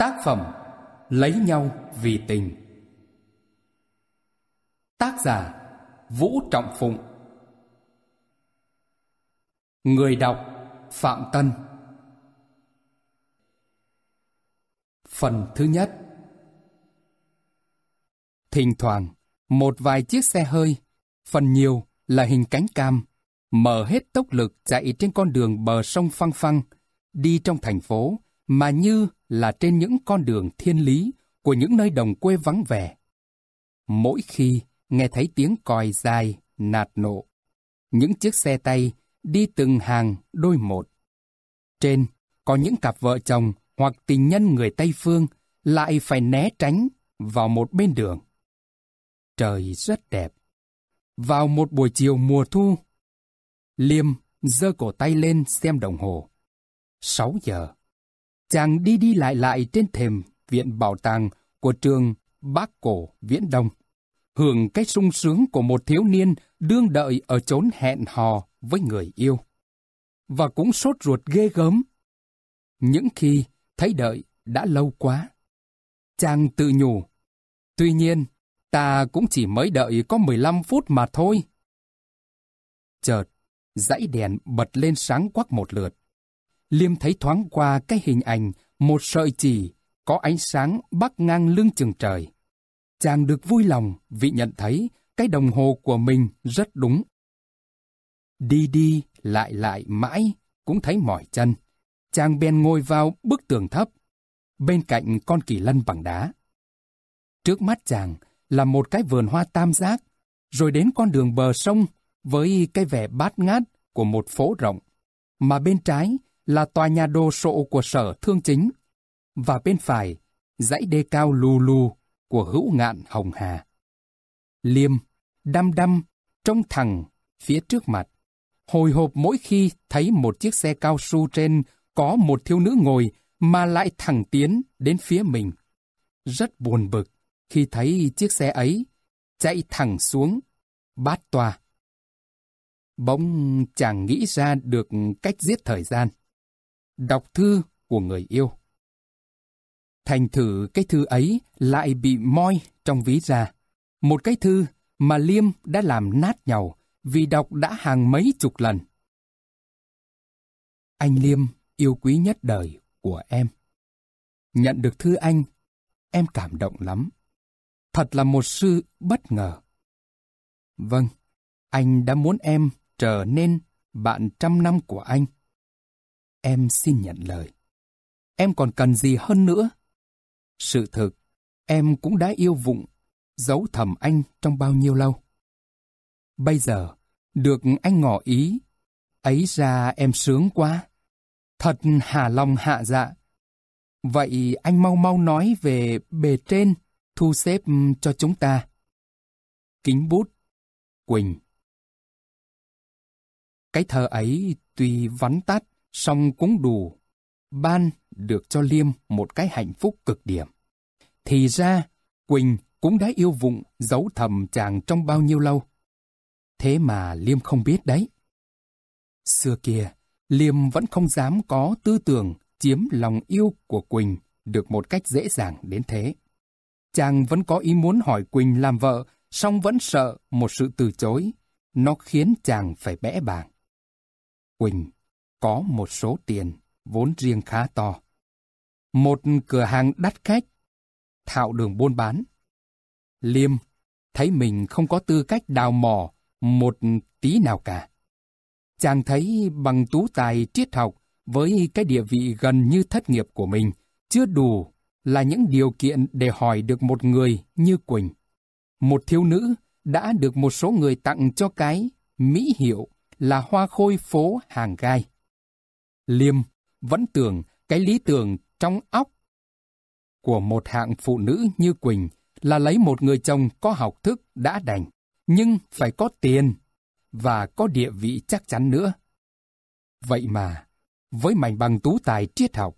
Tác phẩm Lấy nhau vì tình Tác giả Vũ Trọng Phụng Người đọc Phạm Tân Phần thứ nhất Thỉnh thoảng, một vài chiếc xe hơi, phần nhiều là hình cánh cam, mở hết tốc lực chạy trên con đường bờ sông phăng phăng, đi trong thành phố, mà như là trên những con đường thiên lý của những nơi đồng quê vắng vẻ. Mỗi khi nghe thấy tiếng còi dài, nạt nộ, những chiếc xe tay đi từng hàng đôi một. Trên có những cặp vợ chồng hoặc tình nhân người Tây Phương lại phải né tránh vào một bên đường. Trời rất đẹp. Vào một buổi chiều mùa thu, Liêm giơ cổ tay lên xem đồng hồ. 6 giờ. Chàng đi đi lại lại trên thềm viện bảo tàng của trường Bác Cổ Viễn Đông, hưởng cái sung sướng của một thiếu niên đương đợi ở chốn hẹn hò với người yêu. Và cũng sốt ruột ghê gớm. Những khi thấy đợi đã lâu quá. Chàng tự nhủ, tuy nhiên ta cũng chỉ mới đợi có 15 phút mà thôi. Chợt, dãy đèn bật lên sáng quắc một lượt. Liêm thấy thoáng qua cái hình ảnh một sợi chỉ có ánh sáng bắc ngang lưng chừng trời. Chàng được vui lòng vì nhận thấy cái đồng hồ của mình rất đúng. Đi đi lại lại mãi cũng thấy mỏi chân. Chàng bèn ngồi vào bức tường thấp, bên cạnh con kỳ lân bằng đá. Trước mắt chàng là một cái vườn hoa tam giác, rồi đến con đường bờ sông với cái vẻ bát ngát của một phố rộng, mà bên trái là tòa nhà đồ sộ của sở thương chính, và bên phải, dãy đê cao lù lù của hữu ngạn Hồng Hà. Liêm, đăm đăm, trông thẳng phía trước mặt, hồi hộp mỗi khi thấy một chiếc xe cao su trên có một thiếu nữ ngồi mà lại thẳng tiến đến phía mình. Rất buồn bực khi thấy chiếc xe ấy chạy thẳng xuống bát tòa. Bỗng chàng nghĩ ra được cách giết thời gian đọc thư của người yêu. Thành thử cái thư ấy lại bị moi trong ví ra. Một cái thư mà Liêm đã làm nát nhau vì đọc đã hàng mấy chục lần. Anh Liêm yêu quý nhất đời của em. Nhận được thư anh, em cảm động lắm. Thật là một sự bất ngờ. Vâng, anh đã muốn em trở nên bạn trăm năm của anh em xin nhận lời. Em còn cần gì hơn nữa? Sự thực, em cũng đã yêu vụng, giấu thầm anh trong bao nhiêu lâu. Bây giờ, được anh ngỏ ý, ấy ra em sướng quá. Thật hà lòng hạ dạ. Vậy anh mau mau nói về bề trên, thu xếp cho chúng ta. Kính bút, Quỳnh Cái thơ ấy tuy vắn tắt, song cũng đủ ban được cho Liêm một cái hạnh phúc cực điểm. Thì ra, Quỳnh cũng đã yêu vụng giấu thầm chàng trong bao nhiêu lâu. Thế mà Liêm không biết đấy. Xưa kia, Liêm vẫn không dám có tư tưởng chiếm lòng yêu của Quỳnh được một cách dễ dàng đến thế. Chàng vẫn có ý muốn hỏi Quỳnh làm vợ, song vẫn sợ một sự từ chối. Nó khiến chàng phải bẽ bàng. Quỳnh có một số tiền, vốn riêng khá to. Một cửa hàng đắt khách, thạo đường buôn bán. Liêm thấy mình không có tư cách đào mỏ một tí nào cả. Chàng thấy bằng tú tài triết học với cái địa vị gần như thất nghiệp của mình chưa đủ là những điều kiện để hỏi được một người như Quỳnh. Một thiếu nữ đã được một số người tặng cho cái mỹ hiệu là hoa khôi phố hàng gai. Liêm vẫn tưởng cái lý tưởng trong óc của một hạng phụ nữ như Quỳnh là lấy một người chồng có học thức đã đành, nhưng phải có tiền và có địa vị chắc chắn nữa. Vậy mà, với mảnh bằng tú tài triết học,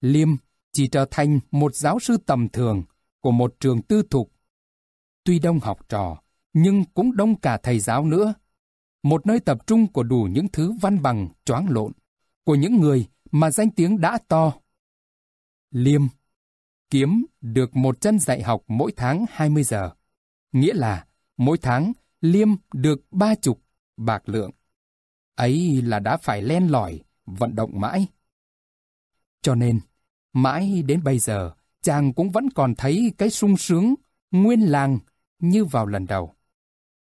Liêm chỉ trở thành một giáo sư tầm thường của một trường tư thục. Tuy đông học trò, nhưng cũng đông cả thầy giáo nữa. Một nơi tập trung của đủ những thứ văn bằng choáng lộn của những người mà danh tiếng đã to. Liêm Kiếm được một chân dạy học mỗi tháng 20 giờ. Nghĩa là mỗi tháng Liêm được ba chục bạc lượng. Ấy là đã phải len lỏi, vận động mãi. Cho nên, mãi đến bây giờ, chàng cũng vẫn còn thấy cái sung sướng, nguyên làng như vào lần đầu.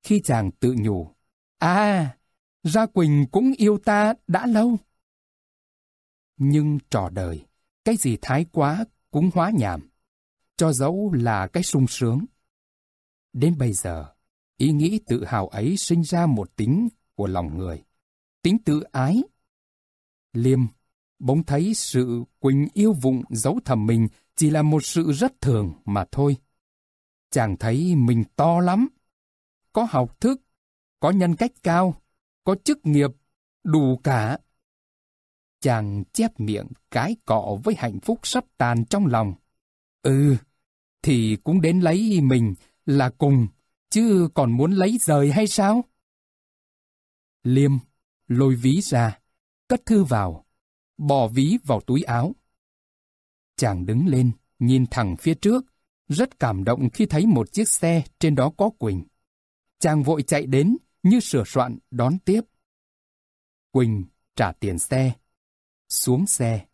Khi chàng tự nhủ, À, Gia Quỳnh cũng yêu ta đã lâu. Nhưng trò đời, cái gì thái quá cũng hóa nhảm, cho dẫu là cái sung sướng. Đến bây giờ, ý nghĩ tự hào ấy sinh ra một tính của lòng người, tính tự ái. Liêm bỗng thấy sự quỳnh yêu vụng giấu thầm mình chỉ là một sự rất thường mà thôi. Chàng thấy mình to lắm, có học thức, có nhân cách cao, có chức nghiệp, đủ cả. Chàng chép miệng cái cọ với hạnh phúc sắp tàn trong lòng. Ừ, thì cũng đến lấy mình là cùng, chứ còn muốn lấy rời hay sao? Liêm lôi ví ra, cất thư vào, bỏ ví vào túi áo. Chàng đứng lên, nhìn thẳng phía trước, rất cảm động khi thấy một chiếc xe trên đó có Quỳnh. Chàng vội chạy đến như sửa soạn đón tiếp. Quỳnh trả tiền xe, xuống xe.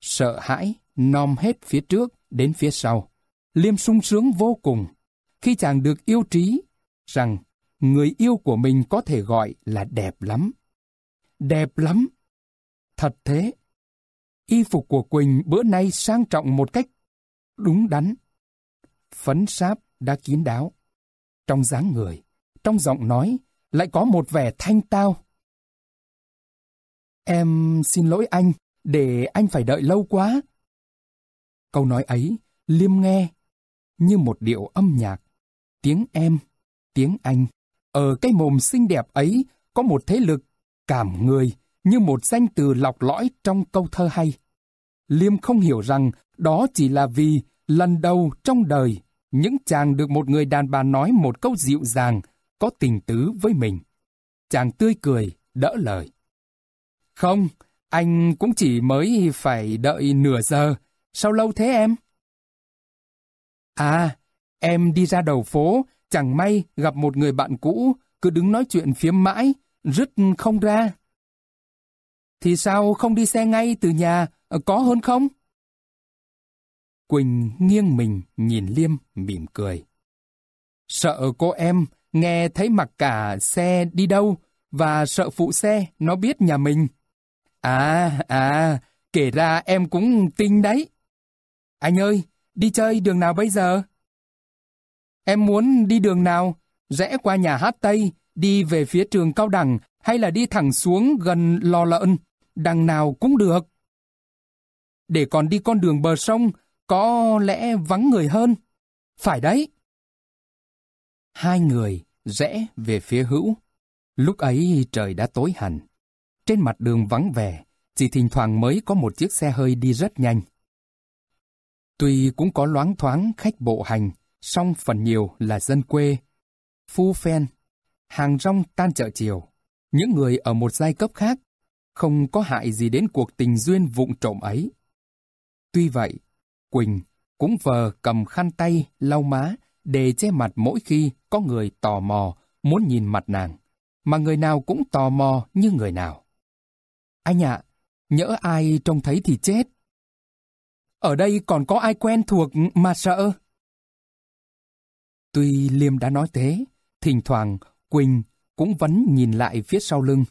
Sợ hãi, nom hết phía trước đến phía sau. Liêm sung sướng vô cùng khi chàng được yêu trí rằng người yêu của mình có thể gọi là đẹp lắm. Đẹp lắm! Thật thế! Y phục của Quỳnh bữa nay sang trọng một cách đúng đắn. Phấn sáp đã kín đáo. Trong dáng người, trong giọng nói lại có một vẻ thanh tao, Em xin lỗi anh, để anh phải đợi lâu quá. Câu nói ấy, Liêm nghe, như một điệu âm nhạc. Tiếng em, tiếng anh, ở cái mồm xinh đẹp ấy có một thế lực, cảm người, như một danh từ lọc lõi trong câu thơ hay. Liêm không hiểu rằng đó chỉ là vì lần đầu trong đời những chàng được một người đàn bà nói một câu dịu dàng, có tình tứ với mình. Chàng tươi cười, đỡ lời. Không, anh cũng chỉ mới phải đợi nửa giờ. Sao lâu thế em? À, em đi ra đầu phố, chẳng may gặp một người bạn cũ, cứ đứng nói chuyện phiếm mãi, rứt không ra. Thì sao không đi xe ngay từ nhà, ờ, có hơn không? Quỳnh nghiêng mình nhìn Liêm mỉm cười. Sợ cô em nghe thấy mặc cả xe đi đâu và sợ phụ xe nó biết nhà mình. À, à, kể ra em cũng tinh đấy. Anh ơi, đi chơi đường nào bây giờ? Em muốn đi đường nào? Rẽ qua nhà hát Tây, đi về phía trường cao đẳng hay là đi thẳng xuống gần lò lợn, đằng nào cũng được. Để còn đi con đường bờ sông, có lẽ vắng người hơn. Phải đấy. Hai người rẽ về phía hữu. Lúc ấy trời đã tối hẳn. Trên mặt đường vắng vẻ, chỉ thỉnh thoảng mới có một chiếc xe hơi đi rất nhanh. Tuy cũng có loáng thoáng khách bộ hành, song phần nhiều là dân quê. Phu phen, hàng rong tan chợ chiều, những người ở một giai cấp khác, không có hại gì đến cuộc tình duyên vụng trộm ấy. Tuy vậy, Quỳnh cũng vờ cầm khăn tay lau má để che mặt mỗi khi có người tò mò muốn nhìn mặt nàng, mà người nào cũng tò mò như người nào. Anh ạ, nhỡ ai trông thấy thì chết. Ở đây còn có ai quen thuộc mà sợ. Tuy Liêm đã nói thế, thỉnh thoảng Quỳnh cũng vẫn nhìn lại phía sau lưng.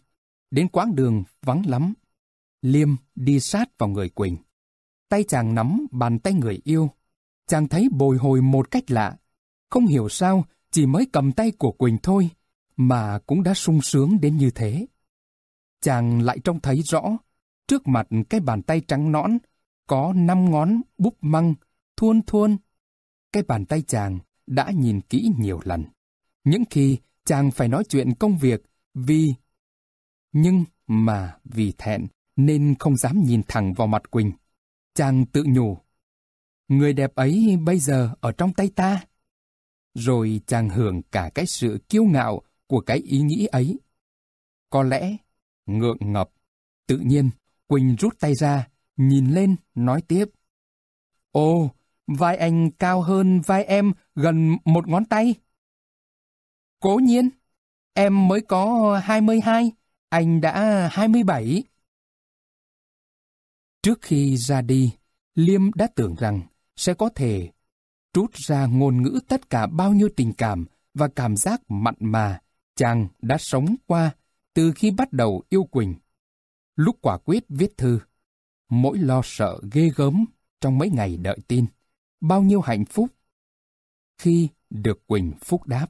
Đến quãng đường vắng lắm, Liêm đi sát vào người Quỳnh. Tay chàng nắm bàn tay người yêu. Chàng thấy bồi hồi một cách lạ. Không hiểu sao chỉ mới cầm tay của Quỳnh thôi, mà cũng đã sung sướng đến như thế chàng lại trông thấy rõ, trước mặt cái bàn tay trắng nõn, có năm ngón búp măng, thuôn thuôn. Cái bàn tay chàng đã nhìn kỹ nhiều lần. Những khi chàng phải nói chuyện công việc vì... Nhưng mà vì thẹn nên không dám nhìn thẳng vào mặt Quỳnh. Chàng tự nhủ. Người đẹp ấy bây giờ ở trong tay ta. Rồi chàng hưởng cả cái sự kiêu ngạo của cái ý nghĩ ấy. Có lẽ ngượng ngập. Tự nhiên, Quỳnh rút tay ra, nhìn lên, nói tiếp. ô vai anh cao hơn vai em gần một ngón tay. Cố nhiên, em mới có 22, anh đã 27. Trước khi ra đi, Liêm đã tưởng rằng sẽ có thể trút ra ngôn ngữ tất cả bao nhiêu tình cảm và cảm giác mặn mà chàng đã sống qua từ khi bắt đầu yêu Quỳnh. Lúc quả quyết viết thư, mỗi lo sợ ghê gớm trong mấy ngày đợi tin, bao nhiêu hạnh phúc. Khi được Quỳnh phúc đáp.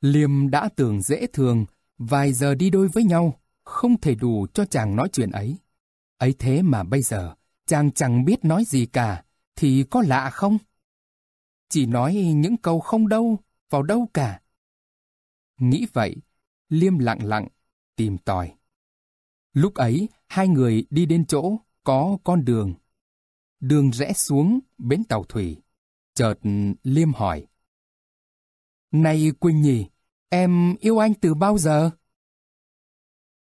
Liêm đã tưởng dễ thường, vài giờ đi đôi với nhau, không thể đủ cho chàng nói chuyện ấy. Ấy thế mà bây giờ, chàng chẳng biết nói gì cả, thì có lạ không? Chỉ nói những câu không đâu, vào đâu cả. Nghĩ vậy, Liêm lặng lặng, tìm tòi. Lúc ấy, hai người đi đến chỗ có con đường. Đường rẽ xuống bến tàu thủy. Chợt Liêm hỏi. Này Quỳnh nhỉ, em yêu anh từ bao giờ?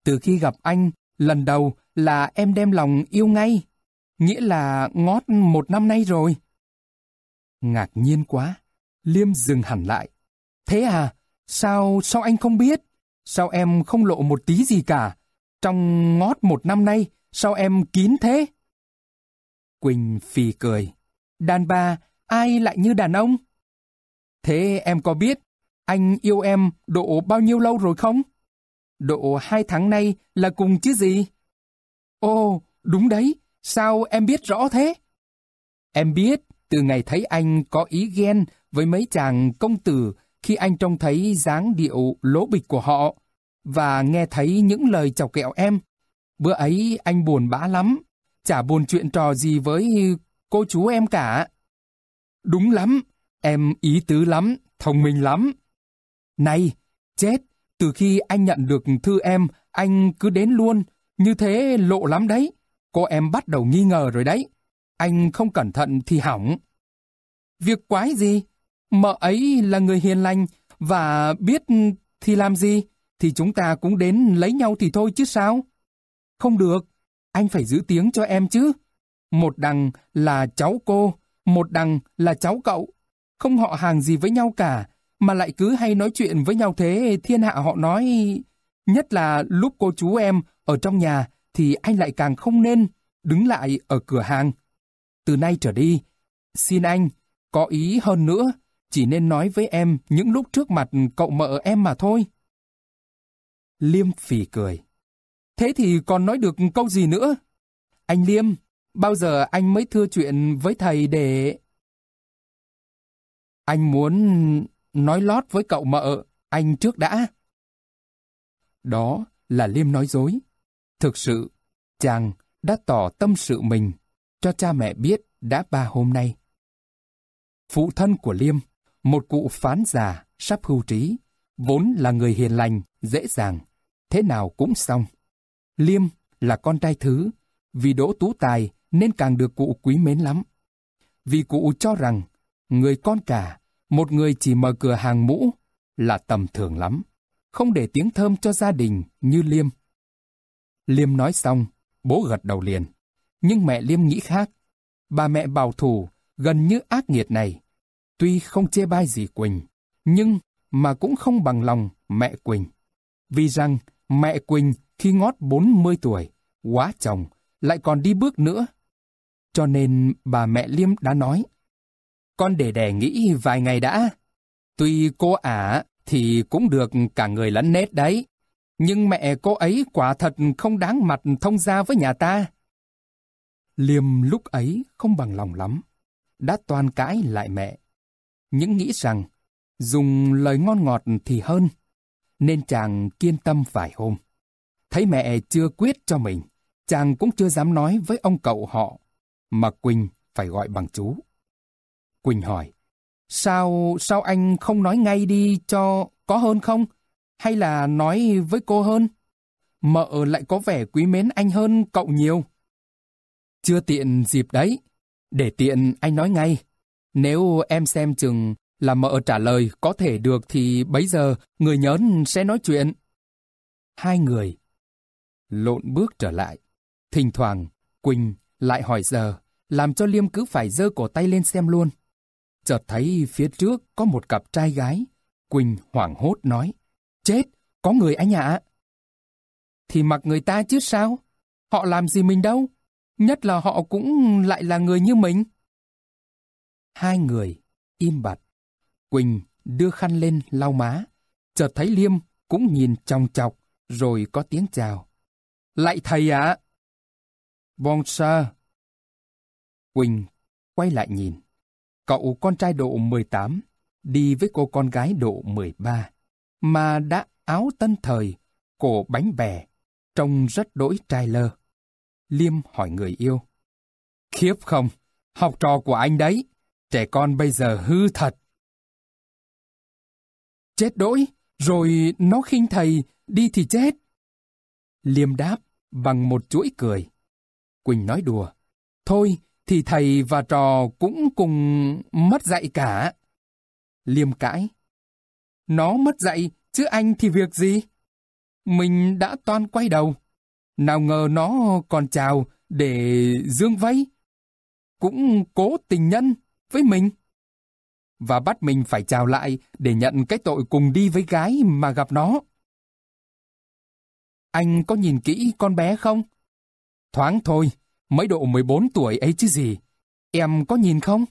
Từ khi gặp anh, lần đầu là em đem lòng yêu ngay. Nghĩa là ngót một năm nay rồi. Ngạc nhiên quá, Liêm dừng hẳn lại. Thế à, sao sao anh không biết? Sao em không lộ một tí gì cả? Trong ngót một năm nay, sao em kín thế? Quỳnh phì cười. Đàn bà, ai lại như đàn ông? Thế em có biết, anh yêu em độ bao nhiêu lâu rồi không? Độ hai tháng nay là cùng chứ gì? Ồ, đúng đấy, sao em biết rõ thế? Em biết, từ ngày thấy anh có ý ghen với mấy chàng công tử khi anh trông thấy dáng điệu lỗ bịch của họ và nghe thấy những lời chọc kẹo em. Bữa ấy anh buồn bã lắm, chả buồn chuyện trò gì với cô chú em cả. Đúng lắm, em ý tứ lắm, thông minh lắm. Này, chết, từ khi anh nhận được thư em, anh cứ đến luôn, như thế lộ lắm đấy. Cô em bắt đầu nghi ngờ rồi đấy. Anh không cẩn thận thì hỏng. Việc quái gì? Mợ ấy là người hiền lành và biết thì làm gì, thì chúng ta cũng đến lấy nhau thì thôi chứ sao? Không được, anh phải giữ tiếng cho em chứ. Một đằng là cháu cô, một đằng là cháu cậu. Không họ hàng gì với nhau cả, mà lại cứ hay nói chuyện với nhau thế thiên hạ họ nói... Nhất là lúc cô chú em ở trong nhà thì anh lại càng không nên đứng lại ở cửa hàng. Từ nay trở đi, xin anh, có ý hơn nữa chỉ nên nói với em những lúc trước mặt cậu mợ em mà thôi. Liêm phì cười. Thế thì còn nói được câu gì nữa? Anh Liêm, bao giờ anh mới thưa chuyện với thầy để... Anh muốn nói lót với cậu mợ, anh trước đã. Đó là Liêm nói dối. Thực sự, chàng đã tỏ tâm sự mình cho cha mẹ biết đã ba hôm nay. Phụ thân của Liêm một cụ phán già sắp hưu trí, vốn là người hiền lành, dễ dàng, thế nào cũng xong. Liêm là con trai thứ, vì đỗ tú tài nên càng được cụ quý mến lắm. Vì cụ cho rằng, người con cả, một người chỉ mở cửa hàng mũ là tầm thường lắm, không để tiếng thơm cho gia đình như Liêm. Liêm nói xong, bố gật đầu liền. Nhưng mẹ Liêm nghĩ khác. Bà mẹ bảo thủ, gần như ác nghiệt này, Tuy không chê bai gì Quỳnh, nhưng mà cũng không bằng lòng mẹ Quỳnh. Vì rằng mẹ Quỳnh khi ngót 40 tuổi, quá chồng, lại còn đi bước nữa. Cho nên bà mẹ Liêm đã nói, con để đẻ nghĩ vài ngày đã. Tuy cô ả thì cũng được cả người lẫn nết đấy, nhưng mẹ cô ấy quả thật không đáng mặt thông gia với nhà ta. Liêm lúc ấy không bằng lòng lắm, đã toàn cãi lại mẹ những nghĩ rằng dùng lời ngon ngọt thì hơn, nên chàng kiên tâm vài hôm. Thấy mẹ chưa quyết cho mình, chàng cũng chưa dám nói với ông cậu họ, mà Quỳnh phải gọi bằng chú. Quỳnh hỏi, sao sao anh không nói ngay đi cho có hơn không? Hay là nói với cô hơn? Mợ lại có vẻ quý mến anh hơn cậu nhiều. Chưa tiện dịp đấy, để tiện anh nói ngay nếu em xem chừng là mợ trả lời có thể được thì bấy giờ người nhớn sẽ nói chuyện. Hai người lộn bước trở lại. Thỉnh thoảng, Quỳnh lại hỏi giờ, làm cho Liêm cứ phải giơ cổ tay lên xem luôn. Chợt thấy phía trước có một cặp trai gái. Quỳnh hoảng hốt nói, chết, có người anh ạ. Thì mặc người ta chứ sao? Họ làm gì mình đâu? Nhất là họ cũng lại là người như mình. Hai người im bặt. Quỳnh đưa khăn lên lau má. Chợt thấy Liêm cũng nhìn trong chọc rồi có tiếng chào. Lại thầy ạ! Bon sa? Quỳnh quay lại nhìn. Cậu con trai độ 18 đi với cô con gái độ 13 mà đã áo tân thời, cổ bánh bè, trông rất đỗi trai lơ. Liêm hỏi người yêu. Khiếp không, học trò của anh đấy. Trẻ con bây giờ hư thật. Chết đỗi, rồi nó khinh thầy, đi thì chết. Liêm đáp bằng một chuỗi cười. Quỳnh nói đùa. Thôi, thì thầy và trò cũng cùng mất dạy cả. Liêm cãi. Nó mất dạy, chứ anh thì việc gì? Mình đã toan quay đầu. Nào ngờ nó còn chào để dương vây. Cũng cố tình nhân với mình. Và bắt mình phải chào lại để nhận cái tội cùng đi với gái mà gặp nó. Anh có nhìn kỹ con bé không? Thoáng thôi, mấy độ 14 tuổi ấy chứ gì. Em có nhìn không?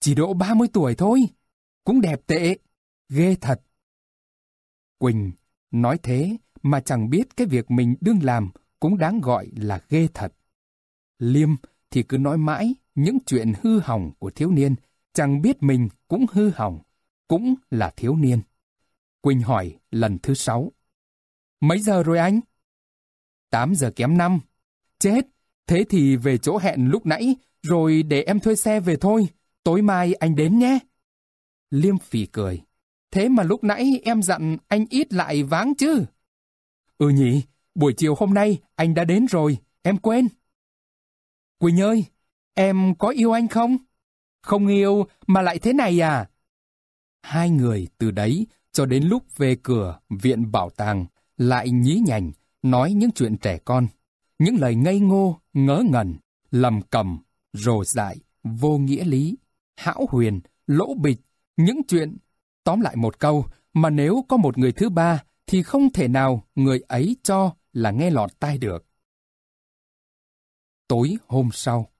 Chỉ độ 30 tuổi thôi. Cũng đẹp tệ. Ghê thật. Quỳnh nói thế mà chẳng biết cái việc mình đương làm cũng đáng gọi là ghê thật. Liêm thì cứ nói mãi những chuyện hư hỏng của thiếu niên, chàng biết mình cũng hư hỏng, cũng là thiếu niên. Quỳnh hỏi lần thứ sáu. Mấy giờ rồi anh? Tám giờ kém năm. Chết, thế thì về chỗ hẹn lúc nãy, rồi để em thuê xe về thôi, tối mai anh đến nhé. Liêm phì cười. Thế mà lúc nãy em dặn anh ít lại váng chứ. Ừ nhỉ, buổi chiều hôm nay anh đã đến rồi, em quên. Quỳnh ơi, Em có yêu anh không? Không yêu mà lại thế này à? Hai người từ đấy cho đến lúc về cửa viện bảo tàng lại nhí nhảnh nói những chuyện trẻ con, những lời ngây ngô, ngớ ngẩn, lầm cầm, rồ dại, vô nghĩa lý, hão huyền, lỗ bịch, những chuyện. Tóm lại một câu mà nếu có một người thứ ba thì không thể nào người ấy cho là nghe lọt tai được. Tối hôm sau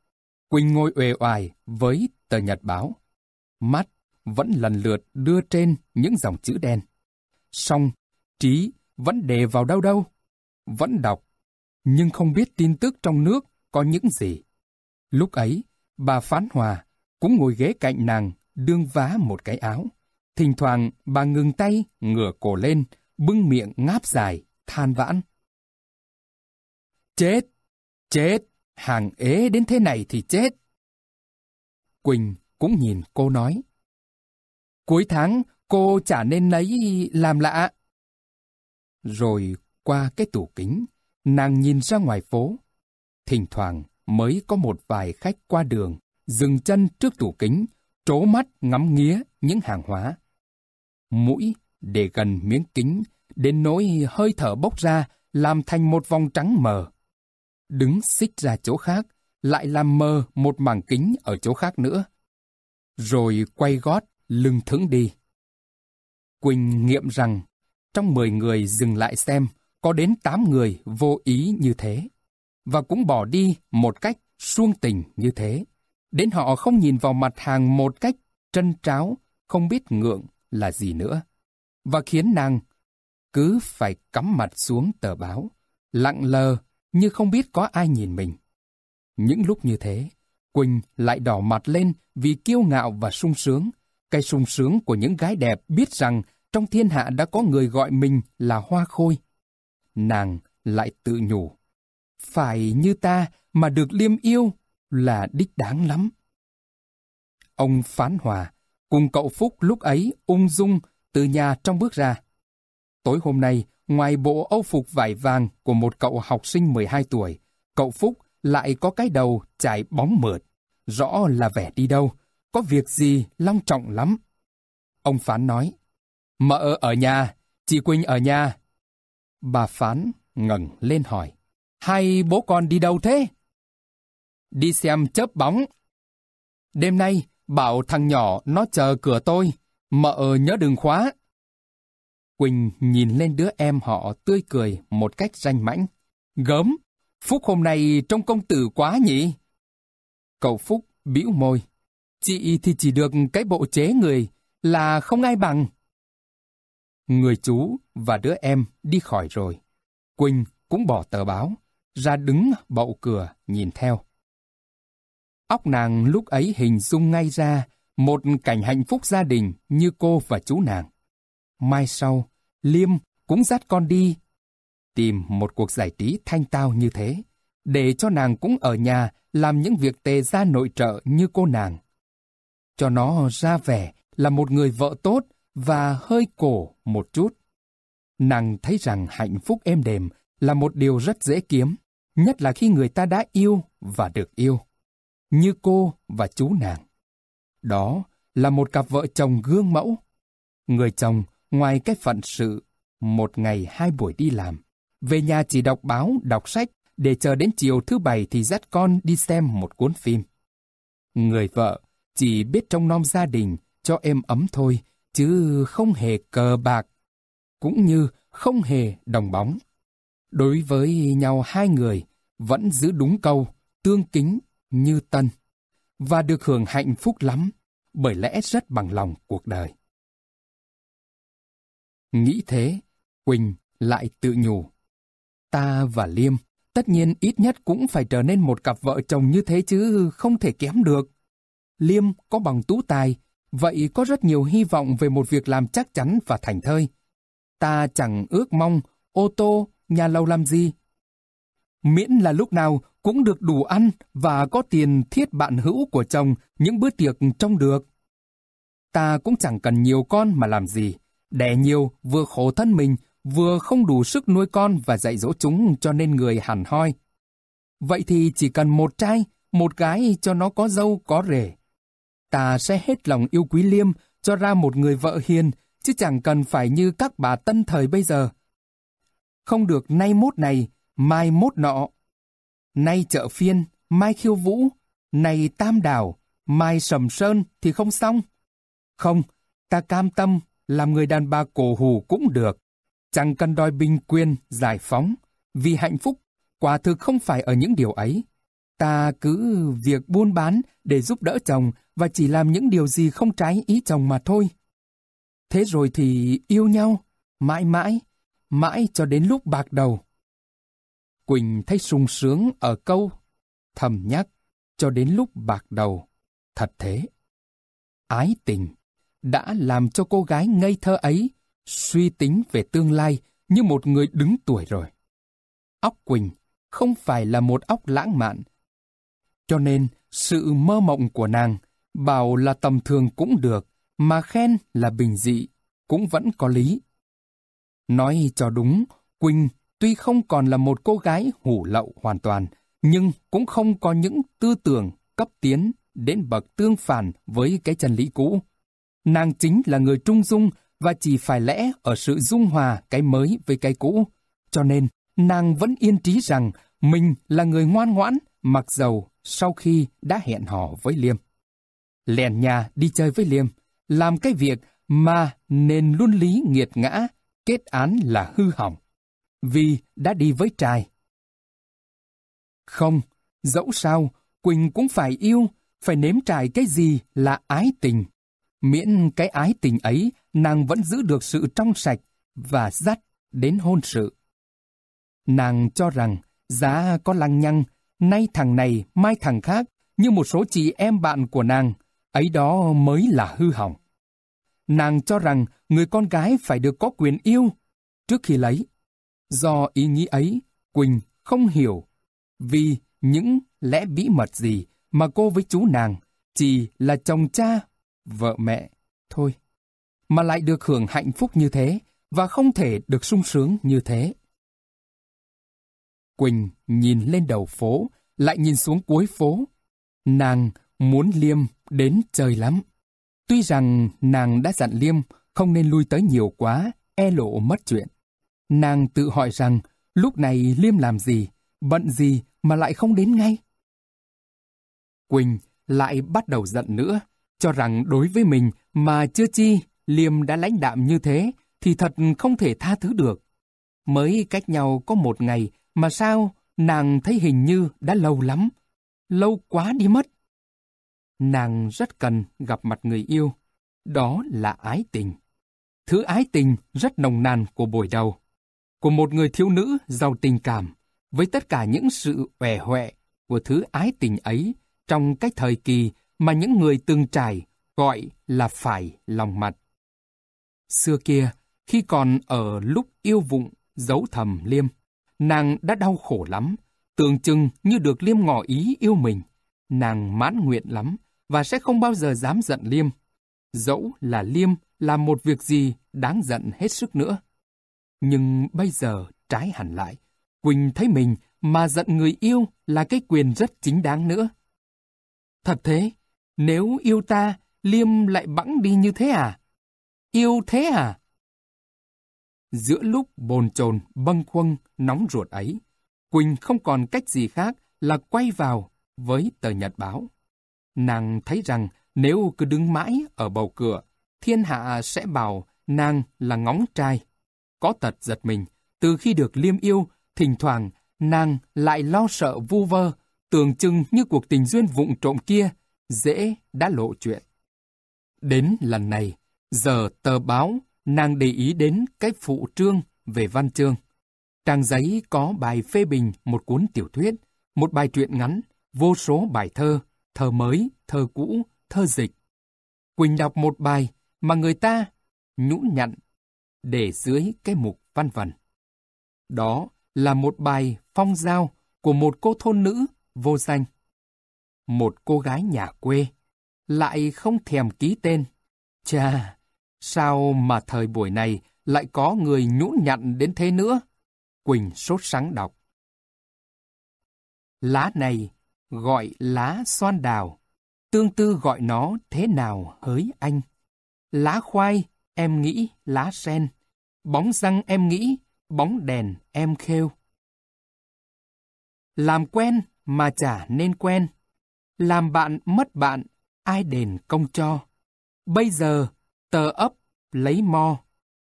Quỳnh ngồi uể oải với tờ nhật báo. Mắt vẫn lần lượt đưa trên những dòng chữ đen. Song, trí vẫn đề vào đâu đâu. Vẫn đọc, nhưng không biết tin tức trong nước có những gì. Lúc ấy, bà Phán Hòa cũng ngồi ghế cạnh nàng, đương vá một cái áo. Thỉnh thoảng, bà ngừng tay, ngửa cổ lên, bưng miệng ngáp dài, than vãn. Chết! Chết! hàng ế đến thế này thì chết. Quỳnh cũng nhìn cô nói. Cuối tháng cô chả nên lấy làm lạ. Rồi qua cái tủ kính, nàng nhìn ra ngoài phố. Thỉnh thoảng mới có một vài khách qua đường, dừng chân trước tủ kính, trố mắt ngắm nghía những hàng hóa. Mũi để gần miếng kính, đến nỗi hơi thở bốc ra, làm thành một vòng trắng mờ đứng xích ra chỗ khác, lại làm mờ một mảng kính ở chỗ khác nữa. Rồi quay gót, lưng thững đi. Quỳnh nghiệm rằng, trong 10 người dừng lại xem, có đến 8 người vô ý như thế, và cũng bỏ đi một cách suông tình như thế. Đến họ không nhìn vào mặt hàng một cách trân tráo, không biết ngượng là gì nữa, và khiến nàng cứ phải cắm mặt xuống tờ báo, lặng lờ như không biết có ai nhìn mình. Những lúc như thế, Quỳnh lại đỏ mặt lên vì kiêu ngạo và sung sướng. cây sung sướng của những gái đẹp biết rằng trong thiên hạ đã có người gọi mình là hoa khôi. Nàng lại tự nhủ. Phải như ta mà được liêm yêu là đích đáng lắm. Ông Phán Hòa cùng cậu Phúc lúc ấy ung dung từ nhà trong bước ra. Tối hôm nay, Ngoài bộ âu phục vải vàng của một cậu học sinh 12 tuổi, cậu Phúc lại có cái đầu chải bóng mượt. Rõ là vẻ đi đâu, có việc gì long trọng lắm. Ông Phán nói, mợ ở nhà, chị Quỳnh ở nhà. Bà Phán ngẩng lên hỏi, hai bố con đi đâu thế? Đi xem chớp bóng. Đêm nay, bảo thằng nhỏ nó chờ cửa tôi, mợ nhớ đừng khóa. Quỳnh nhìn lên đứa em họ tươi cười một cách ranh mãnh. Gớm, Phúc hôm nay trông công tử quá nhỉ? Cậu Phúc bĩu môi. Chị thì chỉ được cái bộ chế người là không ai bằng. Người chú và đứa em đi khỏi rồi. Quỳnh cũng bỏ tờ báo, ra đứng bậu cửa nhìn theo. Óc nàng lúc ấy hình dung ngay ra một cảnh hạnh phúc gia đình như cô và chú nàng mai sau, Liêm cũng dắt con đi. Tìm một cuộc giải trí thanh tao như thế, để cho nàng cũng ở nhà làm những việc tề gia nội trợ như cô nàng. Cho nó ra vẻ là một người vợ tốt và hơi cổ một chút. Nàng thấy rằng hạnh phúc êm đềm là một điều rất dễ kiếm, nhất là khi người ta đã yêu và được yêu, như cô và chú nàng. Đó là một cặp vợ chồng gương mẫu. Người chồng Ngoài cái phận sự, một ngày hai buổi đi làm, về nhà chỉ đọc báo, đọc sách, để chờ đến chiều thứ bảy thì dắt con đi xem một cuốn phim. Người vợ chỉ biết trông nom gia đình cho êm ấm thôi, chứ không hề cờ bạc, cũng như không hề đồng bóng. Đối với nhau hai người, vẫn giữ đúng câu, tương kính như tân, và được hưởng hạnh phúc lắm, bởi lẽ rất bằng lòng cuộc đời. Nghĩ thế, Quỳnh lại tự nhủ. Ta và Liêm, tất nhiên ít nhất cũng phải trở nên một cặp vợ chồng như thế chứ không thể kém được. Liêm có bằng tú tài, vậy có rất nhiều hy vọng về một việc làm chắc chắn và thành thơi. Ta chẳng ước mong ô tô, nhà lâu làm gì. Miễn là lúc nào cũng được đủ ăn và có tiền thiết bạn hữu của chồng những bữa tiệc trong được. Ta cũng chẳng cần nhiều con mà làm gì. Đẻ nhiều vừa khổ thân mình, vừa không đủ sức nuôi con và dạy dỗ chúng cho nên người hẳn hoi. Vậy thì chỉ cần một trai, một gái cho nó có dâu có rể. Ta sẽ hết lòng yêu quý Liêm, cho ra một người vợ hiền, chứ chẳng cần phải như các bà tân thời bây giờ. Không được nay mốt này, mai mốt nọ. Nay chợ phiên, mai khiêu vũ, nay tam đảo, mai sầm sơn thì không xong. Không, ta cam tâm làm người đàn bà cổ hủ cũng được. Chẳng cần đòi bình quyền, giải phóng, vì hạnh phúc, quả thực không phải ở những điều ấy. Ta cứ việc buôn bán để giúp đỡ chồng và chỉ làm những điều gì không trái ý chồng mà thôi. Thế rồi thì yêu nhau, mãi mãi, mãi cho đến lúc bạc đầu. Quỳnh thấy sung sướng ở câu, thầm nhắc, cho đến lúc bạc đầu, thật thế. Ái tình đã làm cho cô gái ngây thơ ấy suy tính về tương lai như một người đứng tuổi rồi. Óc Quỳnh không phải là một óc lãng mạn. Cho nên, sự mơ mộng của nàng, bảo là tầm thường cũng được, mà khen là bình dị, cũng vẫn có lý. Nói cho đúng, Quỳnh tuy không còn là một cô gái hủ lậu hoàn toàn, nhưng cũng không có những tư tưởng cấp tiến đến bậc tương phản với cái chân lý cũ. Nàng chính là người trung dung và chỉ phải lẽ ở sự dung hòa cái mới với cái cũ. Cho nên, nàng vẫn yên trí rằng mình là người ngoan ngoãn, mặc dầu sau khi đã hẹn hò với Liêm. Lèn nhà đi chơi với Liêm, làm cái việc mà nên luôn lý nghiệt ngã, kết án là hư hỏng, vì đã đi với trai. Không, dẫu sao, Quỳnh cũng phải yêu, phải nếm trải cái gì là ái tình, Miễn cái ái tình ấy, nàng vẫn giữ được sự trong sạch và dắt đến hôn sự. Nàng cho rằng, giá có lăng nhăng, nay thằng này, mai thằng khác, như một số chị em bạn của nàng, ấy đó mới là hư hỏng. Nàng cho rằng người con gái phải được có quyền yêu trước khi lấy. Do ý nghĩ ấy, Quỳnh không hiểu vì những lẽ bí mật gì mà cô với chú nàng chỉ là chồng cha vợ mẹ thôi, mà lại được hưởng hạnh phúc như thế và không thể được sung sướng như thế. Quỳnh nhìn lên đầu phố, lại nhìn xuống cuối phố. Nàng muốn Liêm đến trời lắm. Tuy rằng nàng đã dặn Liêm không nên lui tới nhiều quá, e lộ mất chuyện. Nàng tự hỏi rằng lúc này Liêm làm gì, bận gì mà lại không đến ngay. Quỳnh lại bắt đầu giận nữa, cho rằng đối với mình mà chưa chi Liêm đã lãnh đạm như thế thì thật không thể tha thứ được. Mới cách nhau có một ngày mà sao nàng thấy hình như đã lâu lắm, lâu quá đi mất. Nàng rất cần gặp mặt người yêu, đó là ái tình. Thứ ái tình rất nồng nàn của buổi đầu, của một người thiếu nữ giàu tình cảm, với tất cả những sự vẻ hoẹ của thứ ái tình ấy trong cái thời kỳ mà những người từng trải gọi là phải lòng mặt. Xưa kia, khi còn ở lúc yêu vụng, giấu thầm Liêm, nàng đã đau khổ lắm, tưởng chừng như được Liêm ngỏ ý yêu mình. Nàng mãn nguyện lắm và sẽ không bao giờ dám giận Liêm. Dẫu là Liêm làm một việc gì đáng giận hết sức nữa. Nhưng bây giờ trái hẳn lại, Quỳnh thấy mình mà giận người yêu là cái quyền rất chính đáng nữa. Thật thế, nếu yêu ta, Liêm lại bẵng đi như thế à? Yêu thế à? Giữa lúc bồn chồn bâng khuâng, nóng ruột ấy, Quỳnh không còn cách gì khác là quay vào với tờ nhật báo. Nàng thấy rằng nếu cứ đứng mãi ở bầu cửa, thiên hạ sẽ bảo nàng là ngóng trai. Có tật giật mình, từ khi được liêm yêu, thỉnh thoảng nàng lại lo sợ vu vơ, tưởng chừng như cuộc tình duyên vụng trộm kia dễ đã lộ chuyện. Đến lần này, giờ tờ báo, nàng để ý đến cái phụ trương về văn chương. Trang giấy có bài phê bình một cuốn tiểu thuyết, một bài truyện ngắn, vô số bài thơ, thơ mới, thơ cũ, thơ dịch. Quỳnh đọc một bài mà người ta nhũ nhặn để dưới cái mục văn vần. Đó là một bài phong giao của một cô thôn nữ vô danh một cô gái nhà quê, lại không thèm ký tên. Chà, sao mà thời buổi này lại có người nhũn nhặn đến thế nữa? Quỳnh sốt sáng đọc. Lá này gọi lá xoan đào, tương tư gọi nó thế nào hới anh? Lá khoai, em nghĩ lá sen, bóng răng em nghĩ, bóng đèn em khêu. Làm quen mà chả nên quen làm bạn mất bạn, ai đền công cho. Bây giờ, tờ ấp lấy mo,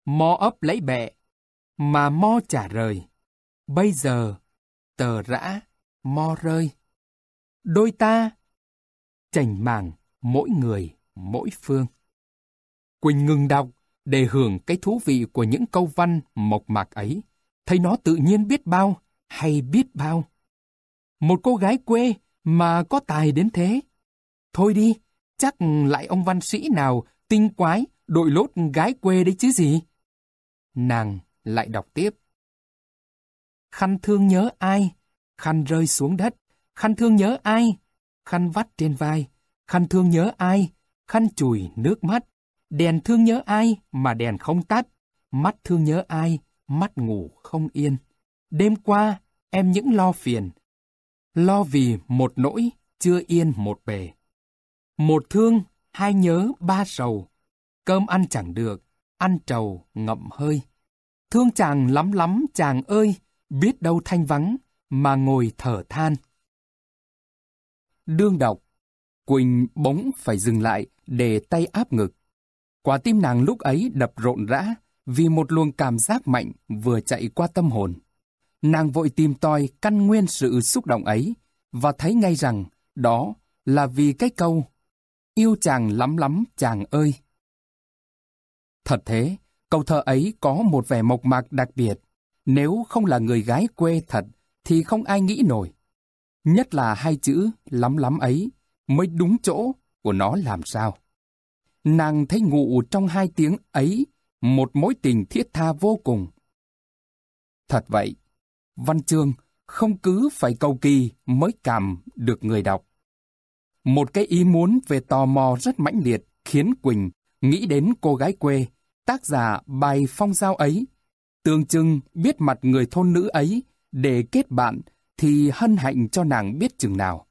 mo ấp lấy bẹ, mà mo trả rời. Bây giờ, tờ rã, mo rơi. Đôi ta, chảnh màng, mỗi người, mỗi phương. Quỳnh ngừng đọc để hưởng cái thú vị của những câu văn mộc mạc ấy. Thấy nó tự nhiên biết bao, hay biết bao. Một cô gái quê mà có tài đến thế. Thôi đi, chắc lại ông văn sĩ nào tinh quái đội lốt gái quê đấy chứ gì. Nàng lại đọc tiếp. Khăn thương nhớ ai? Khăn rơi xuống đất. Khăn thương nhớ ai? Khăn vắt trên vai. Khăn thương nhớ ai? Khăn chùi nước mắt. Đèn thương nhớ ai mà đèn không tắt. Mắt thương nhớ ai, mắt ngủ không yên. Đêm qua, em những lo phiền, lo vì một nỗi chưa yên một bề. Một thương, hai nhớ ba sầu, cơm ăn chẳng được, ăn trầu ngậm hơi. Thương chàng lắm lắm chàng ơi, biết đâu thanh vắng, mà ngồi thở than. Đương đọc, Quỳnh bỗng phải dừng lại để tay áp ngực. Quả tim nàng lúc ấy đập rộn rã vì một luồng cảm giác mạnh vừa chạy qua tâm hồn. Nàng vội tìm tòi căn nguyên sự xúc động ấy và thấy ngay rằng đó là vì cái câu Yêu chàng lắm lắm chàng ơi. Thật thế, câu thơ ấy có một vẻ mộc mạc đặc biệt. Nếu không là người gái quê thật thì không ai nghĩ nổi. Nhất là hai chữ lắm lắm ấy mới đúng chỗ của nó làm sao. Nàng thấy ngụ trong hai tiếng ấy một mối tình thiết tha vô cùng. Thật vậy, văn chương không cứ phải cầu kỳ mới cảm được người đọc. Một cái ý muốn về tò mò rất mãnh liệt khiến Quỳnh nghĩ đến cô gái quê, tác giả bài phong giao ấy. Tương trưng biết mặt người thôn nữ ấy để kết bạn thì hân hạnh cho nàng biết chừng nào.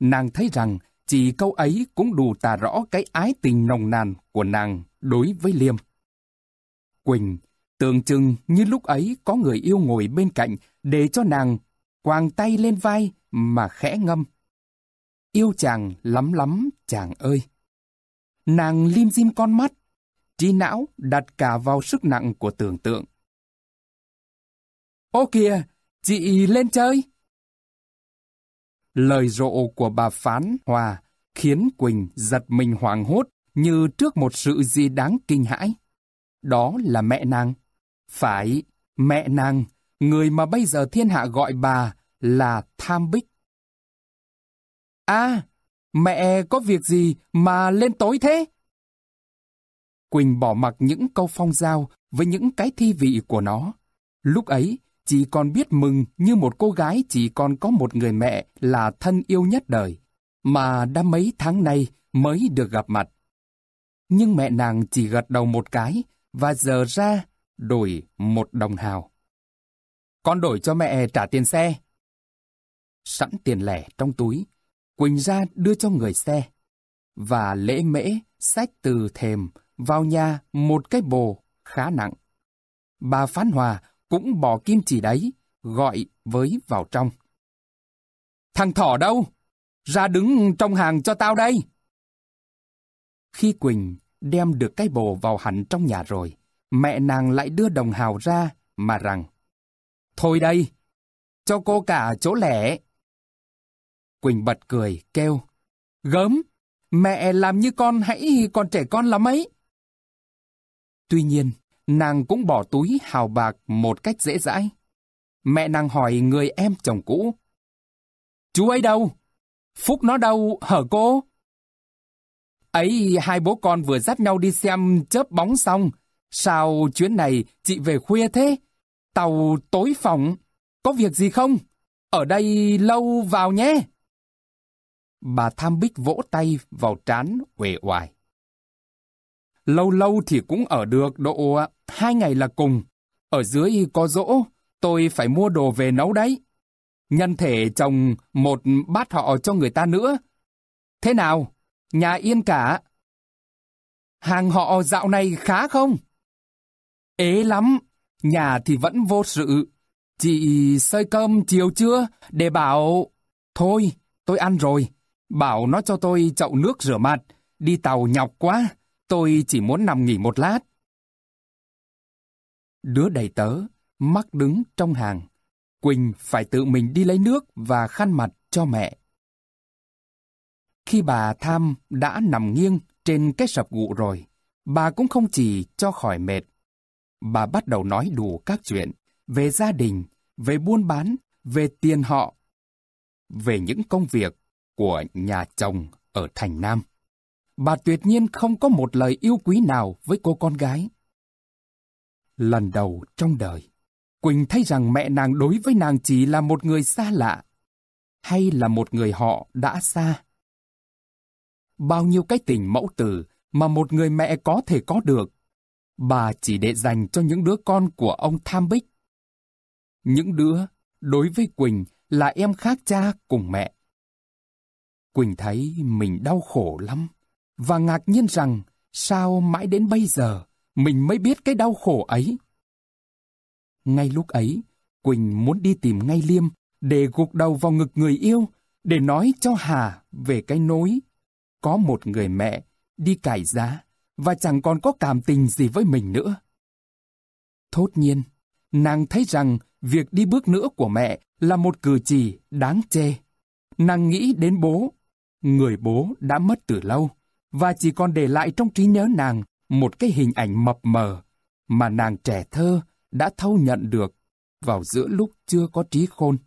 Nàng thấy rằng chỉ câu ấy cũng đủ tả rõ cái ái tình nồng nàn của nàng đối với Liêm. Quỳnh Tưởng chừng như lúc ấy có người yêu ngồi bên cạnh để cho nàng quàng tay lên vai mà khẽ ngâm. Yêu chàng lắm lắm chàng ơi. Nàng lim dim con mắt, trí não đặt cả vào sức nặng của tưởng tượng. Ô kìa, chị lên chơi. Lời rộ của bà Phán Hòa khiến Quỳnh giật mình hoảng hốt như trước một sự gì đáng kinh hãi. Đó là mẹ nàng. Phải, mẹ nàng, người mà bây giờ thiên hạ gọi bà là Tham Bích. À, mẹ có việc gì mà lên tối thế? Quỳnh bỏ mặc những câu phong giao với những cái thi vị của nó. Lúc ấy, chỉ còn biết mừng như một cô gái chỉ còn có một người mẹ là thân yêu nhất đời, mà đã mấy tháng nay mới được gặp mặt. Nhưng mẹ nàng chỉ gật đầu một cái, và giờ ra đổi một đồng hào. Con đổi cho mẹ trả tiền xe. Sẵn tiền lẻ trong túi, Quỳnh ra đưa cho người xe. Và lễ mễ xách từ thềm vào nhà một cái bồ khá nặng. Bà Phán Hòa cũng bỏ kim chỉ đấy, gọi với vào trong. Thằng Thỏ đâu? Ra đứng trong hàng cho tao đây. Khi Quỳnh đem được cái bồ vào hẳn trong nhà rồi, mẹ nàng lại đưa đồng hào ra mà rằng Thôi đây, cho cô cả chỗ lẻ. Quỳnh bật cười, kêu Gớm, mẹ làm như con hãy còn trẻ con lắm ấy. Tuy nhiên, nàng cũng bỏ túi hào bạc một cách dễ dãi. Mẹ nàng hỏi người em chồng cũ. Chú ấy đâu? Phúc nó đâu, hở cô? Ấy hai bố con vừa dắt nhau đi xem chớp bóng xong, Sao chuyến này chị về khuya thế? Tàu tối phòng, có việc gì không? Ở đây lâu vào nhé. Bà Tham Bích vỗ tay vào trán quệ oải. Lâu lâu thì cũng ở được độ hai ngày là cùng. Ở dưới có rỗ, tôi phải mua đồ về nấu đấy. Nhân thể chồng một bát họ cho người ta nữa. Thế nào? Nhà yên cả. Hàng họ dạo này khá không? Ế lắm, nhà thì vẫn vô sự. Chị xơi cơm chiều chưa? để bảo... Thôi, tôi ăn rồi. Bảo nó cho tôi chậu nước rửa mặt. Đi tàu nhọc quá, tôi chỉ muốn nằm nghỉ một lát. Đứa đầy tớ, mắc đứng trong hàng. Quỳnh phải tự mình đi lấy nước và khăn mặt cho mẹ. Khi bà Tham đã nằm nghiêng trên cái sập gụ rồi, bà cũng không chỉ cho khỏi mệt bà bắt đầu nói đủ các chuyện về gia đình, về buôn bán, về tiền họ, về những công việc của nhà chồng ở thành Nam. Bà tuyệt nhiên không có một lời yêu quý nào với cô con gái. Lần đầu trong đời, Quỳnh thấy rằng mẹ nàng đối với nàng chỉ là một người xa lạ, hay là một người họ đã xa. Bao nhiêu cái tình mẫu tử mà một người mẹ có thể có được bà chỉ để dành cho những đứa con của ông Tham Bích. Những đứa, đối với Quỳnh, là em khác cha cùng mẹ. Quỳnh thấy mình đau khổ lắm, và ngạc nhiên rằng sao mãi đến bây giờ mình mới biết cái đau khổ ấy. Ngay lúc ấy, Quỳnh muốn đi tìm ngay Liêm để gục đầu vào ngực người yêu, để nói cho Hà về cái nối. Có một người mẹ đi cải giá và chẳng còn có cảm tình gì với mình nữa. Thốt nhiên, nàng thấy rằng việc đi bước nữa của mẹ là một cử chỉ đáng chê. Nàng nghĩ đến bố, người bố đã mất từ lâu và chỉ còn để lại trong trí nhớ nàng một cái hình ảnh mập mờ mà nàng trẻ thơ đã thâu nhận được vào giữa lúc chưa có trí khôn.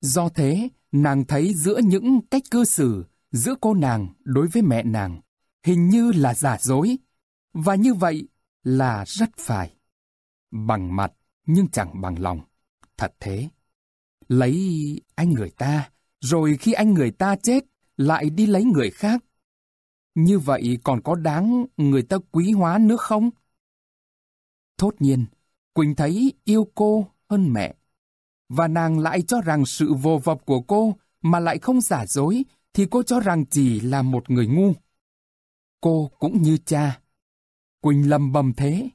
Do thế, nàng thấy giữa những cách cư xử giữa cô nàng đối với mẹ nàng hình như là giả dối, và như vậy là rất phải. Bằng mặt nhưng chẳng bằng lòng, thật thế. Lấy anh người ta, rồi khi anh người ta chết lại đi lấy người khác. Như vậy còn có đáng người ta quý hóa nữa không? Thốt nhiên, Quỳnh thấy yêu cô hơn mẹ. Và nàng lại cho rằng sự vô vập của cô mà lại không giả dối thì cô cho rằng chỉ là một người ngu cô cũng như cha. Quỳnh lầm bầm thế,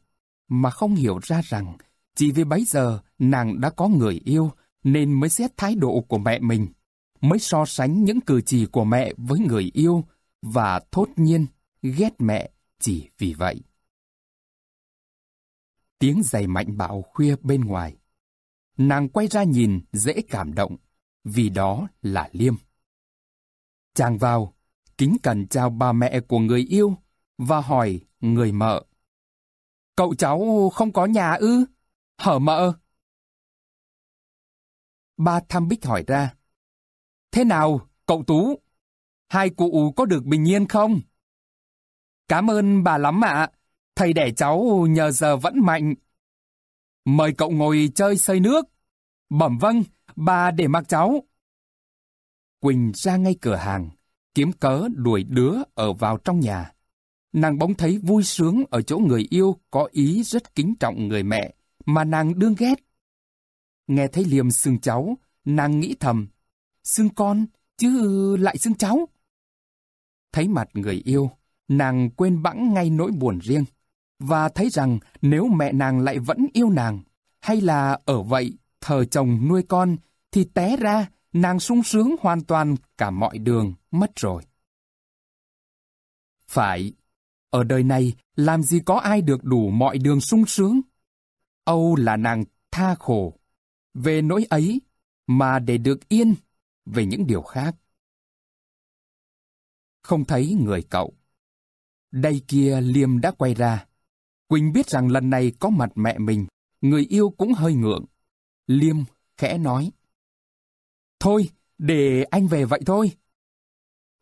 mà không hiểu ra rằng chỉ vì bấy giờ nàng đã có người yêu nên mới xét thái độ của mẹ mình, mới so sánh những cử chỉ của mẹ với người yêu và thốt nhiên ghét mẹ chỉ vì vậy. Tiếng giày mạnh bạo khuya bên ngoài. Nàng quay ra nhìn dễ cảm động, vì đó là Liêm. Chàng vào, kính cẩn chào bà mẹ của người yêu và hỏi người mợ. Cậu cháu không có nhà ư? Hở mợ? Ba thăm Bích hỏi ra. Thế nào, cậu Tú? Hai cụ có được bình yên không? Cảm ơn bà lắm ạ. Thầy đẻ cháu nhờ giờ vẫn mạnh. Mời cậu ngồi chơi sơi nước. Bẩm vâng, bà để mặc cháu. Quỳnh ra ngay cửa hàng kiếm cớ đuổi đứa ở vào trong nhà. Nàng bỗng thấy vui sướng ở chỗ người yêu có ý rất kính trọng người mẹ, mà nàng đương ghét. Nghe thấy liềm xương cháu, nàng nghĩ thầm, xương con, chứ lại xương cháu. Thấy mặt người yêu, nàng quên bẵng ngay nỗi buồn riêng, và thấy rằng nếu mẹ nàng lại vẫn yêu nàng, hay là ở vậy thờ chồng nuôi con, thì té ra nàng sung sướng hoàn toàn cả mọi đường mất rồi. Phải, ở đời này làm gì có ai được đủ mọi đường sung sướng. Âu là nàng tha khổ, về nỗi ấy mà để được yên về những điều khác. Không thấy người cậu. Đây kia Liêm đã quay ra. Quỳnh biết rằng lần này có mặt mẹ mình, người yêu cũng hơi ngượng. Liêm khẽ nói. Thôi, để anh về vậy thôi.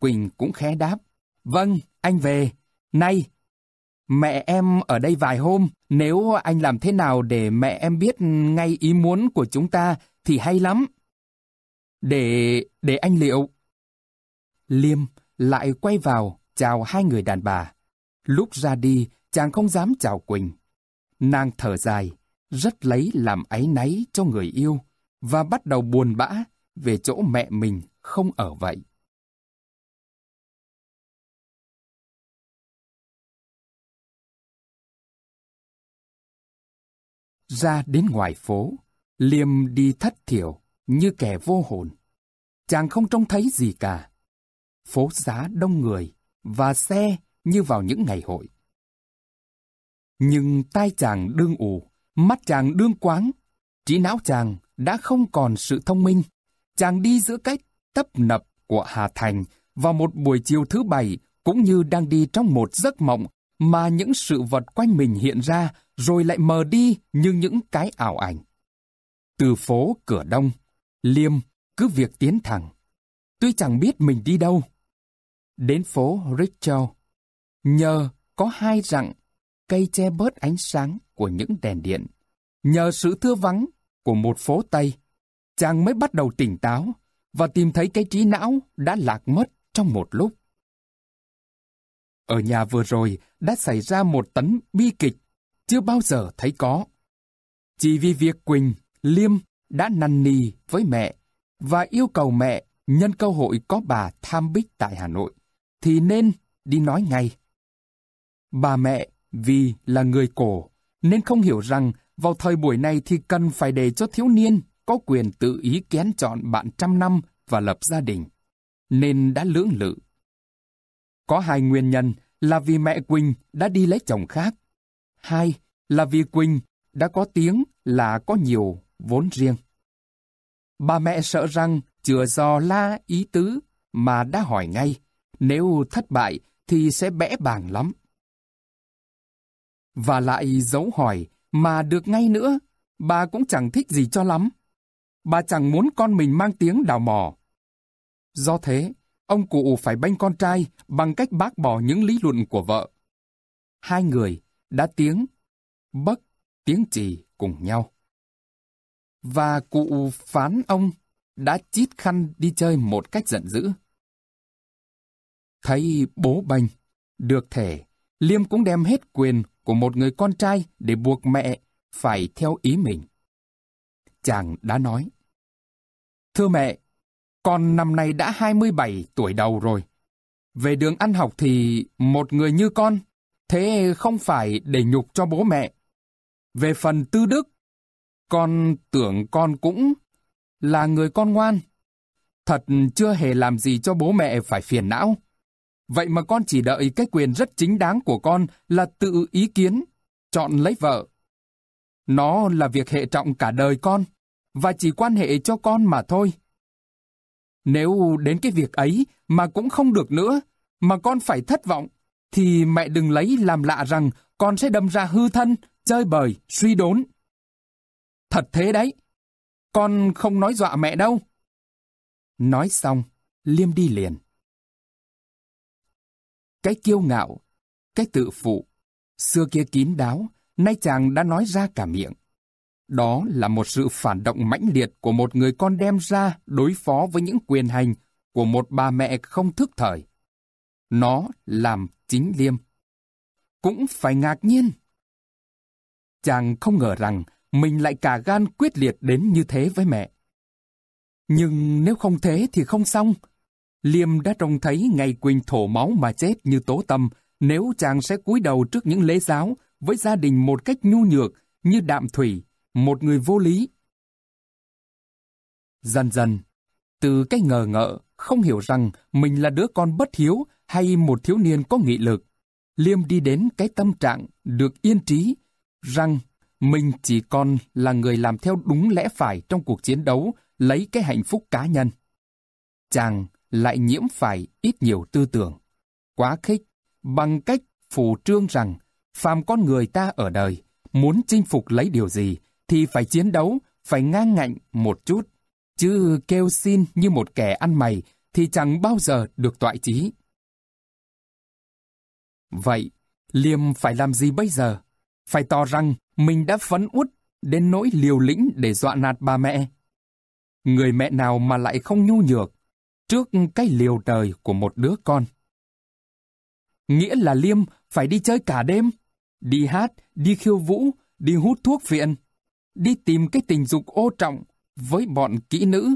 Quỳnh cũng khẽ đáp. Vâng, anh về. Nay, mẹ em ở đây vài hôm. Nếu anh làm thế nào để mẹ em biết ngay ý muốn của chúng ta thì hay lắm. Để... để anh liệu. Liêm lại quay vào chào hai người đàn bà. Lúc ra đi, chàng không dám chào Quỳnh. Nàng thở dài, rất lấy làm áy náy cho người yêu và bắt đầu buồn bã về chỗ mẹ mình không ở vậy. ra đến ngoài phố, Liêm đi thất thiểu như kẻ vô hồn. Chàng không trông thấy gì cả. Phố giá đông người và xe như vào những ngày hội. Nhưng tai chàng đương ù, mắt chàng đương quáng, trí não chàng đã không còn sự thông minh. Chàng đi giữa cách tấp nập của Hà Thành vào một buổi chiều thứ bảy cũng như đang đi trong một giấc mộng mà những sự vật quanh mình hiện ra rồi lại mờ đi như những cái ảo ảnh. Từ phố cửa đông, Liêm cứ việc tiến thẳng, tuy chẳng biết mình đi đâu. Đến phố Richel, nhờ có hai rặng, cây che bớt ánh sáng của những đèn điện. Nhờ sự thưa vắng của một phố Tây, chàng mới bắt đầu tỉnh táo và tìm thấy cái trí não đã lạc mất trong một lúc. Ở nhà vừa rồi đã xảy ra một tấn bi kịch, chưa bao giờ thấy có. Chỉ vì việc Quỳnh, Liêm đã năn nỉ với mẹ và yêu cầu mẹ nhân cơ hội có bà tham bích tại Hà Nội, thì nên đi nói ngay. Bà mẹ vì là người cổ nên không hiểu rằng vào thời buổi này thì cần phải để cho thiếu niên có quyền tự ý kén chọn bạn trăm năm và lập gia đình, nên đã lưỡng lự có hai nguyên nhân là vì mẹ Quỳnh đã đi lấy chồng khác. Hai là vì Quỳnh đã có tiếng là có nhiều vốn riêng. Bà mẹ sợ rằng chừa do la ý tứ mà đã hỏi ngay, nếu thất bại thì sẽ bẽ bàng lắm. Và lại dấu hỏi mà được ngay nữa, bà cũng chẳng thích gì cho lắm. Bà chẳng muốn con mình mang tiếng đào mò. Do thế, ông cụ phải banh con trai bằng cách bác bỏ những lý luận của vợ. Hai người đã tiếng bất tiếng trì cùng nhau. Và cụ phán ông đã chít khăn đi chơi một cách giận dữ. Thấy bố bành, được thể, Liêm cũng đem hết quyền của một người con trai để buộc mẹ phải theo ý mình. Chàng đã nói, Thưa mẹ, con năm nay đã 27 tuổi đầu rồi. Về đường ăn học thì một người như con, thế không phải để nhục cho bố mẹ. Về phần tư đức, con tưởng con cũng là người con ngoan. Thật chưa hề làm gì cho bố mẹ phải phiền não. Vậy mà con chỉ đợi cái quyền rất chính đáng của con là tự ý kiến, chọn lấy vợ. Nó là việc hệ trọng cả đời con, và chỉ quan hệ cho con mà thôi. Nếu đến cái việc ấy mà cũng không được nữa, mà con phải thất vọng, thì mẹ đừng lấy làm lạ rằng con sẽ đâm ra hư thân, chơi bời, suy đốn. Thật thế đấy, con không nói dọa mẹ đâu. Nói xong, Liêm đi liền. Cái kiêu ngạo, cái tự phụ, xưa kia kín đáo, nay chàng đã nói ra cả miệng. Đó là một sự phản động mãnh liệt của một người con đem ra đối phó với những quyền hành của một bà mẹ không thức thời. Nó làm chính liêm. Cũng phải ngạc nhiên. Chàng không ngờ rằng mình lại cả gan quyết liệt đến như thế với mẹ. Nhưng nếu không thế thì không xong. Liêm đã trông thấy ngày Quỳnh thổ máu mà chết như tố tâm nếu chàng sẽ cúi đầu trước những lễ giáo với gia đình một cách nhu nhược như đạm thủy một người vô lý. Dần dần, từ cái ngờ ngợ, không hiểu rằng mình là đứa con bất hiếu hay một thiếu niên có nghị lực, Liêm đi đến cái tâm trạng được yên trí rằng mình chỉ còn là người làm theo đúng lẽ phải trong cuộc chiến đấu lấy cái hạnh phúc cá nhân. Chàng lại nhiễm phải ít nhiều tư tưởng, quá khích bằng cách phủ trương rằng phàm con người ta ở đời muốn chinh phục lấy điều gì thì phải chiến đấu, phải ngang ngạnh một chút. Chứ kêu xin như một kẻ ăn mày thì chẳng bao giờ được toại trí. Vậy, Liêm phải làm gì bây giờ? Phải tỏ rằng mình đã phấn út đến nỗi liều lĩnh để dọa nạt bà mẹ. Người mẹ nào mà lại không nhu nhược trước cái liều đời của một đứa con. Nghĩa là Liêm phải đi chơi cả đêm, đi hát, đi khiêu vũ, đi hút thuốc viện đi tìm cái tình dục ô trọng với bọn kỹ nữ.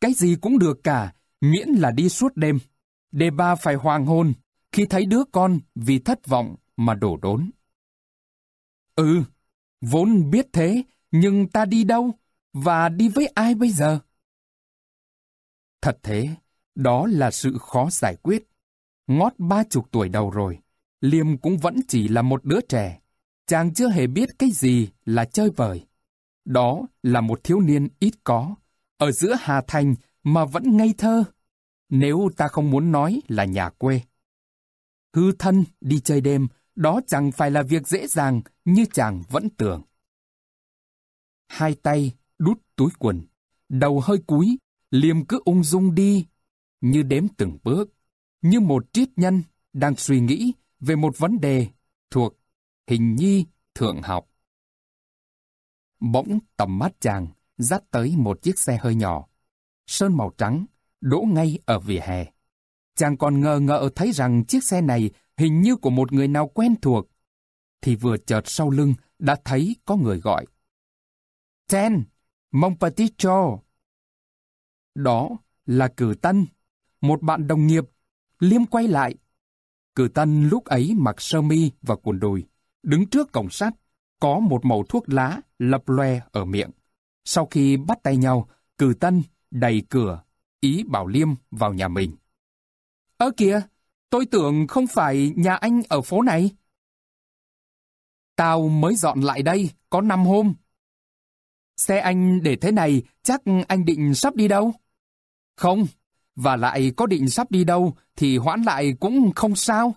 Cái gì cũng được cả, miễn là đi suốt đêm. Đề ba phải hoàng hôn khi thấy đứa con vì thất vọng mà đổ đốn. Ừ, vốn biết thế, nhưng ta đi đâu? Và đi với ai bây giờ? Thật thế, đó là sự khó giải quyết. Ngót ba chục tuổi đầu rồi, Liêm cũng vẫn chỉ là một đứa trẻ. Chàng chưa hề biết cái gì là chơi bời. Đó là một thiếu niên ít có, ở giữa Hà Thành mà vẫn ngây thơ, nếu ta không muốn nói là nhà quê. Hư thân đi chơi đêm, đó chẳng phải là việc dễ dàng như chàng vẫn tưởng. Hai tay đút túi quần, đầu hơi cúi, liềm cứ ung dung đi, như đếm từng bước, như một triết nhân đang suy nghĩ về một vấn đề thuộc hình nhi thượng học. Bỗng tầm mắt chàng dắt tới một chiếc xe hơi nhỏ. Sơn màu trắng, đỗ ngay ở vỉa hè. Chàng còn ngờ ngợ thấy rằng chiếc xe này hình như của một người nào quen thuộc. Thì vừa chợt sau lưng đã thấy có người gọi. Ten, mon petit cho. Đó là cử tân, một bạn đồng nghiệp. Liêm quay lại. Cử tân lúc ấy mặc sơ mi và quần đùi, đứng trước cổng sắt có một màu thuốc lá lập loe ở miệng. Sau khi bắt tay nhau, cử tân đầy cửa, ý bảo Liêm vào nhà mình. Ơ kìa, tôi tưởng không phải nhà anh ở phố này. Tao mới dọn lại đây, có năm hôm. Xe anh để thế này, chắc anh định sắp đi đâu? Không, và lại có định sắp đi đâu thì hoãn lại cũng không sao.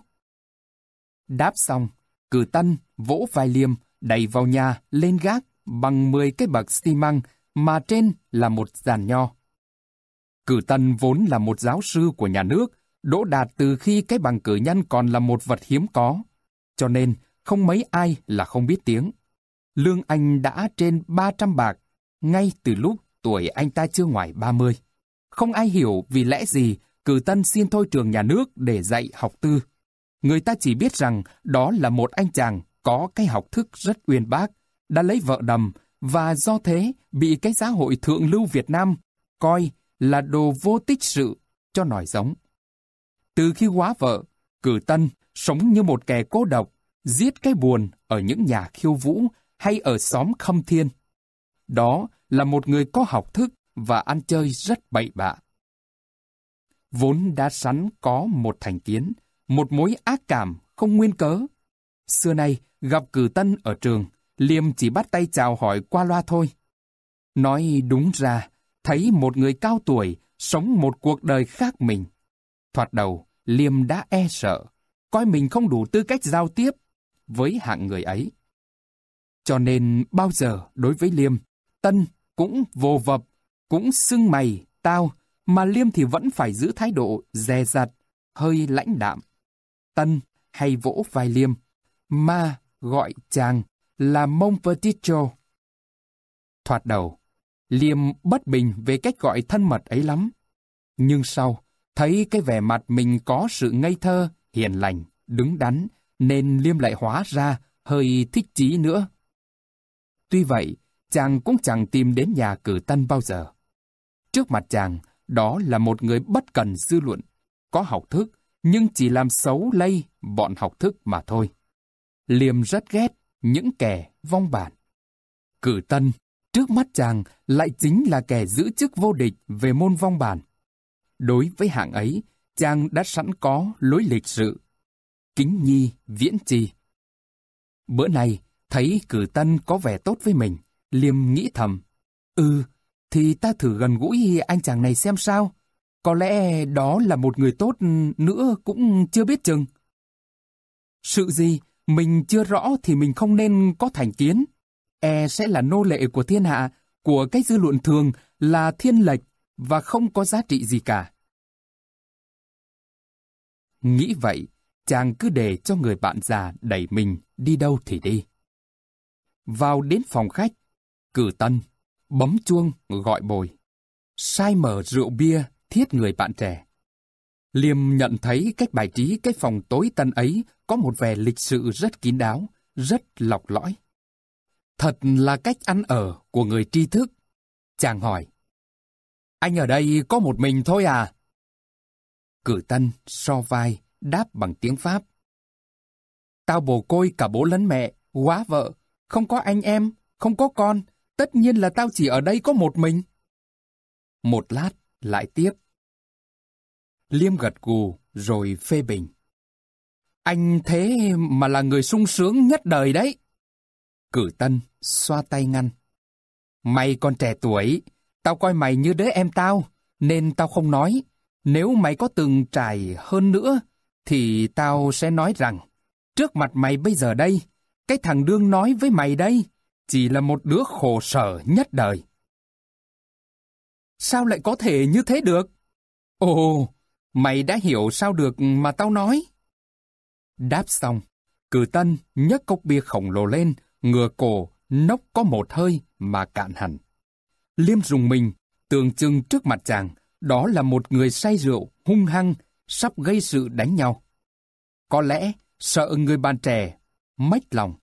Đáp xong, cử tân vỗ vai Liêm, đầy vào nhà lên gác bằng 10 cái bậc xi măng mà trên là một giàn nho. Cử Tân vốn là một giáo sư của nhà nước, đỗ đạt từ khi cái bằng cử nhân còn là một vật hiếm có, cho nên không mấy ai là không biết tiếng. Lương Anh đã trên 300 bạc, ngay từ lúc tuổi anh ta chưa ngoài 30. Không ai hiểu vì lẽ gì cử Tân xin thôi trường nhà nước để dạy học tư. Người ta chỉ biết rằng đó là một anh chàng có cái học thức rất uyên bác, đã lấy vợ đầm và do thế bị cái xã hội thượng lưu Việt Nam coi là đồ vô tích sự cho nòi giống. Từ khi quá vợ, cử tân sống như một kẻ cô độc, giết cái buồn ở những nhà khiêu vũ hay ở xóm khâm thiên. Đó là một người có học thức và ăn chơi rất bậy bạ. Vốn đã sẵn có một thành kiến, một mối ác cảm không nguyên cớ. Xưa nay, Gặp cử tân ở trường, Liêm chỉ bắt tay chào hỏi qua loa thôi. Nói đúng ra, thấy một người cao tuổi sống một cuộc đời khác mình. Thoạt đầu, Liêm đã e sợ, coi mình không đủ tư cách giao tiếp với hạng người ấy. Cho nên bao giờ đối với Liêm, Tân cũng vô vập, cũng xưng mày, tao, mà Liêm thì vẫn phải giữ thái độ dè dặt, hơi lãnh đạm. Tân hay vỗ vai Liêm, mà gọi chàng là Montverticho. Thoạt đầu, Liêm bất bình về cách gọi thân mật ấy lắm. Nhưng sau, thấy cái vẻ mặt mình có sự ngây thơ, hiền lành, đứng đắn, nên Liêm lại hóa ra hơi thích chí nữa. Tuy vậy, chàng cũng chẳng tìm đến nhà cử tân bao giờ. Trước mặt chàng, đó là một người bất cần dư luận, có học thức, nhưng chỉ làm xấu lây bọn học thức mà thôi. Liêm rất ghét những kẻ vong bản. Cử tân, trước mắt chàng lại chính là kẻ giữ chức vô địch về môn vong bản. Đối với hạng ấy, chàng đã sẵn có lối lịch sự. Kính nhi, viễn trì. Bữa nay, thấy cử tân có vẻ tốt với mình, Liêm nghĩ thầm. Ừ, thì ta thử gần gũi anh chàng này xem sao. Có lẽ đó là một người tốt nữa cũng chưa biết chừng. Sự gì mình chưa rõ thì mình không nên có thành kiến. E sẽ là nô lệ của thiên hạ, của cái dư luận thường là thiên lệch và không có giá trị gì cả. Nghĩ vậy, chàng cứ để cho người bạn già đẩy mình đi đâu thì đi. Vào đến phòng khách, cử tân, bấm chuông gọi bồi. Sai mở rượu bia thiết người bạn trẻ. Liêm nhận thấy cách bài trí cái phòng tối tân ấy có một vẻ lịch sự rất kín đáo, rất lọc lõi. Thật là cách ăn ở của người tri thức. Chàng hỏi, anh ở đây có một mình thôi à? Cử tân, so vai, đáp bằng tiếng Pháp. Tao bồ côi cả bố lẫn mẹ, quá vợ, không có anh em, không có con, tất nhiên là tao chỉ ở đây có một mình. Một lát, lại tiếp. Liêm gật gù rồi phê bình. Anh thế mà là người sung sướng nhất đời đấy. Cử Tân xoa tay ngăn. Mày còn trẻ tuổi, tao coi mày như đứa em tao, nên tao không nói. Nếu mày có từng trải hơn nữa, thì tao sẽ nói rằng, trước mặt mày bây giờ đây, cái thằng đương nói với mày đây, chỉ là một đứa khổ sở nhất đời. Sao lại có thể như thế được? Ồ, Mày đã hiểu sao được mà tao nói. Đáp xong, cử tân nhấc cốc bia khổng lồ lên, ngừa cổ, nốc có một hơi mà cạn hẳn. Liêm dùng mình, tượng trưng trước mặt chàng, đó là một người say rượu, hung hăng, sắp gây sự đánh nhau. Có lẽ sợ người bạn trẻ, mách lòng,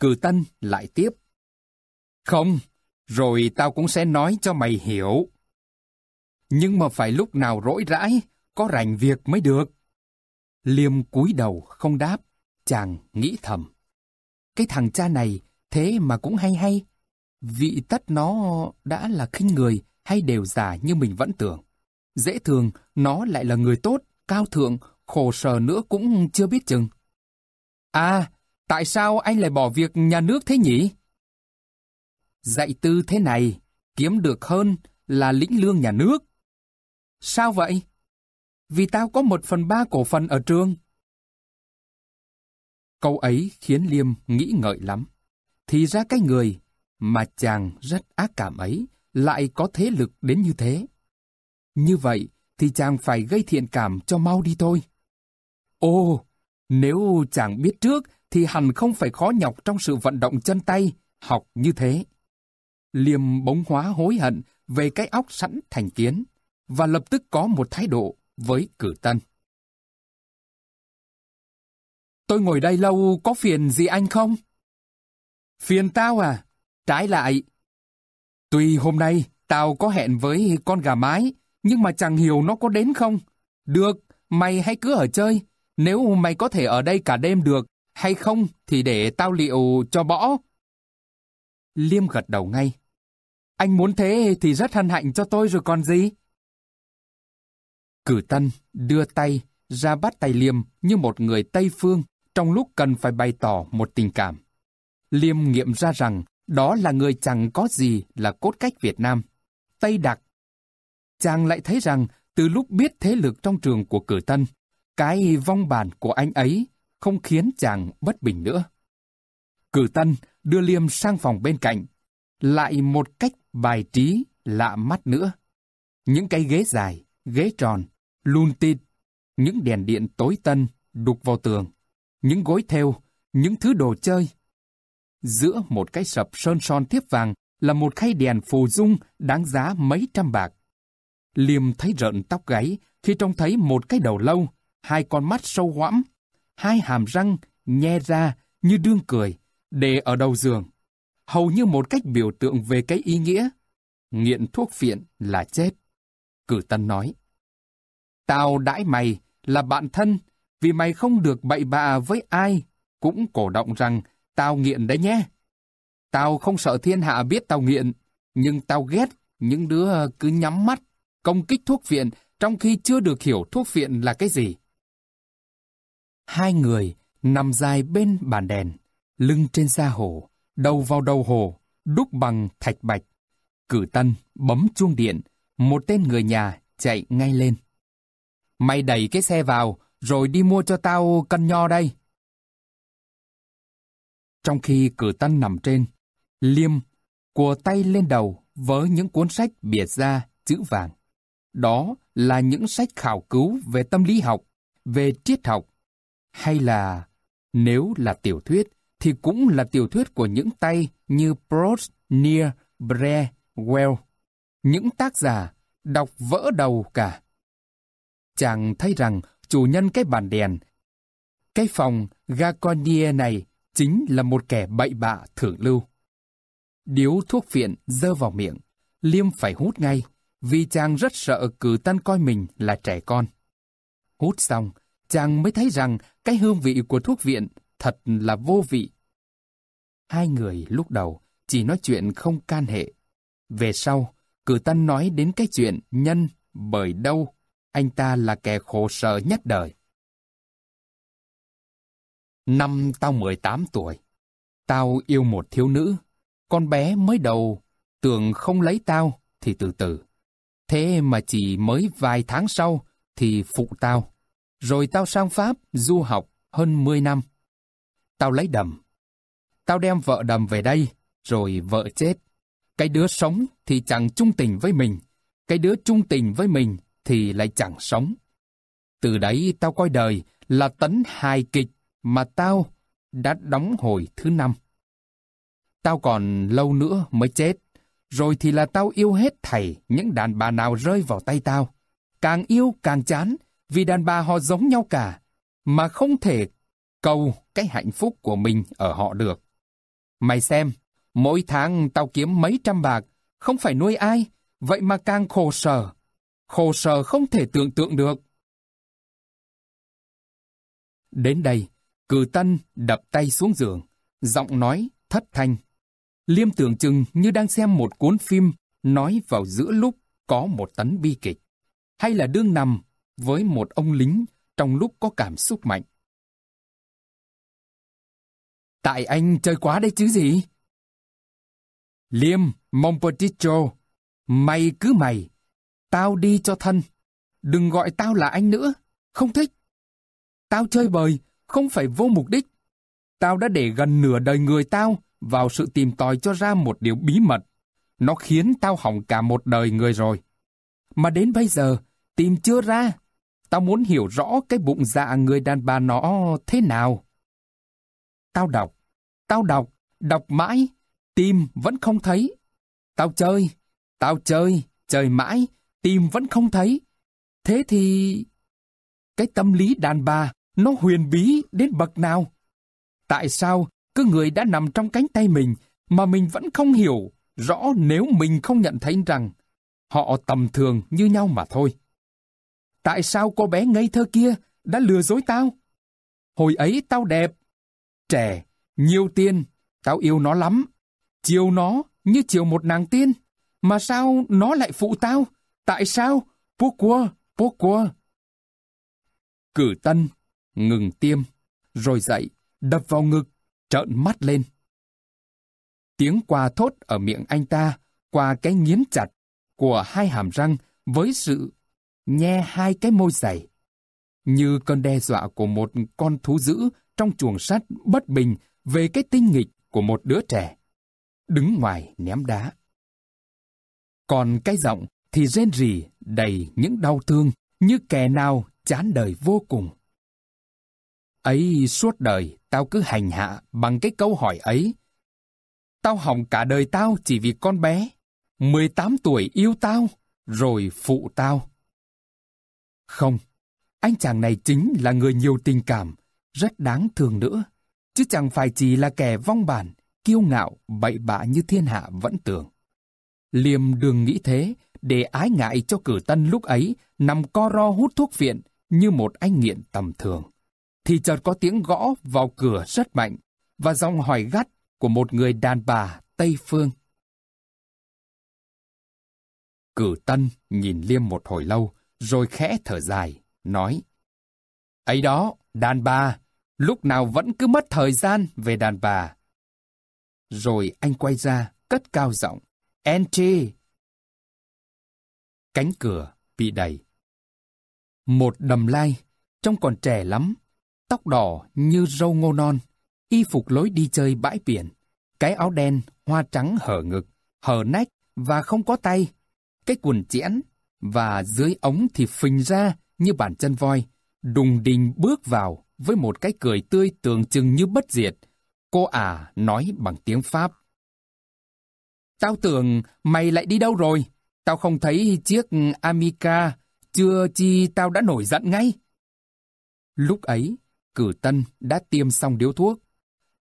cử tân lại tiếp. Không, rồi tao cũng sẽ nói cho mày hiểu. Nhưng mà phải lúc nào rỗi rãi có rảnh việc mới được. Liêm cúi đầu không đáp, chàng nghĩ thầm. Cái thằng cha này thế mà cũng hay hay. Vị tất nó đã là khinh người hay đều giả như mình vẫn tưởng. Dễ thường nó lại là người tốt, cao thượng, khổ sở nữa cũng chưa biết chừng. À, tại sao anh lại bỏ việc nhà nước thế nhỉ? Dạy tư thế này, kiếm được hơn là lĩnh lương nhà nước. Sao vậy? vì tao có một phần ba cổ phần ở trường. Câu ấy khiến Liêm nghĩ ngợi lắm. Thì ra cái người mà chàng rất ác cảm ấy lại có thế lực đến như thế. Như vậy thì chàng phải gây thiện cảm cho mau đi thôi. Ô, nếu chàng biết trước thì hẳn không phải khó nhọc trong sự vận động chân tay, học như thế. Liêm bỗng hóa hối hận về cái óc sẵn thành kiến và lập tức có một thái độ với cử tân. Tôi ngồi đây lâu có phiền gì anh không? Phiền tao à? Trái lại. Tuy hôm nay tao có hẹn với con gà mái, nhưng mà chẳng hiểu nó có đến không. Được, mày hãy cứ ở chơi. Nếu mày có thể ở đây cả đêm được, hay không thì để tao liệu cho bỏ. Liêm gật đầu ngay. Anh muốn thế thì rất hân hạnh cho tôi rồi còn gì? Cử Tân đưa tay ra bắt tay Liêm như một người Tây Phương trong lúc cần phải bày tỏ một tình cảm. Liêm nghiệm ra rằng đó là người chẳng có gì là cốt cách Việt Nam. Tây Đặc. Chàng lại thấy rằng từ lúc biết thế lực trong trường của cử tân, cái vong bản của anh ấy không khiến chàng bất bình nữa. Cử tân đưa Liêm sang phòng bên cạnh, lại một cách bài trí lạ mắt nữa. Những cái ghế dài, ghế tròn, lun tin, những đèn điện tối tân đục vào tường, những gối theo, những thứ đồ chơi. Giữa một cái sập sơn son thiếp vàng là một khay đèn phù dung đáng giá mấy trăm bạc. Liêm thấy rợn tóc gáy khi trông thấy một cái đầu lâu, hai con mắt sâu hoãm, hai hàm răng nhe ra như đương cười, để ở đầu giường. Hầu như một cách biểu tượng về cái ý nghĩa, nghiện thuốc phiện là chết. Cử Tân nói, Tao đãi mày là bạn thân, vì mày không được bậy bạ với ai, cũng cổ động rằng tao nghiện đấy nhé. Tao không sợ thiên hạ biết tao nghiện, nhưng tao ghét những đứa cứ nhắm mắt, công kích thuốc viện trong khi chưa được hiểu thuốc viện là cái gì. Hai người nằm dài bên bàn đèn, lưng trên da hổ, đầu vào đầu hồ, đúc bằng thạch bạch. Cử tân bấm chuông điện, một tên người nhà chạy ngay lên. Mày đẩy cái xe vào, rồi đi mua cho tao cân nho đây. Trong khi cử tân nằm trên, Liêm cùa tay lên đầu với những cuốn sách bìa da chữ vàng. Đó là những sách khảo cứu về tâm lý học, về triết học, hay là nếu là tiểu thuyết thì cũng là tiểu thuyết của những tay như Prost, Near, Bre, Well. Những tác giả đọc vỡ đầu cả chàng thấy rằng chủ nhân cái bàn đèn, cái phòng gaconia này chính là một kẻ bậy bạ thượng lưu. Điếu thuốc viện dơ vào miệng, Liêm phải hút ngay, vì chàng rất sợ cử tân coi mình là trẻ con. Hút xong, chàng mới thấy rằng cái hương vị của thuốc viện thật là vô vị. Hai người lúc đầu chỉ nói chuyện không can hệ. Về sau, cử tân nói đến cái chuyện nhân bởi đâu anh ta là kẻ khổ sở nhất đời. Năm tao 18 tuổi, tao yêu một thiếu nữ. Con bé mới đầu tưởng không lấy tao thì từ từ. Thế mà chỉ mới vài tháng sau thì phụ tao. Rồi tao sang Pháp du học hơn 10 năm. Tao lấy đầm. Tao đem vợ đầm về đây, rồi vợ chết. Cái đứa sống thì chẳng trung tình với mình. Cái đứa trung tình với mình thì lại chẳng sống. Từ đấy tao coi đời là tấn hài kịch mà tao đã đóng hồi thứ năm. Tao còn lâu nữa mới chết, rồi thì là tao yêu hết thảy những đàn bà nào rơi vào tay tao. Càng yêu càng chán, vì đàn bà họ giống nhau cả, mà không thể cầu cái hạnh phúc của mình ở họ được. Mày xem, mỗi tháng tao kiếm mấy trăm bạc, không phải nuôi ai, vậy mà càng khổ sở, khổ sở không thể tưởng tượng được. Đến đây, cử tân đập tay xuống giường, giọng nói thất thanh. Liêm tưởng chừng như đang xem một cuốn phim nói vào giữa lúc có một tấn bi kịch, hay là đương nằm với một ông lính trong lúc có cảm xúc mạnh. Tại anh chơi quá đấy chứ gì? Liêm, Montpetitro, mày cứ mày, Tao đi cho thân. Đừng gọi tao là anh nữa. Không thích. Tao chơi bời, không phải vô mục đích. Tao đã để gần nửa đời người tao vào sự tìm tòi cho ra một điều bí mật. Nó khiến tao hỏng cả một đời người rồi. Mà đến bây giờ, tìm chưa ra. Tao muốn hiểu rõ cái bụng dạ người đàn bà nó thế nào. Tao đọc, tao đọc, đọc mãi, tìm vẫn không thấy. Tao chơi, tao chơi, chơi mãi, tìm vẫn không thấy. Thế thì... Cái tâm lý đàn bà, nó huyền bí đến bậc nào? Tại sao cứ người đã nằm trong cánh tay mình mà mình vẫn không hiểu rõ nếu mình không nhận thấy rằng họ tầm thường như nhau mà thôi. Tại sao cô bé ngây thơ kia đã lừa dối tao? Hồi ấy tao đẹp, trẻ, nhiều tiền, tao yêu nó lắm. Chiều nó như chiều một nàng tiên, mà sao nó lại phụ tao? Tại sao? Pourquoi? Pourquoi? Cử tân, ngừng tiêm, rồi dậy, đập vào ngực, trợn mắt lên. Tiếng qua thốt ở miệng anh ta, qua cái nghiến chặt của hai hàm răng với sự nhe hai cái môi dày. Như cơn đe dọa của một con thú dữ trong chuồng sắt bất bình về cái tinh nghịch của một đứa trẻ. Đứng ngoài ném đá. Còn cái giọng thì rên rỉ đầy những đau thương như kẻ nào chán đời vô cùng. Ấy suốt đời tao cứ hành hạ bằng cái câu hỏi ấy. Tao hỏng cả đời tao chỉ vì con bé, 18 tuổi yêu tao, rồi phụ tao. Không, anh chàng này chính là người nhiều tình cảm, rất đáng thương nữa, chứ chẳng phải chỉ là kẻ vong bản, kiêu ngạo, bậy bạ như thiên hạ vẫn tưởng. Liêm đường nghĩ thế, để ái ngại cho cử tân lúc ấy nằm co ro hút thuốc viện như một anh nghiện tầm thường. Thì chợt có tiếng gõ vào cửa rất mạnh và giọng hỏi gắt của một người đàn bà Tây Phương. Cử tân nhìn Liêm một hồi lâu, rồi khẽ thở dài, nói ấy đó, đàn bà, lúc nào vẫn cứ mất thời gian về đàn bà. Rồi anh quay ra, cất cao giọng. anh Angie, cánh cửa bị đẩy. Một đầm lai, trông còn trẻ lắm, tóc đỏ như râu ngô non, y phục lối đi chơi bãi biển, cái áo đen, hoa trắng hở ngực, hở nách và không có tay, cái quần chẽn và dưới ống thì phình ra như bàn chân voi, đùng đình bước vào với một cái cười tươi tưởng chừng như bất diệt. Cô à nói bằng tiếng Pháp. Tao tưởng mày lại đi đâu rồi? Tao không thấy chiếc Amica, chưa chi tao đã nổi giận ngay. Lúc ấy, cử tân đã tiêm xong điếu thuốc.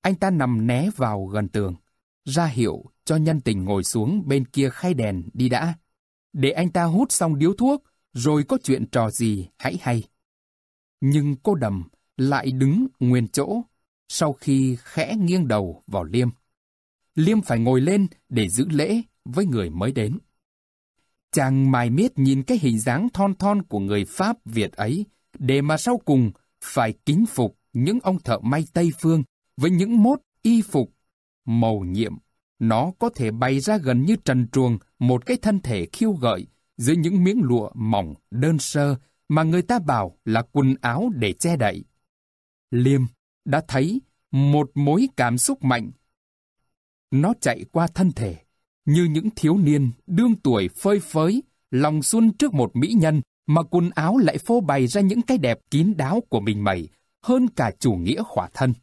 Anh ta nằm né vào gần tường, ra hiệu cho nhân tình ngồi xuống bên kia khai đèn đi đã. Để anh ta hút xong điếu thuốc, rồi có chuyện trò gì hãy hay. Nhưng cô đầm lại đứng nguyên chỗ, sau khi khẽ nghiêng đầu vào Liêm. Liêm phải ngồi lên để giữ lễ với người mới đến. Chàng mài miết nhìn cái hình dáng thon thon của người Pháp Việt ấy, để mà sau cùng phải kính phục những ông thợ may Tây Phương với những mốt y phục màu nhiệm. Nó có thể bày ra gần như trần truồng một cái thân thể khiêu gợi dưới những miếng lụa mỏng, đơn sơ mà người ta bảo là quần áo để che đậy. Liêm đã thấy một mối cảm xúc mạnh. Nó chạy qua thân thể, như những thiếu niên đương tuổi phơi phới, lòng xuân trước một mỹ nhân mà quần áo lại phô bày ra những cái đẹp kín đáo của mình mẩy hơn cả chủ nghĩa khỏa thân.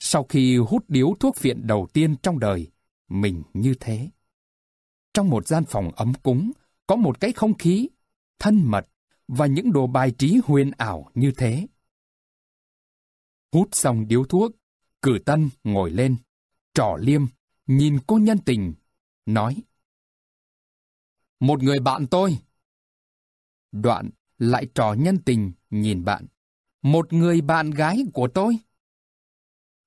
Sau khi hút điếu thuốc viện đầu tiên trong đời, mình như thế. Trong một gian phòng ấm cúng, có một cái không khí, thân mật và những đồ bài trí huyền ảo như thế. Hút xong điếu thuốc, cử tân ngồi lên, trỏ liêm, nhìn cô nhân tình nói Một người bạn tôi. Đoạn lại trò nhân tình nhìn bạn. Một người bạn gái của tôi.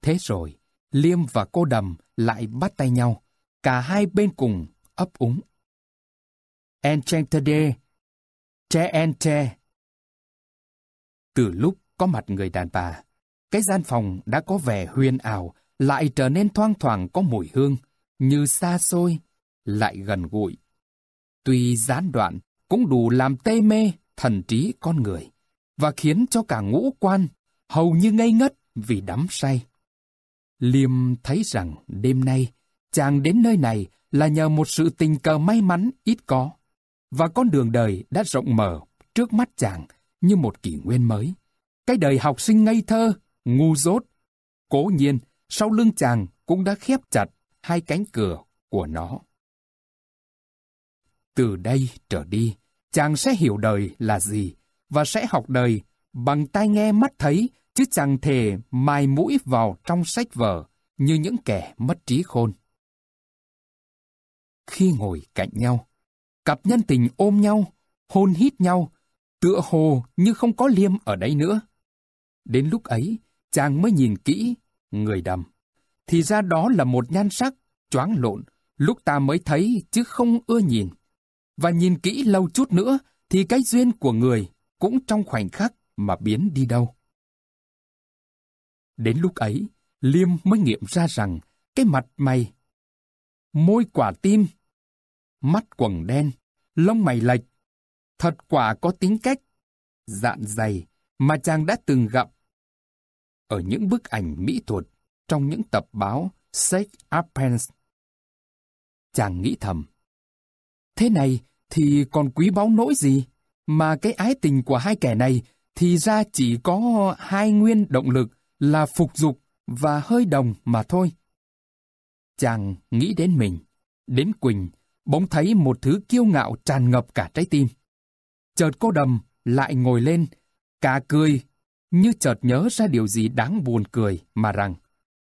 Thế rồi, Liêm và cô đầm lại bắt tay nhau, cả hai bên cùng ấp úng. Enchantade, che ente. Từ lúc có mặt người đàn bà, cái gian phòng đã có vẻ huyền ảo, lại trở nên thoang thoảng có mùi hương, như xa xôi lại gần gũi. Tuy gián đoạn, cũng đủ làm tê mê thần trí con người và khiến cho cả ngũ quan hầu như ngây ngất vì đắm say. Liêm thấy rằng đêm nay chàng đến nơi này là nhờ một sự tình cờ may mắn ít có và con đường đời đã rộng mở trước mắt chàng như một kỷ nguyên mới. Cái đời học sinh ngây thơ, ngu dốt. Cố nhiên, sau lưng chàng cũng đã khép chặt hai cánh cửa của nó. Từ đây trở đi, chàng sẽ hiểu đời là gì và sẽ học đời bằng tai nghe mắt thấy chứ chẳng thể mài mũi vào trong sách vở như những kẻ mất trí khôn. Khi ngồi cạnh nhau, cặp nhân tình ôm nhau, hôn hít nhau, tựa hồ như không có liêm ở đây nữa. Đến lúc ấy, chàng mới nhìn kỹ, người đầm. Thì ra đó là một nhan sắc, choáng lộn, lúc ta mới thấy chứ không ưa nhìn và nhìn kỹ lâu chút nữa thì cái duyên của người cũng trong khoảnh khắc mà biến đi đâu. Đến lúc ấy, Liêm mới nghiệm ra rằng cái mặt mày, môi quả tim, mắt quầng đen, lông mày lệch, thật quả có tính cách, dạn dày mà chàng đã từng gặp. Ở những bức ảnh mỹ thuật trong những tập báo Sex Appens. Chàng nghĩ thầm, Thế này thì còn quý báu nỗi gì? Mà cái ái tình của hai kẻ này thì ra chỉ có hai nguyên động lực là phục dục và hơi đồng mà thôi. Chàng nghĩ đến mình, đến Quỳnh, bỗng thấy một thứ kiêu ngạo tràn ngập cả trái tim. Chợt cô đầm lại ngồi lên, cả cười, như chợt nhớ ra điều gì đáng buồn cười mà rằng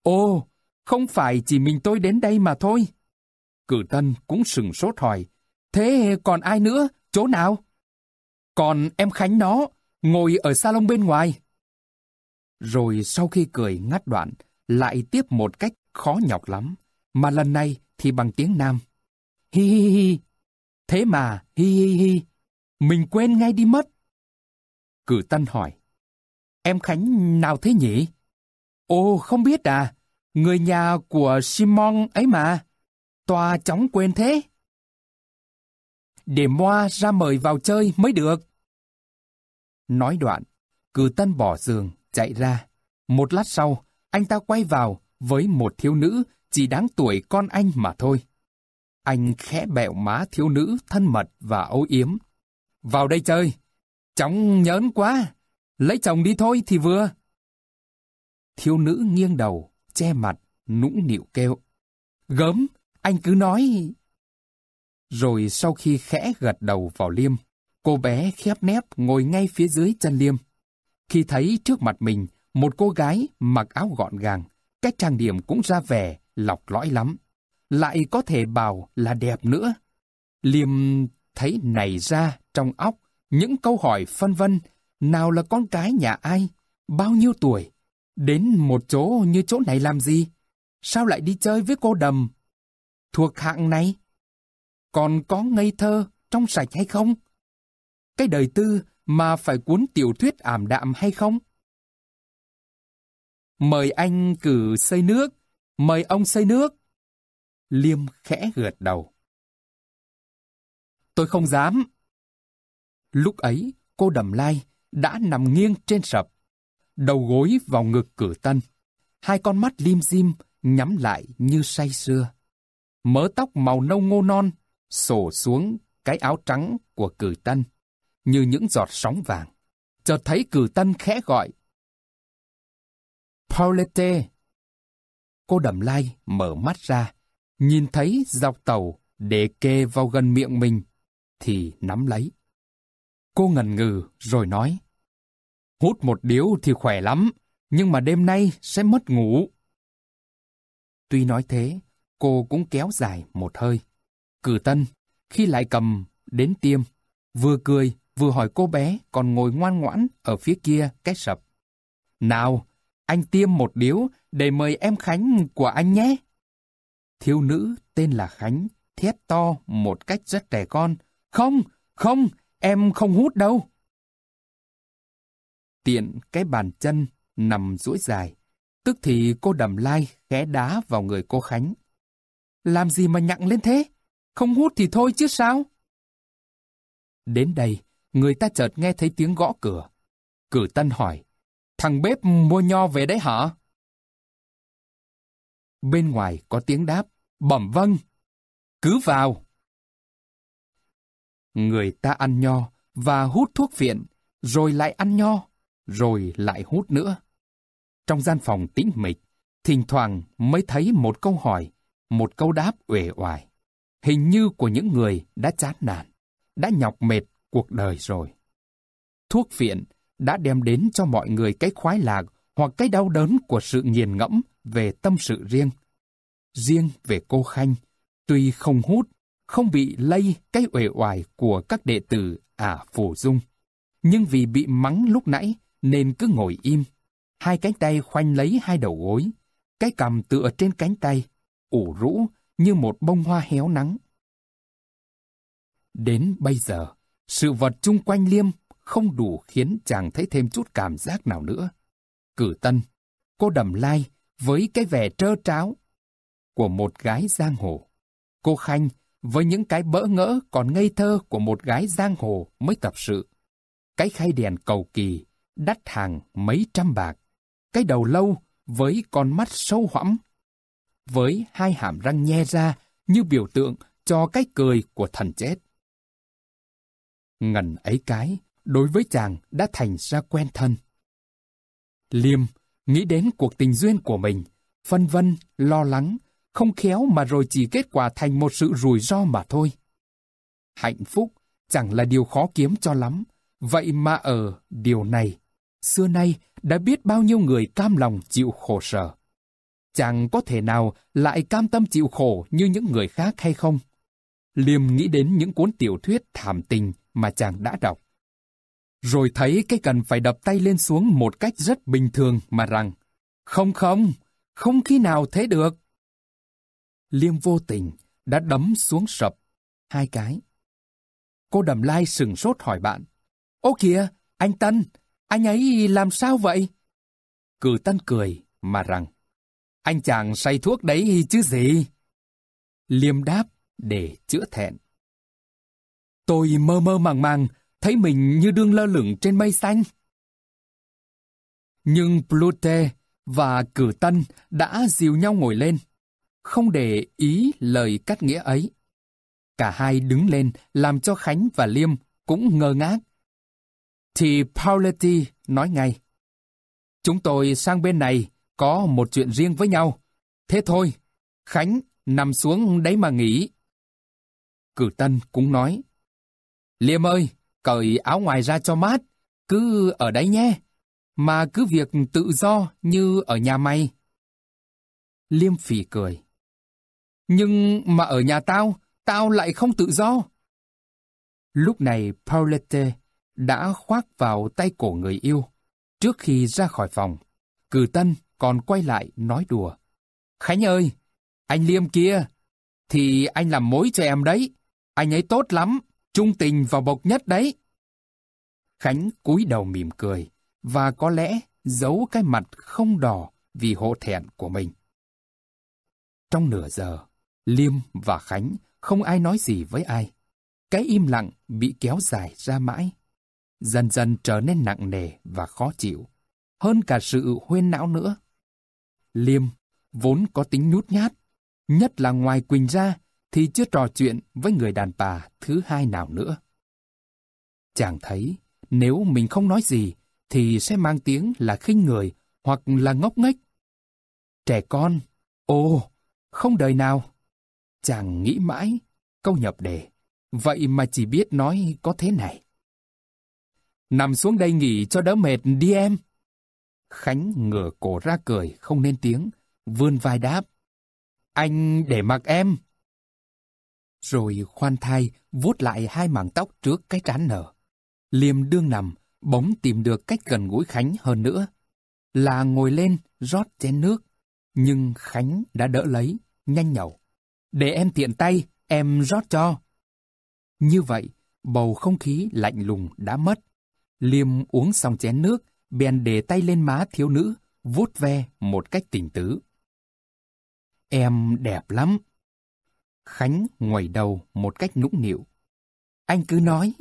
Ô, không phải chỉ mình tôi đến đây mà thôi. Cử tân cũng sừng sốt hỏi, Thế còn ai nữa? Chỗ nào? Còn em Khánh nó, ngồi ở salon bên ngoài. Rồi sau khi cười ngắt đoạn, lại tiếp một cách khó nhọc lắm. Mà lần này thì bằng tiếng Nam. Hi hi hi. Thế mà, hi hi hi. Mình quên ngay đi mất. Cử Tân hỏi. Em Khánh nào thế nhỉ? Ồ, không biết à. Người nhà của Simon ấy mà. Tòa chóng quên thế để Moa ra mời vào chơi mới được. Nói đoạn, cử tân bỏ giường, chạy ra. Một lát sau, anh ta quay vào với một thiếu nữ chỉ đáng tuổi con anh mà thôi. Anh khẽ bẹo má thiếu nữ thân mật và âu yếm. Vào đây chơi, chóng nhớn quá, lấy chồng đi thôi thì vừa. Thiếu nữ nghiêng đầu, che mặt, nũng nịu kêu. Gớm, anh cứ nói... Rồi sau khi khẽ gật đầu vào Liêm, cô bé khép nép ngồi ngay phía dưới chân Liêm. Khi thấy trước mặt mình một cô gái mặc áo gọn gàng, cách trang điểm cũng ra vẻ, lọc lõi lắm. Lại có thể bảo là đẹp nữa. Liêm thấy nảy ra trong óc những câu hỏi phân vân, nào là con cái nhà ai, bao nhiêu tuổi, đến một chỗ như chỗ này làm gì, sao lại đi chơi với cô đầm, thuộc hạng này, còn có ngây thơ, trong sạch hay không? Cái đời tư mà phải cuốn tiểu thuyết ảm đạm hay không? Mời anh cử xây nước, mời ông xây nước. Liêm khẽ gật đầu. Tôi không dám. Lúc ấy, cô đầm lai đã nằm nghiêng trên sập, đầu gối vào ngực cử tân. Hai con mắt lim dim nhắm lại như say xưa, Mớ tóc màu nâu ngô non sổ xuống cái áo trắng của cử tân, như những giọt sóng vàng. Chợt thấy cử tân khẽ gọi. Paulette! Cô đầm lai mở mắt ra, nhìn thấy dọc tàu để kê vào gần miệng mình, thì nắm lấy. Cô ngần ngừ rồi nói. Hút một điếu thì khỏe lắm, nhưng mà đêm nay sẽ mất ngủ. Tuy nói thế, cô cũng kéo dài một hơi. Cử Tân, khi lại cầm đến tiêm, vừa cười vừa hỏi cô bé còn ngồi ngoan ngoãn ở phía kia cái sập. Nào, anh tiêm một điếu để mời em Khánh của anh nhé. Thiếu nữ tên là Khánh thét to một cách rất trẻ con. Không, không, em không hút đâu. Tiện cái bàn chân nằm duỗi dài, tức thì cô đầm lai ghé đá vào người cô Khánh. Làm gì mà nhặng lên thế? không hút thì thôi chứ sao? Đến đây, người ta chợt nghe thấy tiếng gõ cửa. Cử tân hỏi, thằng bếp mua nho về đấy hả? Bên ngoài có tiếng đáp, bẩm vâng, cứ vào. Người ta ăn nho và hút thuốc phiện, rồi lại ăn nho, rồi lại hút nữa. Trong gian phòng tĩnh mịch, thỉnh thoảng mới thấy một câu hỏi, một câu đáp uể oải hình như của những người đã chán nản, đã nhọc mệt cuộc đời rồi. Thuốc phiện đã đem đến cho mọi người cái khoái lạc hoặc cái đau đớn của sự nghiền ngẫm về tâm sự riêng. Riêng về cô Khanh, tuy không hút, không bị lây cái uể oải của các đệ tử à phù dung. Nhưng vì bị mắng lúc nãy nên cứ ngồi im, hai cánh tay khoanh lấy hai đầu gối, cái cầm tựa trên cánh tay, ủ rũ như một bông hoa héo nắng. Đến bây giờ, sự vật chung quanh Liêm không đủ khiến chàng thấy thêm chút cảm giác nào nữa. Cử tân, cô đầm lai với cái vẻ trơ tráo của một gái giang hồ. Cô Khanh với những cái bỡ ngỡ còn ngây thơ của một gái giang hồ mới tập sự. Cái khay đèn cầu kỳ, đắt hàng mấy trăm bạc. Cái đầu lâu với con mắt sâu hoẫm với hai hàm răng nhe ra như biểu tượng cho cái cười của thần chết. Ngần ấy cái, đối với chàng đã thành ra quen thân. Liêm nghĩ đến cuộc tình duyên của mình, phân vân, lo lắng, không khéo mà rồi chỉ kết quả thành một sự rủi ro mà thôi. Hạnh phúc chẳng là điều khó kiếm cho lắm, vậy mà ở điều này, xưa nay đã biết bao nhiêu người cam lòng chịu khổ sở chàng có thể nào lại cam tâm chịu khổ như những người khác hay không? Liêm nghĩ đến những cuốn tiểu thuyết thảm tình mà chàng đã đọc. Rồi thấy cái cần phải đập tay lên xuống một cách rất bình thường mà rằng Không không, không khi nào thế được. Liêm vô tình đã đấm xuống sập hai cái. Cô đầm lai sừng sốt hỏi bạn. Ô kìa, anh Tân, anh ấy làm sao vậy? Cử Tân cười mà rằng anh chàng say thuốc đấy chứ gì? Liêm đáp để chữa thẹn. Tôi mơ mơ màng màng, thấy mình như đương lơ lửng trên mây xanh. Nhưng Plute và Cử Tân đã dìu nhau ngồi lên, không để ý lời cắt nghĩa ấy. Cả hai đứng lên làm cho Khánh và Liêm cũng ngơ ngác. Thì Pauletti nói ngay, Chúng tôi sang bên này có một chuyện riêng với nhau. Thế thôi, Khánh, nằm xuống đấy mà nghỉ. Cử Tân cũng nói, Liêm ơi, cởi áo ngoài ra cho mát, cứ ở đấy nhé, mà cứ việc tự do như ở nhà mày. Liêm phì cười, Nhưng mà ở nhà tao, tao lại không tự do. Lúc này Paulette đã khoác vào tay cổ người yêu trước khi ra khỏi phòng. Cử Tân còn quay lại nói đùa. Khánh ơi, anh Liêm kia, thì anh làm mối cho em đấy. Anh ấy tốt lắm, trung tình và bộc nhất đấy. Khánh cúi đầu mỉm cười và có lẽ giấu cái mặt không đỏ vì hộ thẹn của mình. Trong nửa giờ, Liêm và Khánh không ai nói gì với ai. Cái im lặng bị kéo dài ra mãi. Dần dần trở nên nặng nề và khó chịu, hơn cả sự huyên não nữa. Liêm, vốn có tính nhút nhát, nhất là ngoài Quỳnh ra, thì chưa trò chuyện với người đàn bà thứ hai nào nữa. Chàng thấy, nếu mình không nói gì, thì sẽ mang tiếng là khinh người hoặc là ngốc nghếch. Trẻ con, ồ, không đời nào. Chàng nghĩ mãi, câu nhập đề, vậy mà chỉ biết nói có thế này. Nằm xuống đây nghỉ cho đỡ mệt đi em. Khánh ngửa cổ ra cười, không nên tiếng, vươn vai đáp. Anh để mặc em. Rồi khoan thai, vuốt lại hai mảng tóc trước cái trán nở. Liêm đương nằm, bóng tìm được cách gần gũi Khánh hơn nữa. Là ngồi lên, rót chén nước. Nhưng Khánh đã đỡ lấy, nhanh nhậu Để em tiện tay, em rót cho. Như vậy, bầu không khí lạnh lùng đã mất. Liêm uống xong chén nước, bèn để tay lên má thiếu nữ, vuốt ve một cách tình tứ. Em đẹp lắm. Khánh ngoẩy đầu một cách nũng nịu. Anh cứ nói.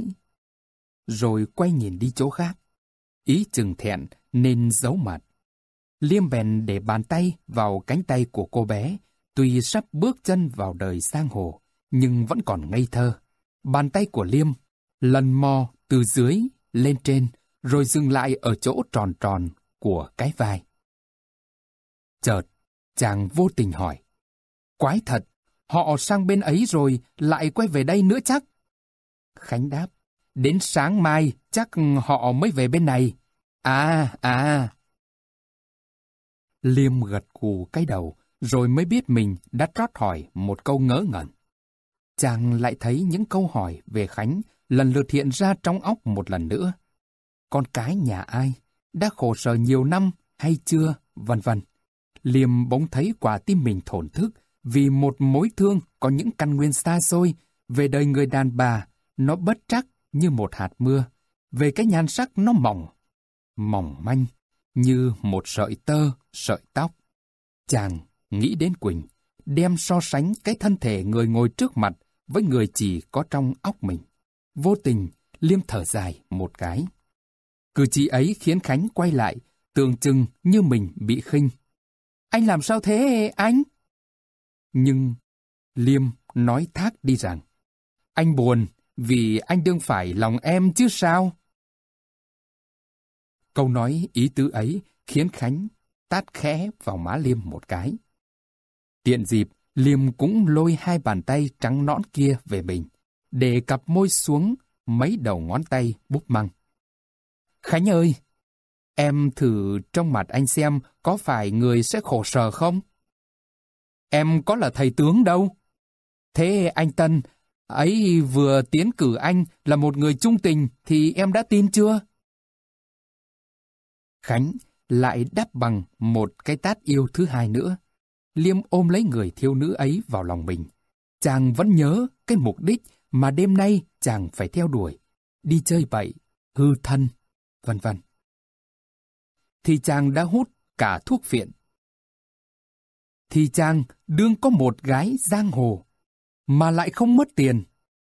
Rồi quay nhìn đi chỗ khác. Ý chừng thẹn nên giấu mặt. Liêm bèn để bàn tay vào cánh tay của cô bé, tuy sắp bước chân vào đời sang hồ, nhưng vẫn còn ngây thơ. Bàn tay của Liêm lần mò từ dưới lên trên rồi dừng lại ở chỗ tròn tròn của cái vai. Chợt, chàng vô tình hỏi. Quái thật, họ sang bên ấy rồi lại quay về đây nữa chắc. Khánh đáp, đến sáng mai chắc họ mới về bên này. À, à. Liêm gật cù cái đầu, rồi mới biết mình đã trót hỏi một câu ngớ ngẩn. Chàng lại thấy những câu hỏi về Khánh lần lượt hiện ra trong óc một lần nữa con cái nhà ai, đã khổ sở nhiều năm hay chưa, vân vân. Liêm bỗng thấy quả tim mình thổn thức vì một mối thương có những căn nguyên xa xôi về đời người đàn bà, nó bất trắc như một hạt mưa, về cái nhan sắc nó mỏng, mỏng manh như một sợi tơ, sợi tóc. Chàng nghĩ đến Quỳnh, đem so sánh cái thân thể người ngồi trước mặt với người chỉ có trong óc mình. Vô tình, Liêm thở dài một cái. Cử chỉ ấy khiến Khánh quay lại, tượng trưng như mình bị khinh. Anh làm sao thế anh? Nhưng Liêm nói thác đi rằng Anh buồn vì anh đương phải lòng em chứ sao? Câu nói ý tứ ấy khiến Khánh tát khẽ vào má Liêm một cái. Tiện dịp, Liêm cũng lôi hai bàn tay trắng nõn kia về mình, để cặp môi xuống mấy đầu ngón tay búp măng. Khánh ơi, em thử trong mặt anh xem có phải người sẽ khổ sở không? Em có là thầy tướng đâu. Thế anh Tân, ấy vừa tiến cử anh là một người trung tình thì em đã tin chưa? Khánh lại đáp bằng một cái tát yêu thứ hai nữa. Liêm ôm lấy người thiếu nữ ấy vào lòng mình. Chàng vẫn nhớ cái mục đích mà đêm nay chàng phải theo đuổi. Đi chơi bậy, hư thân vân vân. Thì chàng đã hút cả thuốc phiện. Thì chàng đương có một gái giang hồ, mà lại không mất tiền,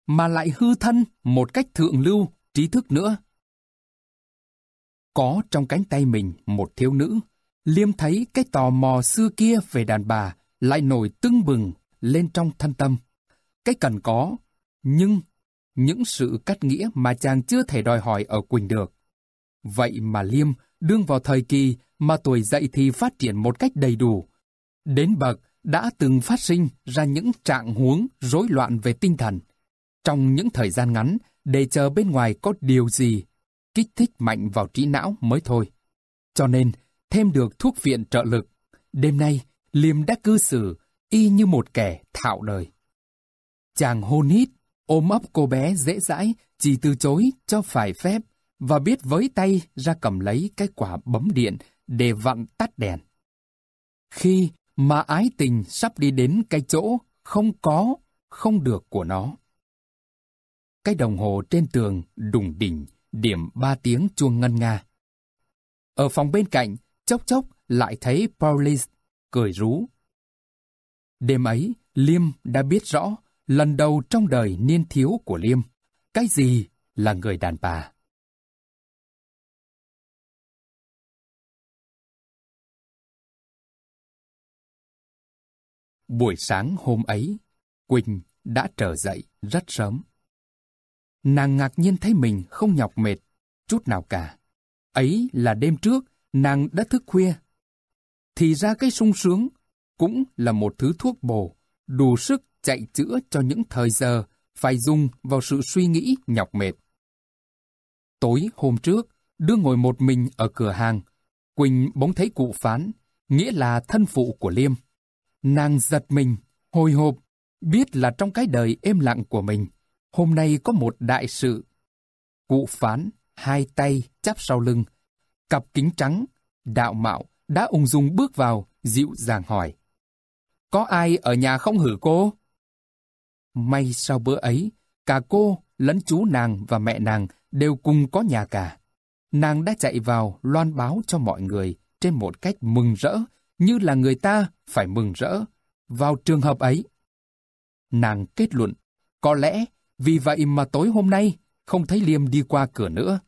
mà lại hư thân một cách thượng lưu, trí thức nữa. Có trong cánh tay mình một thiếu nữ, Liêm thấy cái tò mò xưa kia về đàn bà lại nổi tưng bừng lên trong thân tâm. Cái cần có, nhưng những sự cắt nghĩa mà chàng chưa thể đòi hỏi ở Quỳnh được, Vậy mà Liêm đương vào thời kỳ mà tuổi dậy thì phát triển một cách đầy đủ. Đến bậc đã từng phát sinh ra những trạng huống rối loạn về tinh thần. Trong những thời gian ngắn, để chờ bên ngoài có điều gì, kích thích mạnh vào trí não mới thôi. Cho nên, thêm được thuốc viện trợ lực, đêm nay Liêm đã cư xử y như một kẻ thạo đời. Chàng hôn hít, ôm ấp cô bé dễ dãi, chỉ từ chối cho phải phép, và biết với tay ra cầm lấy cái quả bấm điện để vặn tắt đèn. Khi mà ái tình sắp đi đến cái chỗ không có, không được của nó. Cái đồng hồ trên tường đùng đỉnh, điểm ba tiếng chuông ngân nga. Ở phòng bên cạnh, chốc chốc lại thấy Paulis cười rú. Đêm ấy, Liêm đã biết rõ lần đầu trong đời niên thiếu của Liêm, cái gì là người đàn bà. Buổi sáng hôm ấy, Quỳnh đã trở dậy rất sớm. Nàng ngạc nhiên thấy mình không nhọc mệt, chút nào cả. Ấy là đêm trước, nàng đã thức khuya. Thì ra cái sung sướng cũng là một thứ thuốc bổ, đủ sức chạy chữa cho những thời giờ phải dùng vào sự suy nghĩ nhọc mệt. Tối hôm trước, đưa ngồi một mình ở cửa hàng, Quỳnh bỗng thấy cụ phán, nghĩa là thân phụ của Liêm. Nàng giật mình, hồi hộp, biết là trong cái đời êm lặng của mình, hôm nay có một đại sự. Cụ phán, hai tay chắp sau lưng, cặp kính trắng, đạo mạo, đã ung dung bước vào, dịu dàng hỏi. Có ai ở nhà không hử cô? May sau bữa ấy, cả cô, lẫn chú nàng và mẹ nàng đều cùng có nhà cả. Nàng đã chạy vào loan báo cho mọi người trên một cách mừng rỡ như là người ta phải mừng rỡ vào trường hợp ấy. Nàng kết luận, có lẽ vì vậy mà tối hôm nay không thấy Liêm đi qua cửa nữa.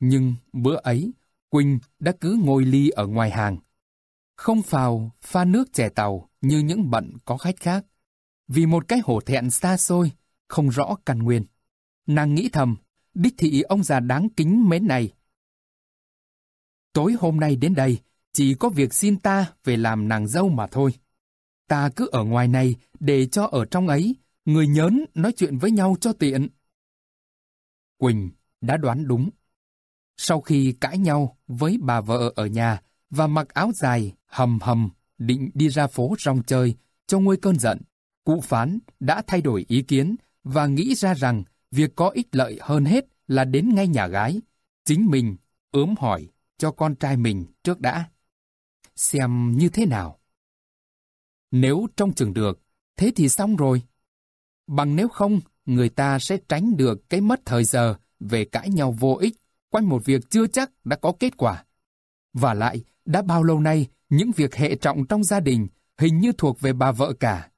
Nhưng bữa ấy, Quỳnh đã cứ ngồi ly ở ngoài hàng. Không phào pha nước chè tàu như những bận có khách khác. Vì một cái hổ thẹn xa xôi, không rõ căn nguyên. Nàng nghĩ thầm, đích thị ông già đáng kính mến này. Tối hôm nay đến đây, chỉ có việc xin ta về làm nàng dâu mà thôi. Ta cứ ở ngoài này để cho ở trong ấy, người nhớn nói chuyện với nhau cho tiện. Quỳnh đã đoán đúng. Sau khi cãi nhau với bà vợ ở nhà và mặc áo dài hầm hầm định đi ra phố rong chơi cho nguôi cơn giận, cụ phán đã thay đổi ý kiến và nghĩ ra rằng việc có ích lợi hơn hết là đến ngay nhà gái. Chính mình ướm hỏi cho con trai mình trước đã xem như thế nào. Nếu trong trường được, thế thì xong rồi. Bằng nếu không, người ta sẽ tránh được cái mất thời giờ về cãi nhau vô ích quanh một việc chưa chắc đã có kết quả. Và lại, đã bao lâu nay, những việc hệ trọng trong gia đình hình như thuộc về bà vợ cả.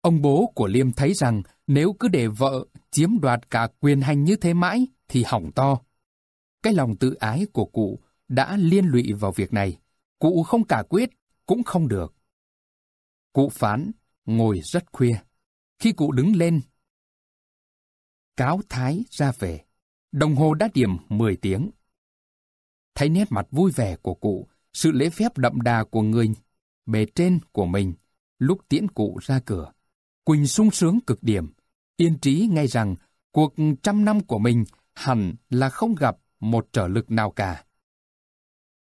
Ông bố của Liêm thấy rằng nếu cứ để vợ chiếm đoạt cả quyền hành như thế mãi thì hỏng to. Cái lòng tự ái của cụ đã liên lụy vào việc này. Cụ không cả quyết, cũng không được. Cụ phán, ngồi rất khuya. Khi cụ đứng lên, cáo thái ra về. Đồng hồ đã điểm 10 tiếng. Thấy nét mặt vui vẻ của cụ, sự lễ phép đậm đà của người bề trên của mình, lúc tiễn cụ ra cửa. Quỳnh sung sướng cực điểm, yên trí ngay rằng cuộc trăm năm của mình hẳn là không gặp một trở lực nào cả.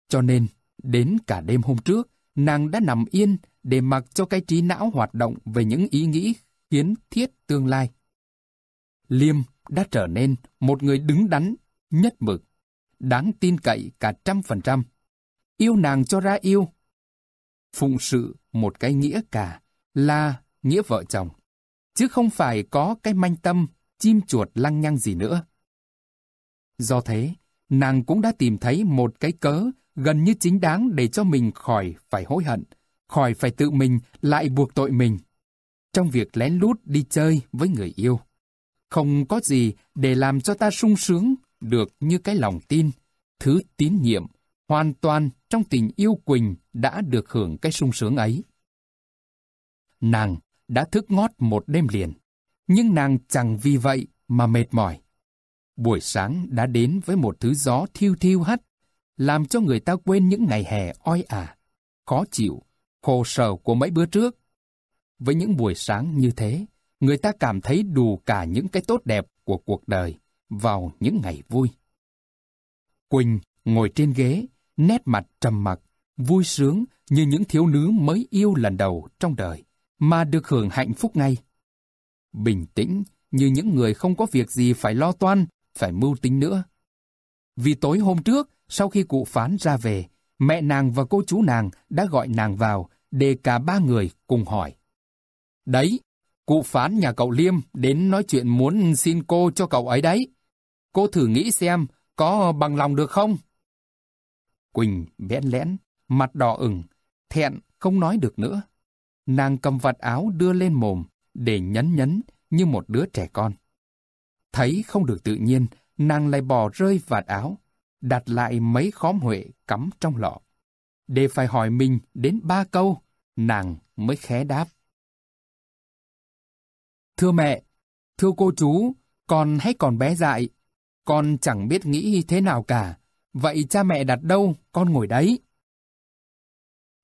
Cho nên, Đến cả đêm hôm trước, nàng đã nằm yên để mặc cho cái trí não hoạt động về những ý nghĩ kiến thiết tương lai. Liêm đã trở nên một người đứng đắn, nhất mực, đáng tin cậy cả trăm phần trăm. Yêu nàng cho ra yêu. Phụng sự một cái nghĩa cả là nghĩa vợ chồng, chứ không phải có cái manh tâm, chim chuột lăng nhăng gì nữa. Do thế, nàng cũng đã tìm thấy một cái cớ gần như chính đáng để cho mình khỏi phải hối hận, khỏi phải tự mình lại buộc tội mình. Trong việc lén lút đi chơi với người yêu, không có gì để làm cho ta sung sướng được như cái lòng tin, thứ tín nhiệm, hoàn toàn trong tình yêu Quỳnh đã được hưởng cái sung sướng ấy. Nàng đã thức ngót một đêm liền, nhưng nàng chẳng vì vậy mà mệt mỏi. Buổi sáng đã đến với một thứ gió thiêu thiêu hắt, làm cho người ta quên những ngày hè oi ả, khó chịu, khổ sở của mấy bữa trước. Với những buổi sáng như thế, người ta cảm thấy đủ cả những cái tốt đẹp của cuộc đời vào những ngày vui. Quỳnh ngồi trên ghế, nét mặt trầm mặc, vui sướng như những thiếu nữ mới yêu lần đầu trong đời, mà được hưởng hạnh phúc ngay. Bình tĩnh như những người không có việc gì phải lo toan, phải mưu tính nữa. Vì tối hôm trước, sau khi cụ phán ra về, mẹ nàng và cô chú nàng đã gọi nàng vào để cả ba người cùng hỏi. Đấy, cụ phán nhà cậu Liêm đến nói chuyện muốn xin cô cho cậu ấy đấy. Cô thử nghĩ xem có bằng lòng được không? Quỳnh bẽn lẽn, mặt đỏ ửng, thẹn không nói được nữa. Nàng cầm vạt áo đưa lên mồm để nhấn nhấn như một đứa trẻ con. Thấy không được tự nhiên, nàng lại bỏ rơi vạt áo đặt lại mấy khóm huệ cắm trong lọ. Để phải hỏi mình đến ba câu, nàng mới khé đáp. Thưa mẹ, thưa cô chú, con hãy còn bé dại. Con chẳng biết nghĩ thế nào cả. Vậy cha mẹ đặt đâu, con ngồi đấy.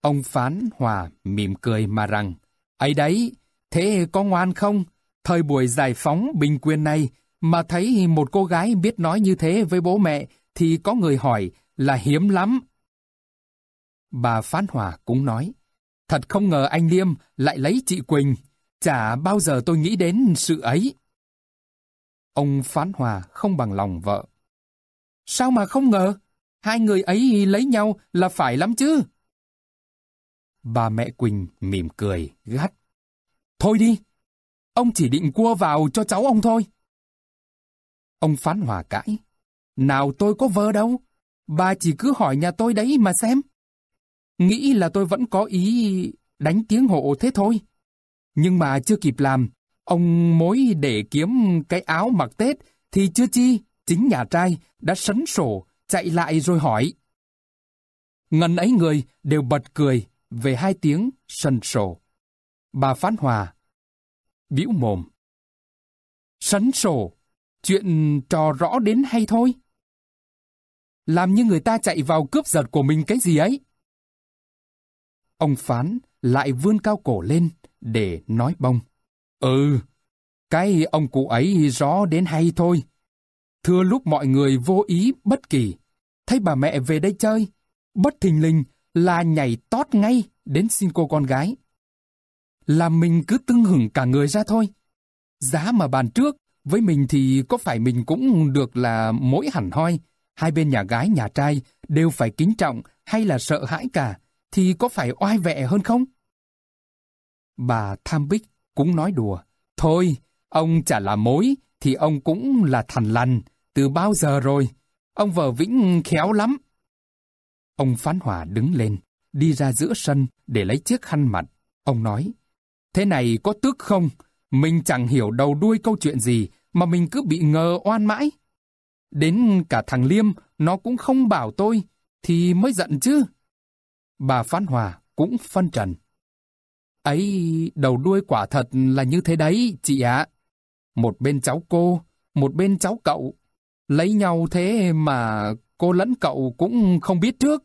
Ông Phán Hòa mỉm cười mà rằng, ấy đấy, thế có ngoan không? Thời buổi giải phóng bình quyền này, mà thấy một cô gái biết nói như thế với bố mẹ thì có người hỏi là hiếm lắm. Bà Phán Hòa cũng nói, thật không ngờ anh Liêm lại lấy chị Quỳnh, chả bao giờ tôi nghĩ đến sự ấy. Ông Phán Hòa không bằng lòng vợ. Sao mà không ngờ, hai người ấy lấy nhau là phải lắm chứ. Bà mẹ Quỳnh mỉm cười, gắt. Thôi đi, ông chỉ định cua vào cho cháu ông thôi. Ông Phán Hòa cãi. Nào tôi có vợ đâu, bà chỉ cứ hỏi nhà tôi đấy mà xem. Nghĩ là tôi vẫn có ý đánh tiếng hộ thế thôi. Nhưng mà chưa kịp làm, ông mối để kiếm cái áo mặc Tết thì chưa chi, chính nhà trai đã sấn sổ, chạy lại rồi hỏi. Ngần ấy người đều bật cười về hai tiếng sần sổ. Bà Phán Hòa bĩu mồm. Sấn sổ, chuyện trò rõ đến hay thôi làm như người ta chạy vào cướp giật của mình cái gì ấy. Ông phán lại vươn cao cổ lên để nói bông. Ừ, cái ông cụ ấy rõ đến hay thôi. Thưa lúc mọi người vô ý bất kỳ, thấy bà mẹ về đây chơi, bất thình lình là nhảy tót ngay đến xin cô con gái. Là mình cứ tưng hửng cả người ra thôi. Giá mà bàn trước, với mình thì có phải mình cũng được là mỗi hẳn hoi, hai bên nhà gái nhà trai đều phải kính trọng hay là sợ hãi cả, thì có phải oai vệ hơn không? Bà Tham Bích cũng nói đùa, thôi, ông chả là mối, thì ông cũng là thành lành từ bao giờ rồi, ông vợ Vĩnh khéo lắm. Ông Phán Hòa đứng lên, đi ra giữa sân để lấy chiếc khăn mặt. Ông nói, thế này có tức không? Mình chẳng hiểu đầu đuôi câu chuyện gì mà mình cứ bị ngờ oan mãi. Đến cả thằng Liêm nó cũng không bảo tôi, thì mới giận chứ. Bà Phan Hòa cũng phân trần. Ấy, đầu đuôi quả thật là như thế đấy, chị ạ. Một bên cháu cô, một bên cháu cậu. Lấy nhau thế mà cô lẫn cậu cũng không biết trước.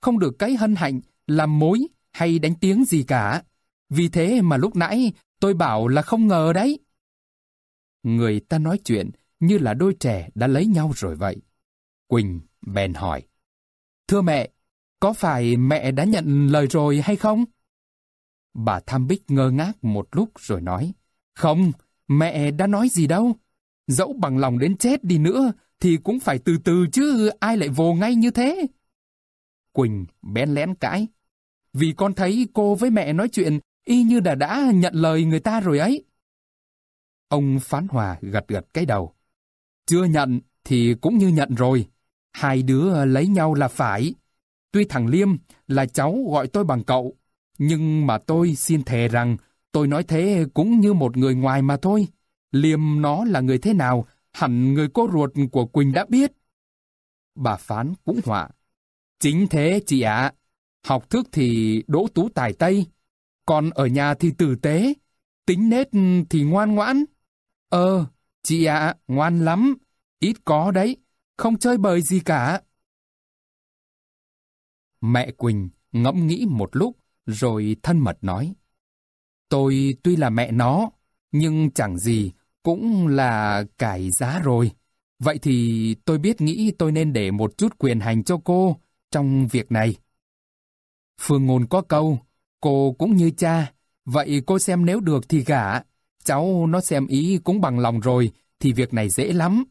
Không được cái hân hạnh, làm mối hay đánh tiếng gì cả. Vì thế mà lúc nãy tôi bảo là không ngờ đấy. Người ta nói chuyện như là đôi trẻ đã lấy nhau rồi vậy. Quỳnh bèn hỏi, Thưa mẹ, có phải mẹ đã nhận lời rồi hay không? Bà Tham Bích ngơ ngác một lúc rồi nói, Không, mẹ đã nói gì đâu. Dẫu bằng lòng đến chết đi nữa, thì cũng phải từ từ chứ ai lại vồ ngay như thế. Quỳnh bén lén cãi, vì con thấy cô với mẹ nói chuyện y như đã đã nhận lời người ta rồi ấy. Ông Phán Hòa gật gật cái đầu. Chưa nhận thì cũng như nhận rồi. Hai đứa lấy nhau là phải. Tuy thằng Liêm là cháu gọi tôi bằng cậu, nhưng mà tôi xin thề rằng tôi nói thế cũng như một người ngoài mà thôi. Liêm nó là người thế nào, hẳn người cô ruột của Quỳnh đã biết. Bà Phán cũng họa. Chính thế chị ạ. Học thức thì đỗ tú tài Tây, còn ở nhà thì tử tế, tính nết thì ngoan ngoãn. Ờ, Chị ạ, ngoan lắm, ít có đấy, không chơi bời gì cả. Mẹ Quỳnh ngẫm nghĩ một lúc, rồi thân mật nói. Tôi tuy là mẹ nó, nhưng chẳng gì cũng là cải giá rồi. Vậy thì tôi biết nghĩ tôi nên để một chút quyền hành cho cô trong việc này. Phương Ngôn có câu, cô cũng như cha, vậy cô xem nếu được thì gả, cháu nó xem ý cũng bằng lòng rồi, thì việc này dễ lắm.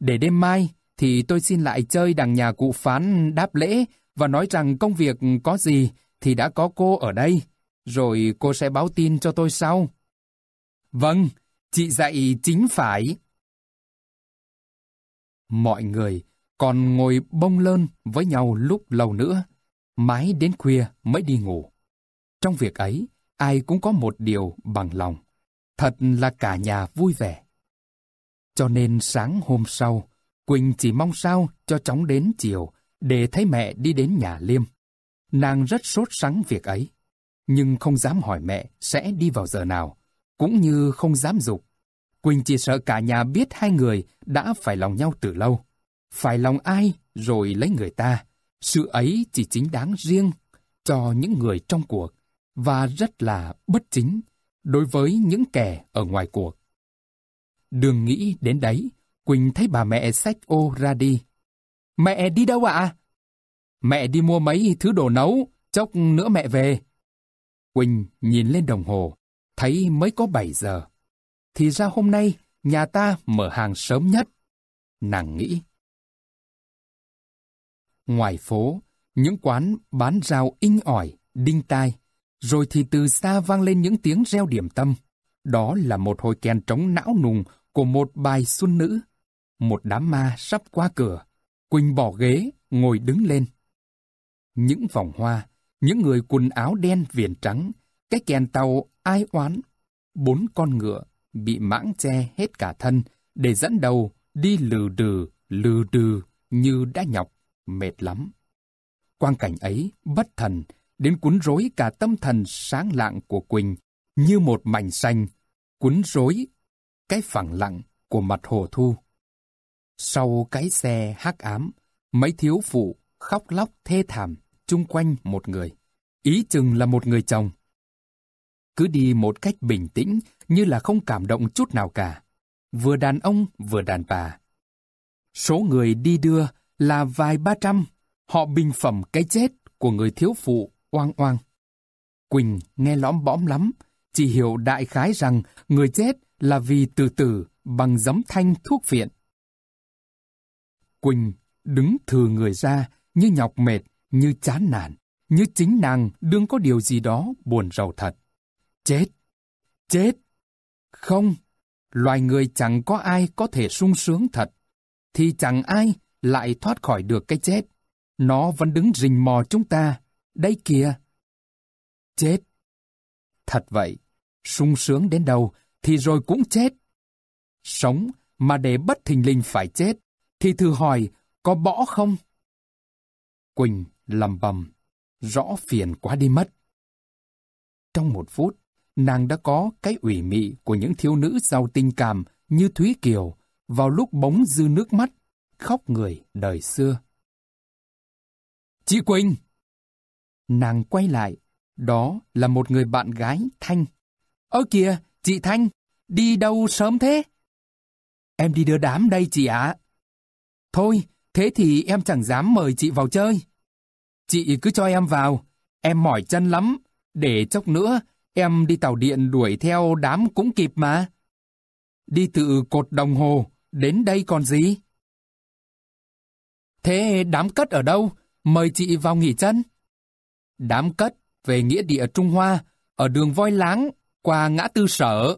Để đêm mai, thì tôi xin lại chơi đằng nhà cụ phán đáp lễ và nói rằng công việc có gì thì đã có cô ở đây, rồi cô sẽ báo tin cho tôi sau. Vâng, chị dạy chính phải. Mọi người còn ngồi bông lơn với nhau lúc lâu nữa, mãi đến khuya mới đi ngủ. Trong việc ấy, ai cũng có một điều bằng lòng. Thật là cả nhà vui vẻ. Cho nên sáng hôm sau, Quỳnh chỉ mong sao cho chóng đến chiều để thấy mẹ đi đến nhà Liêm. Nàng rất sốt sắng việc ấy, nhưng không dám hỏi mẹ sẽ đi vào giờ nào, cũng như không dám dục. Quỳnh chỉ sợ cả nhà biết hai người đã phải lòng nhau từ lâu. Phải lòng ai rồi lấy người ta. Sự ấy chỉ chính đáng riêng cho những người trong cuộc và rất là bất chính đối với những kẻ ở ngoài cuộc. Đường nghĩ đến đấy, Quỳnh thấy bà mẹ xách ô ra đi. Mẹ đi đâu ạ? À? Mẹ đi mua mấy thứ đồ nấu, chốc nữa mẹ về. Quỳnh nhìn lên đồng hồ, thấy mới có 7 giờ. Thì ra hôm nay nhà ta mở hàng sớm nhất. Nàng nghĩ. Ngoài phố, những quán bán rau inh ỏi, đinh tai. Rồi thì từ xa vang lên những tiếng reo điểm tâm. Đó là một hồi kèn trống não nùng của một bài xuân nữ. Một đám ma sắp qua cửa. Quỳnh bỏ ghế, ngồi đứng lên. Những vòng hoa, những người quần áo đen viền trắng, cái kèn tàu ai oán. Bốn con ngựa bị mãng che hết cả thân để dẫn đầu đi lừ đừ, lừ đừ như đã nhọc, mệt lắm. Quang cảnh ấy bất thần đến cuốn rối cả tâm thần sáng lạng của Quỳnh như một mảnh xanh, cuốn rối cái phẳng lặng của mặt hồ thu. Sau cái xe hắc ám, mấy thiếu phụ khóc lóc thê thảm chung quanh một người, ý chừng là một người chồng. Cứ đi một cách bình tĩnh như là không cảm động chút nào cả, vừa đàn ông vừa đàn bà. Số người đi đưa là vài ba trăm, họ bình phẩm cái chết của người thiếu phụ oang oang. Quỳnh nghe lõm bõm lắm, chỉ hiểu đại khái rằng người chết là vì từ tử bằng giấm thanh thuốc viện. Quỳnh đứng thừa người ra như nhọc mệt, như chán nản, như chính nàng đương có điều gì đó buồn rầu thật. Chết! Chết! Không! Loài người chẳng có ai có thể sung sướng thật, thì chẳng ai lại thoát khỏi được cái chết. Nó vẫn đứng rình mò chúng ta đây kìa! Chết! Thật vậy, sung sướng đến đâu thì rồi cũng chết. Sống mà để bất thình lình phải chết, thì thử hỏi có bỏ không? Quỳnh lầm bầm, rõ phiền quá đi mất. Trong một phút, nàng đã có cái ủy mị của những thiếu nữ giàu tình cảm như Thúy Kiều vào lúc bóng dư nước mắt, khóc người đời xưa. Chị Quỳnh! Nàng quay lại, đó là một người bạn gái Thanh. Ơ kìa, chị Thanh, đi đâu sớm thế? Em đi đưa đám đây chị ạ. Thôi, thế thì em chẳng dám mời chị vào chơi. Chị cứ cho em vào, em mỏi chân lắm, để chốc nữa em đi tàu điện đuổi theo đám cũng kịp mà. Đi từ cột đồng hồ, đến đây còn gì? Thế đám cất ở đâu? Mời chị vào nghỉ chân. Đám cất về nghĩa địa Trung Hoa ở đường Voi Láng qua ngã tư sở.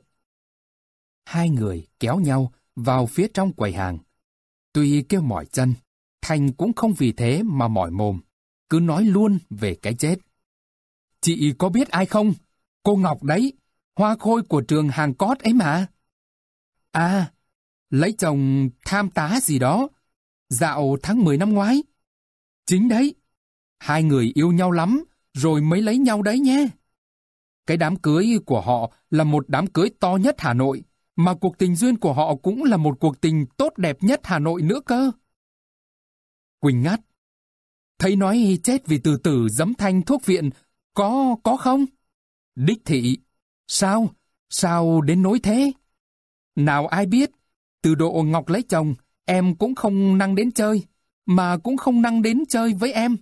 Hai người kéo nhau vào phía trong quầy hàng. Tuy kêu mỏi chân, Thành cũng không vì thế mà mỏi mồm, cứ nói luôn về cái chết. Chị có biết ai không? Cô Ngọc đấy, hoa khôi của trường hàng cót ấy mà. À, lấy chồng tham tá gì đó, dạo tháng 10 năm ngoái. Chính đấy, Hai người yêu nhau lắm, rồi mới lấy nhau đấy nhé. Cái đám cưới của họ là một đám cưới to nhất Hà Nội, mà cuộc tình duyên của họ cũng là một cuộc tình tốt đẹp nhất Hà Nội nữa cơ. Quỳnh ngắt. Thấy nói chết vì từ từ dấm thanh thuốc viện, có, có không? Đích thị. Sao? Sao đến nỗi thế? Nào ai biết, từ độ Ngọc lấy chồng, em cũng không năng đến chơi, mà cũng không năng đến chơi với em.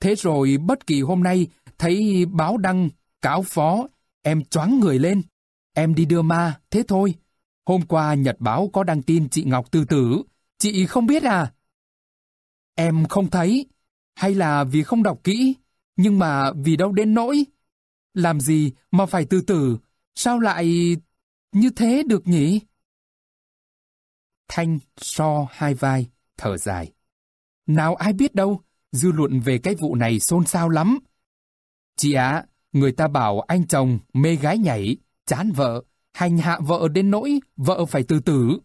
Thế rồi bất kỳ hôm nay, thấy báo đăng, cáo phó, em choáng người lên. Em đi đưa ma, thế thôi. Hôm qua Nhật Báo có đăng tin chị Ngọc Tư Tử. Chị không biết à? Em không thấy. Hay là vì không đọc kỹ, nhưng mà vì đâu đến nỗi. Làm gì mà phải tư tử, sao lại như thế được nhỉ? Thanh so hai vai, thở dài. Nào ai biết đâu, dư luận về cái vụ này xôn xao lắm. Chị ạ, người ta bảo anh chồng mê gái nhảy, chán vợ, hành hạ vợ đến nỗi vợ phải tự tử.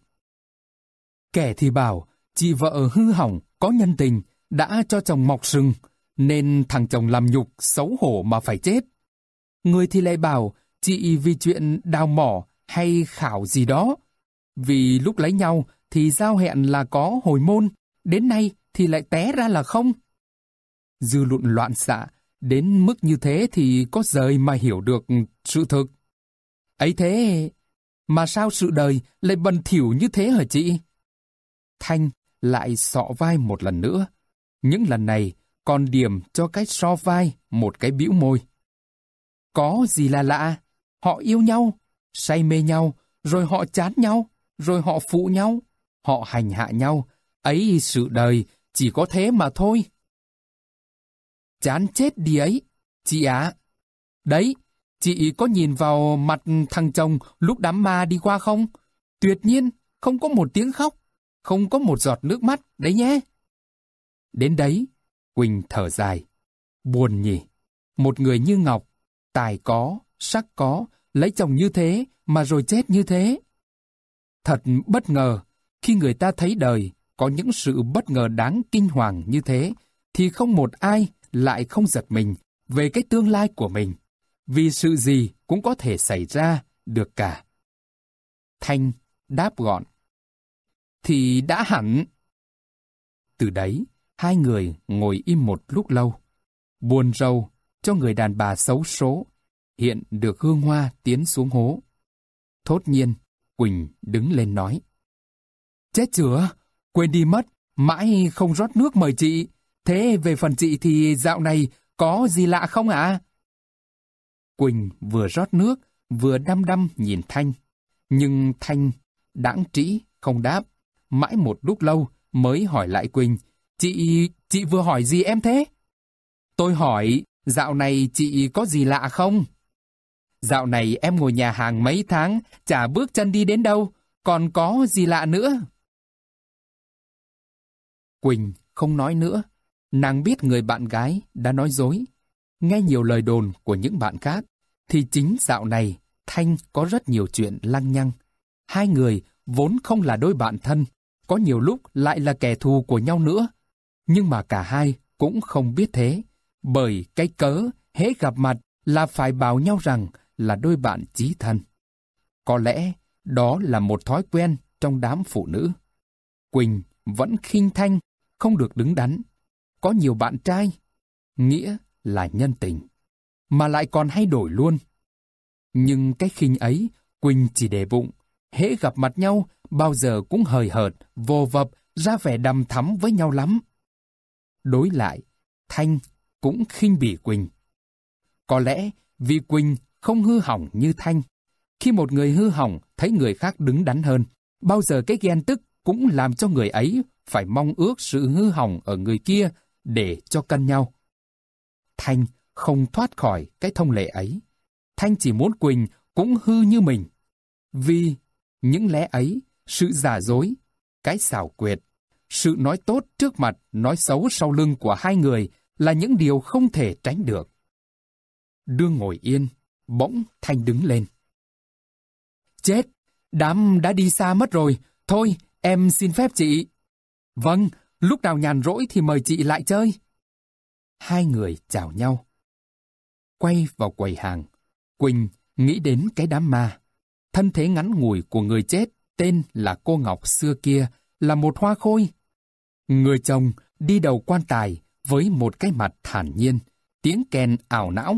Kẻ thì bảo, chị vợ hư hỏng, có nhân tình, đã cho chồng mọc sừng, nên thằng chồng làm nhục, xấu hổ mà phải chết. Người thì lại bảo, chị vì chuyện đào mỏ hay khảo gì đó. Vì lúc lấy nhau thì giao hẹn là có hồi môn, đến nay thì lại té ra là không dư luận loạn xạ, đến mức như thế thì có rời mà hiểu được sự thực. Ấy thế, mà sao sự đời lại bần thiểu như thế hả chị? Thanh lại sọ vai một lần nữa. Những lần này còn điểm cho cái so vai một cái bĩu môi. Có gì là lạ, họ yêu nhau, say mê nhau, rồi họ chán nhau, rồi họ phụ nhau, họ hành hạ nhau. Ấy sự đời chỉ có thế mà thôi. Chán chết đi ấy, chị ạ. Đấy, chị có nhìn vào mặt thằng chồng lúc đám ma đi qua không? Tuyệt nhiên, không có một tiếng khóc, không có một giọt nước mắt, đấy nhé. Đến đấy, Quỳnh thở dài. Buồn nhỉ, một người như Ngọc, tài có, sắc có, lấy chồng như thế mà rồi chết như thế. Thật bất ngờ, khi người ta thấy đời có những sự bất ngờ đáng kinh hoàng như thế, thì không một ai lại không giật mình về cái tương lai của mình, vì sự gì cũng có thể xảy ra được cả. Thanh đáp gọn. Thì đã hẳn. Từ đấy, hai người ngồi im một lúc lâu. Buồn rầu cho người đàn bà xấu số, hiện được hương hoa tiến xuống hố. Thốt nhiên, Quỳnh đứng lên nói. Chết chữa, quên đi mất, mãi không rót nước mời chị. Thế về phần chị thì dạo này có gì lạ không ạ? Quỳnh vừa rót nước, vừa đăm đăm nhìn Thanh. Nhưng Thanh đãng trĩ, không đáp. Mãi một lúc lâu mới hỏi lại Quỳnh. Chị, chị vừa hỏi gì em thế? Tôi hỏi, dạo này chị có gì lạ không? Dạo này em ngồi nhà hàng mấy tháng, chả bước chân đi đến đâu, còn có gì lạ nữa? Quỳnh không nói nữa, Nàng biết người bạn gái đã nói dối. Nghe nhiều lời đồn của những bạn khác, thì chính dạo này Thanh có rất nhiều chuyện lăng nhăng. Hai người vốn không là đôi bạn thân, có nhiều lúc lại là kẻ thù của nhau nữa. Nhưng mà cả hai cũng không biết thế, bởi cái cớ hễ gặp mặt là phải bảo nhau rằng là đôi bạn chí thân. Có lẽ đó là một thói quen trong đám phụ nữ. Quỳnh vẫn khinh Thanh, không được đứng đắn, có nhiều bạn trai, nghĩa là nhân tình, mà lại còn hay đổi luôn. Nhưng cái khinh ấy, Quỳnh chỉ để bụng, hễ gặp mặt nhau, bao giờ cũng hời hợt, vô vập, ra vẻ đầm thắm với nhau lắm. Đối lại, Thanh cũng khinh bỉ Quỳnh. Có lẽ vì Quỳnh không hư hỏng như Thanh. Khi một người hư hỏng thấy người khác đứng đắn hơn, bao giờ cái ghen tức cũng làm cho người ấy phải mong ước sự hư hỏng ở người kia để cho cân nhau. Thanh không thoát khỏi cái thông lệ ấy. Thanh chỉ muốn Quỳnh cũng hư như mình. Vì những lẽ ấy, sự giả dối, cái xảo quyệt, sự nói tốt trước mặt, nói xấu sau lưng của hai người là những điều không thể tránh được. Đương ngồi yên, bỗng Thanh đứng lên. Chết, đám đã đi xa mất rồi, thôi em xin phép chị. Vâng, lúc nào nhàn rỗi thì mời chị lại chơi. Hai người chào nhau. Quay vào quầy hàng, Quỳnh nghĩ đến cái đám ma. Thân thế ngắn ngủi của người chết tên là cô Ngọc xưa kia là một hoa khôi. Người chồng đi đầu quan tài với một cái mặt thản nhiên, tiếng kèn ảo não,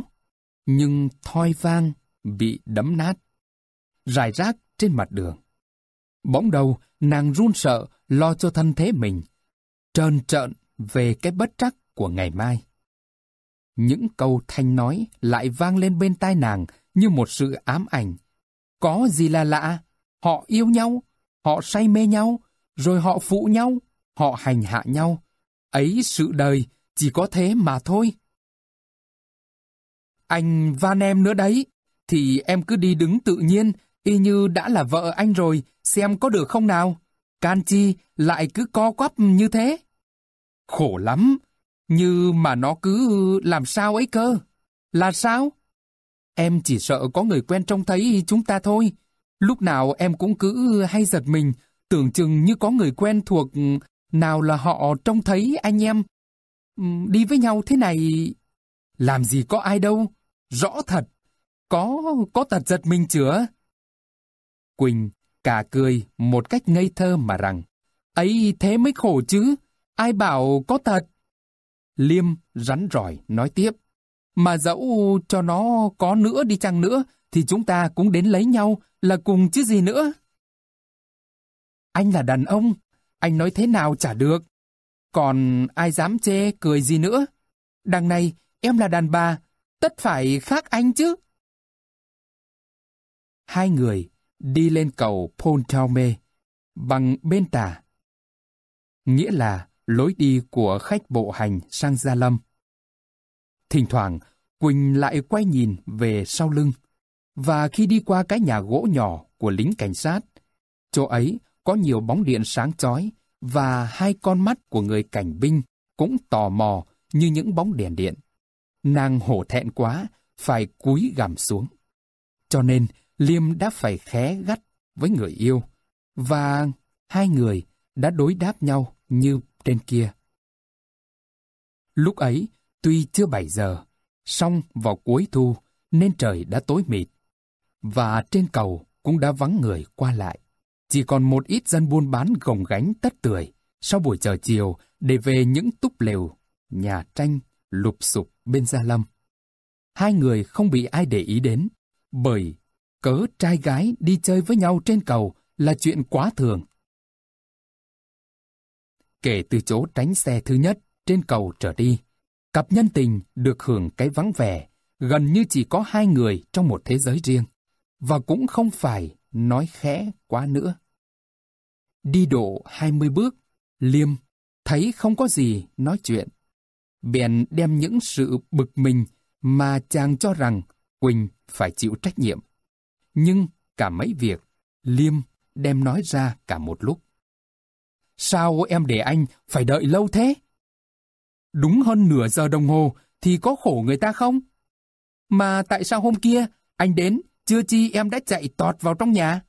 nhưng thoi vang bị đấm nát, rải rác trên mặt đường. Bỗng đầu, nàng run sợ lo cho thân thế mình, trơn trợn về cái bất trắc của ngày mai. Những câu thanh nói lại vang lên bên tai nàng như một sự ám ảnh. Có gì là lạ, họ yêu nhau, họ say mê nhau, rồi họ phụ nhau, họ hành hạ nhau. Ấy sự đời chỉ có thế mà thôi. Anh van em nữa đấy, thì em cứ đi đứng tự nhiên, y như đã là vợ anh rồi, xem có được không nào? can chi lại cứ co quắp như thế? Khổ lắm, như mà nó cứ làm sao ấy cơ. Là sao? Em chỉ sợ có người quen trông thấy chúng ta thôi. Lúc nào em cũng cứ hay giật mình, tưởng chừng như có người quen thuộc, nào là họ trông thấy anh em. Đi với nhau thế này, làm gì có ai đâu, rõ thật, có, có tật giật mình chữa. Quỳnh Cả cười một cách ngây thơ mà rằng, ấy thế mới khổ chứ, ai bảo có thật. Liêm rắn rỏi nói tiếp, mà dẫu cho nó có nữa đi chăng nữa, thì chúng ta cũng đến lấy nhau là cùng chứ gì nữa. Anh là đàn ông, anh nói thế nào chả được. Còn ai dám chê cười gì nữa? Đằng này, em là đàn bà, tất phải khác anh chứ. Hai người đi lên cầu Pontaume bằng bên tả, nghĩa là lối đi của khách bộ hành sang Gia Lâm. Thỉnh thoảng, Quỳnh lại quay nhìn về sau lưng, và khi đi qua cái nhà gỗ nhỏ của lính cảnh sát, chỗ ấy có nhiều bóng điện sáng chói và hai con mắt của người cảnh binh cũng tò mò như những bóng đèn điện. Nàng hổ thẹn quá, phải cúi gằm xuống. Cho nên, Liêm đã phải khé gắt với người yêu, và hai người đã đối đáp nhau như trên kia. Lúc ấy, tuy chưa 7 giờ, song vào cuối thu nên trời đã tối mịt, và trên cầu cũng đã vắng người qua lại. Chỉ còn một ít dân buôn bán gồng gánh tất tưởi sau buổi chờ chiều để về những túp lều, nhà tranh lụp sụp bên Gia Lâm. Hai người không bị ai để ý đến, bởi cớ trai gái đi chơi với nhau trên cầu là chuyện quá thường. Kể từ chỗ tránh xe thứ nhất trên cầu trở đi, cặp nhân tình được hưởng cái vắng vẻ, gần như chỉ có hai người trong một thế giới riêng, và cũng không phải nói khẽ quá nữa. Đi độ 20 bước, Liêm thấy không có gì nói chuyện. Bèn đem những sự bực mình mà chàng cho rằng Quỳnh phải chịu trách nhiệm nhưng cả mấy việc, Liêm đem nói ra cả một lúc. Sao em để anh phải đợi lâu thế? Đúng hơn nửa giờ đồng hồ thì có khổ người ta không? Mà tại sao hôm kia anh đến chưa chi em đã chạy tọt vào trong nhà?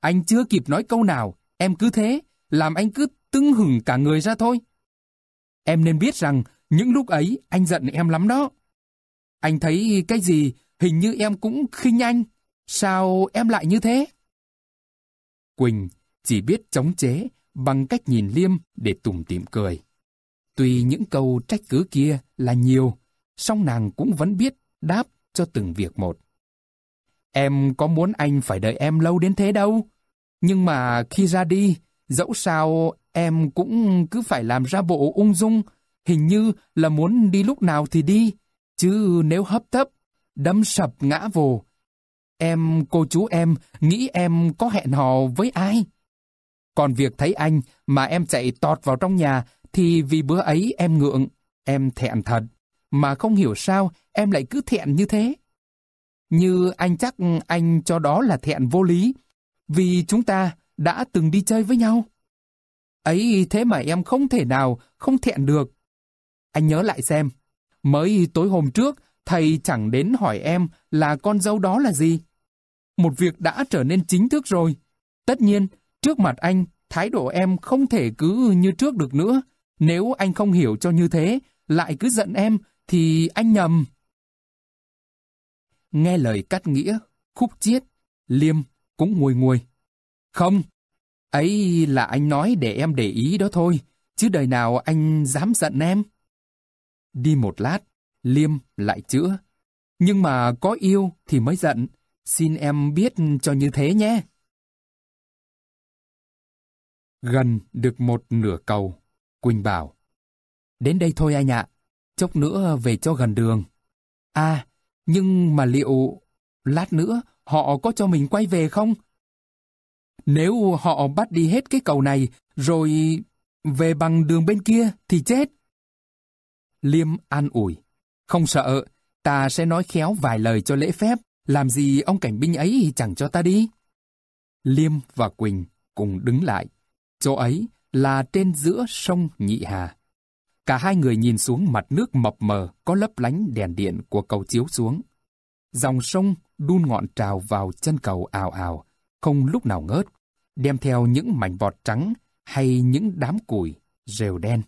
Anh chưa kịp nói câu nào, em cứ thế, làm anh cứ tưng hửng cả người ra thôi. Em nên biết rằng những lúc ấy anh giận em lắm đó. Anh thấy cái gì hình như em cũng khinh anh, Sao em lại như thế? Quỳnh chỉ biết chống chế bằng cách nhìn Liêm để tủm tỉm cười. Tuy những câu trách cứ kia là nhiều, song nàng cũng vẫn biết đáp cho từng việc một. Em có muốn anh phải đợi em lâu đến thế đâu. Nhưng mà khi ra đi, dẫu sao em cũng cứ phải làm ra bộ ung dung, hình như là muốn đi lúc nào thì đi. Chứ nếu hấp tấp, đâm sập ngã vồ, Em, cô chú em, nghĩ em có hẹn hò với ai? Còn việc thấy anh mà em chạy tọt vào trong nhà thì vì bữa ấy em ngượng, em thẹn thật. Mà không hiểu sao em lại cứ thẹn như thế. Như anh chắc anh cho đó là thẹn vô lý. Vì chúng ta đã từng đi chơi với nhau. Ấy thế mà em không thể nào không thẹn được. Anh nhớ lại xem. Mới tối hôm trước, thầy chẳng đến hỏi em là con dâu đó là gì một việc đã trở nên chính thức rồi. Tất nhiên, trước mặt anh, thái độ em không thể cứ như trước được nữa. Nếu anh không hiểu cho như thế, lại cứ giận em, thì anh nhầm. Nghe lời cắt nghĩa, khúc chiết, liêm cũng nguôi nguôi. Không, ấy là anh nói để em để ý đó thôi, chứ đời nào anh dám giận em. Đi một lát, liêm lại chữa. Nhưng mà có yêu thì mới giận, Xin em biết cho như thế nhé. Gần được một nửa cầu, Quỳnh bảo. Đến đây thôi anh ạ, chốc nữa về cho gần đường. À, nhưng mà liệu lát nữa họ có cho mình quay về không? Nếu họ bắt đi hết cái cầu này rồi về bằng đường bên kia thì chết. Liêm an ủi. Không sợ, ta sẽ nói khéo vài lời cho lễ phép làm gì ông cảnh binh ấy chẳng cho ta đi? Liêm và Quỳnh cùng đứng lại. Chỗ ấy là trên giữa sông Nhị Hà. Cả hai người nhìn xuống mặt nước mập mờ có lấp lánh đèn điện của cầu chiếu xuống. Dòng sông đun ngọn trào vào chân cầu ào ào, không lúc nào ngớt, đem theo những mảnh vọt trắng hay những đám củi, rêu đen.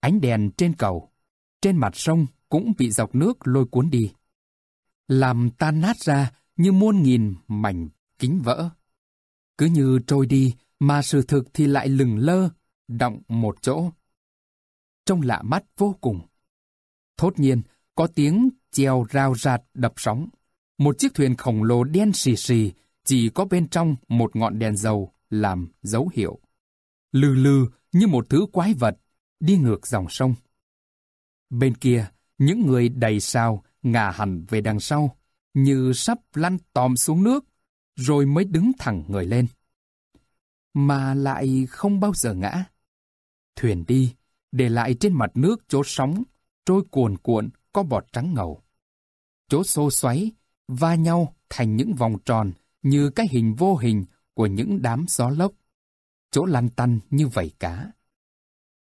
Ánh đèn trên cầu, trên mặt sông cũng bị dọc nước lôi cuốn đi làm tan nát ra như muôn nghìn mảnh kính vỡ. Cứ như trôi đi mà sự thực thì lại lừng lơ, đọng một chỗ. Trông lạ mắt vô cùng. Thốt nhiên, có tiếng treo rào rạt đập sóng. Một chiếc thuyền khổng lồ đen xì xì, chỉ có bên trong một ngọn đèn dầu làm dấu hiệu. Lừ lừ như một thứ quái vật, đi ngược dòng sông. Bên kia, những người đầy sao ngả hẳn về đằng sau, như sắp lăn tòm xuống nước, rồi mới đứng thẳng người lên. Mà lại không bao giờ ngã. Thuyền đi, để lại trên mặt nước chỗ sóng, trôi cuồn cuộn, có bọt trắng ngầu. Chỗ xô xoáy, va nhau thành những vòng tròn như cái hình vô hình của những đám gió lốc. Chỗ lăn tăn như vậy cá.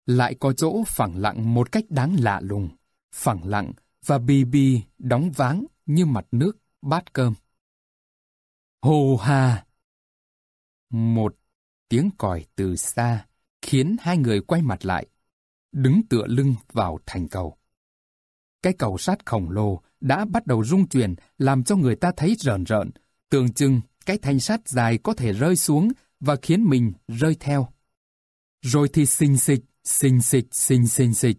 Lại có chỗ phẳng lặng một cách đáng lạ lùng, phẳng lặng và bì bì đóng váng như mặt nước bát cơm. Hồ hà! Một tiếng còi từ xa khiến hai người quay mặt lại, đứng tựa lưng vào thành cầu. Cái cầu sắt khổng lồ đã bắt đầu rung chuyển làm cho người ta thấy rợn rợn, tượng trưng cái thanh sắt dài có thể rơi xuống và khiến mình rơi theo. Rồi thì xình xịch, xình xịch, xình xình xịch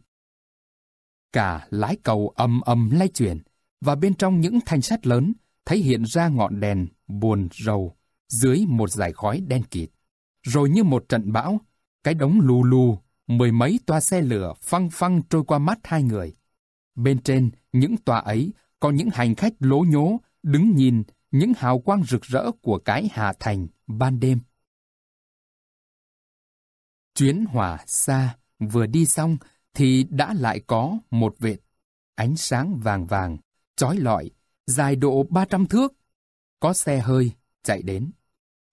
cả lái cầu âm âm lay chuyển, và bên trong những thanh sắt lớn thấy hiện ra ngọn đèn buồn rầu dưới một dải khói đen kịt. Rồi như một trận bão, cái đống lù lù, mười mấy toa xe lửa phăng phăng trôi qua mắt hai người. Bên trên những toa ấy có những hành khách lố nhố đứng nhìn những hào quang rực rỡ của cái Hà Thành ban đêm. Chuyến hỏa xa vừa đi xong thì đã lại có một vệt ánh sáng vàng vàng, chói lọi, dài độ 300 thước. Có xe hơi chạy đến.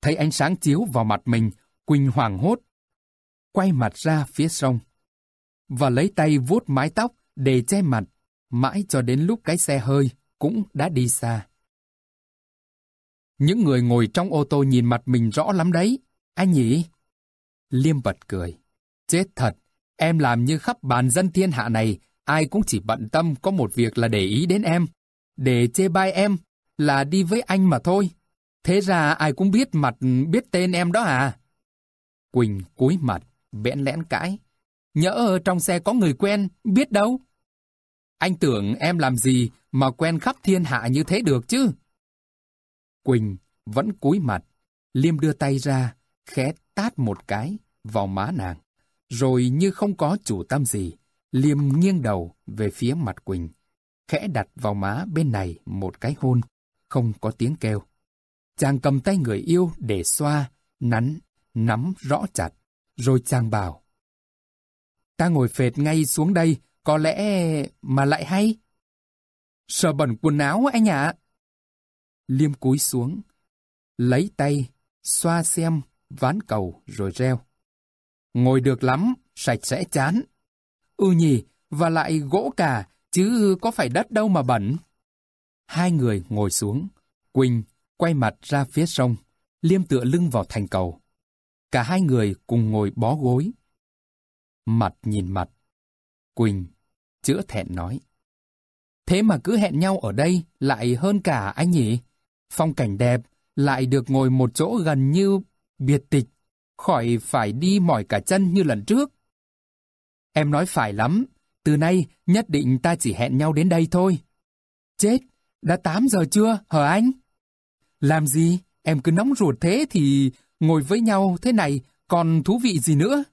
Thấy ánh sáng chiếu vào mặt mình, Quỳnh hoảng hốt, quay mặt ra phía sông và lấy tay vuốt mái tóc để che mặt, mãi cho đến lúc cái xe hơi cũng đã đi xa. Những người ngồi trong ô tô nhìn mặt mình rõ lắm đấy, anh nhỉ? Liêm bật cười. Chết thật, Em làm như khắp bàn dân thiên hạ này, ai cũng chỉ bận tâm có một việc là để ý đến em. Để chê bai em, là đi với anh mà thôi. Thế ra ai cũng biết mặt, biết tên em đó à? Quỳnh cúi mặt, bẽn lẽn cãi. Nhỡ trong xe có người quen, biết đâu. Anh tưởng em làm gì mà quen khắp thiên hạ như thế được chứ? Quỳnh vẫn cúi mặt, Liêm đưa tay ra, khẽ tát một cái vào má nàng rồi như không có chủ tâm gì, Liêm nghiêng đầu về phía mặt Quỳnh, khẽ đặt vào má bên này một cái hôn, không có tiếng kêu. Chàng cầm tay người yêu để xoa, nắn, nắm rõ chặt, rồi chàng bảo. Ta ngồi phệt ngay xuống đây, có lẽ mà lại hay. Sợ bẩn quần áo anh ạ. Liêm cúi xuống, lấy tay, xoa xem, ván cầu rồi reo. Ngồi được lắm, sạch sẽ chán. ư nhỉ, và lại gỗ cả, chứ có phải đất đâu mà bẩn. Hai người ngồi xuống. Quỳnh quay mặt ra phía sông, liêm tựa lưng vào thành cầu. Cả hai người cùng ngồi bó gối. Mặt nhìn mặt. Quỳnh chữa thẹn nói. Thế mà cứ hẹn nhau ở đây lại hơn cả anh nhỉ? Phong cảnh đẹp, lại được ngồi một chỗ gần như biệt tịch khỏi phải đi mỏi cả chân như lần trước. Em nói phải lắm, từ nay nhất định ta chỉ hẹn nhau đến đây thôi. Chết, đã 8 giờ chưa, hở anh? Làm gì, em cứ nóng ruột thế thì ngồi với nhau thế này còn thú vị gì nữa?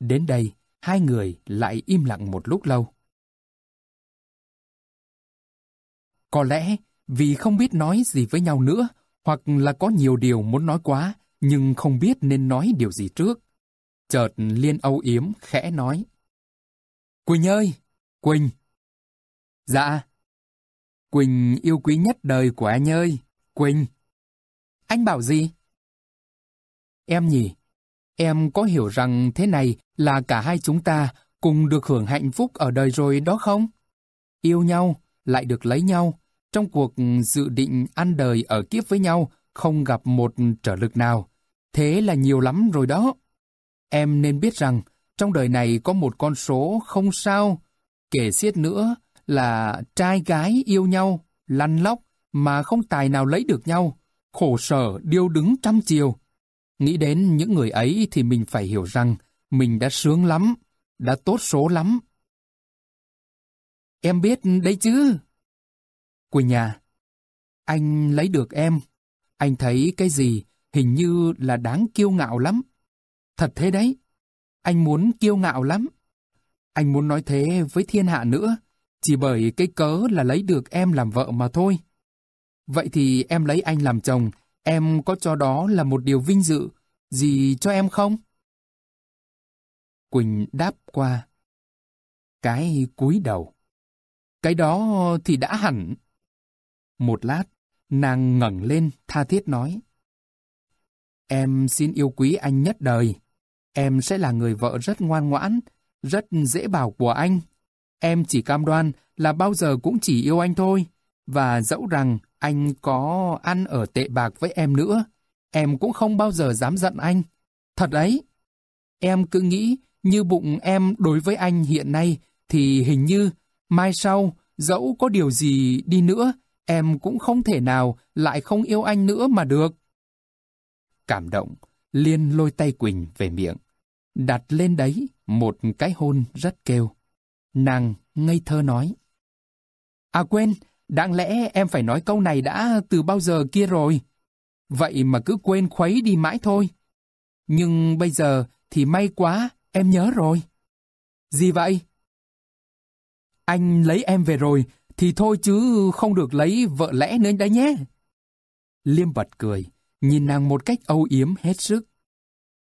Đến đây, hai người lại im lặng một lúc lâu. Có lẽ vì không biết nói gì với nhau nữa, hoặc là có nhiều điều muốn nói quá, nhưng không biết nên nói điều gì trước. Chợt Liên Âu Yếm khẽ nói. Quỳnh ơi! Quỳnh! Dạ! Quỳnh yêu quý nhất đời của anh ơi! Quỳnh! Anh bảo gì? Em nhỉ, em có hiểu rằng thế này là cả hai chúng ta cùng được hưởng hạnh phúc ở đời rồi đó không? Yêu nhau, lại được lấy nhau, trong cuộc dự định ăn đời ở kiếp với nhau không gặp một trở lực nào. Thế là nhiều lắm rồi đó. Em nên biết rằng, trong đời này có một con số không sao. Kể xiết nữa là trai gái yêu nhau, lăn lóc, mà không tài nào lấy được nhau, khổ sở điêu đứng trăm chiều. Nghĩ đến những người ấy thì mình phải hiểu rằng mình đã sướng lắm, đã tốt số lắm. Em biết đấy chứ. Quỳnh nhà, anh lấy được em. Anh thấy cái gì hình như là đáng kiêu ngạo lắm. Thật thế đấy, anh muốn kiêu ngạo lắm. Anh muốn nói thế với thiên hạ nữa, chỉ bởi cái cớ là lấy được em làm vợ mà thôi. Vậy thì em lấy anh làm chồng, em có cho đó là một điều vinh dự, gì cho em không? Quỳnh đáp qua. Cái cúi đầu. Cái đó thì đã hẳn. Một lát, nàng ngẩng lên tha thiết nói. Em xin yêu quý anh nhất đời. Em sẽ là người vợ rất ngoan ngoãn, rất dễ bảo của anh. Em chỉ cam đoan là bao giờ cũng chỉ yêu anh thôi. Và dẫu rằng anh có ăn ở tệ bạc với em nữa, em cũng không bao giờ dám giận anh. Thật đấy. Em cứ nghĩ như bụng em đối với anh hiện nay thì hình như mai sau dẫu có điều gì đi nữa em cũng không thể nào lại không yêu anh nữa mà được cảm động, Liên lôi tay Quỳnh về miệng. Đặt lên đấy một cái hôn rất kêu. Nàng ngây thơ nói. À quên, đáng lẽ em phải nói câu này đã từ bao giờ kia rồi. Vậy mà cứ quên khuấy đi mãi thôi. Nhưng bây giờ thì may quá, em nhớ rồi. Gì vậy? Anh lấy em về rồi, thì thôi chứ không được lấy vợ lẽ nữa đấy nhé. Liêm bật cười nhìn nàng một cách âu yếm hết sức.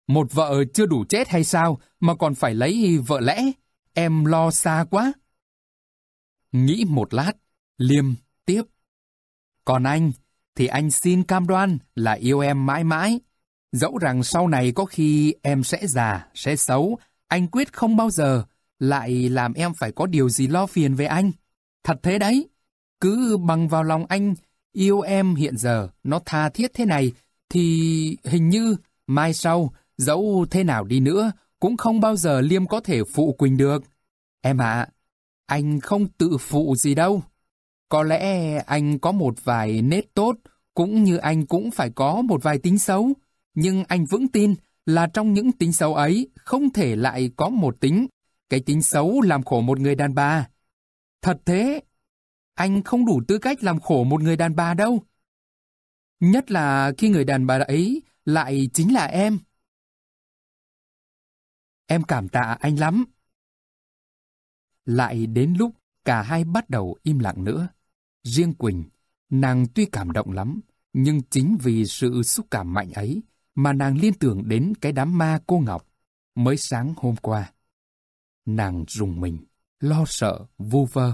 Một vợ chưa đủ chết hay sao mà còn phải lấy vợ lẽ, em lo xa quá. Nghĩ một lát, Liêm tiếp. Còn anh, thì anh xin cam đoan là yêu em mãi mãi. Dẫu rằng sau này có khi em sẽ già, sẽ xấu, anh quyết không bao giờ lại làm em phải có điều gì lo phiền về anh. Thật thế đấy, cứ bằng vào lòng anh, yêu em hiện giờ, nó tha thiết thế này thì hình như mai sau, dẫu thế nào đi nữa, cũng không bao giờ Liêm có thể phụ Quỳnh được. Em ạ, anh không tự phụ gì đâu. Có lẽ anh có một vài nét tốt, cũng như anh cũng phải có một vài tính xấu. Nhưng anh vững tin là trong những tính xấu ấy không thể lại có một tính. Cái tính xấu làm khổ một người đàn bà. Thật thế, anh không đủ tư cách làm khổ một người đàn bà đâu. Nhất là khi người đàn bà ấy lại chính là em. Em cảm tạ anh lắm. Lại đến lúc cả hai bắt đầu im lặng nữa. Riêng Quỳnh, nàng tuy cảm động lắm, nhưng chính vì sự xúc cảm mạnh ấy mà nàng liên tưởng đến cái đám ma cô Ngọc mới sáng hôm qua. Nàng rùng mình, lo sợ, vu vơ.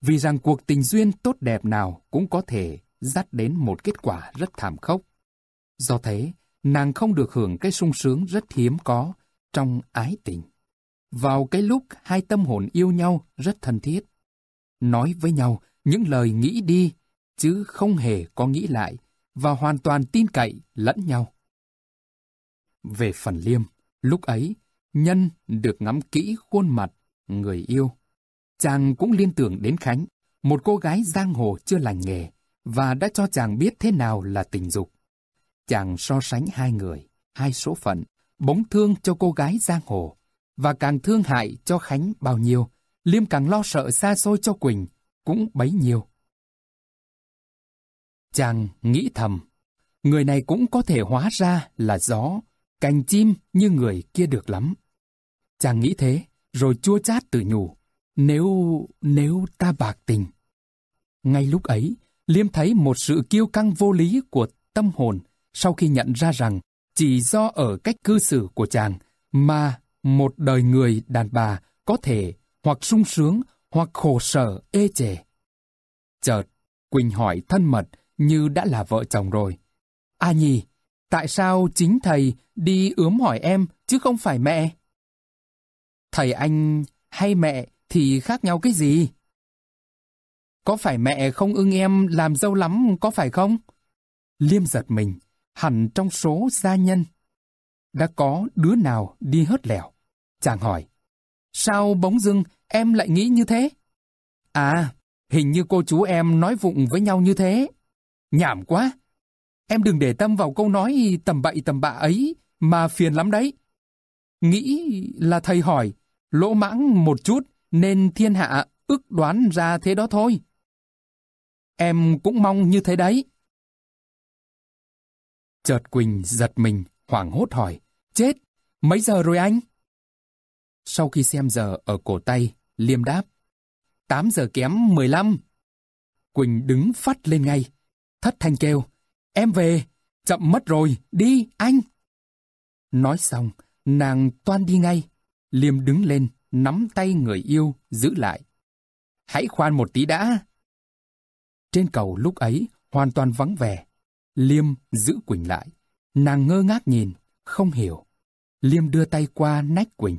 Vì rằng cuộc tình duyên tốt đẹp nào cũng có thể dắt đến một kết quả rất thảm khốc. Do thế, nàng không được hưởng cái sung sướng rất hiếm có trong ái tình. Vào cái lúc hai tâm hồn yêu nhau rất thân thiết, nói với nhau những lời nghĩ đi, chứ không hề có nghĩ lại và hoàn toàn tin cậy lẫn nhau. Về phần liêm, lúc ấy, nhân được ngắm kỹ khuôn mặt người yêu. Chàng cũng liên tưởng đến Khánh, một cô gái giang hồ chưa lành nghề, và đã cho chàng biết thế nào là tình dục. Chàng so sánh hai người, hai số phận, bóng thương cho cô gái giang hồ, và càng thương hại cho Khánh bao nhiêu, Liêm càng lo sợ xa xôi cho Quỳnh, cũng bấy nhiêu. Chàng nghĩ thầm, người này cũng có thể hóa ra là gió, cành chim như người kia được lắm. Chàng nghĩ thế, rồi chua chát tự nhủ, nếu, nếu ta bạc tình. Ngay lúc ấy, Liêm thấy một sự kiêu căng vô lý của tâm hồn sau khi nhận ra rằng chỉ do ở cách cư xử của chàng mà một đời người đàn bà có thể hoặc sung sướng hoặc khổ sở ê chề. Chợt, Quỳnh hỏi thân mật như đã là vợ chồng rồi. À nhì, tại sao chính thầy đi ướm hỏi em chứ không phải mẹ? Thầy anh hay mẹ thì khác nhau cái gì? Có phải mẹ không ưng em làm dâu lắm, có phải không? Liêm giật mình, hẳn trong số gia nhân. Đã có đứa nào đi hớt lẻo? Chàng hỏi, sao bóng dưng em lại nghĩ như thế? À, hình như cô chú em nói vụng với nhau như thế. Nhảm quá! Em đừng để tâm vào câu nói tầm bậy tầm bạ ấy mà phiền lắm đấy. Nghĩ là thầy hỏi, lỗ mãng một chút nên thiên hạ ước đoán ra thế đó thôi. Em cũng mong như thế đấy. Chợt Quỳnh giật mình, hoảng hốt hỏi. Chết, mấy giờ rồi anh? Sau khi xem giờ ở cổ tay, Liêm đáp. 8 giờ kém 15. Quỳnh đứng phát lên ngay. Thất thanh kêu. Em về, chậm mất rồi, đi anh. Nói xong, nàng toan đi ngay. Liêm đứng lên, nắm tay người yêu, giữ lại. Hãy khoan một tí đã, trên cầu lúc ấy hoàn toàn vắng vẻ. Liêm giữ Quỳnh lại. Nàng ngơ ngác nhìn, không hiểu. Liêm đưa tay qua nách Quỳnh.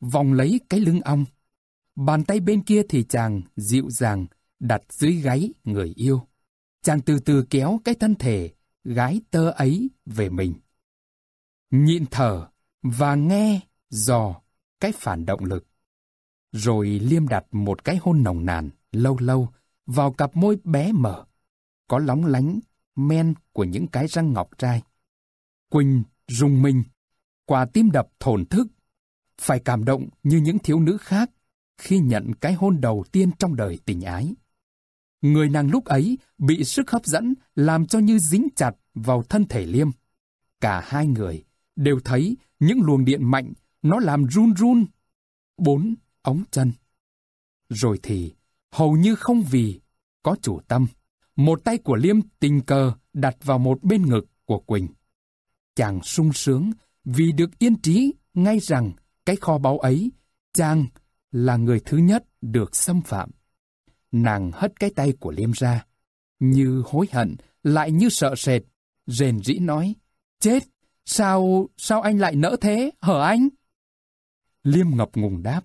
Vòng lấy cái lưng ong. Bàn tay bên kia thì chàng dịu dàng đặt dưới gáy người yêu. Chàng từ từ kéo cái thân thể gái tơ ấy về mình. Nhịn thở và nghe dò cái phản động lực. Rồi liêm đặt một cái hôn nồng nàn lâu lâu vào cặp môi bé mở, có lóng lánh, men của những cái răng ngọc trai. Quỳnh rùng mình, quả tim đập thổn thức, phải cảm động như những thiếu nữ khác khi nhận cái hôn đầu tiên trong đời tình ái. Người nàng lúc ấy bị sức hấp dẫn làm cho như dính chặt vào thân thể Liêm. Cả hai người đều thấy những luồng điện mạnh nó làm run run bốn ống chân. Rồi thì hầu như không vì có chủ tâm. Một tay của Liêm tình cờ đặt vào một bên ngực của Quỳnh. Chàng sung sướng vì được yên trí ngay rằng cái kho báu ấy, chàng là người thứ nhất được xâm phạm. Nàng hất cái tay của Liêm ra, như hối hận, lại như sợ sệt, rền rĩ nói, chết, sao, sao anh lại nỡ thế, hở anh? Liêm ngập ngùng đáp,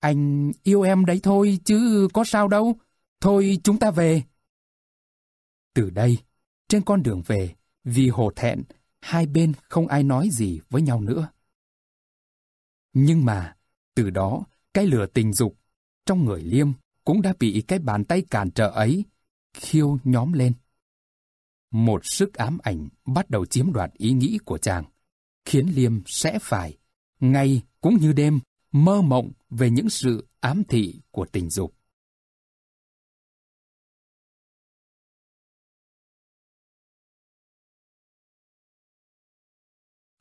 anh yêu em đấy thôi chứ có sao đâu. Thôi chúng ta về. Từ đây, trên con đường về, vì hổ thẹn, hai bên không ai nói gì với nhau nữa. Nhưng mà, từ đó, cái lửa tình dục trong người Liêm cũng đã bị cái bàn tay cản trở ấy khiêu nhóm lên. Một sức ám ảnh bắt đầu chiếm đoạt ý nghĩ của chàng, khiến Liêm sẽ phải, ngay cũng như đêm, mơ mộng về những sự ám thị của tình dục.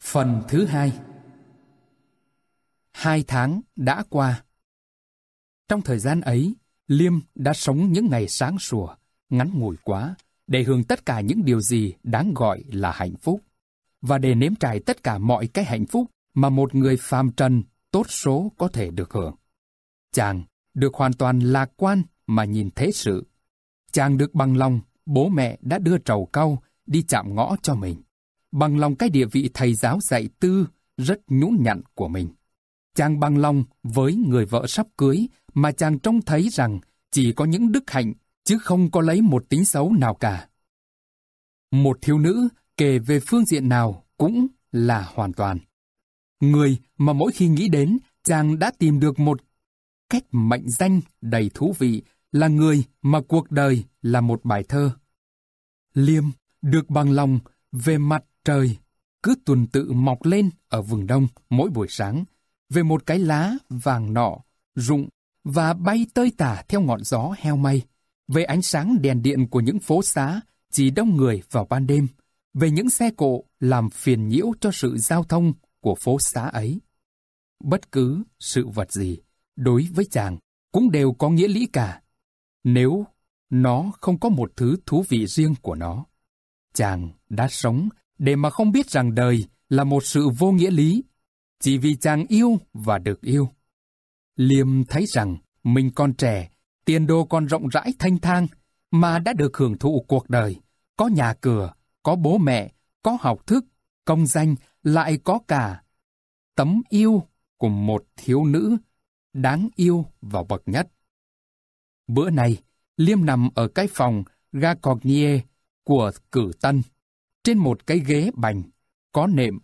Phần thứ hai Hai tháng đã qua. Trong thời gian ấy, Liêm đã sống những ngày sáng sủa, ngắn ngủi quá, để hưởng tất cả những điều gì đáng gọi là hạnh phúc, và để nếm trải tất cả mọi cái hạnh phúc mà một người phàm trần tốt số có thể được hưởng. Chàng được hoàn toàn lạc quan mà nhìn thế sự. Chàng được bằng lòng bố mẹ đã đưa trầu cau đi chạm ngõ cho mình. Bằng lòng cái địa vị thầy giáo dạy tư rất nhũn nhặn của mình. Chàng bằng lòng với người vợ sắp cưới mà chàng trông thấy rằng chỉ có những đức hạnh chứ không có lấy một tính xấu nào cả. Một thiếu nữ kể về phương diện nào cũng là hoàn toàn. Người mà mỗi khi nghĩ đến, chàng đã tìm được một cách mệnh danh đầy thú vị là người mà cuộc đời là một bài thơ. Liêm được bằng lòng về mặt trời cứ tuần tự mọc lên ở vùng đông mỗi buổi sáng về một cái lá vàng nọ, rụng và bay tơi tả theo ngọn gió heo may, về ánh sáng đèn điện của những phố xá chỉ đông người vào ban đêm, về những xe cộ làm phiền nhiễu cho sự giao thông của phố xá ấy. Bất cứ sự vật gì đối với chàng cũng đều có nghĩa lý cả. Nếu nó không có một thứ thú vị riêng của nó, chàng đã sống để mà không biết rằng đời là một sự vô nghĩa lý, chỉ vì chàng yêu và được yêu. Liêm thấy rằng mình còn trẻ, tiền đồ còn rộng rãi thanh thang, mà đã được hưởng thụ cuộc đời, có nhà cửa, có bố mẹ, có học thức, công danh lại có cả tấm yêu của một thiếu nữ đáng yêu và bậc nhất. Bữa này, Liêm nằm ở cái phòng Gagognier của cử tân, trên một cái ghế bành, có nệm,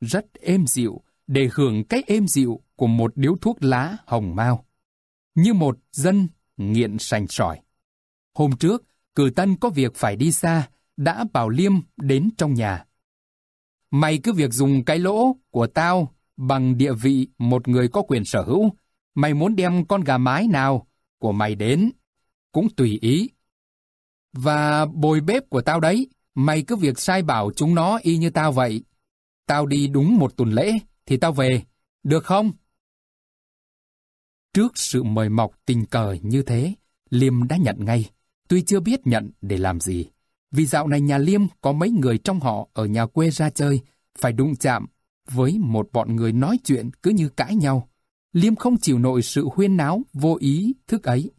rất êm dịu để hưởng cái êm dịu của một điếu thuốc lá hồng mao, như một dân nghiện sành sỏi. Hôm trước, cử tân có việc phải đi xa, đã bảo Liêm đến trong nhà. Mày cứ việc dùng cái lỗ của tao bằng địa vị một người có quyền sở hữu. Mày muốn đem con gà mái nào của mày đến, cũng tùy ý. Và bồi bếp của tao đấy, mày cứ việc sai bảo chúng nó y như tao vậy. Tao đi đúng một tuần lễ, thì tao về, được không? Trước sự mời mọc tình cờ như thế, Liêm đã nhận ngay, tuy chưa biết nhận để làm gì. Vì dạo này nhà Liêm có mấy người trong họ ở nhà quê ra chơi, phải đụng chạm với một bọn người nói chuyện cứ như cãi nhau. Liêm không chịu nổi sự huyên náo, vô ý, thức ấy.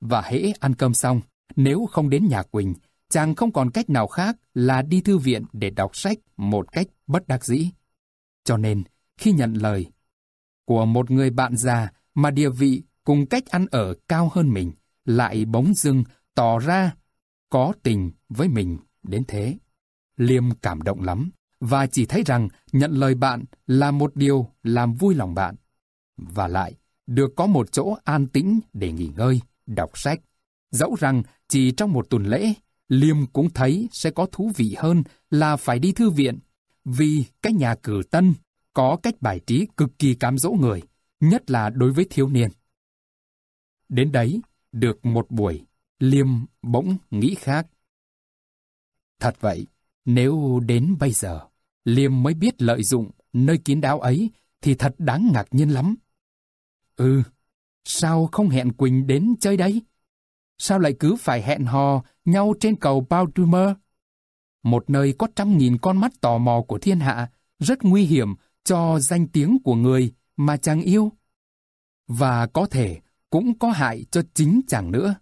Và hễ ăn cơm xong, nếu không đến nhà Quỳnh, chàng không còn cách nào khác là đi thư viện để đọc sách một cách bất đắc dĩ. Cho nên, khi nhận lời của một người bạn già mà địa vị cùng cách ăn ở cao hơn mình, lại bóng dưng tỏ ra có tình với mình đến thế. Liêm cảm động lắm và chỉ thấy rằng nhận lời bạn là một điều làm vui lòng bạn. Và lại, được có một chỗ an tĩnh để nghỉ ngơi, đọc sách. Dẫu rằng chỉ trong một tuần lễ, Liêm cũng thấy sẽ có thú vị hơn là phải đi thư viện, vì cái nhà cử tân có cách bài trí cực kỳ cám dỗ người, nhất là đối với thiếu niên. Đến đấy, được một buổi, Liêm bỗng nghĩ khác. Thật vậy, nếu đến bây giờ, Liêm mới biết lợi dụng nơi kín đáo ấy thì thật đáng ngạc nhiên lắm. Ừ, sao không hẹn Quỳnh đến chơi đấy? Sao lại cứ phải hẹn hò nhau trên cầu Baltimore? Một nơi có trăm nghìn con mắt tò mò của thiên hạ, rất nguy hiểm cho danh tiếng của người mà chàng yêu. Và có thể cũng có hại cho chính chàng nữa.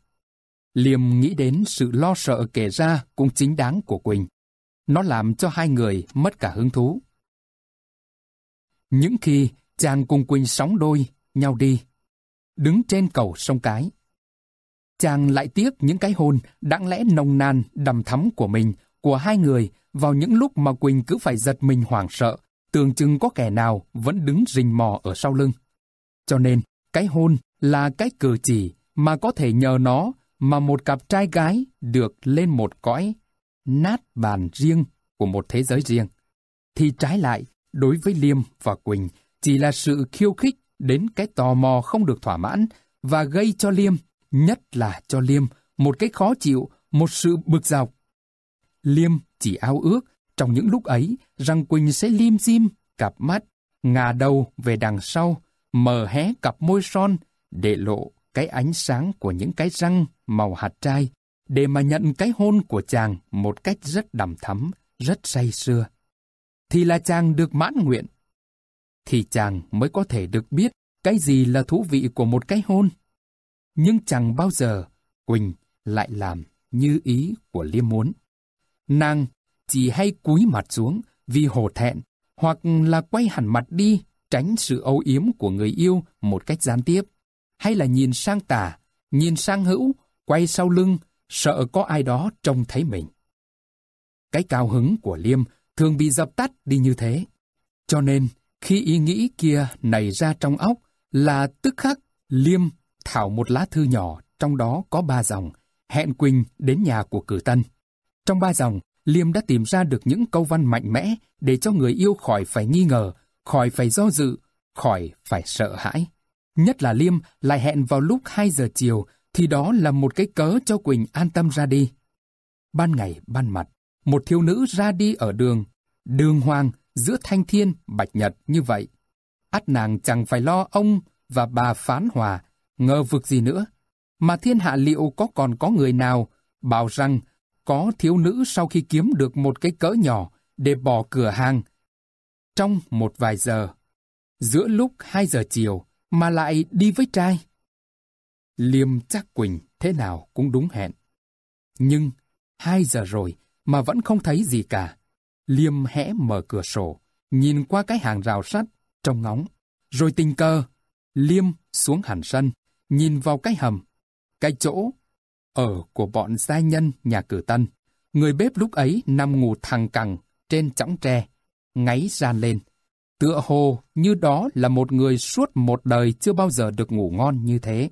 Liêm nghĩ đến sự lo sợ kể ra cũng chính đáng của Quỳnh. Nó làm cho hai người mất cả hứng thú. Những khi chàng cùng Quỳnh sóng đôi, nhau đi, đứng trên cầu sông cái. Chàng lại tiếc những cái hôn đáng lẽ nồng nàn, đầm thắm của mình, của hai người vào những lúc mà Quỳnh cứ phải giật mình hoảng sợ, tưởng chừng có kẻ nào vẫn đứng rình mò ở sau lưng. Cho nên, cái hôn là cái cử chỉ mà có thể nhờ nó mà một cặp trai gái được lên một cõi nát bàn riêng của một thế giới riêng, thì trái lại đối với Liêm và Quỳnh chỉ là sự khiêu khích đến cái tò mò không được thỏa mãn và gây cho Liêm, nhất là cho Liêm, một cái khó chịu, một sự bực dọc. Liêm chỉ ao ước trong những lúc ấy rằng Quỳnh sẽ liêm diêm cặp mắt, ngà đầu về đằng sau, mờ hé cặp môi son, để lộ cái ánh sáng của những cái răng màu hạt trai để mà nhận cái hôn của chàng một cách rất đầm thắm, rất say sưa. Thì là chàng được mãn nguyện. Thì chàng mới có thể được biết cái gì là thú vị của một cái hôn. Nhưng chẳng bao giờ Quỳnh lại làm như ý của Liêm muốn. Nàng chỉ hay cúi mặt xuống vì hổ thẹn hoặc là quay hẳn mặt đi tránh sự âu yếm của người yêu một cách gián tiếp hay là nhìn sang tà, nhìn sang hữu, quay sau lưng, sợ có ai đó trông thấy mình. Cái cao hứng của Liêm thường bị dập tắt đi như thế. Cho nên, khi ý nghĩ kia nảy ra trong óc là tức khắc Liêm thảo một lá thư nhỏ, trong đó có ba dòng, hẹn Quỳnh đến nhà của cử tân. Trong ba dòng, Liêm đã tìm ra được những câu văn mạnh mẽ để cho người yêu khỏi phải nghi ngờ, khỏi phải do dự, khỏi phải sợ hãi. Nhất là Liêm lại hẹn vào lúc 2 giờ chiều thì đó là một cái cớ cho Quỳnh an tâm ra đi. Ban ngày ban mặt, một thiếu nữ ra đi ở đường, đường hoàng giữa thanh thiên, bạch nhật như vậy. Át nàng chẳng phải lo ông và bà phán hòa, ngờ vực gì nữa. Mà thiên hạ liệu có còn có người nào bảo rằng có thiếu nữ sau khi kiếm được một cái cỡ nhỏ để bỏ cửa hàng trong một vài giờ. Giữa lúc 2 giờ chiều, mà lại đi với trai. Liêm chắc Quỳnh thế nào cũng đúng hẹn. Nhưng, hai giờ rồi mà vẫn không thấy gì cả. Liêm hẽ mở cửa sổ, nhìn qua cái hàng rào sắt, trong ngóng. Rồi tình cờ, Liêm xuống hẳn sân, nhìn vào cái hầm, cái chỗ ở của bọn gia nhân nhà cử tân. Người bếp lúc ấy nằm ngủ thằng cằn trên chõng tre, ngáy ran lên. Tựa hồ như đó là một người suốt một đời chưa bao giờ được ngủ ngon như thế.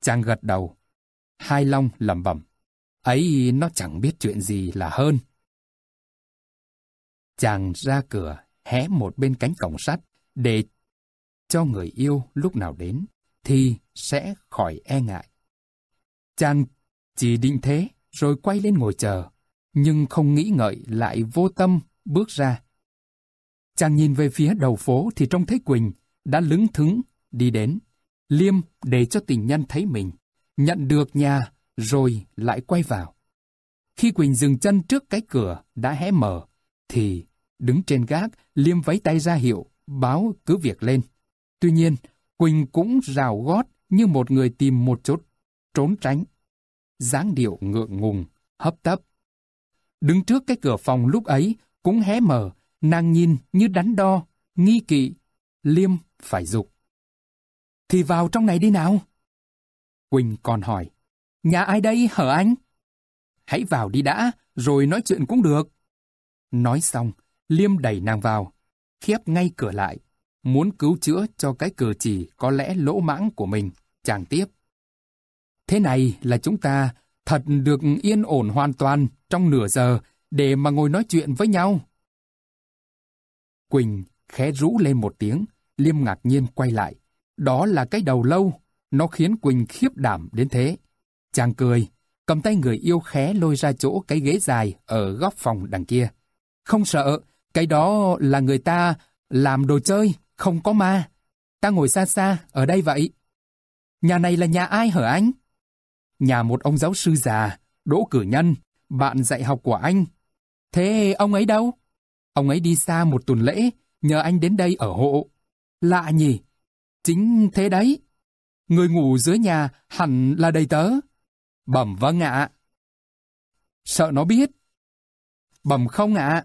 Chàng gật đầu. Hai Long lẩm bẩm. Ấy nó chẳng biết chuyện gì là hơn. Chàng ra cửa, hé một bên cánh cổng sắt để cho người yêu lúc nào đến thì sẽ khỏi e ngại. Chàng chỉ định thế rồi quay lên ngồi chờ, nhưng không nghĩ ngợi lại vô tâm bước ra Chàng nhìn về phía đầu phố thì trông thấy Quỳnh đã lững thững đi đến. Liêm để cho tình nhân thấy mình, nhận được nhà rồi lại quay vào. Khi Quỳnh dừng chân trước cái cửa đã hé mở, thì đứng trên gác, Liêm vẫy tay ra hiệu, báo cứ việc lên. Tuy nhiên, Quỳnh cũng rào gót như một người tìm một chút, trốn tránh. dáng điệu ngượng ngùng, hấp tấp. Đứng trước cái cửa phòng lúc ấy cũng hé mở nàng nhìn như đánh đo, nghi kỵ, liêm phải dục. Thì vào trong này đi nào. Quỳnh còn hỏi, nhà ai đây hở anh? Hãy vào đi đã, rồi nói chuyện cũng được. Nói xong, liêm đẩy nàng vào, khép ngay cửa lại, muốn cứu chữa cho cái cửa chỉ có lẽ lỗ mãng của mình, chàng tiếp. Thế này là chúng ta thật được yên ổn hoàn toàn trong nửa giờ để mà ngồi nói chuyện với nhau. Quỳnh khẽ rũ lên một tiếng, Liêm ngạc nhiên quay lại. Đó là cái đầu lâu, nó khiến Quỳnh khiếp đảm đến thế. Chàng cười, cầm tay người yêu khé lôi ra chỗ cái ghế dài ở góc phòng đằng kia. Không sợ, cái đó là người ta làm đồ chơi, không có ma. Ta ngồi xa xa, ở đây vậy. Nhà này là nhà ai hở anh? Nhà một ông giáo sư già, Đỗ Cử Nhân, bạn dạy học của anh. Thế ông ấy đâu? Ông ấy đi xa một tuần lễ, nhờ anh đến đây ở hộ. Lạ nhỉ? Chính thế đấy. Người ngủ dưới nhà hẳn là đầy tớ. Bẩm vâng ạ. Sợ nó biết. Bẩm không ạ.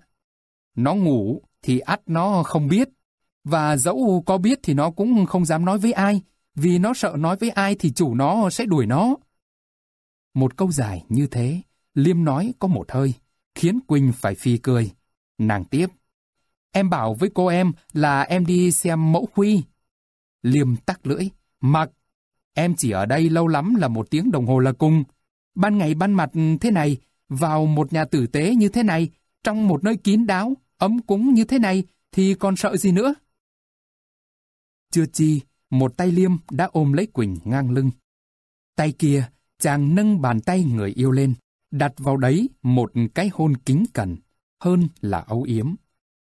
Nó ngủ thì ắt nó không biết. Và dẫu có biết thì nó cũng không dám nói với ai, vì nó sợ nói với ai thì chủ nó sẽ đuổi nó. Một câu dài như thế, Liêm nói có một hơi, khiến Quỳnh phải phi cười. Nàng tiếp. Em bảo với cô em là em đi xem mẫu huy. Liêm tắc lưỡi. Mặc. Em chỉ ở đây lâu lắm là một tiếng đồng hồ là cùng. Ban ngày ban mặt thế này, vào một nhà tử tế như thế này, trong một nơi kín đáo, ấm cúng như thế này, thì còn sợ gì nữa? Chưa chi, một tay Liêm đã ôm lấy Quỳnh ngang lưng. Tay kia, chàng nâng bàn tay người yêu lên, đặt vào đấy một cái hôn kính cẩn hơn là âu yếm.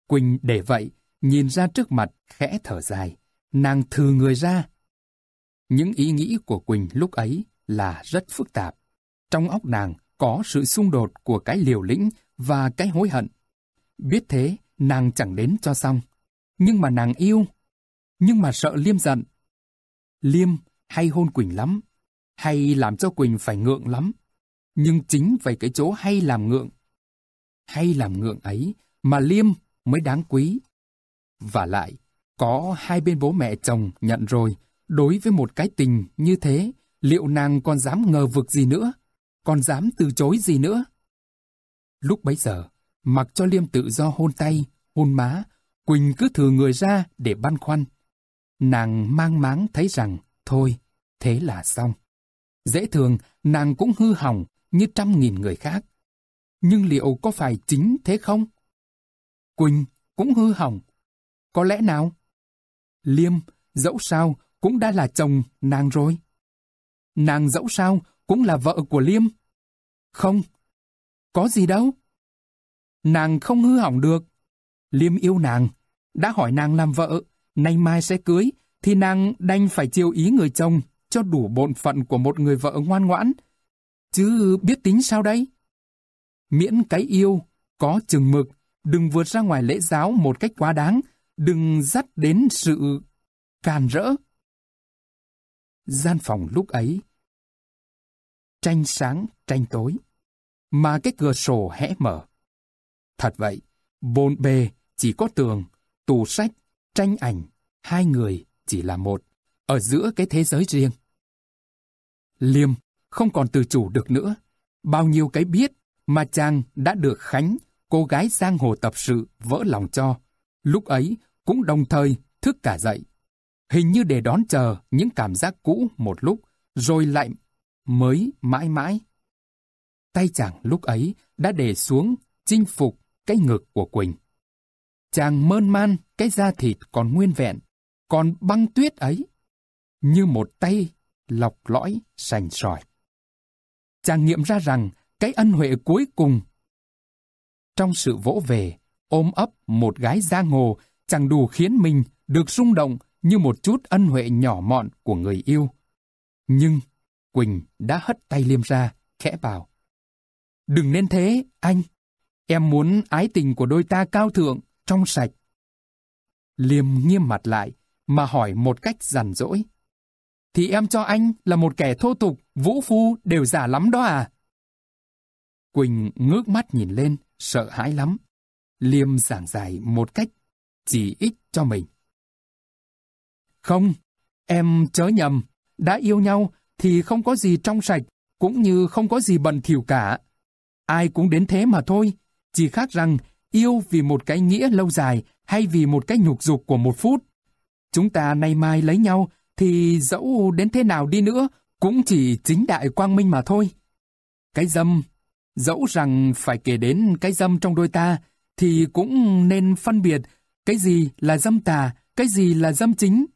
Quỳnh để vậy, nhìn ra trước mặt, khẽ thở dài, nàng thừ người ra. Những ý nghĩ của Quỳnh lúc ấy là rất phức tạp. Trong óc nàng có sự xung đột của cái liều lĩnh và cái hối hận. Biết thế, nàng chẳng đến cho xong. Nhưng mà nàng yêu, nhưng mà sợ Liêm giận. Liêm hay hôn Quỳnh lắm, hay làm cho Quỳnh phải ngượng lắm. Nhưng chính về cái chỗ hay làm ngượng hay làm ngượng ấy mà liêm mới đáng quý. Và lại, có hai bên bố mẹ chồng nhận rồi, đối với một cái tình như thế, liệu nàng còn dám ngờ vực gì nữa, còn dám từ chối gì nữa? Lúc bấy giờ, mặc cho Liêm tự do hôn tay, hôn má, Quỳnh cứ thừa người ra để băn khoăn. Nàng mang máng thấy rằng, thôi, thế là xong. Dễ thường, nàng cũng hư hỏng như trăm nghìn người khác nhưng liệu có phải chính thế không? Quỳnh cũng hư hỏng. Có lẽ nào? Liêm, dẫu sao, cũng đã là chồng nàng rồi. Nàng dẫu sao, cũng là vợ của Liêm. Không, có gì đâu. Nàng không hư hỏng được. Liêm yêu nàng, đã hỏi nàng làm vợ, nay mai sẽ cưới, thì nàng đành phải chiều ý người chồng cho đủ bộn phận của một người vợ ngoan ngoãn. Chứ biết tính sao đây? miễn cái yêu, có chừng mực, đừng vượt ra ngoài lễ giáo một cách quá đáng, đừng dắt đến sự càn rỡ. Gian phòng lúc ấy, tranh sáng, tranh tối, mà cái cửa sổ hẽ mở. Thật vậy, bồn bề chỉ có tường, tủ sách, tranh ảnh, hai người chỉ là một, ở giữa cái thế giới riêng. Liêm không còn tự chủ được nữa, bao nhiêu cái biết mà chàng đã được Khánh, cô gái giang hồ tập sự, vỡ lòng cho. Lúc ấy cũng đồng thời thức cả dậy. Hình như để đón chờ những cảm giác cũ một lúc, rồi lại mới mãi mãi. Tay chàng lúc ấy đã để xuống, chinh phục cái ngực của Quỳnh. Chàng mơn man cái da thịt còn nguyên vẹn, còn băng tuyết ấy, như một tay lọc lõi sành sỏi. Chàng nghiệm ra rằng cái ân huệ cuối cùng. Trong sự vỗ về, ôm ấp một gái da ngồ chẳng đủ khiến mình được rung động như một chút ân huệ nhỏ mọn của người yêu. Nhưng Quỳnh đã hất tay Liêm ra, khẽ bảo. Đừng nên thế, anh. Em muốn ái tình của đôi ta cao thượng, trong sạch. Liêm nghiêm mặt lại, mà hỏi một cách rằn rỗi. Thì em cho anh là một kẻ thô tục, vũ phu đều giả lắm đó à? Quỳnh ngước mắt nhìn lên, sợ hãi lắm. Liêm giảng giải một cách chỉ ích cho mình. Không, em chớ nhầm, đã yêu nhau thì không có gì trong sạch, cũng như không có gì bẩn thỉu cả. Ai cũng đến thế mà thôi, chỉ khác rằng yêu vì một cái nghĩa lâu dài hay vì một cái nhục dục của một phút. Chúng ta nay mai lấy nhau thì dẫu đến thế nào đi nữa cũng chỉ chính đại quang minh mà thôi. Cái dâm Dẫu rằng phải kể đến cái dâm trong đôi ta, thì cũng nên phân biệt cái gì là dâm tà, cái gì là dâm chính.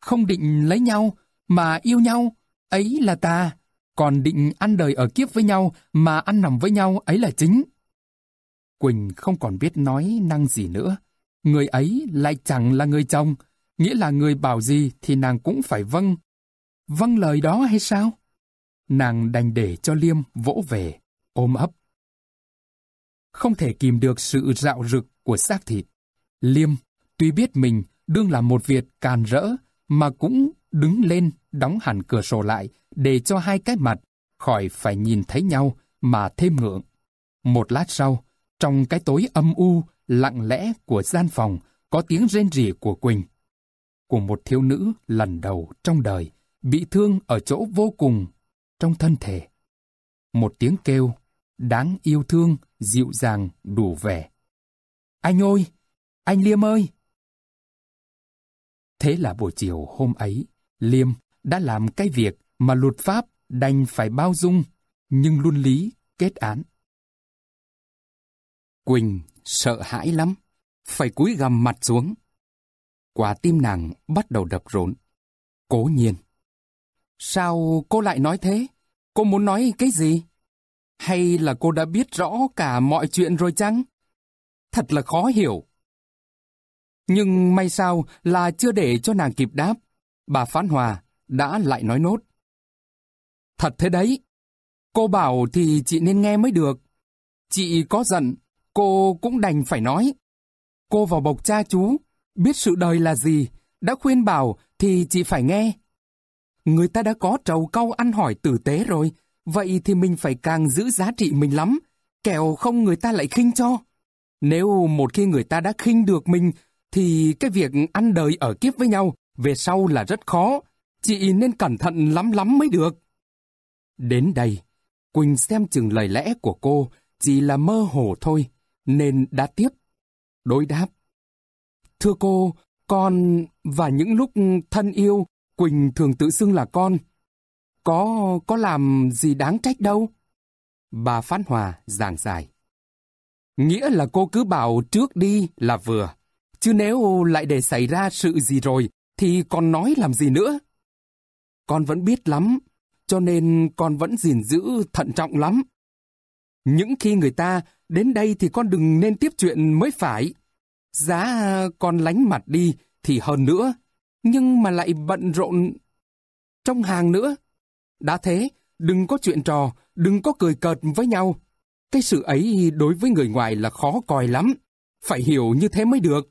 Không định lấy nhau, mà yêu nhau, ấy là tà. Còn định ăn đời ở kiếp với nhau, mà ăn nằm với nhau, ấy là chính. Quỳnh không còn biết nói năng gì nữa. Người ấy lại chẳng là người chồng, nghĩa là người bảo gì thì nàng cũng phải vâng. Vâng lời đó hay sao? Nàng đành để cho Liêm vỗ về ôm ấp. Không thể kìm được sự dạo rực của xác thịt. Liêm, tuy biết mình đương là một việc càn rỡ, mà cũng đứng lên đóng hẳn cửa sổ lại để cho hai cái mặt khỏi phải nhìn thấy nhau mà thêm ngượng. Một lát sau, trong cái tối âm u, lặng lẽ của gian phòng có tiếng rên rỉ của Quỳnh. Của một thiếu nữ lần đầu trong đời, bị thương ở chỗ vô cùng, trong thân thể. Một tiếng kêu đáng yêu thương, dịu dàng, đủ vẻ. Anh ơi! Anh Liêm ơi! Thế là buổi chiều hôm ấy, Liêm đã làm cái việc mà luật pháp đành phải bao dung, nhưng luân lý kết án. Quỳnh sợ hãi lắm, phải cúi gằm mặt xuống. Quả tim nàng bắt đầu đập rộn. Cố nhiên. Sao cô lại nói thế? Cô muốn nói cái gì? Hay là cô đã biết rõ cả mọi chuyện rồi chăng? Thật là khó hiểu. Nhưng may sao là chưa để cho nàng kịp đáp, bà Phán Hòa đã lại nói nốt. Thật thế đấy, cô bảo thì chị nên nghe mới được. Chị có giận, cô cũng đành phải nói. Cô vào bọc cha chú, biết sự đời là gì, đã khuyên bảo thì chị phải nghe. Người ta đã có trầu câu ăn hỏi tử tế rồi, Vậy thì mình phải càng giữ giá trị mình lắm, kẻo không người ta lại khinh cho. Nếu một khi người ta đã khinh được mình, thì cái việc ăn đời ở kiếp với nhau về sau là rất khó. Chị nên cẩn thận lắm lắm mới được. Đến đây, Quỳnh xem chừng lời lẽ của cô chỉ là mơ hồ thôi, nên đã tiếp. Đối đáp. Thưa cô, con và những lúc thân yêu, Quỳnh thường tự xưng là con. Có, có làm gì đáng trách đâu. Bà Phan Hòa giảng giải. Nghĩa là cô cứ bảo trước đi là vừa. Chứ nếu lại để xảy ra sự gì rồi thì còn nói làm gì nữa. Con vẫn biết lắm, cho nên con vẫn gìn giữ thận trọng lắm. Những khi người ta đến đây thì con đừng nên tiếp chuyện mới phải. Giá con lánh mặt đi thì hơn nữa, nhưng mà lại bận rộn trong hàng nữa. Đã thế, đừng có chuyện trò, đừng có cười cợt với nhau. Cái sự ấy đối với người ngoài là khó coi lắm. Phải hiểu như thế mới được.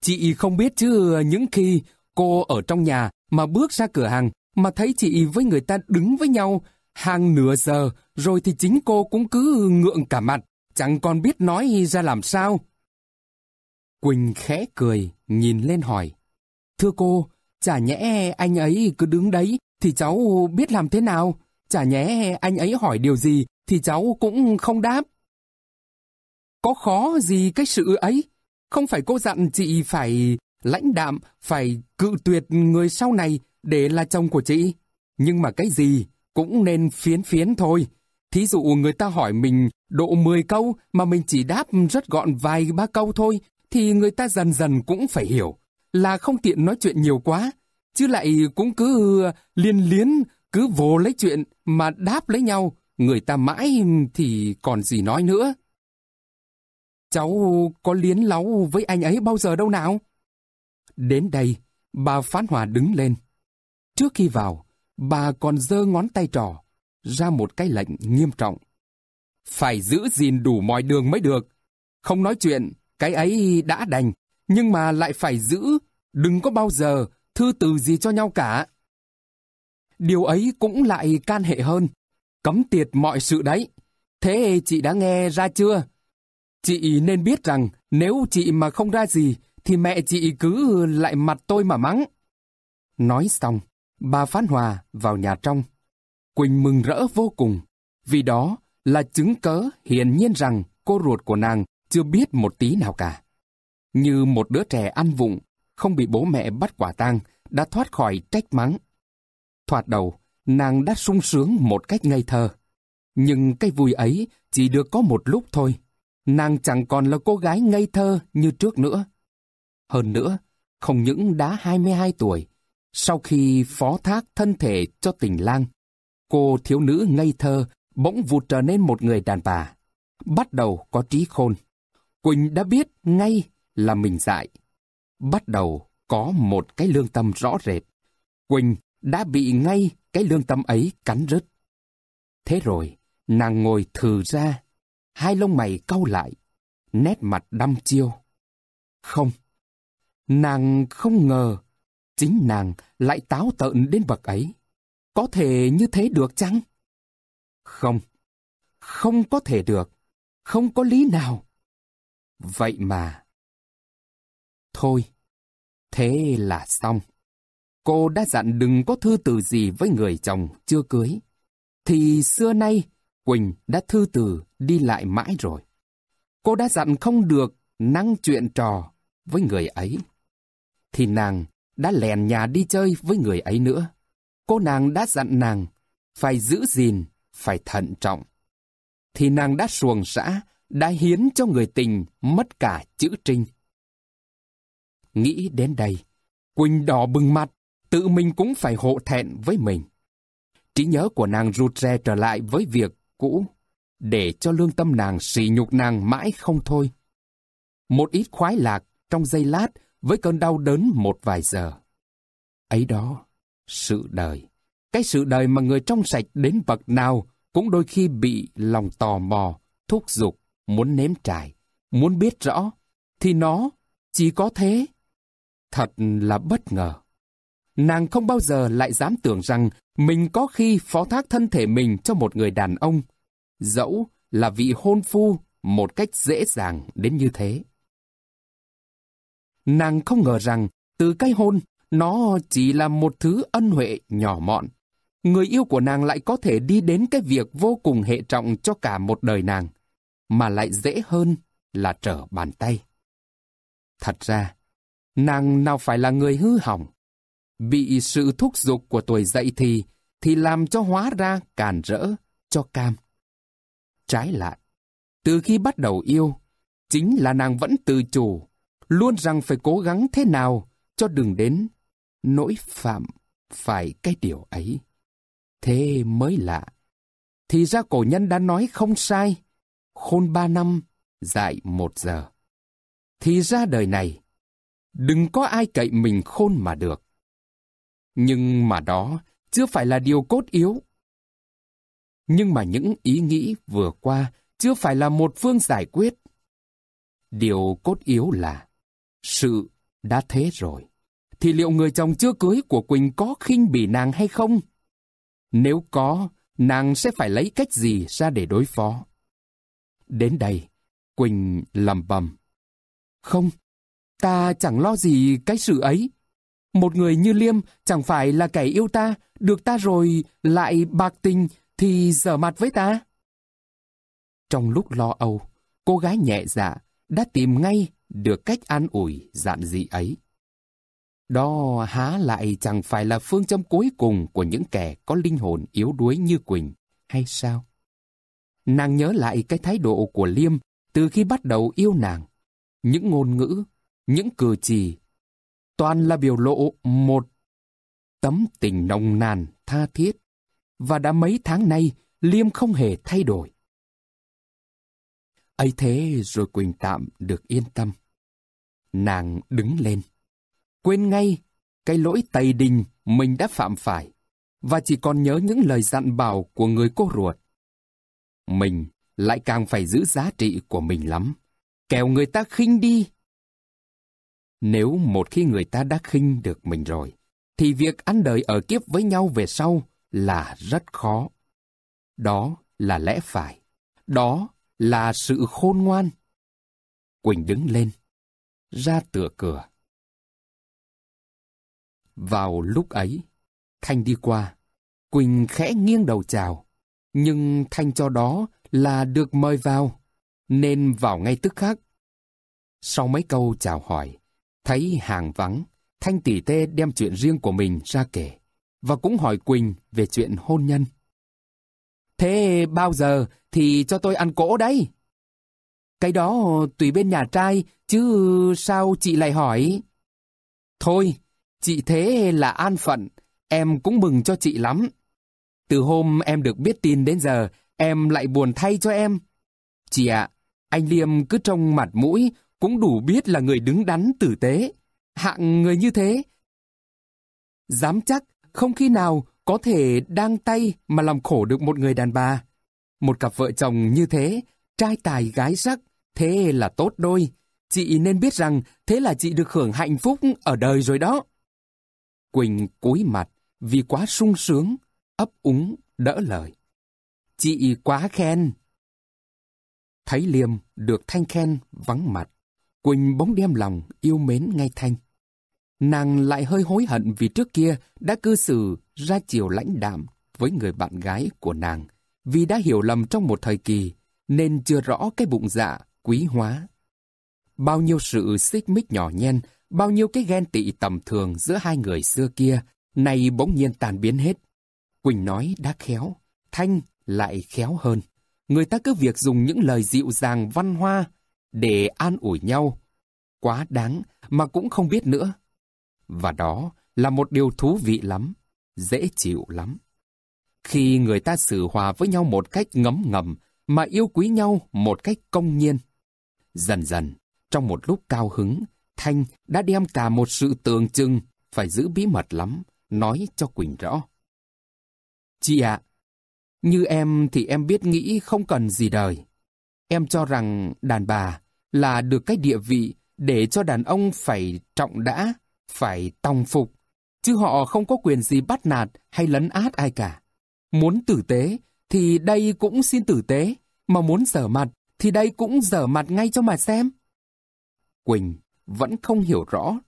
Chị không biết chứ những khi cô ở trong nhà mà bước ra cửa hàng mà thấy chị với người ta đứng với nhau hàng nửa giờ rồi thì chính cô cũng cứ ngượng cả mặt, chẳng còn biết nói ra làm sao. Quỳnh khẽ cười, nhìn lên hỏi. Thưa cô, chả nhẽ anh ấy cứ đứng đấy thì cháu biết làm thế nào, chả nhé anh ấy hỏi điều gì thì cháu cũng không đáp. Có khó gì cái sự ấy, không phải cô dặn chị phải lãnh đạm, phải cự tuyệt người sau này để là chồng của chị. Nhưng mà cái gì cũng nên phiến phiến thôi. Thí dụ người ta hỏi mình độ 10 câu mà mình chỉ đáp rất gọn vài ba câu thôi, thì người ta dần dần cũng phải hiểu là không tiện nói chuyện nhiều quá, chứ lại cũng cứ ờ, liên liến, cứ vô lấy chuyện mà đáp lấy nhau, người ta mãi thì còn gì nói nữa. Cháu có liến láu với anh ấy bao giờ đâu nào? Đến đây, bà Phán Hòa đứng lên. Trước khi vào, bà còn giơ ngón tay trỏ, ra một cái lệnh nghiêm trọng. Phải giữ gìn đủ mọi đường mới được. Không nói chuyện, cái ấy đã đành, nhưng mà lại phải giữ, đừng có bao giờ thư từ gì cho nhau cả. Điều ấy cũng lại can hệ hơn, cấm tiệt mọi sự đấy. Thế chị đã nghe ra chưa? Chị nên biết rằng nếu chị mà không ra gì thì mẹ chị cứ lại mặt tôi mà mắng. Nói xong, bà Phán Hòa vào nhà trong. Quỳnh mừng rỡ vô cùng, vì đó là chứng cớ hiển nhiên rằng cô ruột của nàng chưa biết một tí nào cả. Như một đứa trẻ ăn vụng, không bị bố mẹ bắt quả tang, đã thoát khỏi trách mắng. Thoạt đầu, nàng đã sung sướng một cách ngây thơ. Nhưng cái vui ấy chỉ được có một lúc thôi. Nàng chẳng còn là cô gái ngây thơ như trước nữa. Hơn nữa, không những đã 22 tuổi, sau khi phó thác thân thể cho tình lang, cô thiếu nữ ngây thơ bỗng vụt trở nên một người đàn bà. Bắt đầu có trí khôn. Quỳnh đã biết ngay là mình dại bắt đầu có một cái lương tâm rõ rệt. Quỳnh đã bị ngay cái lương tâm ấy cắn rứt. Thế rồi, nàng ngồi thừ ra, hai lông mày cau lại, nét mặt đăm chiêu. Không, nàng không ngờ, chính nàng lại táo tợn đến bậc ấy. Có thể như thế được chăng? Không, không có thể được, không có lý nào. Vậy mà, Thôi, thế là xong. Cô đã dặn đừng có thư từ gì với người chồng chưa cưới. Thì xưa nay, Quỳnh đã thư từ đi lại mãi rồi. Cô đã dặn không được năng chuyện trò với người ấy. Thì nàng đã lèn nhà đi chơi với người ấy nữa. Cô nàng đã dặn nàng phải giữ gìn, phải thận trọng. Thì nàng đã xuồng xã, đã hiến cho người tình mất cả chữ trinh. Nghĩ đến đây, Quỳnh đỏ bừng mặt, tự mình cũng phải hộ thẹn với mình. Trí nhớ của nàng rụt rè trở lại với việc cũ, để cho lương tâm nàng sỉ nhục nàng mãi không thôi. Một ít khoái lạc trong giây lát với cơn đau đớn một vài giờ. Ấy đó, sự đời. Cái sự đời mà người trong sạch đến bậc nào cũng đôi khi bị lòng tò mò, thúc giục, muốn nếm trải, muốn biết rõ, thì nó chỉ có thế Thật là bất ngờ. Nàng không bao giờ lại dám tưởng rằng mình có khi phó thác thân thể mình cho một người đàn ông, dẫu là vị hôn phu một cách dễ dàng đến như thế. Nàng không ngờ rằng từ cái hôn nó chỉ là một thứ ân huệ nhỏ mọn. Người yêu của nàng lại có thể đi đến cái việc vô cùng hệ trọng cho cả một đời nàng, mà lại dễ hơn là trở bàn tay. Thật ra, Nàng nào phải là người hư hỏng. Bị sự thúc giục của tuổi dậy thì, thì làm cho hóa ra càn rỡ, cho cam. Trái lại, từ khi bắt đầu yêu, chính là nàng vẫn từ chủ, luôn rằng phải cố gắng thế nào cho đừng đến nỗi phạm phải cái điều ấy. Thế mới lạ. Thì ra cổ nhân đã nói không sai. Khôn ba năm, dạy một giờ. Thì ra đời này, đừng có ai cậy mình khôn mà được. Nhưng mà đó chưa phải là điều cốt yếu. Nhưng mà những ý nghĩ vừa qua chưa phải là một phương giải quyết. Điều cốt yếu là sự đã thế rồi. Thì liệu người chồng chưa cưới của Quỳnh có khinh bỉ nàng hay không? Nếu có, nàng sẽ phải lấy cách gì ra để đối phó? Đến đây, Quỳnh lầm bầm. Không, Ta chẳng lo gì cái sự ấy. Một người như Liêm chẳng phải là kẻ yêu ta, được ta rồi lại bạc tình thì dở mặt với ta. Trong lúc lo âu, cô gái nhẹ dạ đã tìm ngay được cách an ủi dạn dị ấy. Đó há lại chẳng phải là phương châm cuối cùng của những kẻ có linh hồn yếu đuối như Quỳnh, hay sao? Nàng nhớ lại cái thái độ của Liêm từ khi bắt đầu yêu nàng. Những ngôn ngữ những cử chỉ, toàn là biểu lộ một tấm tình nồng nàn, tha thiết, và đã mấy tháng nay Liêm không hề thay đổi. ấy thế rồi Quỳnh tạm được yên tâm. Nàng đứng lên, quên ngay cái lỗi tày đình mình đã phạm phải, và chỉ còn nhớ những lời dặn bảo của người cô ruột. Mình lại càng phải giữ giá trị của mình lắm, kẻo người ta khinh đi nếu một khi người ta đã khinh được mình rồi, thì việc ăn đời ở kiếp với nhau về sau là rất khó. Đó là lẽ phải. Đó là sự khôn ngoan. Quỳnh đứng lên, ra tựa cửa. Vào lúc ấy, Thanh đi qua. Quỳnh khẽ nghiêng đầu chào. Nhưng Thanh cho đó là được mời vào, nên vào ngay tức khắc. Sau mấy câu chào hỏi, Thấy hàng vắng, Thanh tỷ tê đem chuyện riêng của mình ra kể, và cũng hỏi Quỳnh về chuyện hôn nhân. Thế bao giờ thì cho tôi ăn cỗ đấy? Cái đó tùy bên nhà trai, chứ sao chị lại hỏi? Thôi, chị thế là an phận, em cũng mừng cho chị lắm. Từ hôm em được biết tin đến giờ, em lại buồn thay cho em. Chị ạ, anh Liêm cứ trông mặt mũi cũng đủ biết là người đứng đắn tử tế. Hạng người như thế, dám chắc không khi nào có thể đang tay mà làm khổ được một người đàn bà. Một cặp vợ chồng như thế, trai tài gái sắc, thế là tốt đôi. Chị nên biết rằng thế là chị được hưởng hạnh phúc ở đời rồi đó. Quỳnh cúi mặt vì quá sung sướng, ấp úng, đỡ lời. Chị quá khen. Thấy Liêm được Thanh khen vắng mặt. Quỳnh bóng đem lòng yêu mến ngay Thanh. Nàng lại hơi hối hận vì trước kia đã cư xử ra chiều lãnh đạm với người bạn gái của nàng, vì đã hiểu lầm trong một thời kỳ nên chưa rõ cái bụng dạ quý hóa. Bao nhiêu sự xích mích nhỏ nhen, bao nhiêu cái ghen tị tầm thường giữa hai người xưa kia, nay bỗng nhiên tàn biến hết. Quỳnh nói đã khéo, Thanh lại khéo hơn. Người ta cứ việc dùng những lời dịu dàng văn hoa để an ủi nhau. Quá đáng mà cũng không biết nữa. Và đó là một điều thú vị lắm, dễ chịu lắm. Khi người ta xử hòa với nhau một cách ngấm ngầm mà yêu quý nhau một cách công nhiên. Dần dần, trong một lúc cao hứng, Thanh đã đem cả một sự tường trưng phải giữ bí mật lắm, nói cho Quỳnh rõ. Chị ạ, như em thì em biết nghĩ không cần gì đời. Em cho rằng đàn bà là được cái địa vị để cho đàn ông phải trọng đã, phải tòng phục, chứ họ không có quyền gì bắt nạt hay lấn át ai cả. Muốn tử tế thì đây cũng xin tử tế, mà muốn dở mặt thì đây cũng dở mặt ngay cho mà xem. Quỳnh vẫn không hiểu rõ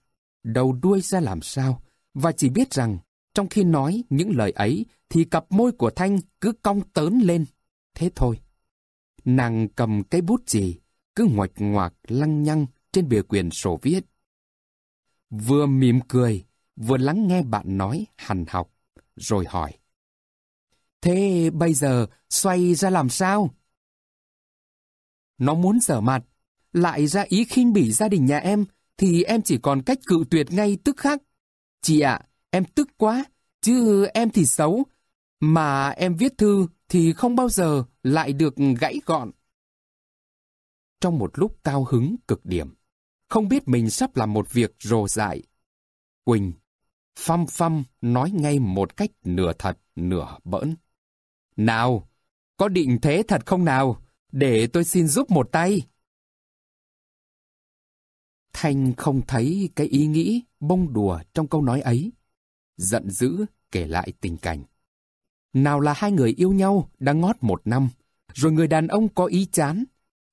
đầu đuôi ra làm sao và chỉ biết rằng trong khi nói những lời ấy thì cặp môi của Thanh cứ cong tớn lên. Thế thôi. Nàng cầm cái bút gì, cứ ngoạch ngoạc lăng nhăng trên bìa quyền sổ viết. Vừa mỉm cười, vừa lắng nghe bạn nói hành học, rồi hỏi. Thế bây giờ xoay ra làm sao? Nó muốn dở mặt, lại ra ý khinh bỉ gia đình nhà em, thì em chỉ còn cách cự tuyệt ngay tức khắc. Chị ạ, em tức quá, chứ em thì xấu, mà em viết thư thì không bao giờ lại được gãy gọn. Trong một lúc cao hứng cực điểm, không biết mình sắp làm một việc rồ dại. Quỳnh, phăm phăm nói ngay một cách nửa thật, nửa bỡn. Nào, có định thế thật không nào? Để tôi xin giúp một tay. Thanh không thấy cái ý nghĩ bông đùa trong câu nói ấy. Giận dữ kể lại tình cảnh. Nào là hai người yêu nhau đã ngót một năm, rồi người đàn ông có ý chán,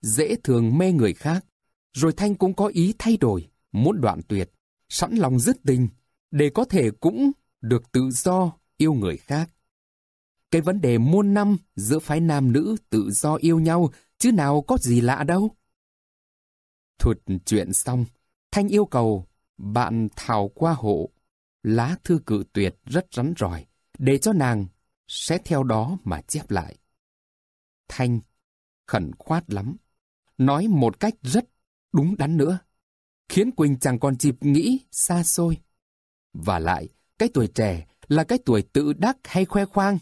dễ thường mê người khác, rồi Thanh cũng có ý thay đổi, muốn đoạn tuyệt, sẵn lòng dứt tình, để có thể cũng được tự do yêu người khác. Cái vấn đề muôn năm giữa phái nam nữ tự do yêu nhau chứ nào có gì lạ đâu. Thuật chuyện xong, Thanh yêu cầu bạn Thảo qua hộ, lá thư cự tuyệt rất rắn rỏi, để cho nàng sẽ theo đó mà chép lại. Thanh, khẩn khoát lắm, nói một cách rất đúng đắn nữa, khiến Quỳnh chẳng còn dịp nghĩ xa xôi. Và lại, cái tuổi trẻ là cái tuổi tự đắc hay khoe khoang.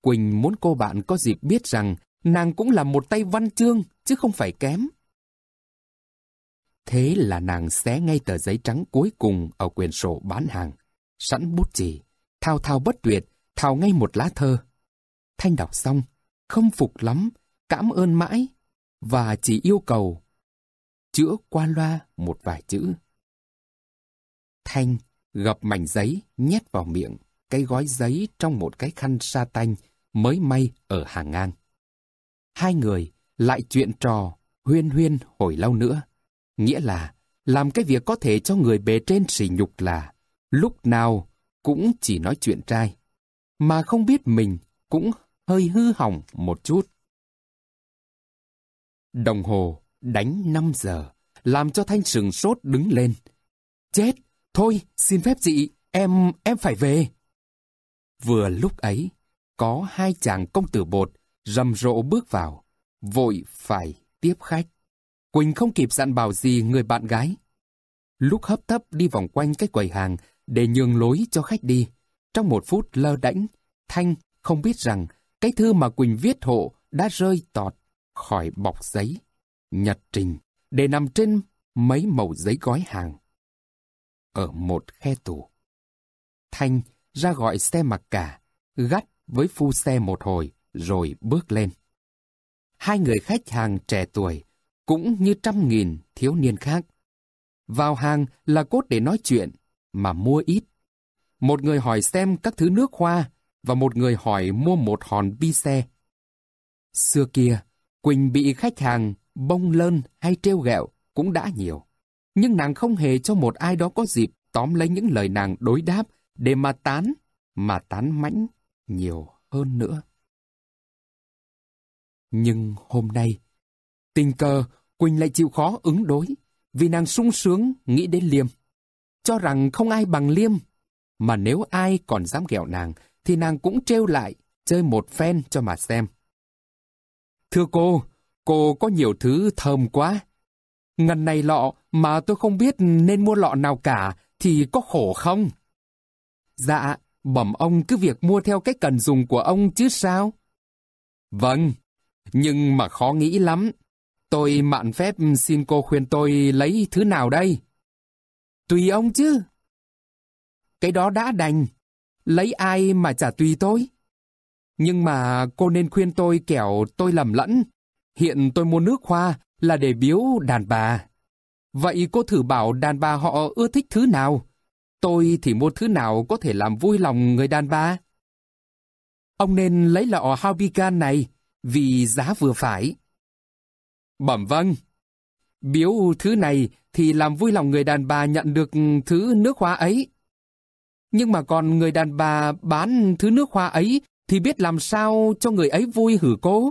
Quỳnh muốn cô bạn có dịp biết rằng nàng cũng là một tay văn chương chứ không phải kém. Thế là nàng xé ngay tờ giấy trắng cuối cùng ở quyển sổ bán hàng, sẵn bút chì, thao thao bất tuyệt Thảo ngay một lá thơ. Thanh đọc xong, không phục lắm, cảm ơn mãi, và chỉ yêu cầu chữa qua loa một vài chữ. Thanh gập mảnh giấy nhét vào miệng cái gói giấy trong một cái khăn sa tanh mới may ở hàng ngang. Hai người lại chuyện trò huyên huyên hồi lâu nữa. Nghĩa là làm cái việc có thể cho người bề trên sỉ nhục là lúc nào cũng chỉ nói chuyện trai mà không biết mình cũng hơi hư hỏng một chút. Đồng hồ đánh 5 giờ, làm cho Thanh sừng sốt đứng lên. Chết, thôi, xin phép chị, em, em phải về. Vừa lúc ấy, có hai chàng công tử bột rầm rộ bước vào, vội phải tiếp khách. Quỳnh không kịp dặn bảo gì người bạn gái. Lúc hấp tấp đi vòng quanh cái quầy hàng để nhường lối cho khách đi, trong một phút lơ đánh, Thanh không biết rằng cái thư mà Quỳnh viết hộ đã rơi tọt khỏi bọc giấy. Nhật trình để nằm trên mấy mẩu giấy gói hàng. Ở một khe tủ. Thanh ra gọi xe mặc cả, gắt với phu xe một hồi rồi bước lên. Hai người khách hàng trẻ tuổi cũng như trăm nghìn thiếu niên khác. Vào hàng là cốt để nói chuyện, mà mua ít một người hỏi xem các thứ nước hoa và một người hỏi mua một hòn bi xe. Xưa kia, Quỳnh bị khách hàng bông lơn hay treo gẹo cũng đã nhiều. Nhưng nàng không hề cho một ai đó có dịp tóm lấy những lời nàng đối đáp để mà tán, mà tán mãnh nhiều hơn nữa. Nhưng hôm nay, tình cờ Quỳnh lại chịu khó ứng đối vì nàng sung sướng nghĩ đến Liêm. Cho rằng không ai bằng Liêm mà nếu ai còn dám ghẹo nàng, thì nàng cũng trêu lại, chơi một phen cho mà xem. Thưa cô, cô có nhiều thứ thơm quá. Ngần này lọ mà tôi không biết nên mua lọ nào cả thì có khổ không? Dạ, bẩm ông cứ việc mua theo cách cần dùng của ông chứ sao? Vâng, nhưng mà khó nghĩ lắm. Tôi mạn phép xin cô khuyên tôi lấy thứ nào đây? Tùy ông chứ cái đó đã đành. Lấy ai mà trả tùy tôi? Nhưng mà cô nên khuyên tôi kẻo tôi lầm lẫn. Hiện tôi mua nước hoa là để biếu đàn bà. Vậy cô thử bảo đàn bà họ ưa thích thứ nào? Tôi thì mua thứ nào có thể làm vui lòng người đàn bà? Ông nên lấy lọ Haubigan này vì giá vừa phải. Bẩm vâng. Biếu thứ này thì làm vui lòng người đàn bà nhận được thứ nước hoa ấy. Nhưng mà còn người đàn bà bán thứ nước hoa ấy thì biết làm sao cho người ấy vui hử cố.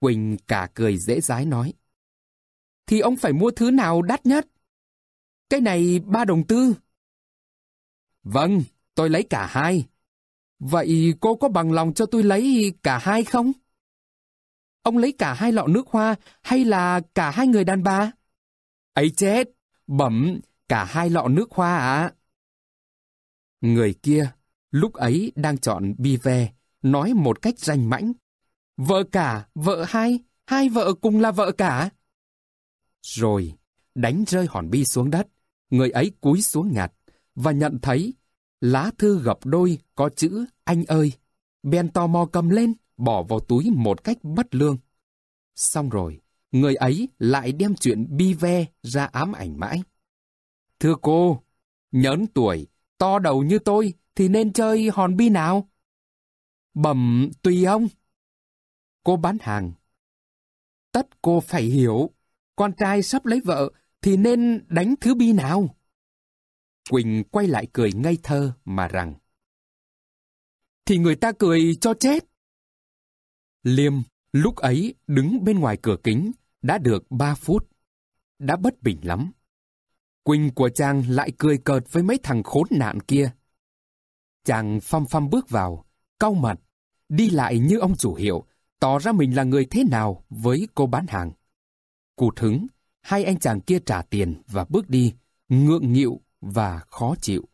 Quỳnh cả cười dễ dãi nói. Thì ông phải mua thứ nào đắt nhất? Cái này ba đồng tư. Vâng, tôi lấy cả hai. Vậy cô có bằng lòng cho tôi lấy cả hai không? Ông lấy cả hai lọ nước hoa hay là cả hai người đàn bà? Ấy chết, bẩm, cả hai lọ nước hoa ạ. À? Người kia, lúc ấy đang chọn bi ve, nói một cách ranh mãnh. Vợ cả, vợ hai, hai vợ cùng là vợ cả. Rồi, đánh rơi hòn bi xuống đất, người ấy cúi xuống ngặt và nhận thấy lá thư gập đôi có chữ anh ơi. Bèn tò mò cầm lên, bỏ vào túi một cách bất lương. Xong rồi, người ấy lại đem chuyện bi ve ra ám ảnh mãi. Thưa cô, nhớn tuổi, To đầu như tôi thì nên chơi hòn bi nào? Bẩm tùy ông. Cô bán hàng. Tất cô phải hiểu, con trai sắp lấy vợ thì nên đánh thứ bi nào? Quỳnh quay lại cười ngây thơ mà rằng. Thì người ta cười cho chết. Liêm lúc ấy đứng bên ngoài cửa kính đã được ba phút. Đã bất bình lắm. Quỳnh của chàng lại cười cợt với mấy thằng khốn nạn kia. Chàng phăm phăm bước vào, cau mặt, đi lại như ông chủ hiệu, tỏ ra mình là người thế nào với cô bán hàng. Cụt hứng, hai anh chàng kia trả tiền và bước đi, ngượng nghịu và khó chịu.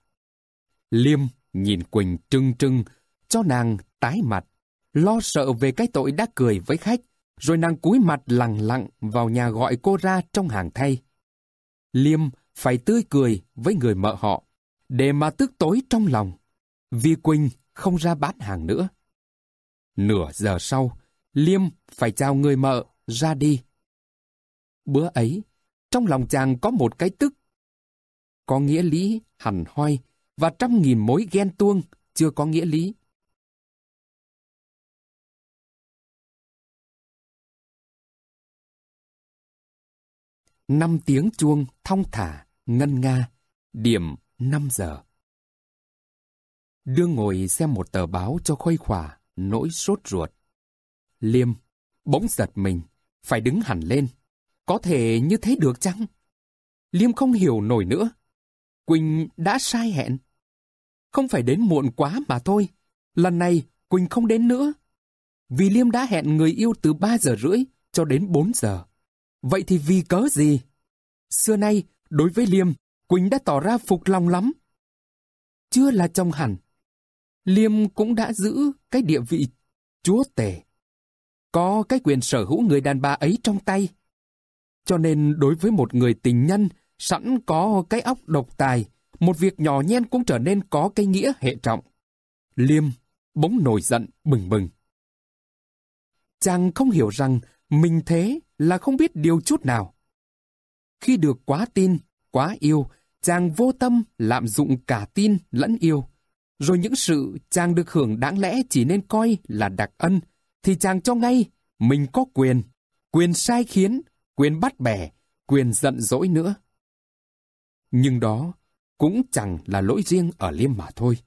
Liêm nhìn Quỳnh trưng trưng, cho nàng tái mặt, lo sợ về cái tội đã cười với khách, rồi nàng cúi mặt lặng lặng vào nhà gọi cô ra trong hàng thay. Liêm phải tươi cười với người mợ họ, để mà tức tối trong lòng, vì Quỳnh không ra bán hàng nữa. Nửa giờ sau, Liêm phải chào người mợ ra đi. Bữa ấy, trong lòng chàng có một cái tức. Có nghĩa lý hẳn hoi và trăm nghìn mối ghen tuông chưa có nghĩa lý. Năm tiếng chuông thong thả ngân nga, điểm 5 giờ. Đưa ngồi xem một tờ báo cho khuây khỏa, nỗi sốt ruột. Liêm, bỗng giật mình, phải đứng hẳn lên. Có thể như thế được chăng? Liêm không hiểu nổi nữa. Quỳnh đã sai hẹn. Không phải đến muộn quá mà thôi. Lần này Quỳnh không đến nữa. Vì Liêm đã hẹn người yêu từ 3 giờ rưỡi cho đến 4 giờ. Vậy thì vì cớ gì? Xưa nay Đối với Liêm, Quỳnh đã tỏ ra phục lòng lắm. Chưa là chồng hẳn, Liêm cũng đã giữ cái địa vị chúa tể. Có cái quyền sở hữu người đàn bà ấy trong tay. Cho nên đối với một người tình nhân sẵn có cái óc độc tài, một việc nhỏ nhen cũng trở nên có cái nghĩa hệ trọng. Liêm bỗng nổi giận bừng bừng. Chàng không hiểu rằng mình thế là không biết điều chút nào. Khi được quá tin, quá yêu, chàng vô tâm lạm dụng cả tin lẫn yêu. Rồi những sự chàng được hưởng đáng lẽ chỉ nên coi là đặc ân, thì chàng cho ngay mình có quyền, quyền sai khiến, quyền bắt bẻ, quyền giận dỗi nữa. Nhưng đó cũng chẳng là lỗi riêng ở Liêm mà thôi.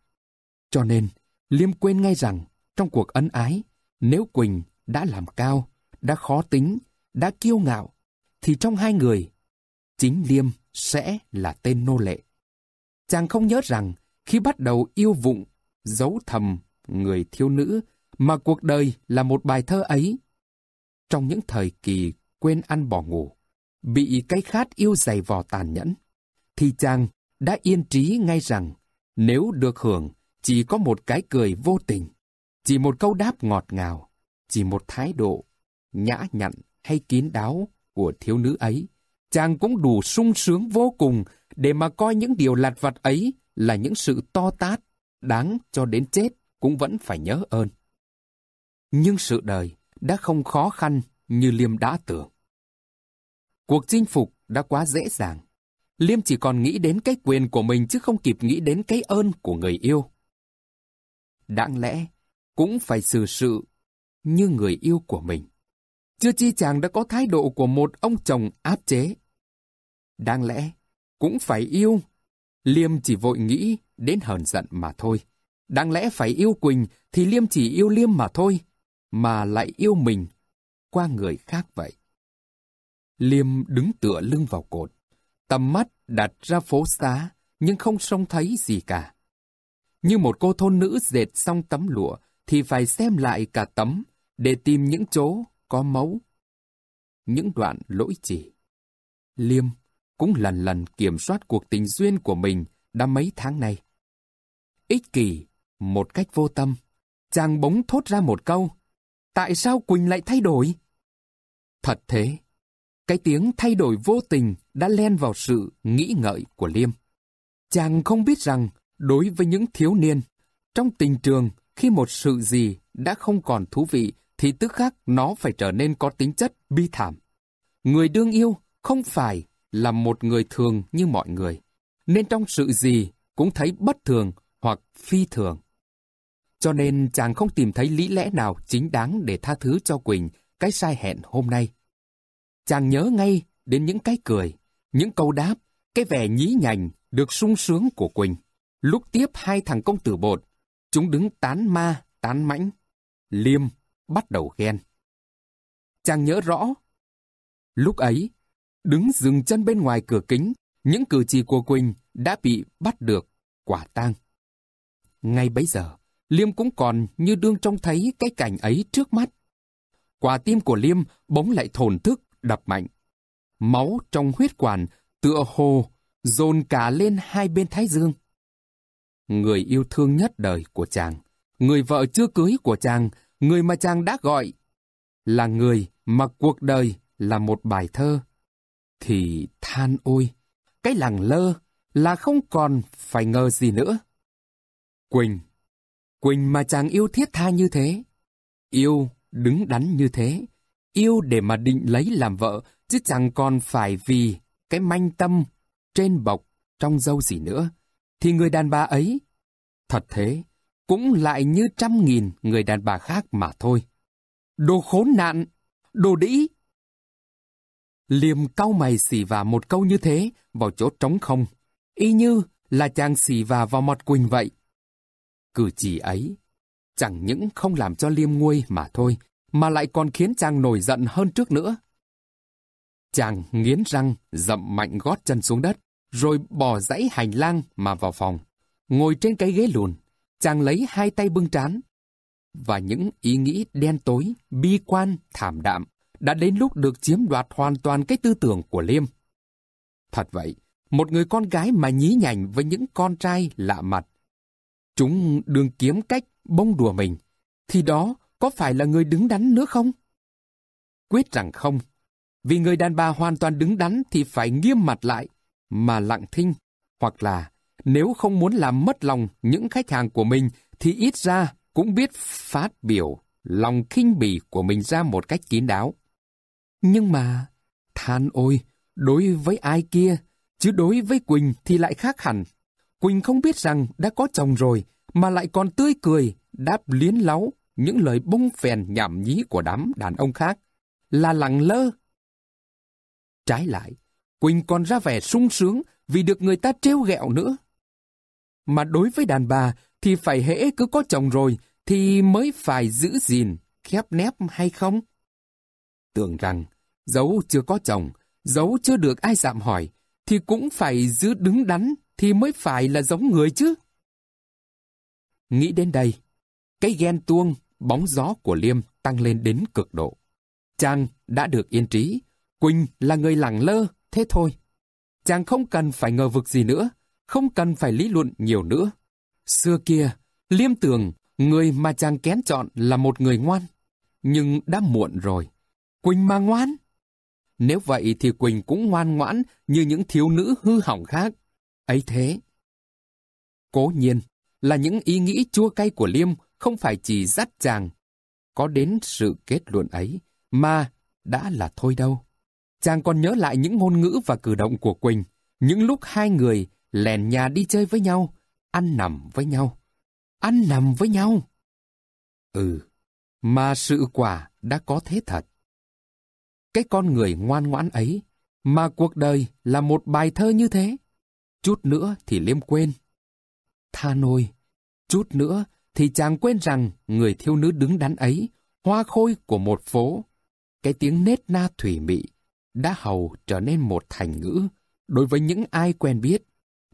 Cho nên, Liêm quên ngay rằng trong cuộc ân ái, nếu Quỳnh đã làm cao, đã khó tính, đã kiêu ngạo, thì trong hai người chính Liêm sẽ là tên nô lệ. Chàng không nhớ rằng khi bắt đầu yêu vụng, giấu thầm người thiếu nữ mà cuộc đời là một bài thơ ấy. Trong những thời kỳ quên ăn bỏ ngủ, bị cái khát yêu dày vò tàn nhẫn, thì chàng đã yên trí ngay rằng nếu được hưởng chỉ có một cái cười vô tình, chỉ một câu đáp ngọt ngào, chỉ một thái độ nhã nhặn hay kín đáo của thiếu nữ ấy chàng cũng đủ sung sướng vô cùng để mà coi những điều lặt vặt ấy là những sự to tát, đáng cho đến chết cũng vẫn phải nhớ ơn. Nhưng sự đời đã không khó khăn như Liêm đã tưởng. Cuộc chinh phục đã quá dễ dàng. Liêm chỉ còn nghĩ đến cái quyền của mình chứ không kịp nghĩ đến cái ơn của người yêu. Đáng lẽ cũng phải xử sự như người yêu của mình. Chưa chi chàng đã có thái độ của một ông chồng áp chế. Đáng lẽ, cũng phải yêu. Liêm chỉ vội nghĩ đến hờn giận mà thôi. Đáng lẽ phải yêu Quỳnh thì Liêm chỉ yêu Liêm mà thôi, mà lại yêu mình qua người khác vậy. Liêm đứng tựa lưng vào cột, tầm mắt đặt ra phố xá, nhưng không trông thấy gì cả. Như một cô thôn nữ dệt xong tấm lụa, thì phải xem lại cả tấm để tìm những chỗ có máu, những đoạn lỗi chỉ. Liêm cũng lần lần kiểm soát cuộc tình duyên của mình đã mấy tháng nay. Ích kỷ, một cách vô tâm, chàng bỗng thốt ra một câu, tại sao Quỳnh lại thay đổi? Thật thế, cái tiếng thay đổi vô tình đã len vào sự nghĩ ngợi của Liêm. Chàng không biết rằng, đối với những thiếu niên, trong tình trường, khi một sự gì đã không còn thú vị, thì tức khắc nó phải trở nên có tính chất bi thảm. Người đương yêu không phải là một người thường như mọi người, nên trong sự gì cũng thấy bất thường hoặc phi thường. Cho nên chàng không tìm thấy lý lẽ nào chính đáng để tha thứ cho Quỳnh cái sai hẹn hôm nay. Chàng nhớ ngay đến những cái cười, những câu đáp, cái vẻ nhí nhành được sung sướng của Quỳnh. Lúc tiếp hai thằng công tử bột, chúng đứng tán ma, tán mãnh. Liêm bắt đầu ghen. Chàng nhớ rõ, lúc ấy đứng dừng chân bên ngoài cửa kính, những cử chỉ của Quỳnh đã bị bắt được, quả tang. Ngay bấy giờ, Liêm cũng còn như đương trông thấy cái cảnh ấy trước mắt. Quả tim của Liêm bỗng lại thổn thức, đập mạnh. Máu trong huyết quản tựa hồ dồn cả lên hai bên thái dương. Người yêu thương nhất đời của chàng, người vợ chưa cưới của chàng, người mà chàng đã gọi là người mà cuộc đời là một bài thơ thì than ôi, cái làng lơ là không còn phải ngờ gì nữa. Quỳnh, Quỳnh mà chàng yêu thiết tha như thế, yêu đứng đắn như thế, yêu để mà định lấy làm vợ, chứ chàng còn phải vì cái manh tâm trên bọc trong dâu gì nữa, thì người đàn bà ấy, thật thế, cũng lại như trăm nghìn người đàn bà khác mà thôi. Đồ khốn nạn, đồ đĩ, Liêm cau mày xì và một câu như thế vào chỗ trống không, y như là chàng xì và vào mặt Quỳnh vậy. Cử chỉ ấy, chẳng những không làm cho Liêm nguôi mà thôi, mà lại còn khiến chàng nổi giận hơn trước nữa. Chàng nghiến răng, dậm mạnh gót chân xuống đất, rồi bỏ dãy hành lang mà vào phòng. Ngồi trên cái ghế lùn, chàng lấy hai tay bưng trán. Và những ý nghĩ đen tối, bi quan, thảm đạm đã đến lúc được chiếm đoạt hoàn toàn cái tư tưởng của Liêm. Thật vậy, một người con gái mà nhí nhảnh với những con trai lạ mặt. Chúng đương kiếm cách bông đùa mình, thì đó có phải là người đứng đắn nữa không? Quyết rằng không, vì người đàn bà hoàn toàn đứng đắn thì phải nghiêm mặt lại, mà lặng thinh, hoặc là nếu không muốn làm mất lòng những khách hàng của mình thì ít ra cũng biết phát biểu lòng khinh bỉ của mình ra một cách kín đáo. Nhưng mà, than ôi, đối với ai kia, chứ đối với Quỳnh thì lại khác hẳn. Quỳnh không biết rằng đã có chồng rồi, mà lại còn tươi cười, đáp liến láu những lời bông phèn nhảm nhí của đám đàn ông khác, là lẳng lơ. Trái lại, Quỳnh còn ra vẻ sung sướng vì được người ta trêu ghẹo nữa. Mà đối với đàn bà thì phải hễ cứ có chồng rồi thì mới phải giữ gìn, khép nép hay không? Tưởng rằng, dấu chưa có chồng, dấu chưa được ai dạm hỏi, thì cũng phải giữ đứng đắn thì mới phải là giống người chứ. Nghĩ đến đây, cái ghen tuông, bóng gió của Liêm tăng lên đến cực độ. Chàng đã được yên trí, Quỳnh là người lẳng lơ, thế thôi. Chàng không cần phải ngờ vực gì nữa, không cần phải lý luận nhiều nữa. Xưa kia, Liêm tưởng người mà chàng kén chọn là một người ngoan, nhưng đã muộn rồi. Quỳnh mà ngoan. Nếu vậy thì Quỳnh cũng ngoan ngoãn như những thiếu nữ hư hỏng khác. ấy thế. Cố nhiên, là những ý nghĩ chua cay của Liêm không phải chỉ dắt chàng có đến sự kết luận ấy, mà đã là thôi đâu. Chàng còn nhớ lại những ngôn ngữ và cử động của Quỳnh, những lúc hai người lèn nhà đi chơi với nhau, ăn nằm với nhau. Ăn nằm với nhau. Ừ, mà sự quả đã có thế thật cái con người ngoan ngoãn ấy, mà cuộc đời là một bài thơ như thế. Chút nữa thì liêm quên. Tha nôi, chút nữa thì chàng quên rằng người thiếu nữ đứng đắn ấy, hoa khôi của một phố, cái tiếng nết na thủy mị, đã hầu trở nên một thành ngữ đối với những ai quen biết,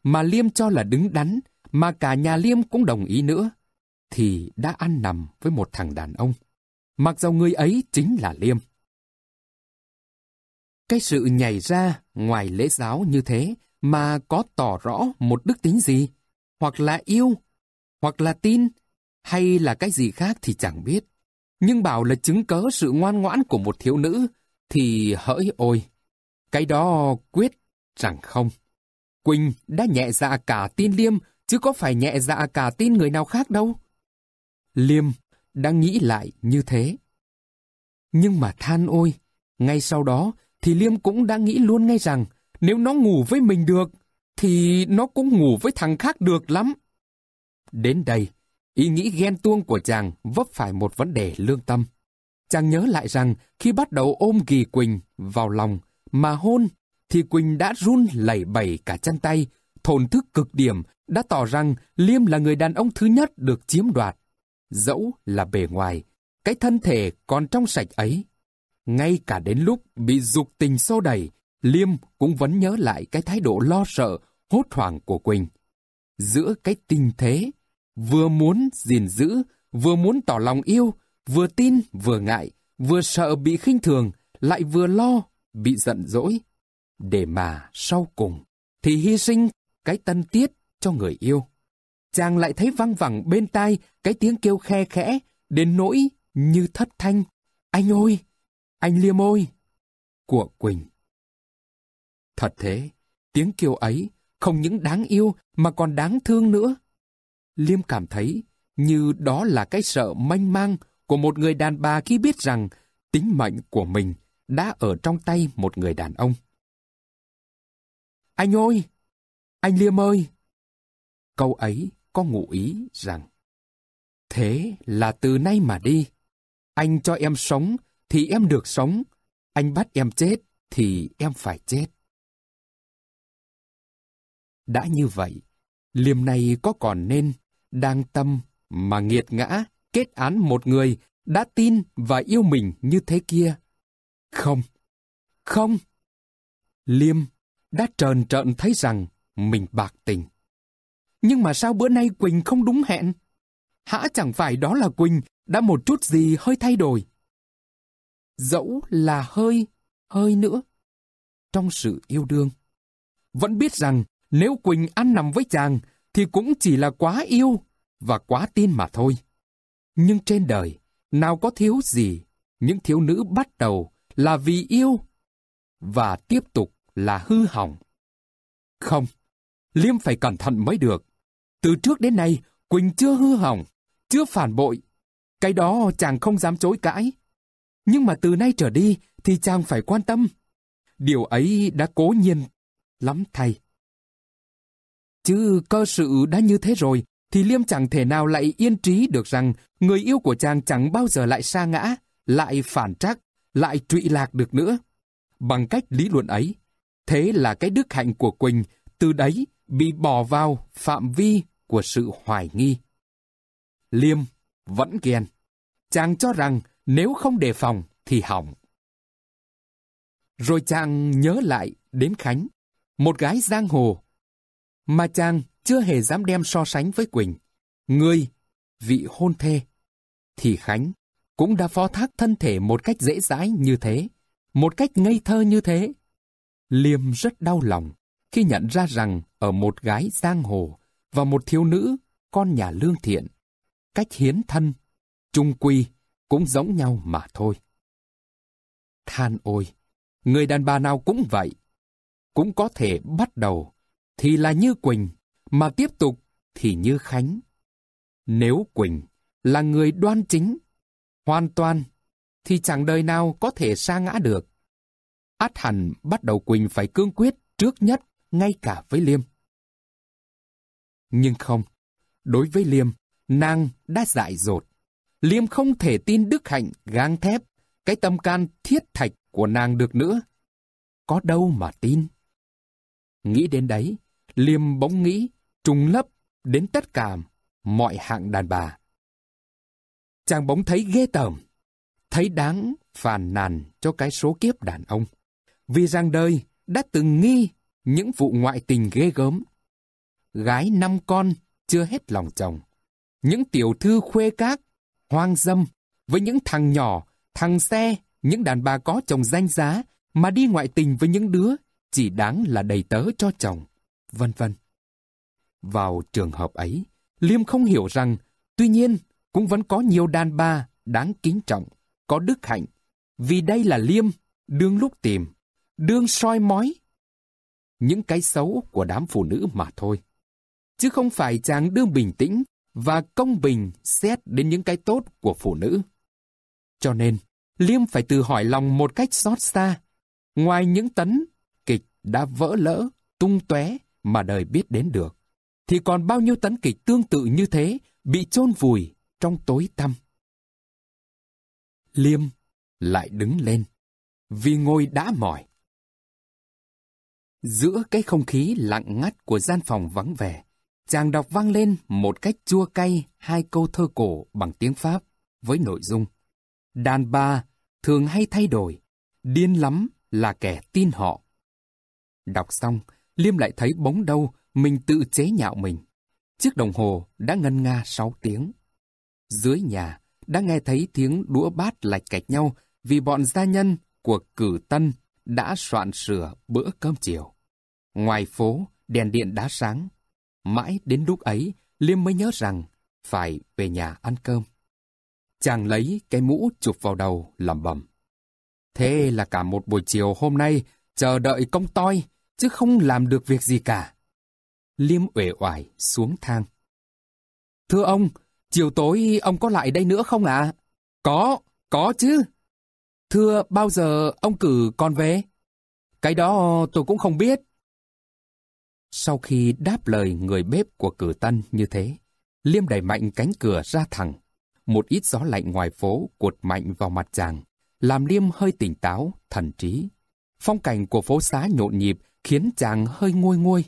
mà liêm cho là đứng đắn, mà cả nhà liêm cũng đồng ý nữa, thì đã ăn nằm với một thằng đàn ông. Mặc dầu người ấy chính là liêm. Cái sự nhảy ra ngoài lễ giáo như thế mà có tỏ rõ một đức tính gì, hoặc là yêu, hoặc là tin, hay là cái gì khác thì chẳng biết. Nhưng bảo là chứng cớ sự ngoan ngoãn của một thiếu nữ thì hỡi ôi, cái đó quyết chẳng không. Quỳnh đã nhẹ dạ cả tin Liêm chứ có phải nhẹ dạ cả tin người nào khác đâu. Liêm đang nghĩ lại như thế. Nhưng mà than ôi, ngay sau đó thì Liêm cũng đã nghĩ luôn ngay rằng nếu nó ngủ với mình được, thì nó cũng ngủ với thằng khác được lắm. Đến đây, ý nghĩ ghen tuông của chàng vấp phải một vấn đề lương tâm. Chàng nhớ lại rằng khi bắt đầu ôm Kỳ Quỳnh vào lòng mà hôn, thì Quỳnh đã run lẩy bẩy cả chân tay, thổn thức cực điểm, đã tỏ rằng Liêm là người đàn ông thứ nhất được chiếm đoạt. Dẫu là bề ngoài, cái thân thể còn trong sạch ấy ngay cả đến lúc bị dục tình xô đẩy, Liêm cũng vẫn nhớ lại cái thái độ lo sợ, hốt hoảng của Quỳnh. Giữa cái tình thế, vừa muốn gìn giữ, vừa muốn tỏ lòng yêu, vừa tin, vừa ngại, vừa sợ bị khinh thường, lại vừa lo, bị giận dỗi. Để mà sau cùng, thì hy sinh cái tân tiết cho người yêu. Chàng lại thấy văng vẳng bên tai cái tiếng kêu khe khẽ, đến nỗi như thất thanh. Anh ôi! anh liêm ôi! Của Quỳnh. Thật thế, tiếng kêu ấy không những đáng yêu mà còn đáng thương nữa. Liêm cảm thấy như đó là cái sợ manh mang của một người đàn bà khi biết rằng tính mệnh của mình đã ở trong tay một người đàn ông. Anh ơi! Anh Liêm ơi! Câu ấy có ngụ ý rằng Thế là từ nay mà đi, anh cho em sống thì em được sống. Anh bắt em chết thì em phải chết. Đã như vậy, liềm này có còn nên đang tâm mà nghiệt ngã kết án một người đã tin và yêu mình như thế kia? Không, không. Liêm đã trờn trợn thấy rằng mình bạc tình. Nhưng mà sao bữa nay Quỳnh không đúng hẹn? hả chẳng phải đó là Quỳnh đã một chút gì hơi thay đổi dẫu là hơi, hơi nữa. Trong sự yêu đương, vẫn biết rằng nếu Quỳnh ăn nằm với chàng thì cũng chỉ là quá yêu và quá tin mà thôi. Nhưng trên đời, nào có thiếu gì, những thiếu nữ bắt đầu là vì yêu và tiếp tục là hư hỏng. Không, Liêm phải cẩn thận mới được. Từ trước đến nay, Quỳnh chưa hư hỏng, chưa phản bội. Cái đó chàng không dám chối cãi. Nhưng mà từ nay trở đi thì chàng phải quan tâm. Điều ấy đã cố nhiên lắm thay. Chứ cơ sự đã như thế rồi, thì Liêm chẳng thể nào lại yên trí được rằng người yêu của chàng chẳng bao giờ lại sa ngã, lại phản trắc, lại trụy lạc được nữa. Bằng cách lý luận ấy, thế là cái đức hạnh của Quỳnh từ đấy bị bỏ vào phạm vi của sự hoài nghi. Liêm vẫn ghen. Chàng cho rằng nếu không đề phòng thì hỏng. Rồi chàng nhớ lại đến Khánh, một gái giang hồ. Mà chàng chưa hề dám đem so sánh với Quỳnh. người vị hôn thê. Thì Khánh cũng đã phó thác thân thể một cách dễ dãi như thế, một cách ngây thơ như thế. Liêm rất đau lòng khi nhận ra rằng ở một gái giang hồ và một thiếu nữ, con nhà lương thiện, cách hiến thân, trung quy cũng giống nhau mà thôi. Than ôi, người đàn bà nào cũng vậy. Cũng có thể bắt đầu thì là như Quỳnh, mà tiếp tục thì như Khánh. Nếu Quỳnh là người đoan chính, hoàn toàn, thì chẳng đời nào có thể sa ngã được. Át hẳn bắt đầu Quỳnh phải cương quyết trước nhất ngay cả với Liêm. Nhưng không, đối với Liêm, nàng đã dại dột. Liêm không thể tin đức hạnh, gang thép, cái tâm can thiết thạch của nàng được nữa. Có đâu mà tin. Nghĩ đến đấy, Liêm bỗng nghĩ, trùng lấp đến tất cả mọi hạng đàn bà. Chàng bỗng thấy ghê tởm, thấy đáng phàn nàn cho cái số kiếp đàn ông. Vì rằng đời đã từng nghi những vụ ngoại tình ghê gớm. Gái năm con chưa hết lòng chồng. Những tiểu thư khuê các hoang dâm, với những thằng nhỏ, thằng xe, những đàn bà có chồng danh giá, mà đi ngoại tình với những đứa chỉ đáng là đầy tớ cho chồng, vân vân. Vào trường hợp ấy, Liêm không hiểu rằng, tuy nhiên, cũng vẫn có nhiều đàn bà đáng kính trọng, có đức hạnh, vì đây là Liêm, đương lúc tìm, đương soi mói. Những cái xấu của đám phụ nữ mà thôi. Chứ không phải chàng đương bình tĩnh, và công bình xét đến những cái tốt của phụ nữ. Cho nên, Liêm phải tự hỏi lòng một cách xót xa. Ngoài những tấn, kịch đã vỡ lỡ, tung tóe mà đời biết đến được, thì còn bao nhiêu tấn kịch tương tự như thế bị chôn vùi trong tối tăm. Liêm lại đứng lên, vì ngồi đã mỏi. Giữa cái không khí lặng ngắt của gian phòng vắng vẻ, chàng đọc vang lên một cách chua cay hai câu thơ cổ bằng tiếng Pháp với nội dung Đàn bà thường hay thay đổi, điên lắm là kẻ tin họ. Đọc xong, Liêm lại thấy bóng đâu mình tự chế nhạo mình. Chiếc đồng hồ đã ngân nga 6 tiếng. Dưới nhà, đã nghe thấy tiếng đũa bát lạch cạch nhau vì bọn gia nhân của cử tân đã soạn sửa bữa cơm chiều. Ngoài phố, đèn điện đã sáng, Mãi đến lúc ấy, Liêm mới nhớ rằng phải về nhà ăn cơm. Chàng lấy cái mũ chụp vào đầu lẩm bầm. Thế là cả một buổi chiều hôm nay chờ đợi công toi, chứ không làm được việc gì cả. Liêm uể oải xuống thang. Thưa ông, chiều tối ông có lại đây nữa không ạ? À? Có, có chứ. Thưa bao giờ ông cử con về? Cái đó tôi cũng không biết. Sau khi đáp lời người bếp của cử tân như thế, Liêm đẩy mạnh cánh cửa ra thẳng. Một ít gió lạnh ngoài phố cuột mạnh vào mặt chàng, làm Liêm hơi tỉnh táo, thần trí. Phong cảnh của phố xá nhộn nhịp khiến chàng hơi nguôi nguôi.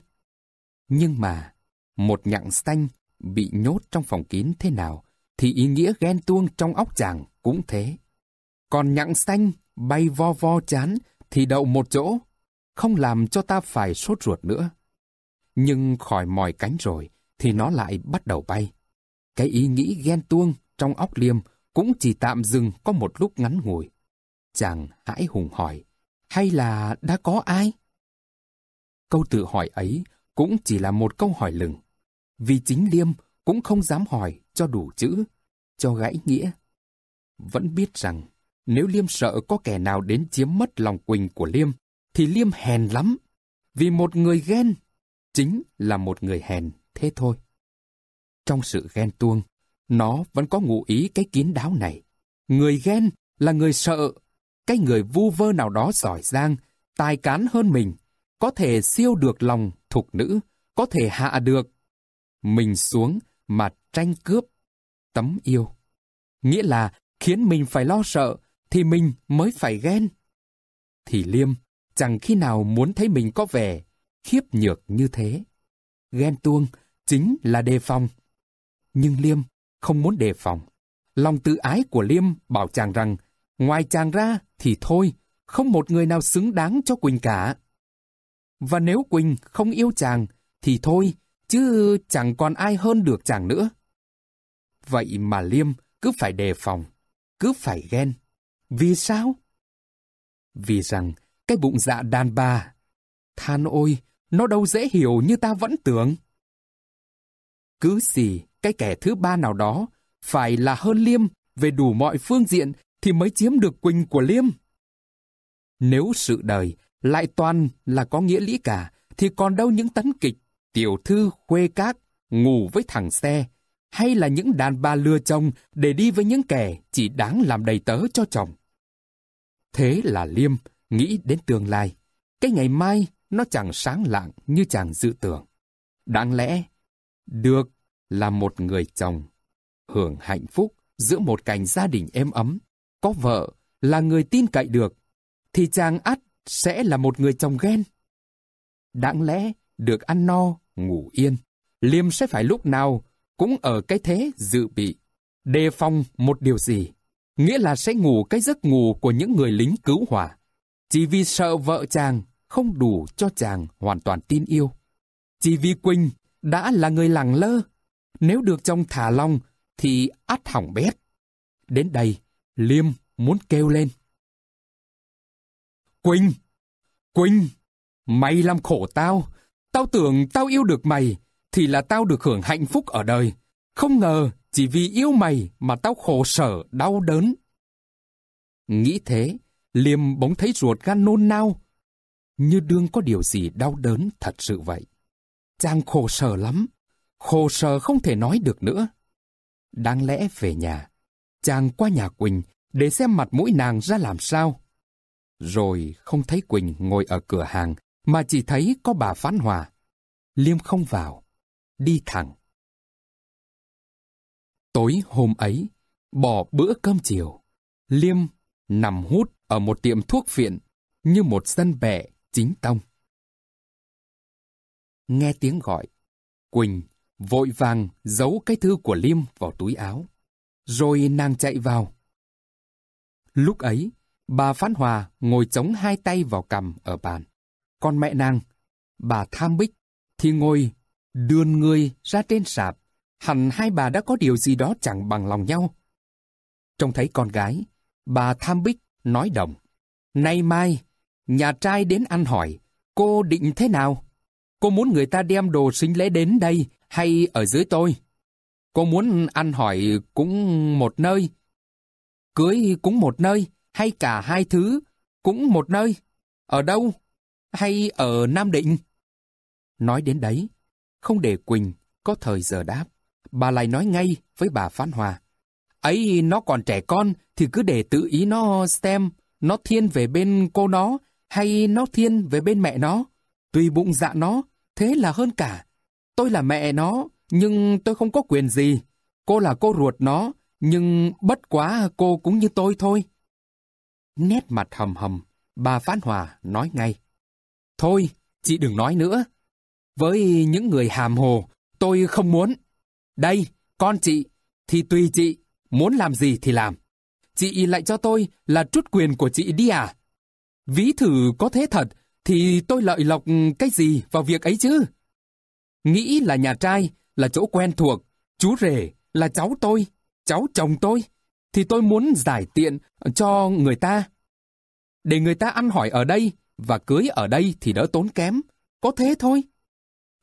Nhưng mà, một nhặng xanh bị nhốt trong phòng kín thế nào, thì ý nghĩa ghen tuông trong óc chàng cũng thế. Còn nhặng xanh bay vo vo chán thì đậu một chỗ, không làm cho ta phải sốt ruột nữa nhưng khỏi mỏi cánh rồi thì nó lại bắt đầu bay. Cái ý nghĩ ghen tuông trong óc Liêm cũng chỉ tạm dừng có một lúc ngắn ngủi. Chàng hãi hùng hỏi, hay là đã có ai? Câu tự hỏi ấy cũng chỉ là một câu hỏi lừng. Vì chính Liêm cũng không dám hỏi cho đủ chữ, cho gãy nghĩa. Vẫn biết rằng nếu Liêm sợ có kẻ nào đến chiếm mất lòng Quỳnh của Liêm, thì Liêm hèn lắm. Vì một người ghen chính là một người hèn, thế thôi. Trong sự ghen tuông, nó vẫn có ngụ ý cái kiến đáo này. Người ghen là người sợ, cái người vu vơ nào đó giỏi giang, tài cán hơn mình, có thể siêu được lòng thục nữ, có thể hạ được. Mình xuống mà tranh cướp, tấm yêu. Nghĩa là khiến mình phải lo sợ thì mình mới phải ghen. Thì Liêm chẳng khi nào muốn thấy mình có vẻ khiếp nhược như thế. Ghen tuông chính là đề phòng. Nhưng Liêm không muốn đề phòng. Lòng tự ái của Liêm bảo chàng rằng ngoài chàng ra thì thôi, không một người nào xứng đáng cho Quỳnh cả. Và nếu Quỳnh không yêu chàng thì thôi, chứ chẳng còn ai hơn được chàng nữa. Vậy mà Liêm cứ phải đề phòng, cứ phải ghen. Vì sao? Vì rằng cái bụng dạ đàn bà. Than ôi, nó đâu dễ hiểu như ta vẫn tưởng. Cứ gì cái kẻ thứ ba nào đó phải là hơn Liêm về đủ mọi phương diện thì mới chiếm được Quỳnh của Liêm. Nếu sự đời lại toàn là có nghĩa lý cả thì còn đâu những tấn kịch tiểu thư khuê các ngủ với thằng xe hay là những đàn bà lừa chồng để đi với những kẻ chỉ đáng làm đầy tớ cho chồng. Thế là Liêm nghĩ đến tương lai. Cái ngày mai nó chẳng sáng lạng như chàng dự tưởng. Đáng lẽ, được là một người chồng, hưởng hạnh phúc giữa một cảnh gia đình êm ấm, có vợ là người tin cậy được, thì chàng ắt sẽ là một người chồng ghen. Đáng lẽ được ăn no, ngủ yên, Liêm sẽ phải lúc nào cũng ở cái thế dự bị, đề phòng một điều gì, nghĩa là sẽ ngủ cái giấc ngủ của những người lính cứu hỏa, chỉ vì sợ vợ chàng không đủ cho chàng hoàn toàn tin yêu. Chỉ vì Quỳnh đã là người lẳng lơ, nếu được chồng thả lòng thì át hỏng bét. Đến đây, Liêm muốn kêu lên. Quỳnh! Quỳnh! Mày làm khổ tao! Tao tưởng tao yêu được mày, thì là tao được hưởng hạnh phúc ở đời. Không ngờ chỉ vì yêu mày mà tao khổ sở, đau đớn. Nghĩ thế, Liêm bỗng thấy ruột gan nôn nao, như đương có điều gì đau đớn thật sự vậy. Chàng khổ sở lắm, khổ sở không thể nói được nữa. Đáng lẽ về nhà, chàng qua nhà Quỳnh để xem mặt mũi nàng ra làm sao. Rồi không thấy Quỳnh ngồi ở cửa hàng mà chỉ thấy có bà Phán Hòa. Liêm không vào, đi thẳng. Tối hôm ấy, bỏ bữa cơm chiều, Liêm nằm hút ở một tiệm thuốc viện như một dân bẹ chính tông. Nghe tiếng gọi, Quỳnh vội vàng giấu cái thư của Liêm vào túi áo, rồi nàng chạy vào. Lúc ấy, bà Phán Hòa ngồi chống hai tay vào cằm ở bàn. Còn mẹ nàng, bà Tham Bích, thì ngồi đươn người ra trên sạp. Hẳn hai bà đã có điều gì đó chẳng bằng lòng nhau. Trông thấy con gái, bà Tham Bích nói đồng. Nay mai, Nhà trai đến ăn hỏi, cô định thế nào? Cô muốn người ta đem đồ sinh lễ đến đây hay ở dưới tôi? Cô muốn ăn hỏi cũng một nơi. Cưới cũng một nơi, hay cả hai thứ, cũng một nơi. Ở đâu? Hay ở Nam Định? Nói đến đấy, không để Quỳnh có thời giờ đáp. Bà lại nói ngay với bà Phan Hòa. Ấy nó còn trẻ con thì cứ để tự ý nó xem, nó thiên về bên cô nó hay nó thiên về bên mẹ nó, tùy bụng dạ nó, thế là hơn cả. Tôi là mẹ nó, nhưng tôi không có quyền gì. Cô là cô ruột nó, nhưng bất quá cô cũng như tôi thôi. Nét mặt hầm hầm, bà Phán Hòa nói ngay. Thôi, chị đừng nói nữa. Với những người hàm hồ, tôi không muốn. Đây, con chị, thì tùy chị, muốn làm gì thì làm. Chị lại cho tôi là trút quyền của chị đi à? ví thử có thế thật, thì tôi lợi lộc ừ, cái gì vào việc ấy chứ? Nghĩ là nhà trai, là chỗ quen thuộc, chú rể, là cháu tôi, cháu chồng tôi, thì tôi muốn giải tiện cho người ta. Để người ta ăn hỏi ở đây và cưới ở đây thì đỡ tốn kém, có thế thôi.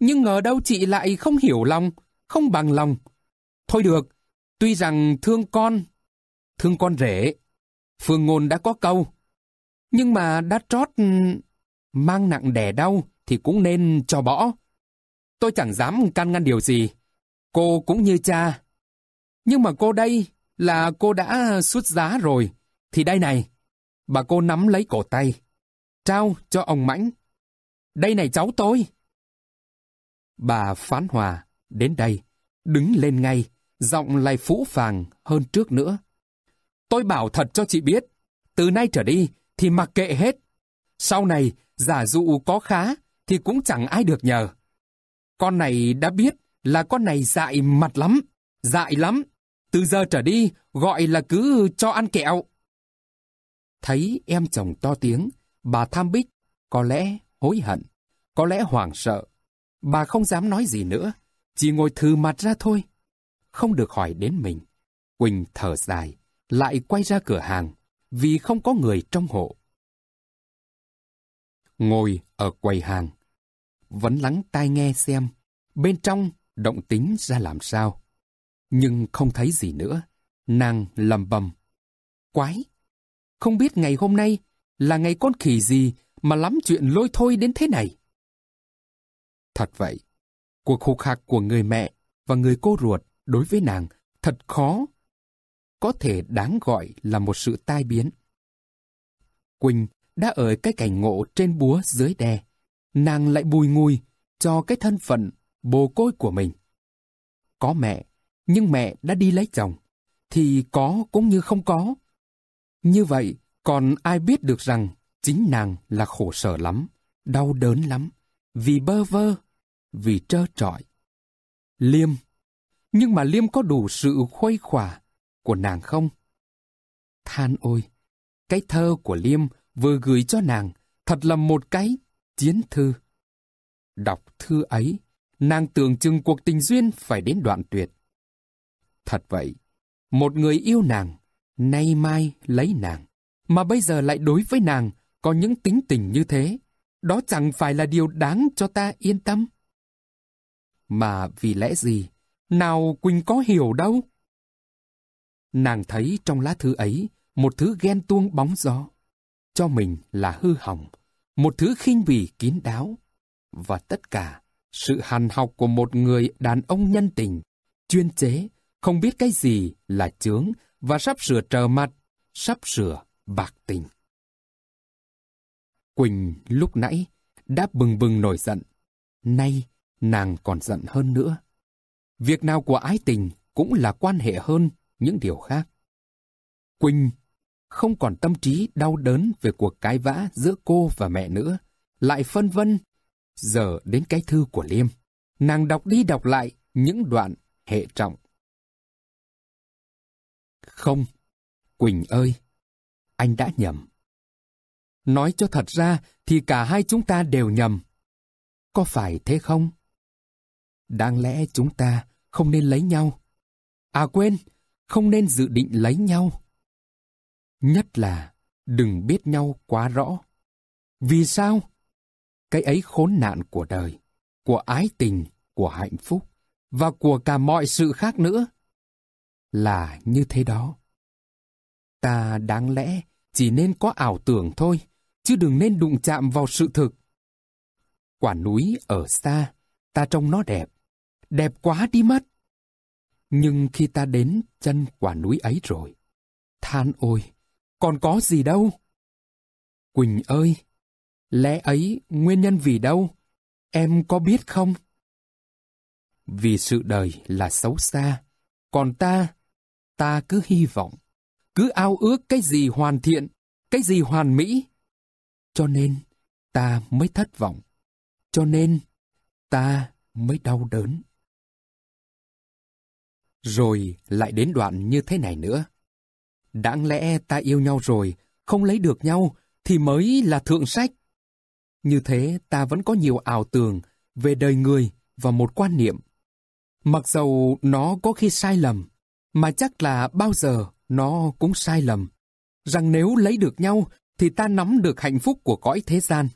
Nhưng ngờ đâu chị lại không hiểu lòng, không bằng lòng. Thôi được, tuy rằng thương con, thương con rể. Phương Ngôn đã có câu, nhưng mà đã trót mang nặng đẻ đau thì cũng nên cho bỏ. Tôi chẳng dám can ngăn điều gì. Cô cũng như cha. Nhưng mà cô đây là cô đã xuất giá rồi. Thì đây này, bà cô nắm lấy cổ tay, trao cho ông Mãnh. Đây này cháu tôi. Bà Phán Hòa đến đây, đứng lên ngay, giọng lại phũ phàng hơn trước nữa. Tôi bảo thật cho chị biết, từ nay trở đi, thì mặc kệ hết. Sau này, giả dụ có khá, thì cũng chẳng ai được nhờ. Con này đã biết là con này dại mặt lắm, dại lắm. Từ giờ trở đi, gọi là cứ cho ăn kẹo. Thấy em chồng to tiếng, bà tham bích, có lẽ hối hận, có lẽ hoảng sợ. Bà không dám nói gì nữa, chỉ ngồi thư mặt ra thôi. Không được hỏi đến mình. Quỳnh thở dài, lại quay ra cửa hàng vì không có người trong hộ. Ngồi ở quầy hàng, vẫn lắng tai nghe xem bên trong động tính ra làm sao. Nhưng không thấy gì nữa, nàng lầm bầm. Quái, không biết ngày hôm nay là ngày con khỉ gì mà lắm chuyện lôi thôi đến thế này. Thật vậy, cuộc hục hạc của người mẹ và người cô ruột đối với nàng thật khó có thể đáng gọi là một sự tai biến. Quỳnh đã ở cái cảnh ngộ trên búa dưới đè. Nàng lại bùi ngùi cho cái thân phận bồ côi của mình. Có mẹ, nhưng mẹ đã đi lấy chồng, thì có cũng như không có. Như vậy, còn ai biết được rằng chính nàng là khổ sở lắm, đau đớn lắm, vì bơ vơ, vì trơ trọi. Liêm Nhưng mà Liêm có đủ sự khuây khỏa của nàng không? Than ôi, cái thơ của Liêm vừa gửi cho nàng thật là một cái chiến thư. Đọc thư ấy, nàng tưởng chừng cuộc tình duyên phải đến đoạn tuyệt. Thật vậy, một người yêu nàng, nay mai lấy nàng, mà bây giờ lại đối với nàng có những tính tình như thế, đó chẳng phải là điều đáng cho ta yên tâm. Mà vì lẽ gì, nào Quỳnh có hiểu đâu? Nàng thấy trong lá thư ấy một thứ ghen tuông bóng gió. Cho mình là hư hỏng, một thứ khinh bỉ kín đáo. Và tất cả, sự hàn học của một người đàn ông nhân tình, chuyên chế, không biết cái gì là chướng và sắp sửa trờ mặt, sắp sửa bạc tình. Quỳnh lúc nãy đã bừng bừng nổi giận. Nay, nàng còn giận hơn nữa. Việc nào của ái tình cũng là quan hệ hơn những điều khác. Quỳnh không còn tâm trí đau đớn về cuộc cái vã giữa cô và mẹ nữa, lại phân vân. Giờ đến cái thư của Liêm, nàng đọc đi đọc lại những đoạn hệ trọng. Không, Quỳnh ơi, anh đã nhầm. Nói cho thật ra thì cả hai chúng ta đều nhầm. Có phải thế không? Đáng lẽ chúng ta không nên lấy nhau. À quên, không nên dự định lấy nhau. Nhất là đừng biết nhau quá rõ. Vì sao? Cái ấy khốn nạn của đời, của ái tình, của hạnh phúc và của cả mọi sự khác nữa. Là như thế đó. Ta đáng lẽ chỉ nên có ảo tưởng thôi, chứ đừng nên đụng chạm vào sự thực. Quả núi ở xa, ta trông nó đẹp. Đẹp quá đi mất. Nhưng khi ta đến chân quả núi ấy rồi, than ôi, còn có gì đâu? Quỳnh ơi, lẽ ấy nguyên nhân vì đâu? Em có biết không? Vì sự đời là xấu xa, còn ta, ta cứ hy vọng, cứ ao ước cái gì hoàn thiện, cái gì hoàn mỹ. Cho nên, ta mới thất vọng. Cho nên, ta mới đau đớn. Rồi lại đến đoạn như thế này nữa. Đáng lẽ ta yêu nhau rồi, không lấy được nhau thì mới là thượng sách. Như thế ta vẫn có nhiều ảo tưởng về đời người và một quan niệm. Mặc dầu nó có khi sai lầm, mà chắc là bao giờ nó cũng sai lầm. Rằng nếu lấy được nhau thì ta nắm được hạnh phúc của cõi thế gian.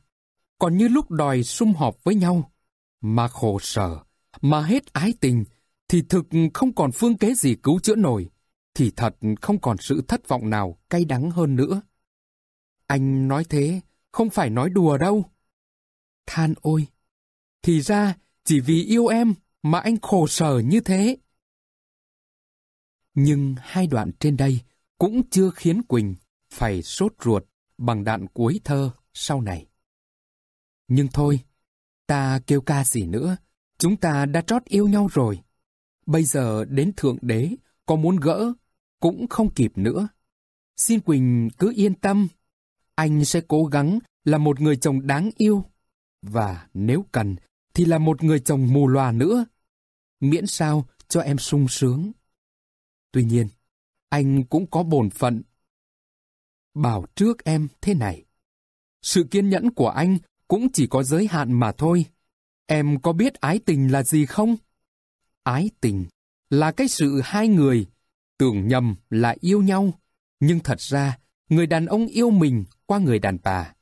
Còn như lúc đòi sum họp với nhau, mà khổ sở, mà hết ái tình, thì thực không còn phương kế gì cứu chữa nổi, thì thật không còn sự thất vọng nào cay đắng hơn nữa. Anh nói thế, không phải nói đùa đâu. Than ôi, thì ra chỉ vì yêu em mà anh khổ sở như thế. Nhưng hai đoạn trên đây cũng chưa khiến Quỳnh phải sốt ruột bằng đạn cuối thơ sau này. Nhưng thôi, ta kêu ca gì nữa, chúng ta đã trót yêu nhau rồi. Bây giờ đến Thượng Đế, có muốn gỡ, cũng không kịp nữa. Xin Quỳnh cứ yên tâm, anh sẽ cố gắng là một người chồng đáng yêu. Và nếu cần, thì là một người chồng mù loà nữa. Miễn sao cho em sung sướng. Tuy nhiên, anh cũng có bổn phận. Bảo trước em thế này. Sự kiên nhẫn của anh cũng chỉ có giới hạn mà thôi. Em có biết ái tình là gì không? ái tình là cái sự hai người tưởng nhầm là yêu nhau, nhưng thật ra người đàn ông yêu mình qua người đàn bà,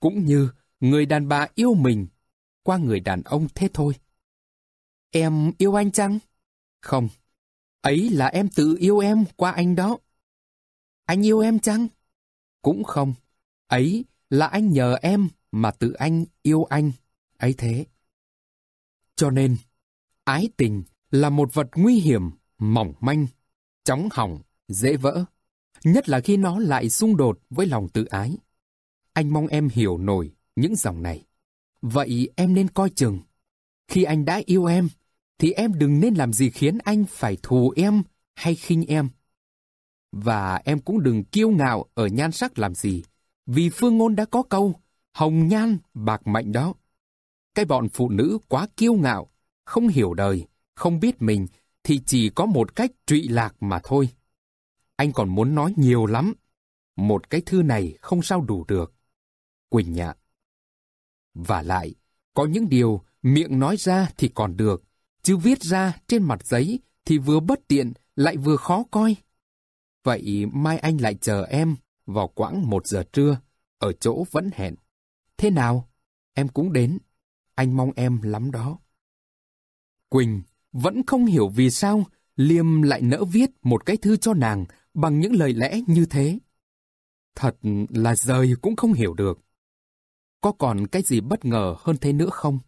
cũng như người đàn bà yêu mình qua người đàn ông thế thôi. Em yêu anh chăng? Không, ấy là em tự yêu em qua anh đó. Anh yêu em chăng? Cũng không, ấy là anh nhờ em mà tự anh yêu anh, ấy thế. Cho nên, ái tình là một vật nguy hiểm, mỏng manh, chóng hỏng, dễ vỡ, nhất là khi nó lại xung đột với lòng tự ái. Anh mong em hiểu nổi những dòng này. Vậy em nên coi chừng. Khi anh đã yêu em, thì em đừng nên làm gì khiến anh phải thù em hay khinh em. Và em cũng đừng kiêu ngạo ở nhan sắc làm gì, vì Phương Ngôn đã có câu hồng nhan bạc mệnh đó. Cái bọn phụ nữ quá kiêu ngạo, không hiểu đời, không biết mình thì chỉ có một cách trụy lạc mà thôi. Anh còn muốn nói nhiều lắm. Một cái thư này không sao đủ được. Quỳnh nhạ. Và lại, có những điều miệng nói ra thì còn được, chứ viết ra trên mặt giấy thì vừa bất tiện lại vừa khó coi. Vậy mai anh lại chờ em vào quãng một giờ trưa, ở chỗ vẫn hẹn. Thế nào? Em cũng đến. Anh mong em lắm đó. Quỳnh vẫn không hiểu vì sao Liêm lại nỡ viết một cái thư cho nàng bằng những lời lẽ như thế. Thật là rời cũng không hiểu được. Có còn cái gì bất ngờ hơn thế nữa không?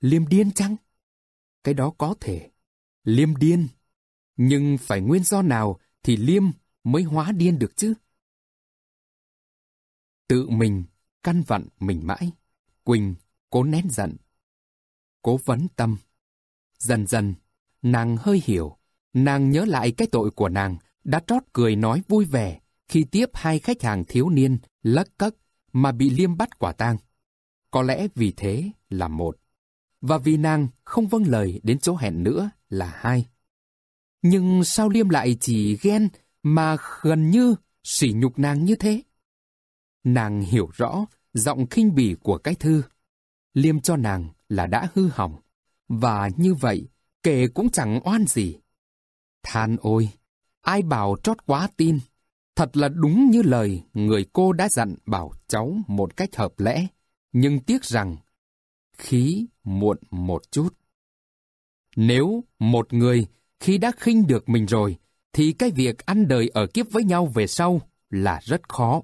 Liêm điên chăng? Cái đó có thể. Liêm điên. Nhưng phải nguyên do nào thì Liêm mới hóa điên được chứ? Tự mình, căn vặn mình mãi. Quỳnh, cố nén giận. Cố vấn tâm. Dần dần, nàng hơi hiểu, nàng nhớ lại cái tội của nàng đã trót cười nói vui vẻ khi tiếp hai khách hàng thiếu niên lấc cấc mà bị liêm bắt quả tang. Có lẽ vì thế là một, và vì nàng không vâng lời đến chỗ hẹn nữa là hai. Nhưng sao liêm lại chỉ ghen mà gần như sỉ nhục nàng như thế? Nàng hiểu rõ giọng khinh bỉ của cái thư. Liêm cho nàng là đã hư hỏng, và như vậy, kể cũng chẳng oan gì. Than ôi, ai bảo trót quá tin. Thật là đúng như lời người cô đã dặn bảo cháu một cách hợp lẽ. Nhưng tiếc rằng, khí muộn một chút. Nếu một người khi đã khinh được mình rồi, thì cái việc ăn đời ở kiếp với nhau về sau là rất khó.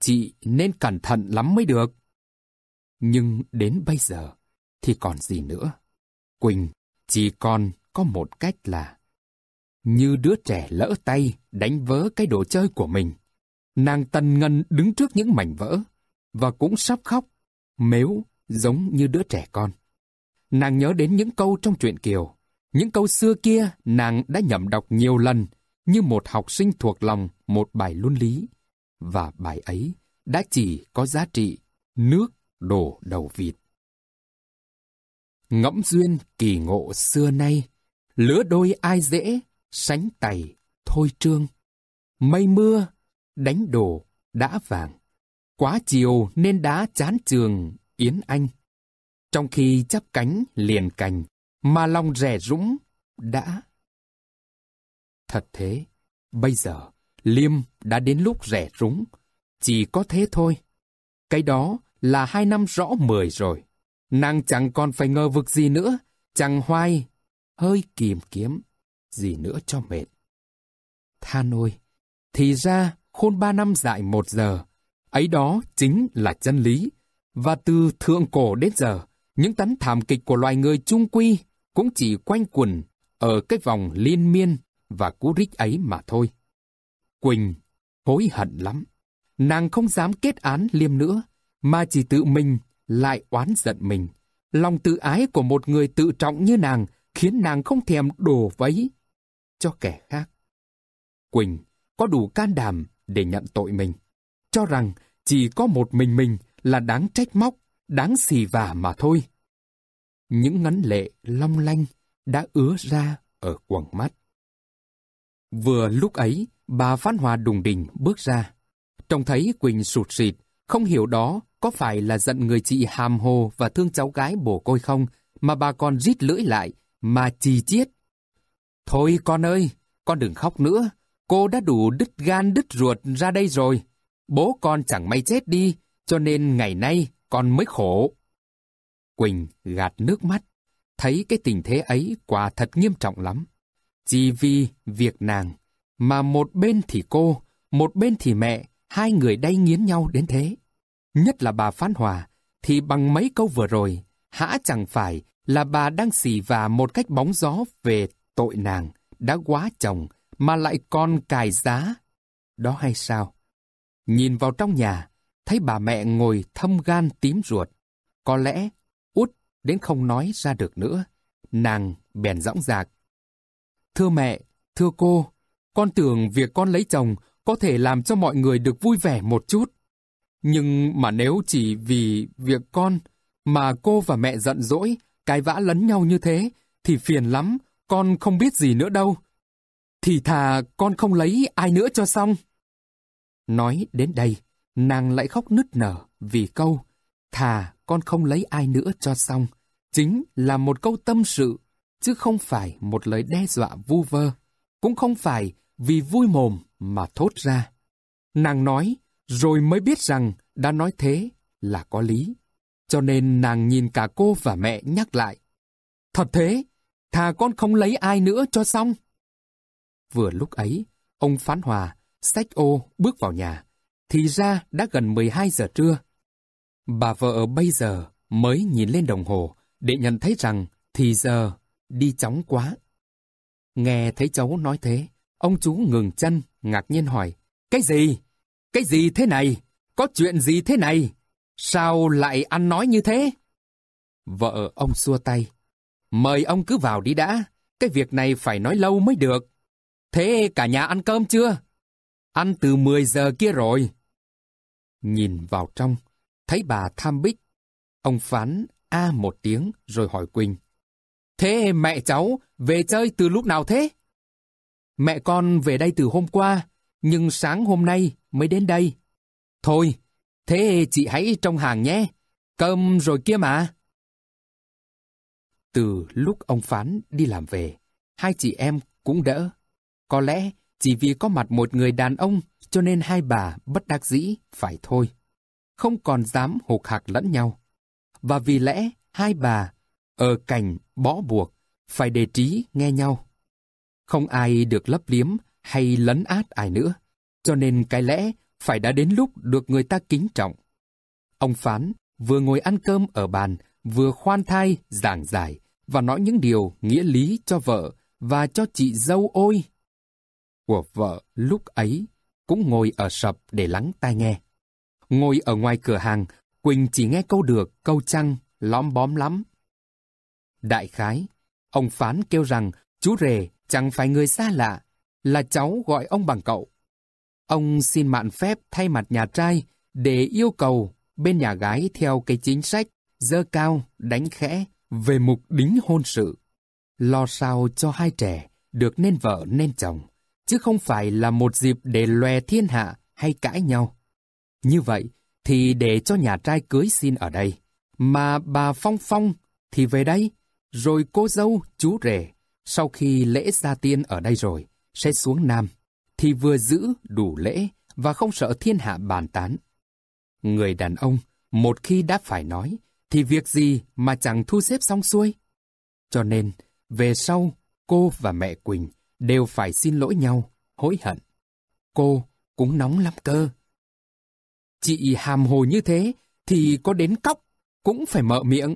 Chị nên cẩn thận lắm mới được. Nhưng đến bây giờ thì còn gì nữa. Quỳnh chỉ còn có một cách là như đứa trẻ lỡ tay đánh vỡ cái đồ chơi của mình. Nàng Tân Ngân đứng trước những mảnh vỡ và cũng sắp khóc, mếu giống như đứa trẻ con. Nàng nhớ đến những câu trong truyện Kiều, những câu xưa kia nàng đã nhẩm đọc nhiều lần như một học sinh thuộc lòng một bài luân lý. Và bài ấy đã chỉ có giá trị nước đổ đầu vịt ngẫm duyên kỳ ngộ xưa nay, lứa đôi ai dễ, sánh tày, thôi trương. Mây mưa, đánh đổ, đã vàng. Quá chiều nên đá chán trường, Yến Anh. Trong khi chắp cánh liền cành, mà lòng rẻ rũng, đã. Thật thế, bây giờ, Liêm đã đến lúc rẻ rúng. Chỉ có thế thôi. Cái đó là hai năm rõ mười rồi. Nàng chẳng còn phải ngờ vực gì nữa, chẳng hoai, hơi kìm kiếm, gì nữa cho mệt. Than ôi, thì ra khôn ba năm dại một giờ, ấy đó chính là chân lý. Và từ thượng cổ đến giờ, những tấn thảm kịch của loài người trung quy cũng chỉ quanh quẩn ở cái vòng liên miên và cú rích ấy mà thôi. Quỳnh hối hận lắm. Nàng không dám kết án Liêm nữa, mà chỉ tự mình lại oán giận mình. Lòng tự ái của một người tự trọng như nàng khiến nàng không thèm đổ vấy cho kẻ khác. Quỳnh có đủ can đảm để nhận tội mình, cho rằng chỉ có một mình mình là đáng trách móc, đáng xì vả mà thôi. Những ngấn lệ long lanh đã ứa ra ở quầng mắt. Vừa lúc ấy, bà Văn Hòa đùng đình bước ra. Trông thấy Quỳnh sụt sịt, không hiểu đó có phải là giận người chị hàm hồ và thương cháu gái bổ côi không, mà bà còn rít lưỡi lại, mà chì chiết. Thôi con ơi, con đừng khóc nữa, cô đã đủ đứt gan đứt ruột ra đây rồi. Bố con chẳng may chết đi, cho nên ngày nay con mới khổ. Quỳnh gạt nước mắt, thấy cái tình thế ấy quả thật nghiêm trọng lắm. Chỉ vì việc nàng, mà một bên thì cô, một bên thì mẹ, hai người đay nghiến nhau đến thế nhất là bà Phan Hòa, thì bằng mấy câu vừa rồi, hã chẳng phải là bà đang xì và một cách bóng gió về tội nàng, đã quá chồng, mà lại còn cài giá. Đó hay sao? Nhìn vào trong nhà, thấy bà mẹ ngồi thâm gan tím ruột. Có lẽ, út đến không nói ra được nữa. Nàng bèn dõng dạc. Thưa mẹ, thưa cô, con tưởng việc con lấy chồng có thể làm cho mọi người được vui vẻ một chút. Nhưng mà nếu chỉ vì việc con mà cô và mẹ giận dỗi, cái vã lấn nhau như thế, thì phiền lắm, con không biết gì nữa đâu. Thì thà con không lấy ai nữa cho xong. Nói đến đây, nàng lại khóc nứt nở vì câu thà con không lấy ai nữa cho xong. Chính là một câu tâm sự, chứ không phải một lời đe dọa vu vơ, cũng không phải vì vui mồm mà thốt ra. Nàng nói, rồi mới biết rằng đã nói thế là có lý. Cho nên nàng nhìn cả cô và mẹ nhắc lại. Thật thế, thà con không lấy ai nữa cho xong. Vừa lúc ấy, ông Phán Hòa, sách ô bước vào nhà. Thì ra đã gần 12 giờ trưa. Bà vợ bây giờ mới nhìn lên đồng hồ để nhận thấy rằng thì giờ đi chóng quá. Nghe thấy cháu nói thế, ông chú ngừng chân, ngạc nhiên hỏi, Cái gì? Cái gì thế này? Có chuyện gì thế này? Sao lại ăn nói như thế? Vợ ông xua tay. Mời ông cứ vào đi đã. Cái việc này phải nói lâu mới được. Thế cả nhà ăn cơm chưa? Ăn từ 10 giờ kia rồi. Nhìn vào trong, thấy bà tham bích. Ông phán a một tiếng rồi hỏi Quỳnh. Thế mẹ cháu về chơi từ lúc nào thế? Mẹ con về đây từ hôm qua, nhưng sáng hôm nay mới đến đây. Thôi, thế chị hãy trong hàng nhé, cơm rồi kia mà. Từ lúc ông Phán đi làm về, hai chị em cũng đỡ. Có lẽ chỉ vì có mặt một người đàn ông cho nên hai bà bất đắc dĩ phải thôi. Không còn dám hụt hạc lẫn nhau. Và vì lẽ hai bà ở cảnh bó buộc phải đề trí nghe nhau. Không ai được lấp liếm hay lấn át ai nữa. Cho nên cái lẽ phải đã đến lúc được người ta kính trọng. Ông Phán vừa ngồi ăn cơm ở bàn, vừa khoan thai, giảng giải và nói những điều nghĩa lý cho vợ và cho chị dâu ôi. Của vợ lúc ấy cũng ngồi ở sập để lắng tai nghe. Ngồi ở ngoài cửa hàng, Quỳnh chỉ nghe câu được, câu chăng, lõm bóm lắm. Đại khái, ông Phán kêu rằng chú rể chẳng phải người xa lạ, là cháu gọi ông bằng cậu. Ông xin mạn phép thay mặt nhà trai để yêu cầu bên nhà gái theo cái chính sách dơ cao, đánh khẽ về mục đính hôn sự. Lo sao cho hai trẻ được nên vợ nên chồng, chứ không phải là một dịp để lòe thiên hạ hay cãi nhau. Như vậy thì để cho nhà trai cưới xin ở đây, mà bà Phong Phong thì về đây, rồi cô dâu chú rể, sau khi lễ gia tiên ở đây rồi, sẽ xuống Nam thì vừa giữ đủ lễ và không sợ thiên hạ bàn tán. Người đàn ông, một khi đã phải nói, thì việc gì mà chẳng thu xếp xong xuôi. Cho nên, về sau, cô và mẹ Quỳnh đều phải xin lỗi nhau, hối hận. Cô cũng nóng lắm cơ. Chị hàm hồ như thế thì có đến cóc cũng phải mở miệng.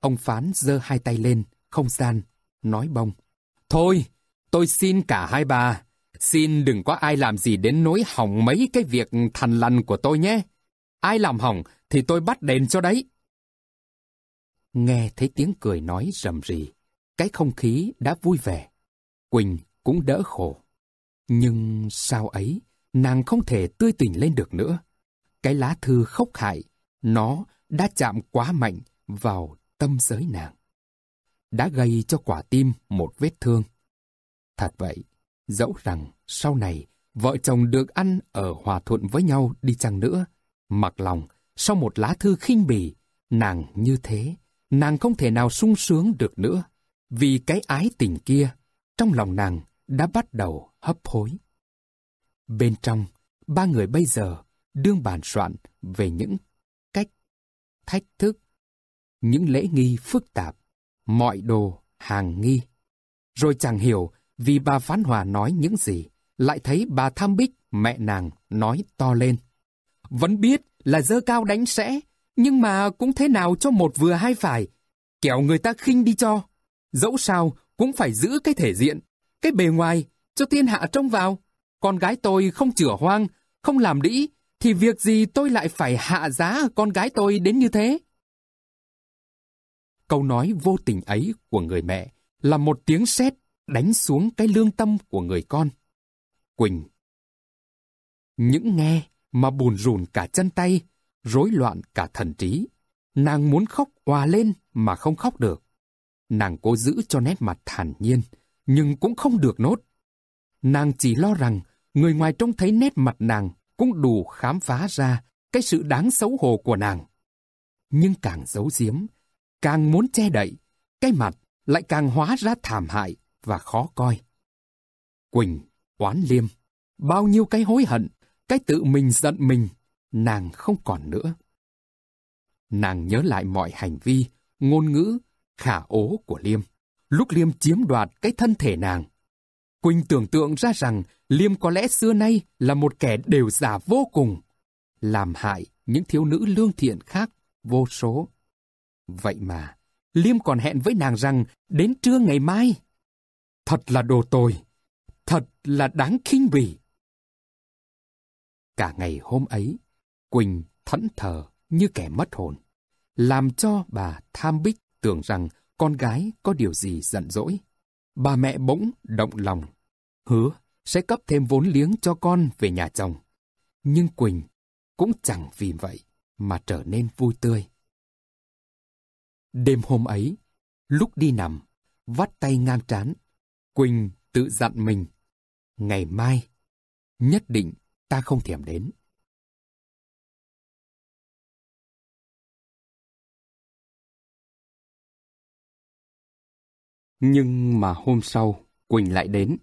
Ông Phán giơ hai tay lên, không gian, nói bông. Thôi, tôi xin cả hai bà, Xin đừng có ai làm gì đến nỗi hỏng mấy cái việc thành lành của tôi nhé. Ai làm hỏng thì tôi bắt đền cho đấy. Nghe thấy tiếng cười nói rầm rì, cái không khí đã vui vẻ. Quỳnh cũng đỡ khổ. Nhưng sau ấy, nàng không thể tươi tỉnh lên được nữa. Cái lá thư khốc hại, nó đã chạm quá mạnh vào tâm giới nàng. Đã gây cho quả tim một vết thương. Thật vậy, Dẫu rằng sau này vợ chồng được ăn ở hòa thuận với nhau đi chăng nữa, mặc lòng sau một lá thư khinh bỉ, nàng như thế, nàng không thể nào sung sướng được nữa, vì cái ái tình kia trong lòng nàng đã bắt đầu hấp hối. Bên trong, ba người bây giờ đương bàn soạn về những cách, thách thức, những lễ nghi phức tạp, mọi đồ hàng nghi. Rồi chẳng hiểu vì bà Phán Hòa nói những gì, lại thấy bà Tham Bích, mẹ nàng, nói to lên. Vẫn biết là dơ cao đánh sẽ, nhưng mà cũng thế nào cho một vừa hai phải, kẻo người ta khinh đi cho. Dẫu sao cũng phải giữ cái thể diện, cái bề ngoài, cho thiên hạ trông vào. Con gái tôi không chửa hoang, không làm đĩ, thì việc gì tôi lại phải hạ giá con gái tôi đến như thế? Câu nói vô tình ấy của người mẹ là một tiếng sét đánh xuống cái lương tâm của người con. Quỳnh Những nghe mà bùn rùn cả chân tay, rối loạn cả thần trí. Nàng muốn khóc hòa lên mà không khóc được. Nàng cố giữ cho nét mặt thản nhiên, nhưng cũng không được nốt. Nàng chỉ lo rằng người ngoài trông thấy nét mặt nàng cũng đủ khám phá ra cái sự đáng xấu hổ của nàng. Nhưng càng giấu giếm, càng muốn che đậy, cái mặt lại càng hóa ra thảm hại và khó coi. Quỳnh, oán liêm, bao nhiêu cái hối hận, cái tự mình giận mình, nàng không còn nữa. Nàng nhớ lại mọi hành vi, ngôn ngữ, khả ố của Liêm, lúc Liêm chiếm đoạt cái thân thể nàng. Quỳnh tưởng tượng ra rằng Liêm có lẽ xưa nay là một kẻ đều giả vô cùng, làm hại những thiếu nữ lương thiện khác vô số. Vậy mà, Liêm còn hẹn với nàng rằng đến trưa ngày mai, Thật là đồ tồi, thật là đáng khinh bỉ. Cả ngày hôm ấy, Quỳnh thẫn thờ như kẻ mất hồn, làm cho bà Tham Bích tưởng rằng con gái có điều gì giận dỗi. Bà mẹ bỗng động lòng, hứa sẽ cấp thêm vốn liếng cho con về nhà chồng. Nhưng Quỳnh cũng chẳng vì vậy mà trở nên vui tươi. Đêm hôm ấy, lúc đi nằm, vắt tay ngang trán Quỳnh tự dặn mình, ngày mai, nhất định ta không thèm đến. Nhưng mà hôm sau, Quỳnh lại đến.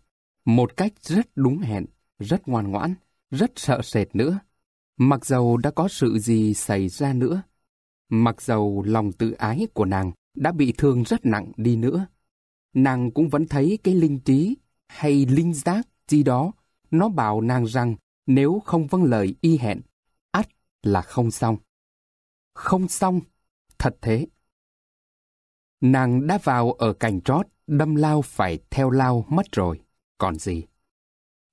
Một cách rất đúng hẹn, rất ngoan ngoãn, rất sợ sệt nữa. Mặc dầu đã có sự gì xảy ra nữa. Mặc dầu lòng tự ái của nàng đã bị thương rất nặng đi nữa nàng cũng vẫn thấy cái linh trí hay linh giác gì đó. Nó bảo nàng rằng nếu không vâng lời y hẹn, ắt là không xong. Không xong, thật thế. Nàng đã vào ở cành trót, đâm lao phải theo lao mất rồi, còn gì.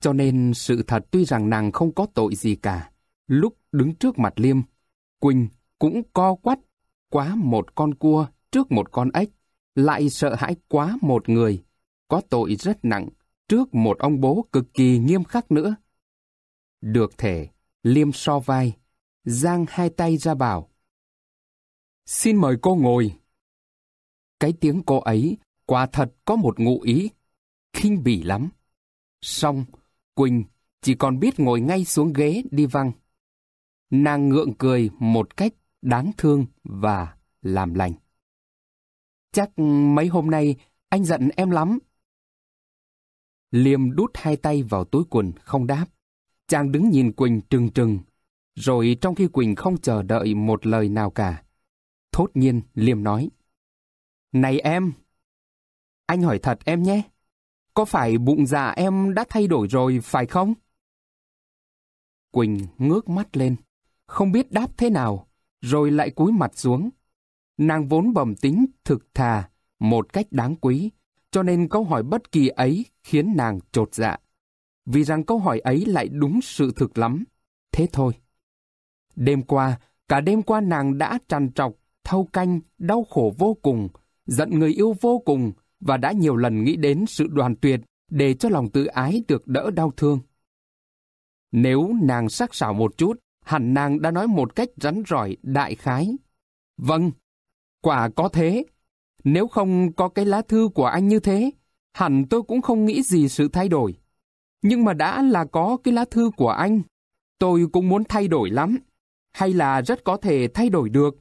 Cho nên sự thật tuy rằng nàng không có tội gì cả, lúc đứng trước mặt Liêm, Quỳnh cũng co quắt, quá một con cua trước một con ếch lại sợ hãi quá một người, có tội rất nặng, trước một ông bố cực kỳ nghiêm khắc nữa. Được thể, liêm so vai, giang hai tay ra bảo. Xin mời cô ngồi. Cái tiếng cô ấy quả thật có một ngụ ý, khinh bỉ lắm. Xong, Quỳnh chỉ còn biết ngồi ngay xuống ghế đi văng. Nàng ngượng cười một cách đáng thương và làm lành. Chắc mấy hôm nay anh giận em lắm. Liêm đút hai tay vào túi quần không đáp. Chàng đứng nhìn Quỳnh trừng trừng. Rồi trong khi Quỳnh không chờ đợi một lời nào cả. Thốt nhiên Liêm nói. Này em! Anh hỏi thật em nhé. Có phải bụng dạ em đã thay đổi rồi phải không? Quỳnh ngước mắt lên. Không biết đáp thế nào. Rồi lại cúi mặt xuống. Nàng vốn bẩm tính, thực thà, một cách đáng quý, cho nên câu hỏi bất kỳ ấy khiến nàng trột dạ. Vì rằng câu hỏi ấy lại đúng sự thực lắm. Thế thôi. Đêm qua, cả đêm qua nàng đã trằn trọc, thâu canh, đau khổ vô cùng, giận người yêu vô cùng và đã nhiều lần nghĩ đến sự đoàn tuyệt để cho lòng tự ái được đỡ đau thương. Nếu nàng sắc sảo một chút, hẳn nàng đã nói một cách rắn rỏi, đại khái. Vâng, Quả có thế. Nếu không có cái lá thư của anh như thế, hẳn tôi cũng không nghĩ gì sự thay đổi. Nhưng mà đã là có cái lá thư của anh, tôi cũng muốn thay đổi lắm. Hay là rất có thể thay đổi được.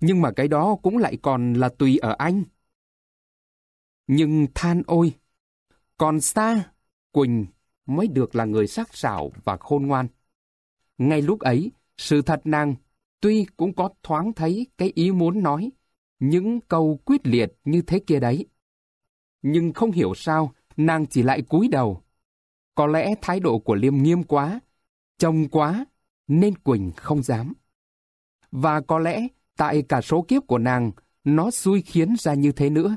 Nhưng mà cái đó cũng lại còn là tùy ở anh. Nhưng than ôi, còn xa, Quỳnh mới được là người sắc sảo và khôn ngoan. Ngay lúc ấy, sự thật nàng tuy cũng có thoáng thấy cái ý muốn nói, những câu quyết liệt như thế kia đấy. Nhưng không hiểu sao, nàng chỉ lại cúi đầu. Có lẽ thái độ của Liêm nghiêm quá, trông quá, nên Quỳnh không dám. Và có lẽ tại cả số kiếp của nàng, nó xui khiến ra như thế nữa.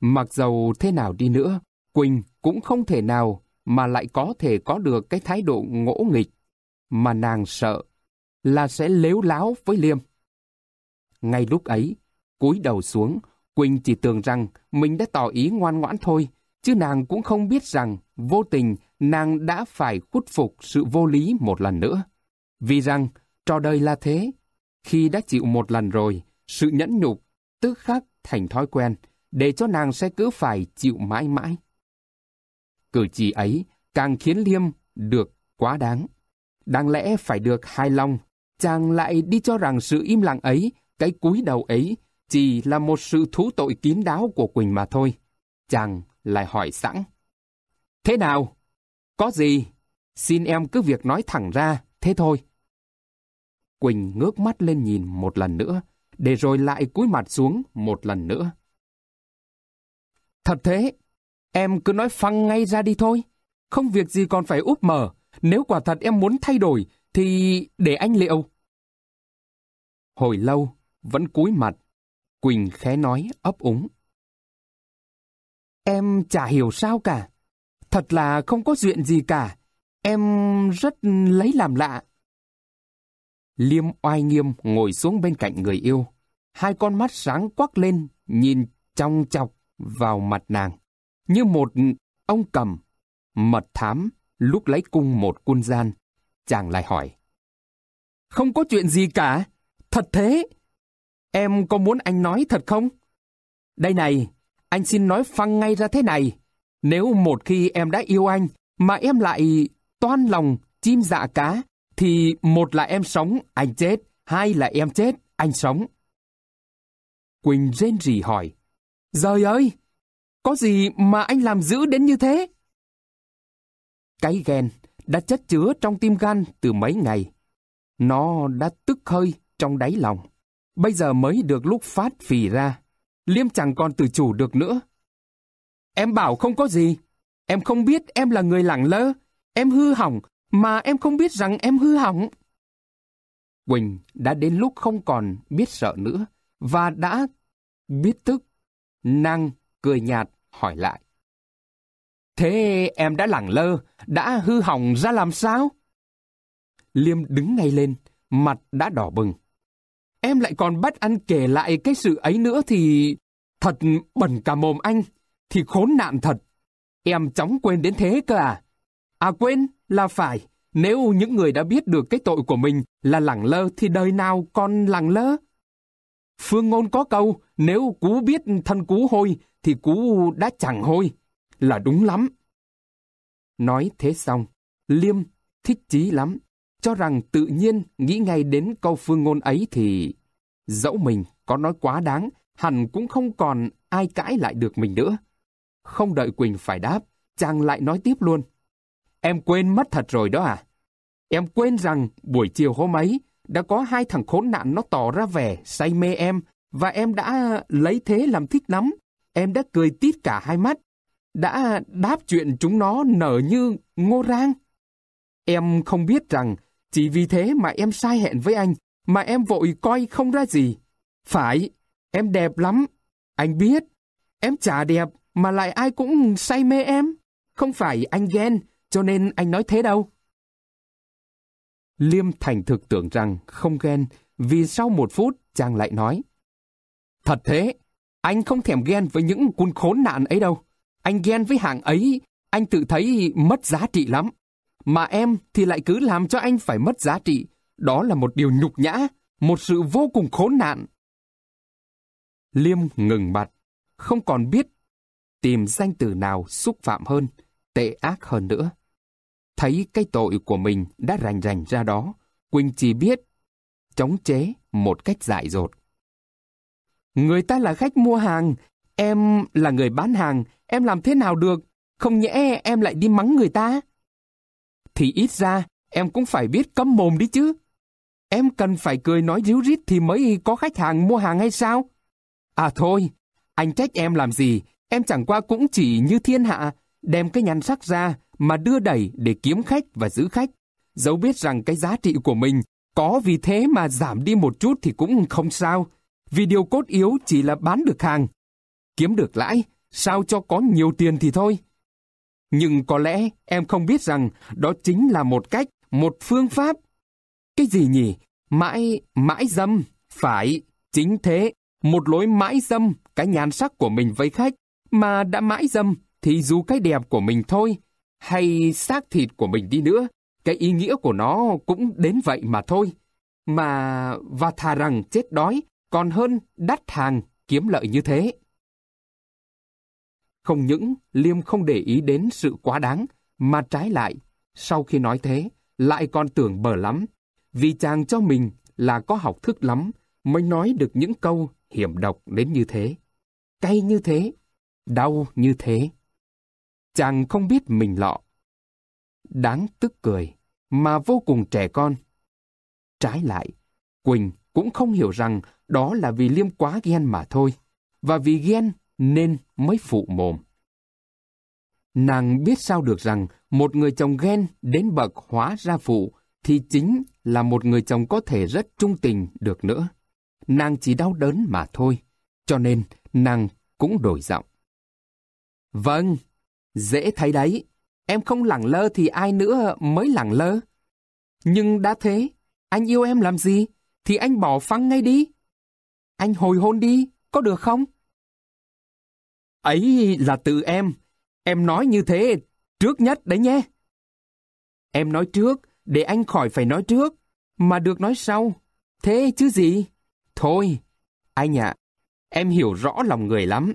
Mặc dầu thế nào đi nữa, Quỳnh cũng không thể nào mà lại có thể có được cái thái độ ngỗ nghịch mà nàng sợ là sẽ lếu láo với Liêm. Ngay lúc ấy, cúi đầu xuống, Quỳnh chỉ tưởng rằng mình đã tỏ ý ngoan ngoãn thôi, chứ nàng cũng không biết rằng vô tình nàng đã phải khuất phục sự vô lý một lần nữa. Vì rằng, trò đời là thế. Khi đã chịu một lần rồi, sự nhẫn nhục, tức khắc thành thói quen, để cho nàng sẽ cứ phải chịu mãi mãi. Cử chỉ ấy càng khiến Liêm được quá đáng. Đáng lẽ phải được hài lòng, chàng lại đi cho rằng sự im lặng ấy, cái cúi đầu ấy chỉ là một sự thú tội kín đáo của Quỳnh mà thôi. Chàng lại hỏi sẵn. Thế nào? Có gì? Xin em cứ việc nói thẳng ra, thế thôi. Quỳnh ngước mắt lên nhìn một lần nữa, để rồi lại cúi mặt xuống một lần nữa. Thật thế, em cứ nói phăng ngay ra đi thôi. Không việc gì còn phải úp mở. Nếu quả thật em muốn thay đổi, thì để anh liệu. Hồi lâu, vẫn cúi mặt, Quỳnh khẽ nói ấp úng. Em chả hiểu sao cả. Thật là không có chuyện gì cả. Em rất lấy làm lạ. Liêm oai nghiêm ngồi xuống bên cạnh người yêu. Hai con mắt sáng quắc lên, nhìn trong chọc vào mặt nàng. Như một ông cầm, mật thám, lúc lấy cung một quân gian. Chàng lại hỏi. Không có chuyện gì cả. Thật thế, Em có muốn anh nói thật không? Đây này, anh xin nói phăng ngay ra thế này. Nếu một khi em đã yêu anh, mà em lại toan lòng, chim dạ cá, thì một là em sống, anh chết, hai là em chết, anh sống. Quỳnh rên rỉ hỏi, Giời ơi, có gì mà anh làm dữ đến như thế? Cái ghen đã chất chứa trong tim gan từ mấy ngày. Nó đã tức hơi trong đáy lòng. Bây giờ mới được lúc phát phì ra. Liêm chẳng còn tự chủ được nữa. Em bảo không có gì. Em không biết em là người lẳng lơ. Em hư hỏng, mà em không biết rằng em hư hỏng. Quỳnh đã đến lúc không còn biết sợ nữa và đã biết tức. Năng cười nhạt hỏi lại. Thế em đã lẳng lơ, đã hư hỏng ra làm sao? Liêm đứng ngay lên, mặt đã đỏ bừng em lại còn bắt ăn kể lại cái sự ấy nữa thì... Thật bẩn cả mồm anh, thì khốn nạn thật. Em chóng quên đến thế cơ à? À quên, là phải. Nếu những người đã biết được cái tội của mình là lẳng lơ thì đời nào còn lẳng lơ? Phương ngôn có câu, nếu cú biết thân cú hôi thì cú đã chẳng hôi. Là đúng lắm. Nói thế xong, Liêm thích chí lắm cho rằng tự nhiên nghĩ ngay đến câu phương ngôn ấy thì dẫu mình có nói quá đáng, hẳn cũng không còn ai cãi lại được mình nữa. Không đợi Quỳnh phải đáp, chàng lại nói tiếp luôn. Em quên mất thật rồi đó à? Em quên rằng buổi chiều hôm ấy đã có hai thằng khốn nạn nó tỏ ra vẻ say mê em và em đã lấy thế làm thích lắm. Em đã cười tít cả hai mắt, đã đáp chuyện chúng nó nở như ngô rang. Em không biết rằng chỉ vì thế mà em sai hẹn với anh, mà em vội coi không ra gì. Phải, em đẹp lắm. Anh biết, em chả đẹp mà lại ai cũng say mê em. Không phải anh ghen, cho nên anh nói thế đâu. Liêm thành thực tưởng rằng không ghen, vì sau một phút chàng lại nói. Thật thế, anh không thèm ghen với những cuốn khốn nạn ấy đâu. Anh ghen với hàng ấy, anh tự thấy mất giá trị lắm mà em thì lại cứ làm cho anh phải mất giá trị. Đó là một điều nhục nhã, một sự vô cùng khốn nạn. Liêm ngừng bặt, không còn biết tìm danh từ nào xúc phạm hơn, tệ ác hơn nữa. Thấy cái tội của mình đã rành rành ra đó, Quỳnh chỉ biết chống chế một cách dại dột. Người ta là khách mua hàng, em là người bán hàng, em làm thế nào được? Không nhẽ em lại đi mắng người ta? thì ít ra em cũng phải biết cấm mồm đi chứ. Em cần phải cười nói ríu rít thì mới có khách hàng mua hàng hay sao? À thôi, anh trách em làm gì, em chẳng qua cũng chỉ như thiên hạ, đem cái nhan sắc ra mà đưa đẩy để kiếm khách và giữ khách. Dẫu biết rằng cái giá trị của mình có vì thế mà giảm đi một chút thì cũng không sao, vì điều cốt yếu chỉ là bán được hàng. Kiếm được lãi, sao cho có nhiều tiền thì thôi. Nhưng có lẽ em không biết rằng đó chính là một cách, một phương pháp. Cái gì nhỉ? Mãi, mãi dâm. Phải, chính thế. Một lối mãi dâm cái nhan sắc của mình với khách. Mà đã mãi dâm thì dù cái đẹp của mình thôi, hay xác thịt của mình đi nữa, cái ý nghĩa của nó cũng đến vậy mà thôi. Mà và thà rằng chết đói còn hơn đắt hàng kiếm lợi như thế. Không những Liêm không để ý đến sự quá đáng, mà trái lại, sau khi nói thế, lại còn tưởng bở lắm, vì chàng cho mình là có học thức lắm mới nói được những câu hiểm độc đến như thế. Cay như thế, đau như thế. Chàng không biết mình lọ. Đáng tức cười, mà vô cùng trẻ con. Trái lại, Quỳnh cũng không hiểu rằng đó là vì Liêm quá ghen mà thôi, và vì ghen nên mới phụ mồm. Nàng biết sao được rằng một người chồng ghen đến bậc hóa ra phụ thì chính là một người chồng có thể rất trung tình được nữa. Nàng chỉ đau đớn mà thôi, cho nên nàng cũng đổi giọng. Vâng, dễ thấy đấy, em không lẳng lơ thì ai nữa mới lẳng lơ. Nhưng đã thế, anh yêu em làm gì, thì anh bỏ phăng ngay đi. Anh hồi hôn đi, có được không? Ấy là từ em. Em nói như thế trước nhất đấy nhé. Em nói trước, để anh khỏi phải nói trước, mà được nói sau. Thế chứ gì? Thôi, anh ạ, em hiểu rõ lòng người lắm.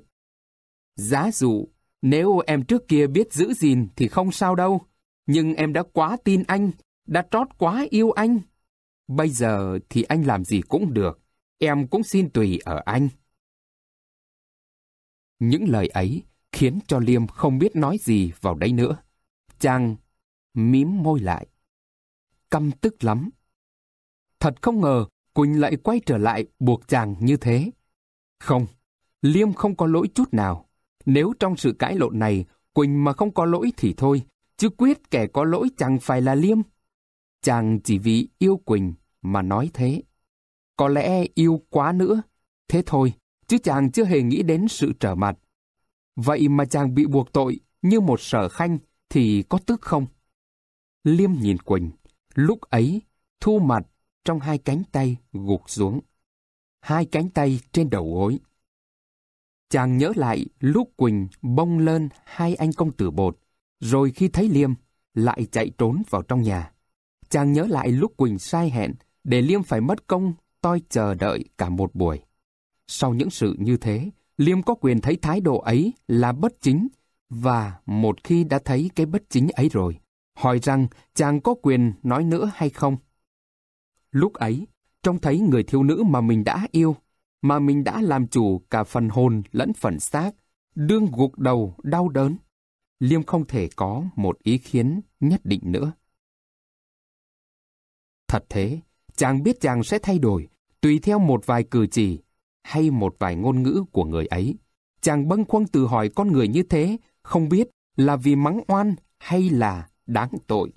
Giá dụ, nếu em trước kia biết giữ gìn thì không sao đâu. Nhưng em đã quá tin anh, đã trót quá yêu anh. Bây giờ thì anh làm gì cũng được, em cũng xin tùy ở anh. Những lời ấy khiến cho Liêm không biết nói gì vào đấy nữa. Chàng mím môi lại. Căm tức lắm. Thật không ngờ Quỳnh lại quay trở lại buộc chàng như thế. Không, Liêm không có lỗi chút nào. Nếu trong sự cãi lộn này Quỳnh mà không có lỗi thì thôi, chứ quyết kẻ có lỗi chẳng phải là Liêm. Chàng chỉ vì yêu Quỳnh mà nói thế. Có lẽ yêu quá nữa, thế thôi, chứ chàng chưa hề nghĩ đến sự trở mặt. Vậy mà chàng bị buộc tội như một sở khanh thì có tức không? Liêm nhìn Quỳnh, lúc ấy thu mặt trong hai cánh tay gục xuống. Hai cánh tay trên đầu gối. Chàng nhớ lại lúc Quỳnh bông lên hai anh công tử bột, rồi khi thấy Liêm, lại chạy trốn vào trong nhà. Chàng nhớ lại lúc Quỳnh sai hẹn để Liêm phải mất công toi chờ đợi cả một buổi. Sau những sự như thế, Liêm có quyền thấy thái độ ấy là bất chính và một khi đã thấy cái bất chính ấy rồi, hỏi rằng chàng có quyền nói nữa hay không. Lúc ấy, trông thấy người thiếu nữ mà mình đã yêu, mà mình đã làm chủ cả phần hồn lẫn phần xác, đương gục đầu đau đớn. Liêm không thể có một ý kiến nhất định nữa. Thật thế, chàng biết chàng sẽ thay đổi, tùy theo một vài cử chỉ, hay một vài ngôn ngữ của người ấy. Chàng bâng khuâng tự hỏi con người như thế, không biết là vì mắng oan hay là đáng tội.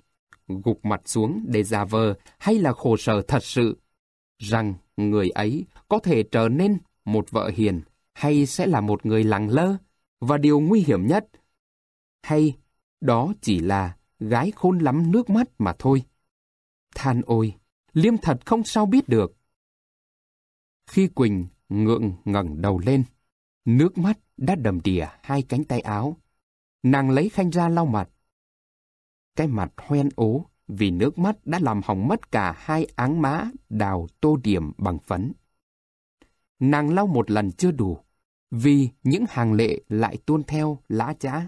Gục mặt xuống để giả vờ hay là khổ sở thật sự. Rằng người ấy có thể trở nên một vợ hiền hay sẽ là một người lẳng lơ. Và điều nguy hiểm nhất, hay đó chỉ là gái khôn lắm nước mắt mà thôi. Than ôi, Liêm thật không sao biết được. Khi Quỳnh ngượng ngẩng đầu lên. Nước mắt đã đầm đìa hai cánh tay áo. Nàng lấy khanh ra lau mặt. Cái mặt hoen ố vì nước mắt đã làm hỏng mất cả hai áng má đào tô điểm bằng phấn. Nàng lau một lần chưa đủ, vì những hàng lệ lại tuôn theo lã chã.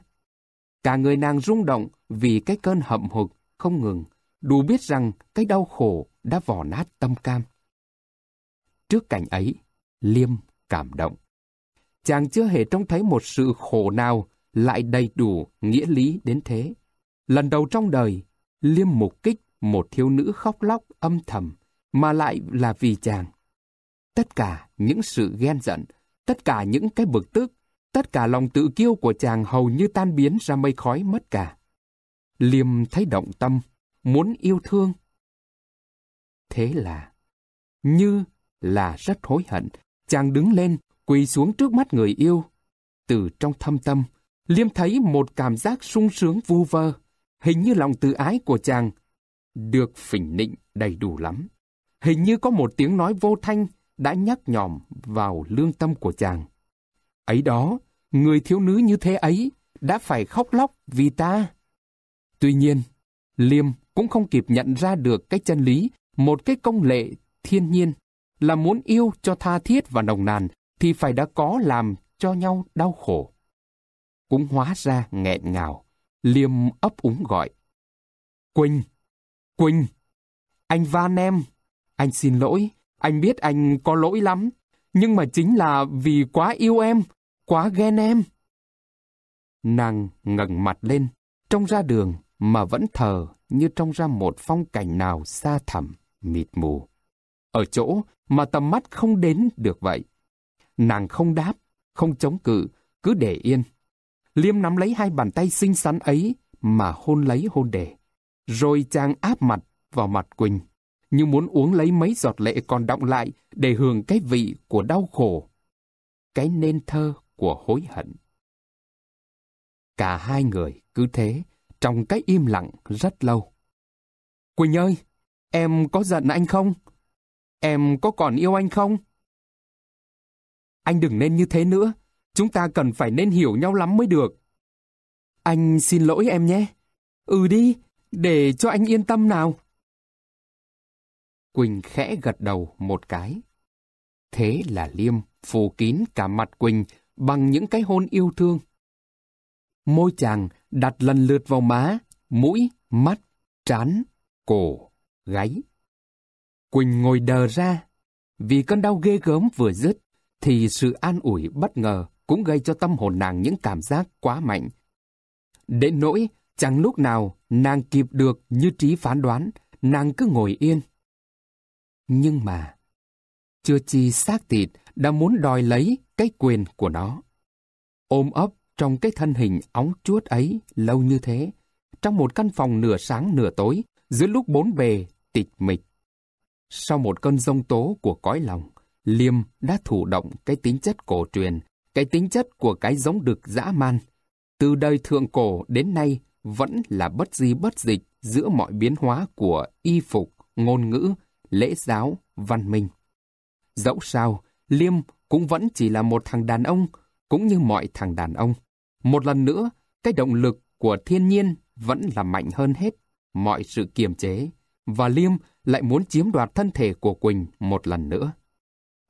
Cả người nàng rung động vì cái cơn hậm hực không ngừng, đủ biết rằng cái đau khổ đã vò nát tâm cam. Trước cảnh ấy, Liêm cảm động. Chàng chưa hề trông thấy một sự khổ nào lại đầy đủ nghĩa lý đến thế. Lần đầu trong đời, Liêm mục kích một thiếu nữ khóc lóc âm thầm, mà lại là vì chàng. Tất cả những sự ghen giận, tất cả những cái bực tức, tất cả lòng tự kiêu của chàng hầu như tan biến ra mây khói mất cả. Liêm thấy động tâm, muốn yêu thương. Thế là, như là rất hối hận Chàng đứng lên, quỳ xuống trước mắt người yêu. Từ trong thâm tâm, Liêm thấy một cảm giác sung sướng vu vơ, hình như lòng tự ái của chàng. Được phỉnh nịnh đầy đủ lắm. Hình như có một tiếng nói vô thanh đã nhắc nhòm vào lương tâm của chàng. Ấy đó, người thiếu nữ như thế ấy đã phải khóc lóc vì ta. Tuy nhiên, Liêm cũng không kịp nhận ra được cái chân lý, một cái công lệ thiên nhiên là muốn yêu cho tha thiết và nồng nàn thì phải đã có làm cho nhau đau khổ. Cũng hóa ra nghẹn ngào, liêm ấp úng gọi. Quỳnh! Quỳnh! Anh van em! Anh xin lỗi, anh biết anh có lỗi lắm, nhưng mà chính là vì quá yêu em, quá ghen em. Nàng ngẩng mặt lên, trông ra đường mà vẫn thờ như trông ra một phong cảnh nào xa thẳm, mịt mù ở chỗ mà tầm mắt không đến được vậy. Nàng không đáp, không chống cự, cứ để yên. Liêm nắm lấy hai bàn tay xinh xắn ấy mà hôn lấy hôn đề. Rồi chàng áp mặt vào mặt Quỳnh, như muốn uống lấy mấy giọt lệ còn đọng lại để hưởng cái vị của đau khổ, cái nên thơ của hối hận. Cả hai người cứ thế, trong cái im lặng rất lâu. Quỳnh ơi, em có giận anh không? Em có còn yêu anh không? Anh đừng nên như thế nữa. Chúng ta cần phải nên hiểu nhau lắm mới được. Anh xin lỗi em nhé. Ừ đi, để cho anh yên tâm nào. Quỳnh khẽ gật đầu một cái. Thế là Liêm phủ kín cả mặt Quỳnh bằng những cái hôn yêu thương. Môi chàng đặt lần lượt vào má, mũi, mắt, trán, cổ, gáy. Quỳnh ngồi đờ ra. Vì cơn đau ghê gớm vừa dứt, thì sự an ủi bất ngờ cũng gây cho tâm hồn nàng những cảm giác quá mạnh. Đến nỗi, chẳng lúc nào nàng kịp được như trí phán đoán, nàng cứ ngồi yên. Nhưng mà, chưa chi xác thịt đã muốn đòi lấy cái quyền của nó. Ôm ấp trong cái thân hình óng chuốt ấy lâu như thế, trong một căn phòng nửa sáng nửa tối, giữa lúc bốn bề tịch mịch. Sau một cơn rông tố của cõi lòng, Liêm đã thủ động cái tính chất cổ truyền, cái tính chất của cái giống đực dã man. Từ đời thượng cổ đến nay vẫn là bất di bất dịch giữa mọi biến hóa của y phục, ngôn ngữ, lễ giáo, văn minh. Dẫu sao, Liêm cũng vẫn chỉ là một thằng đàn ông, cũng như mọi thằng đàn ông. Một lần nữa, cái động lực của thiên nhiên vẫn là mạnh hơn hết mọi sự kiềm chế. Và Liêm lại muốn chiếm đoạt thân thể của Quỳnh một lần nữa.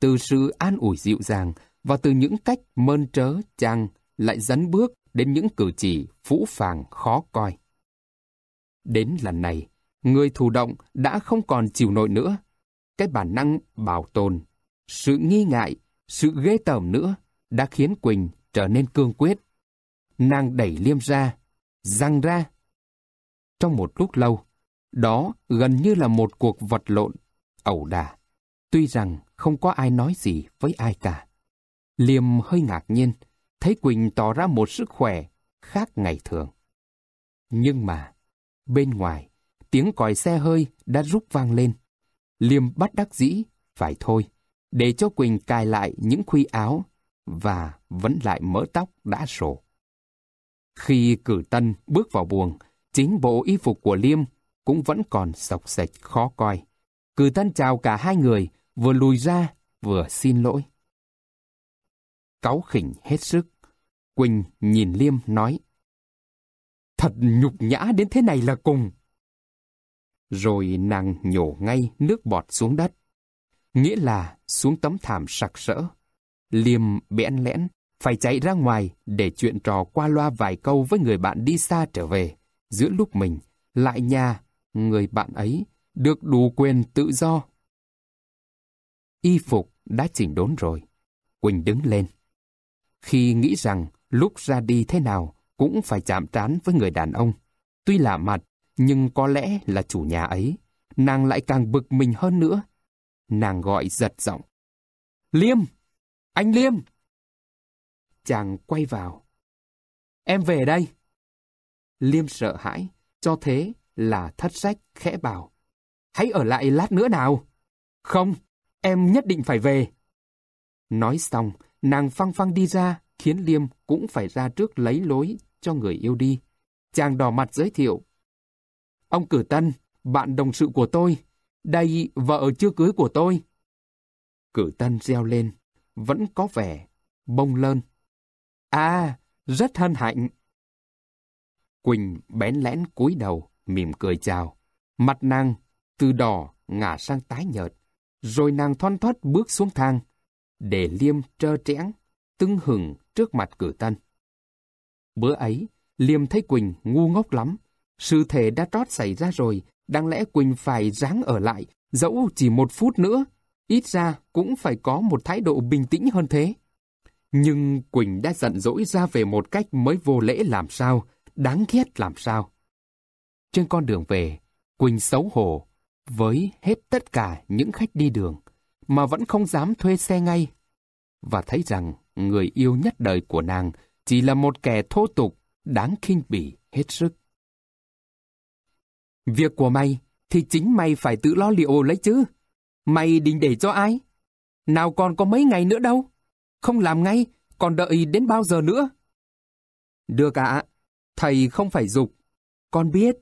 Từ sự an ủi dịu dàng và từ những cách mơn trớ chàng lại dấn bước đến những cử chỉ phũ phàng khó coi. Đến lần này, người thụ động đã không còn chịu nổi nữa. Cái bản năng bảo tồn, sự nghi ngại, sự ghê tởm nữa đã khiến Quỳnh trở nên cương quyết. Nàng đẩy liêm ra, răng ra. Trong một lúc lâu, đó gần như là một cuộc vật lộn, ẩu đả. Tuy rằng không có ai nói gì với ai cả. Liêm hơi ngạc nhiên, thấy Quỳnh tỏ ra một sức khỏe khác ngày thường. Nhưng mà, bên ngoài, tiếng còi xe hơi đã rút vang lên. Liêm bắt đắc dĩ, phải thôi, để cho Quỳnh cài lại những khuy áo và vẫn lại mỡ tóc đã sổ. Khi cử tân bước vào buồng, chính bộ y phục của Liêm cũng vẫn còn sọc sạch khó coi. Cử tân chào cả hai người, vừa lùi ra, vừa xin lỗi. Cáu khỉnh hết sức. Quỳnh nhìn Liêm nói. Thật nhục nhã đến thế này là cùng. Rồi nàng nhổ ngay nước bọt xuống đất. Nghĩa là xuống tấm thảm sặc sỡ. Liêm bẽn lẽn, phải chạy ra ngoài để chuyện trò qua loa vài câu với người bạn đi xa trở về. Giữa lúc mình, lại nhà người bạn ấy được đủ quyền tự do. Y phục đã chỉnh đốn rồi. Quỳnh đứng lên. Khi nghĩ rằng lúc ra đi thế nào cũng phải chạm trán với người đàn ông. Tuy lạ mặt, nhưng có lẽ là chủ nhà ấy. Nàng lại càng bực mình hơn nữa. Nàng gọi giật giọng. Liêm! Anh Liêm! Chàng quay vào. Em về đây! Liêm sợ hãi, cho thế là thất sách khẽ bảo. Hãy ở lại lát nữa nào. Không, em nhất định phải về. Nói xong, nàng phăng phăng đi ra, khiến Liêm cũng phải ra trước lấy lối cho người yêu đi. Chàng đỏ mặt giới thiệu. Ông Cử Tân, bạn đồng sự của tôi, đây vợ chưa cưới của tôi. Cử Tân reo lên, vẫn có vẻ bông lơn. À, rất hân hạnh. Quỳnh bén lén cúi đầu, mỉm cười chào. Mặt nàng từ đỏ ngả sang tái nhợt, rồi nàng thon thoát bước xuống thang, để Liêm trơ trẽn, tưng hừng trước mặt cử tân. Bữa ấy, Liêm thấy Quỳnh ngu ngốc lắm, sự thể đã trót xảy ra rồi, đáng lẽ Quỳnh phải ráng ở lại, dẫu chỉ một phút nữa, ít ra cũng phải có một thái độ bình tĩnh hơn thế. Nhưng Quỳnh đã giận dỗi ra về một cách mới vô lễ làm sao, đáng ghét làm sao. Trên con đường về, Quỳnh xấu hổ với hết tất cả những khách đi đường mà vẫn không dám thuê xe ngay. Và thấy rằng người yêu nhất đời của nàng chỉ là một kẻ thô tục, đáng khinh bỉ hết sức. Việc của mày thì chính mày phải tự lo liệu lấy chứ. Mày định để cho ai? Nào còn có mấy ngày nữa đâu. Không làm ngay, còn đợi đến bao giờ nữa? Được ạ, thầy không phải dục. Con biết,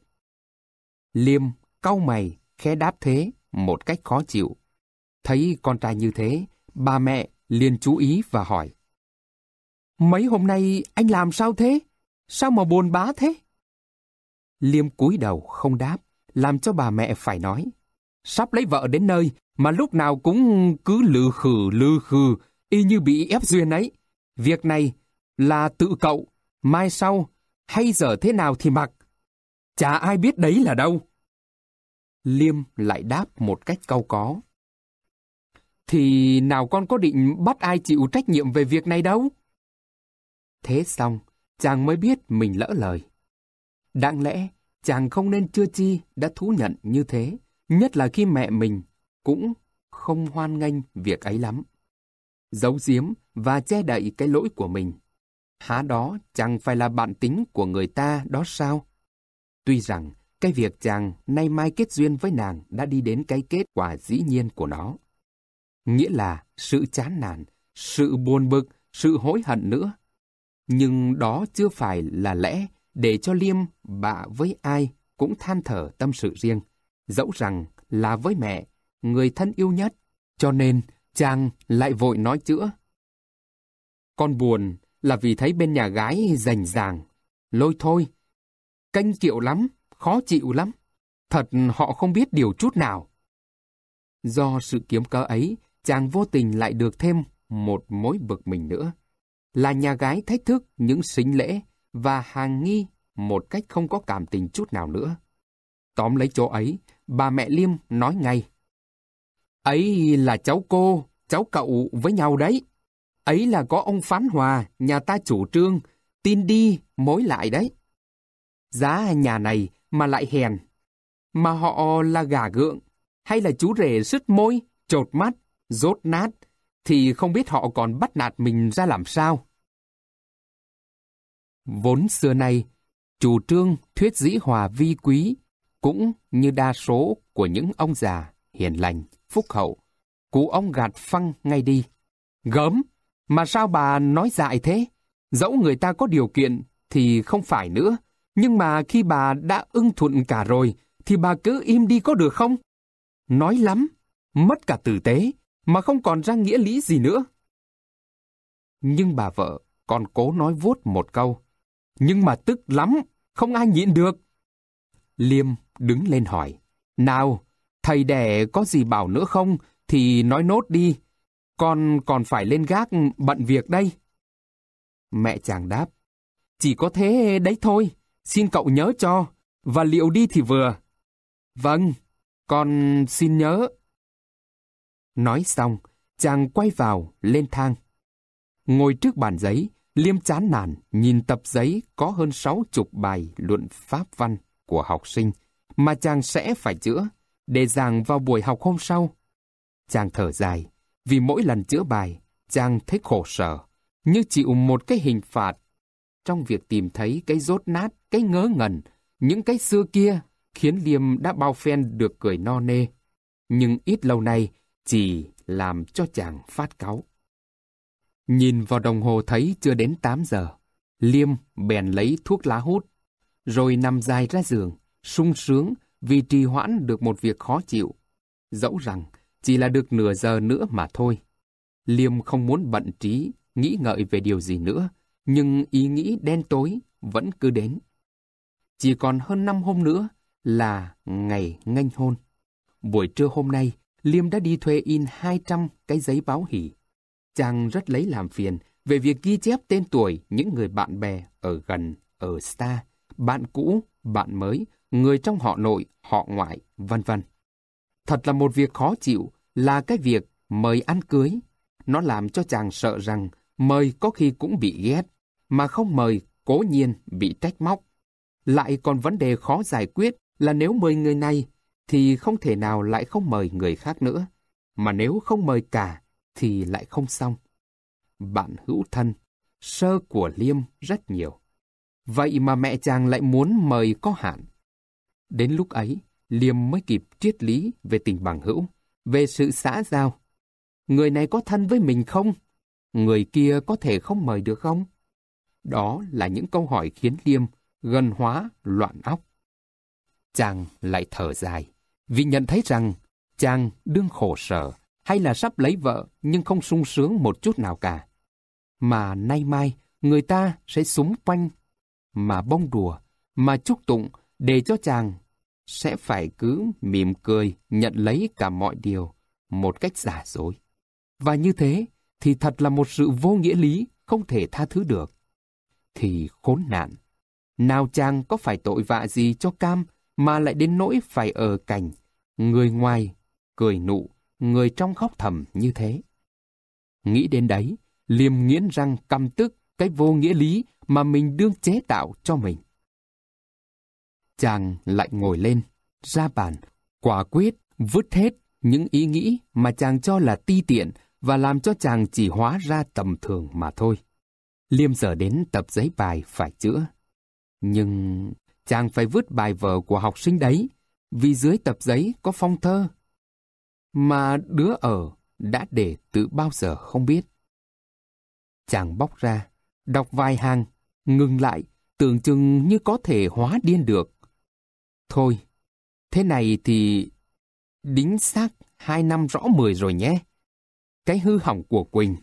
Liêm cau mày khẽ đáp thế một cách khó chịu. Thấy con trai như thế, bà mẹ liền chú ý và hỏi. Mấy hôm nay anh làm sao thế? Sao mà buồn bã thế? Liêm cúi đầu không đáp, làm cho bà mẹ phải nói. Sắp lấy vợ đến nơi mà lúc nào cũng cứ lừ khừ lừ khừ, y như bị ép duyên ấy. Việc này là tự cậu, mai sau, hay giờ thế nào thì mặc. Chả ai biết đấy là đâu. Liêm lại đáp một cách cau có. Thì nào con có định bắt ai chịu trách nhiệm về việc này đâu? Thế xong, chàng mới biết mình lỡ lời. Đáng lẽ, chàng không nên chưa chi đã thú nhận như thế, nhất là khi mẹ mình cũng không hoan nghênh việc ấy lắm. Giấu giếm và che đậy cái lỗi của mình. Há đó chẳng phải là bản tính của người ta đó sao? Tuy rằng, cái việc chàng nay mai kết duyên với nàng đã đi đến cái kết quả dĩ nhiên của nó. Nghĩa là sự chán nản, sự buồn bực, sự hối hận nữa. Nhưng đó chưa phải là lẽ để cho Liêm bạ với ai cũng than thở tâm sự riêng, dẫu rằng là với mẹ, người thân yêu nhất, cho nên chàng lại vội nói chữa. Con buồn là vì thấy bên nhà gái rành ràng, lôi thôi, Canh kiệu lắm, khó chịu lắm. Thật họ không biết điều chút nào. Do sự kiếm cớ ấy, chàng vô tình lại được thêm một mối bực mình nữa. Là nhà gái thách thức những xính lễ và hàng nghi một cách không có cảm tình chút nào nữa. Tóm lấy chỗ ấy, bà mẹ Liêm nói ngay. Ấy là cháu cô, cháu cậu với nhau đấy. Ấy là có ông Phán Hòa, nhà ta chủ trương, tin đi, mối lại đấy. Giá nhà này mà lại hèn. Mà họ là gà gượng, hay là chú rể sứt môi, trột mắt, rốt nát, thì không biết họ còn bắt nạt mình ra làm sao. Vốn xưa nay, chủ trương thuyết dĩ hòa vi quý cũng như đa số của những ông già hiền lành, phúc hậu. Cụ ông gạt phăng ngay đi. Gớm, mà sao bà nói dại thế? Dẫu người ta có điều kiện thì không phải nữa. Nhưng mà khi bà đã ưng thuận cả rồi, thì bà cứ im đi có được không? Nói lắm, mất cả tử tế, mà không còn ra nghĩa lý gì nữa. Nhưng bà vợ còn cố nói vuốt một câu. Nhưng mà tức lắm, không ai nhịn được. Liêm đứng lên hỏi. Nào, thầy đẻ có gì bảo nữa không thì nói nốt đi. Con còn phải lên gác bận việc đây. Mẹ chàng đáp. Chỉ có thế đấy thôi. Xin cậu nhớ cho, và liệu đi thì vừa. Vâng, con xin nhớ. Nói xong, chàng quay vào, lên thang. Ngồi trước bàn giấy, Liêm chán nản nhìn tập giấy có hơn sáu chục bài luận pháp văn của học sinh mà chàng sẽ phải chữa để giảng vào buổi học hôm sau. Chàng thở dài, vì mỗi lần chữa bài, chàng thấy khổ sở, như chịu một cái hình phạt trong việc tìm thấy cái rốt nát, cái ngớ ngẩn, những cái xưa kia khiến Liêm đã bao phen được cười no nê. Nhưng ít lâu nay chỉ làm cho chàng phát cáu. Nhìn vào đồng hồ thấy chưa đến 8 giờ. Liêm bèn lấy thuốc lá hút, rồi nằm dài ra giường, sung sướng vì trì hoãn được một việc khó chịu. Dẫu rằng chỉ là được nửa giờ nữa mà thôi. Liêm không muốn bận trí, nghĩ ngợi về điều gì nữa, nhưng ý nghĩ đen tối vẫn cứ đến. Chỉ còn hơn năm hôm nữa là ngày nghênh hôn. Buổi trưa hôm nay, Liêm đã đi thuê in 200 cái giấy báo hỉ. Chàng rất lấy làm phiền về việc ghi chép tên tuổi những người bạn bè ở gần, ở xa, bạn cũ, bạn mới, người trong họ nội, họ ngoại, vân vân. Thật là một việc khó chịu là cái việc mời ăn cưới. Nó làm cho chàng sợ rằng mời có khi cũng bị ghét, mà không mời cố nhiên bị trách móc. Lại còn vấn đề khó giải quyết là nếu mời người này thì không thể nào lại không mời người khác nữa, mà nếu không mời cả thì lại không xong. Bạn hữu thân, sơ của Liêm rất nhiều. Vậy mà mẹ chàng lại muốn mời có hạn. Đến lúc ấy, Liêm mới kịp triết lý về tình bằng hữu, về sự xã giao. Người này có thân với mình không? người kia có thể không mời được không? Đó là những câu hỏi khiến Liêm gần hóa loạn óc. Chàng lại thở dài, vì nhận thấy rằng chàng đương khổ sở hay là sắp lấy vợ nhưng không sung sướng một chút nào cả. Mà nay mai người ta sẽ súng quanh, mà bông đùa, mà chúc tụng để cho chàng sẽ phải cứ mỉm cười nhận lấy cả mọi điều một cách giả dối. Và như thế, thì thật là một sự vô nghĩa lý không thể tha thứ được. Thì khốn nạn, nào chàng có phải tội vạ gì cho cam mà lại đến nỗi phải ở cành, người ngoài cười nụ, người trong khóc thầm như thế. Nghĩ đến đấy, liềm nghiến răng căm tức cái vô nghĩa lý mà mình đương chế tạo cho mình. Chàng lại ngồi lên, ra bàn, quả quyết vứt hết những ý nghĩ mà chàng cho là ti tiện và làm cho chàng chỉ hóa ra tầm thường mà thôi. Liêm giờ đến tập giấy bài phải chữa. Nhưng chàng phải vứt bài vở của học sinh đấy, vì dưới tập giấy có phong thơ. Mà đứa ở đã để từ bao giờ không biết. Chàng bóc ra, đọc vài hàng, ngừng lại, tưởng chừng như có thể hóa điên được. Thôi, thế này thì đính xác hai năm rõ mười rồi nhé cái hư hỏng của Quỳnh.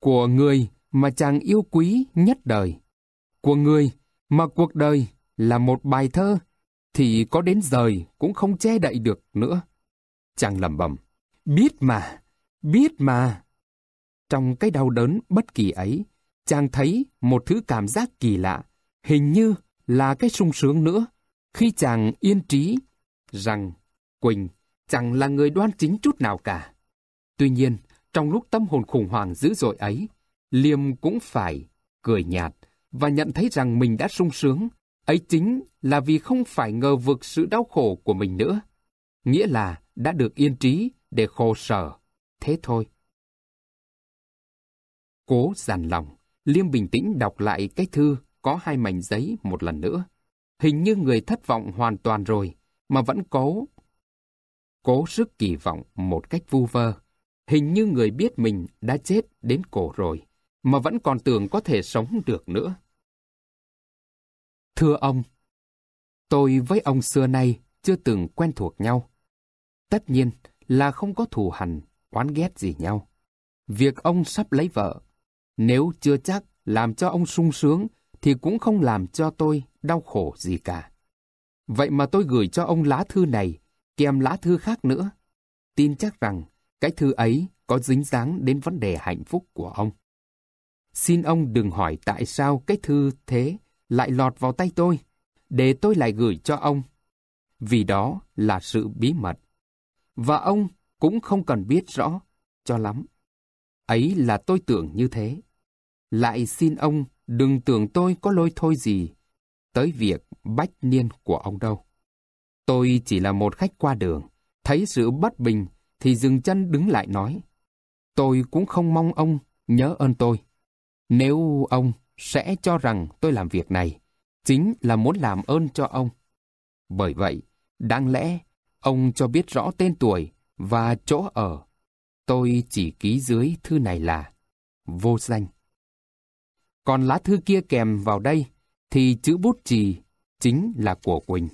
Của người mà chàng yêu quý nhất đời. Của người mà cuộc đời là một bài thơ thì có đến rời cũng không che đậy được nữa. Chàng lẩm bẩm, biết mà, biết mà. Trong cái đau đớn bất kỳ ấy, chàng thấy một thứ cảm giác kỳ lạ, hình như là cái sung sướng nữa. Khi chàng yên trí rằng Quỳnh chẳng là người đoan chính chút nào cả. Tuy nhiên, trong lúc tâm hồn khủng hoảng dữ dội ấy, Liêm cũng phải cười nhạt và nhận thấy rằng mình đã sung sướng. Ấy chính là vì không phải ngờ vực sự đau khổ của mình nữa. Nghĩa là đã được yên trí để khổ sở. Thế thôi. Cố dàn lòng, Liêm bình tĩnh đọc lại cái thư có hai mảnh giấy một lần nữa. Hình như người thất vọng hoàn toàn rồi, mà vẫn cố. Cố sức kỳ vọng một cách vu vơ. Hình như người biết mình đã chết đến cổ rồi, mà vẫn còn tưởng có thể sống được nữa. Thưa ông, tôi với ông xưa nay chưa từng quen thuộc nhau. Tất nhiên là không có thù hằn, oán ghét gì nhau. Việc ông sắp lấy vợ, nếu chưa chắc làm cho ông sung sướng thì cũng không làm cho tôi đau khổ gì cả. Vậy mà tôi gửi cho ông lá thư này, kèm lá thư khác nữa. Tin chắc rằng cái thư ấy có dính dáng đến vấn đề hạnh phúc của ông. Xin ông đừng hỏi tại sao cái thư thế lại lọt vào tay tôi, để tôi lại gửi cho ông. Vì đó là sự bí mật. Và ông cũng không cần biết rõ cho lắm. Ấy là tôi tưởng như thế. Lại xin ông đừng tưởng tôi có lôi thôi gì tới việc bách niên của ông đâu. Tôi chỉ là một khách qua đường, thấy sự bất bình thì dừng chân đứng lại nói. Tôi cũng không mong ông nhớ ơn tôi. Nếu ông sẽ cho rằng tôi làm việc này, chính là muốn làm ơn cho ông. Bởi vậy, đáng lẽ ông cho biết rõ tên tuổi và chỗ ở. Tôi chỉ ký dưới thư này là vô danh. Còn lá thư kia kèm vào đây thì chữ bút chì chính là của Quỳnh.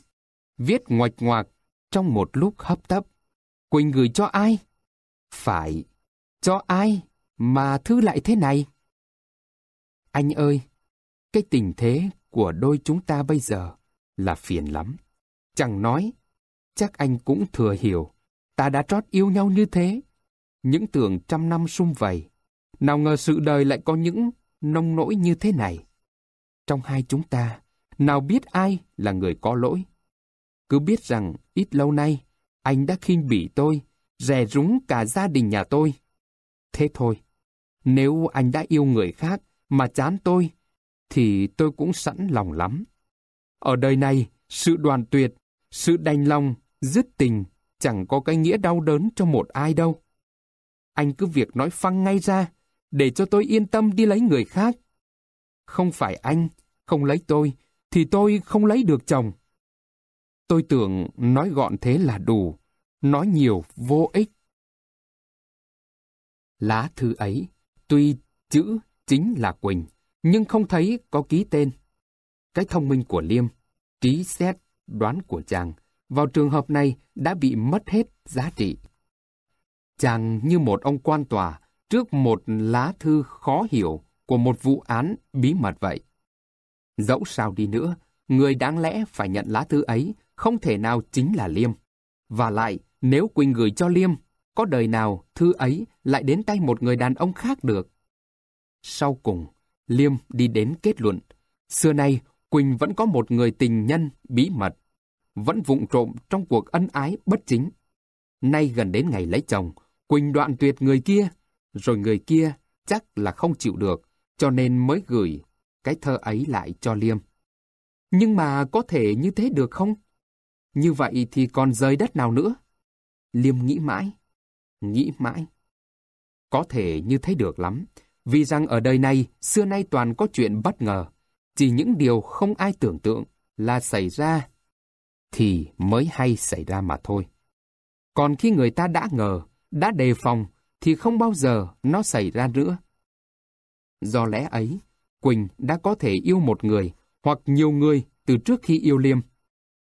Viết ngoạch ngoạc trong một lúc hấp tấp. Quỳnh gửi cho ai? Phải, cho ai mà thư lại thế này? Anh ơi, cái tình thế của đôi chúng ta bây giờ là phiền lắm. Chẳng nói, chắc anh cũng thừa hiểu, ta đã trót yêu nhau như thế. Những tưởng trăm năm sum vầy, nào ngờ sự đời lại có những nông nỗi như thế này. Trong hai chúng ta, nào biết ai là người có lỗi. Cứ biết rằng ít lâu nay, anh đã khinh bỉ tôi, rè rúng cả gia đình nhà tôi. Thế thôi, nếu anh đã yêu người khác mà chán tôi, thì tôi cũng sẵn lòng lắm. Ở đời này, sự đoàn tuyệt, sự đành lòng, dứt tình chẳng có cái nghĩa đau đớn cho một ai đâu. Anh cứ việc nói phăng ngay ra, để cho tôi yên tâm đi lấy người khác. Không phải anh, không lấy tôi, thì tôi không lấy được chồng. Tôi tưởng nói gọn thế là đủ, nói nhiều vô ích. Lá thư ấy, tuy chữ chính là Quỳnh, nhưng không thấy có ký tên. Cái thông minh của Liêm, trí xét, đoán của chàng, vào trường hợp này đã bị mất hết giá trị. Chàng như một ông quan tòa trước một lá thư khó hiểu của một vụ án bí mật vậy. Dẫu sao đi nữa, người đáng lẽ phải nhận lá thư ấy không thể nào chính là Liêm. Và lại, nếu Quỳnh gửi cho Liêm, có đời nào thư ấy lại đến tay một người đàn ông khác được. Sau cùng, Liêm đi đến kết luận, xưa nay Quỳnh vẫn có một người tình nhân bí mật, vẫn vụng trộm trong cuộc ân ái bất chính. Nay gần đến ngày lấy chồng, Quỳnh đoạn tuyệt người kia, rồi người kia chắc là không chịu được, cho nên mới gửi cái thơ ấy lại cho Liêm. Nhưng mà có thể như thế được không? Như vậy thì còn rời đất nào nữa? Liêm nghĩ mãi, nghĩ mãi. Có thể như thế được lắm, vì rằng ở đời này, xưa nay toàn có chuyện bất ngờ. Chỉ những điều không ai tưởng tượng là xảy ra thì mới hay xảy ra mà thôi. Còn khi người ta đã ngờ, đã đề phòng, thì không bao giờ nó xảy ra nữa. Do lẽ ấy, Quỳnh đã có thể yêu một người hoặc nhiều người từ trước khi yêu Liêm.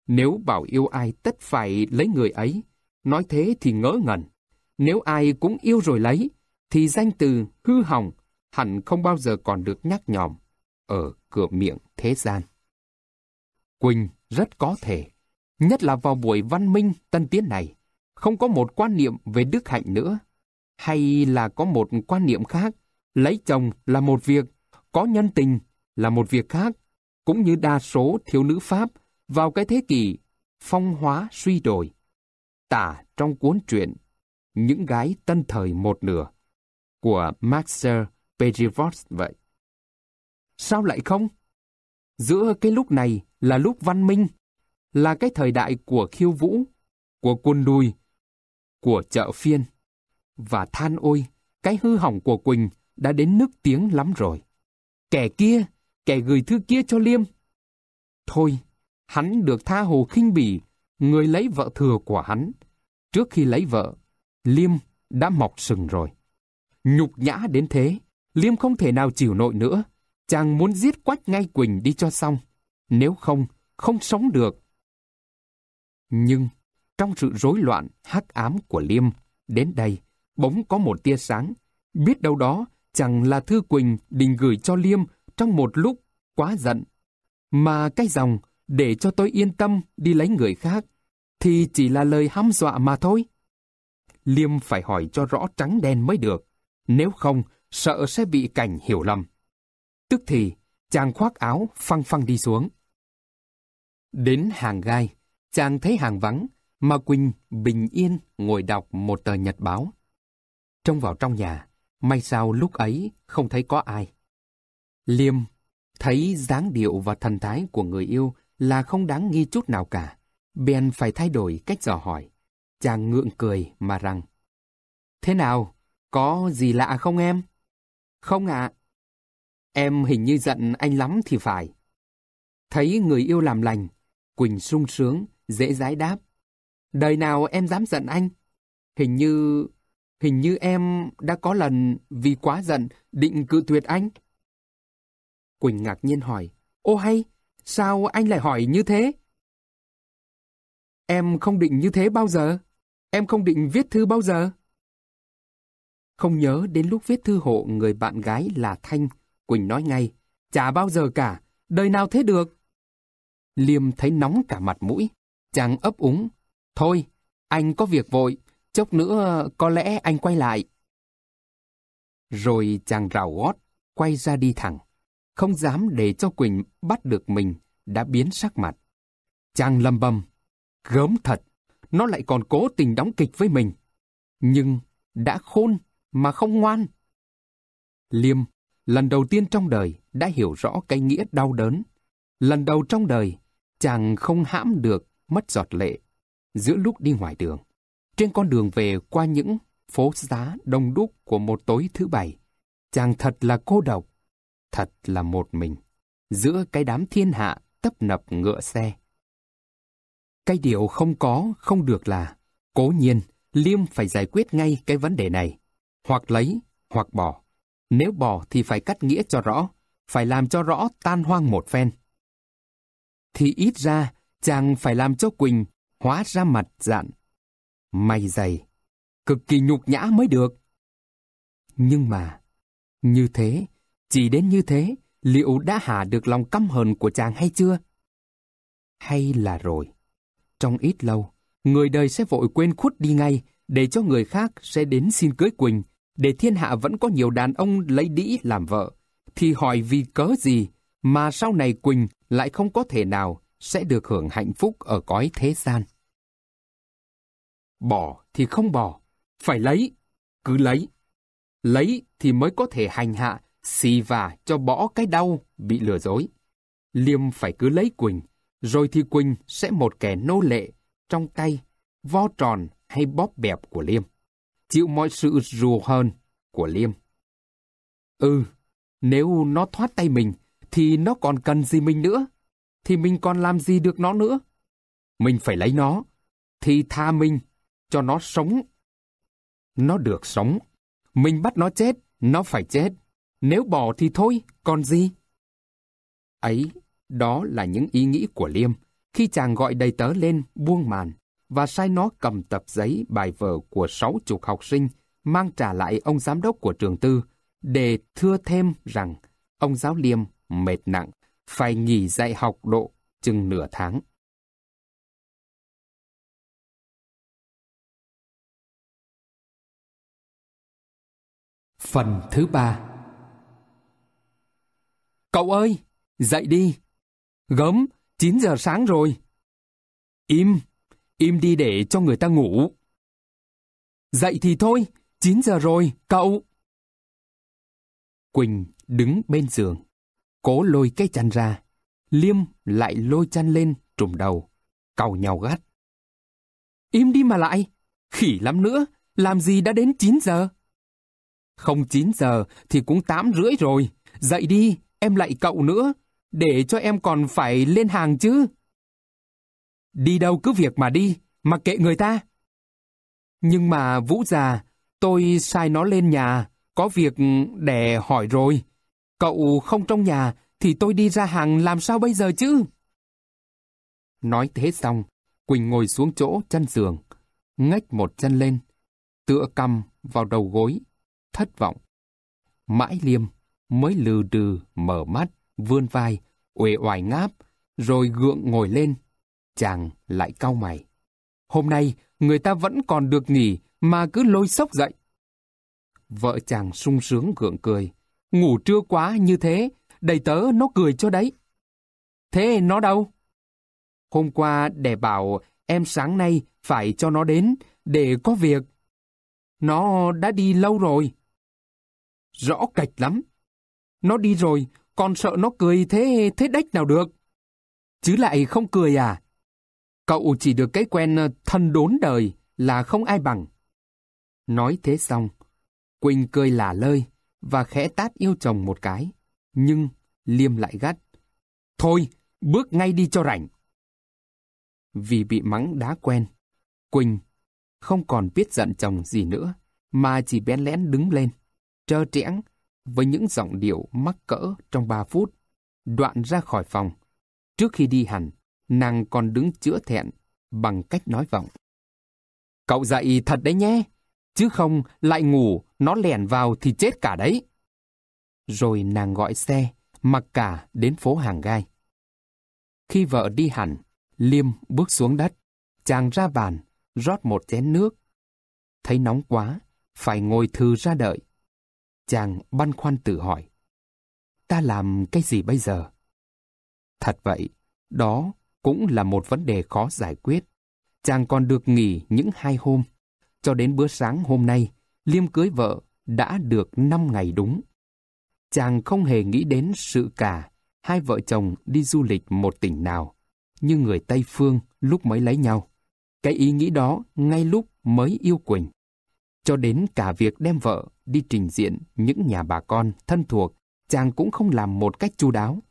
Nếu bảo yêu ai tất phải lấy người ấy, nói thế thì ngớ ngẩn. Nếu ai cũng yêu rồi lấy, thì danh từ hư hỏng hẳn không bao giờ còn được nhắc nhòm ở cửa miệng thế gian. Quỳnh rất có thể, nhất là vào buổi văn minh tân tiến này, không có một quan niệm về đức hạnh nữa, hay là có một quan niệm khác, lấy chồng là một việc, có nhân tình là một việc khác, cũng như đa số thiếu nữ Pháp vào cái thế kỷ, phong hóa suy đồi. Tả trong cuốn truyện Những gái tân thời một nửa của Maxer Perivot vậy. Sao lại không? Giữa cái lúc này là lúc văn minh, là cái thời đại của khiêu vũ, của quân đùi, của chợ phiên. Và than ôi, cái hư hỏng của Quỳnh đã đến nước tiếng lắm rồi. Kẻ kia, kẻ gửi thư kia cho Liêm. Thôi, hắn được tha hồ khinh bỉ, người lấy vợ thừa của hắn. Trước khi lấy vợ, Liêm đã mọc sừng rồi. Nhục nhã đến thế, Liêm không thể nào chịu nổi nữa. Chàng muốn giết quách ngay Quỳnh đi cho xong. Nếu không, không sống được. Nhưng, trong sự rối loạn, hắc ám của Liêm, đến đây, bỗng có một tia sáng. Biết đâu đó, chẳng là thư Quỳnh định gửi cho Liêm trong một lúc quá giận. Mà cái dòng để cho tôi yên tâm đi lấy người khác, thì chỉ là lời hăm dọa mà thôi. Liêm phải hỏi cho rõ trắng đen mới được, nếu không sợ sẽ bị cảnh hiểu lầm. Tức thì, chàng khoác áo phăng phăng đi xuống. Đến hàng gai, chàng thấy hàng vắng, mà Quỳnh bình yên ngồi đọc một tờ nhật báo. Trông vào trong nhà, may sao lúc ấy không thấy có ai. Liêm thấy dáng điệu và thần thái của người yêu là không đáng nghi chút nào cả. Bèn phải thay đổi cách dò hỏi. Chàng ngượng cười mà rằng Thế nào? Có gì lạ không em? Không ạ. À. Em hình như giận anh lắm thì phải. Thấy người yêu làm lành, Quỳnh sung sướng, dễ dãi đáp. Đời nào em dám giận anh? Hình như... Hình như em đã có lần vì quá giận định cự tuyệt anh. Quỳnh ngạc nhiên hỏi. Ô hay, Sao anh lại hỏi như thế? Em không định như thế bao giờ. Em không định viết thư bao giờ. Không nhớ đến lúc viết thư hộ người bạn gái là Thanh, Quỳnh nói ngay, chả bao giờ cả, đời nào thế được. Liêm thấy nóng cả mặt mũi, chàng ấp úng, thôi, anh có việc vội, chốc nữa có lẽ anh quay lại. Rồi chàng rào gót, quay ra đi thẳng không dám để cho Quỳnh bắt được mình, đã biến sắc mặt. Chàng lầm bầm, gớm thật, nó lại còn cố tình đóng kịch với mình. Nhưng đã khôn mà không ngoan. Liêm, lần đầu tiên trong đời đã hiểu rõ cái nghĩa đau đớn. Lần đầu trong đời, chàng không hãm được mất giọt lệ giữa lúc đi ngoài đường. Trên con đường về qua những phố giá đông đúc của một tối thứ bảy, chàng thật là cô độc thật là một mình, giữa cái đám thiên hạ tấp nập ngựa xe. Cái điều không có, không được là, cố nhiên, Liêm phải giải quyết ngay cái vấn đề này, hoặc lấy, hoặc bỏ. Nếu bỏ thì phải cắt nghĩa cho rõ, phải làm cho rõ tan hoang một phen. Thì ít ra, chàng phải làm cho Quỳnh hóa ra mặt dạn. Mày dày, cực kỳ nhục nhã mới được. Nhưng mà, như thế chỉ đến như thế, liệu đã hạ được lòng căm hờn của chàng hay chưa? Hay là rồi. Trong ít lâu, người đời sẽ vội quên khuất đi ngay, để cho người khác sẽ đến xin cưới Quỳnh, để thiên hạ vẫn có nhiều đàn ông lấy đĩ làm vợ, thì hỏi vì cớ gì mà sau này Quỳnh lại không có thể nào sẽ được hưởng hạnh phúc ở cõi thế gian. Bỏ thì không bỏ, phải lấy, cứ lấy. Lấy thì mới có thể hành hạ xì và cho bỏ cái đau bị lừa dối. Liêm phải cứ lấy Quỳnh, rồi thì Quỳnh sẽ một kẻ nô lệ, trong tay, vo tròn hay bóp bẹp của Liêm. Chịu mọi sự rùa hơn của Liêm. Ừ, nếu nó thoát tay mình, thì nó còn cần gì mình nữa? Thì mình còn làm gì được nó nữa? Mình phải lấy nó, thì tha mình, cho nó sống. Nó được sống. Mình bắt nó chết, nó phải chết. Nếu bỏ thì thôi, còn gì? Ấy, đó là những ý nghĩ của Liêm khi chàng gọi đầy tớ lên buông màn và sai nó cầm tập giấy bài vở của sáu chục học sinh mang trả lại ông giám đốc của trường tư để thưa thêm rằng ông giáo Liêm mệt nặng phải nghỉ dạy học độ chừng nửa tháng. Phần thứ ba Cậu ơi, dậy đi. Gớm, 9 giờ sáng rồi. Im, im đi để cho người ta ngủ. Dậy thì thôi, 9 giờ rồi, cậu. Quỳnh đứng bên giường, cố lôi cái chăn ra. Liêm lại lôi chăn lên trùm đầu, cầu nhau gắt. Im đi mà lại, khỉ lắm nữa, làm gì đã đến 9 giờ? Không 9 giờ thì cũng 8 rưỡi rồi, dậy đi, em lại cậu nữa, để cho em còn phải lên hàng chứ. Đi đâu cứ việc mà đi, mặc kệ người ta. Nhưng mà Vũ già, tôi sai nó lên nhà, có việc để hỏi rồi. Cậu không trong nhà thì tôi đi ra hàng làm sao bây giờ chứ? Nói thế xong, Quỳnh ngồi xuống chỗ chân giường, ngách một chân lên, tựa cằm vào đầu gối, thất vọng. Mãi liêm mới lừ đừ mở mắt, vươn vai, uể oải ngáp, rồi gượng ngồi lên. Chàng lại cau mày. Hôm nay người ta vẫn còn được nghỉ mà cứ lôi sốc dậy. Vợ chàng sung sướng gượng cười. Ngủ trưa quá như thế, đầy tớ nó cười cho đấy. Thế nó đâu? Hôm qua để bảo em sáng nay phải cho nó đến để có việc. Nó đã đi lâu rồi. Rõ cạch lắm. Nó đi rồi, con sợ nó cười thế thế đách nào được. Chứ lại không cười à? Cậu chỉ được cái quen ờ, thân đốn đời là không ai bằng. Nói thế xong, Quỳnh cười lả lơi và khẽ tát yêu chồng một cái. Nhưng Liêm lại gắt. Thôi, bước ngay đi cho rảnh. Vì bị mắng đá quen, Quỳnh không còn biết giận chồng gì nữa, mà chỉ bén lén đứng lên, trơ trẽn với những giọng điệu mắc cỡ trong ba phút, đoạn ra khỏi phòng. Trước khi đi hẳn, nàng còn đứng chữa thẹn bằng cách nói vọng. Cậu dậy thật đấy nhé, chứ không lại ngủ, nó lèn vào thì chết cả đấy. Rồi nàng gọi xe, mặc cả đến phố hàng gai. Khi vợ đi hẳn, Liêm bước xuống đất, chàng ra bàn, rót một chén nước. Thấy nóng quá, phải ngồi thư ra đợi. Chàng băn khoăn tự hỏi. Ta làm cái gì bây giờ? Thật vậy, đó cũng là một vấn đề khó giải quyết. Chàng còn được nghỉ những hai hôm. Cho đến bữa sáng hôm nay, Liêm cưới vợ đã được năm ngày đúng. Chàng không hề nghĩ đến sự cả hai vợ chồng đi du lịch một tỉnh nào, như người Tây Phương lúc mới lấy nhau. Cái ý nghĩ đó ngay lúc mới yêu Quỳnh cho đến cả việc đem vợ đi trình diện những nhà bà con thân thuộc, chàng cũng không làm một cách chu đáo,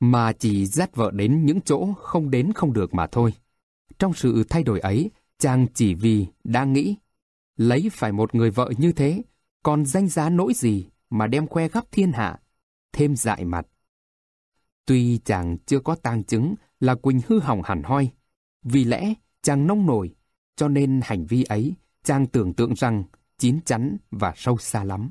mà chỉ dắt vợ đến những chỗ không đến không được mà thôi. Trong sự thay đổi ấy, chàng chỉ vì đang nghĩ, lấy phải một người vợ như thế, còn danh giá nỗi gì mà đem khoe khắp thiên hạ, thêm dại mặt. Tuy chàng chưa có tang chứng là Quỳnh hư hỏng hẳn hoi, vì lẽ chàng nông nổi, cho nên hành vi ấy Trang tưởng tượng rằng chín chắn và sâu xa lắm.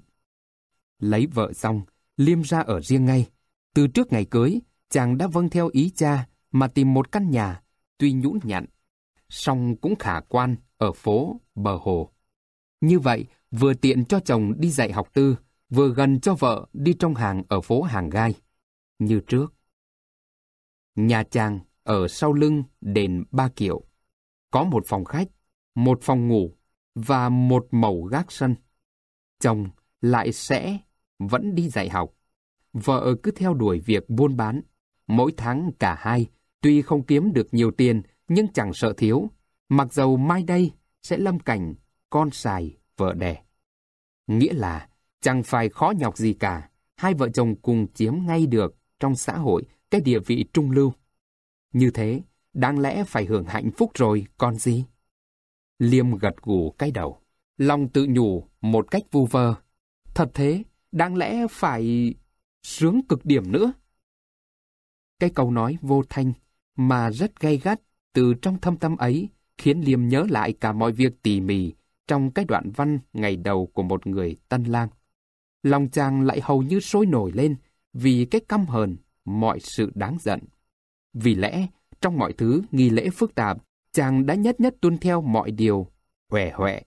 Lấy vợ xong, Liêm ra ở riêng ngay. Từ trước ngày cưới, chàng đã vâng theo ý cha mà tìm một căn nhà, tuy nhũn nhặn, song cũng khả quan ở phố, bờ hồ. Như vậy, vừa tiện cho chồng đi dạy học tư, vừa gần cho vợ đi trong hàng ở phố Hàng Gai, như trước. Nhà chàng ở sau lưng đền Ba Kiệu. Có một phòng khách, một phòng ngủ và một màu gác sân. Chồng lại sẽ vẫn đi dạy học. Vợ cứ theo đuổi việc buôn bán. Mỗi tháng cả hai, tuy không kiếm được nhiều tiền nhưng chẳng sợ thiếu. Mặc dầu mai đây sẽ lâm cảnh con xài vợ đẻ. Nghĩa là chẳng phải khó nhọc gì cả, hai vợ chồng cùng chiếm ngay được trong xã hội cái địa vị trung lưu. Như thế, đáng lẽ phải hưởng hạnh phúc rồi, còn gì? Liêm gật gù cái đầu. lòng tự nhủ một cách vu vơ. Thật thế, đáng lẽ phải... sướng cực điểm nữa. Cái câu nói vô thanh mà rất gay gắt từ trong thâm tâm ấy khiến Liêm nhớ lại cả mọi việc tỉ mỉ trong cái đoạn văn ngày đầu của một người tân lang. Lòng chàng lại hầu như sôi nổi lên vì cái căm hờn, mọi sự đáng giận. Vì lẽ, trong mọi thứ nghi lễ phức tạp chàng đã nhất nhất tuân theo mọi điều, huệ huệ,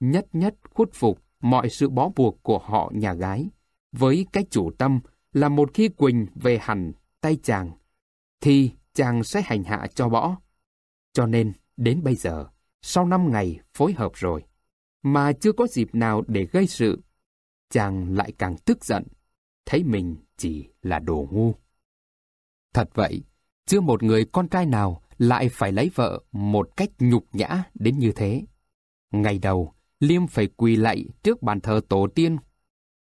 nhất nhất khuất phục mọi sự bó buộc của họ nhà gái, với cái chủ tâm là một khi Quỳnh về hẳn tay chàng, thì chàng sẽ hành hạ cho bỏ. Cho nên, đến bây giờ, sau năm ngày phối hợp rồi, mà chưa có dịp nào để gây sự, chàng lại càng tức giận, thấy mình chỉ là đồ ngu. Thật vậy, chưa một người con trai nào lại phải lấy vợ một cách nhục nhã đến như thế. Ngày đầu, Liêm phải quỳ lạy trước bàn thờ tổ tiên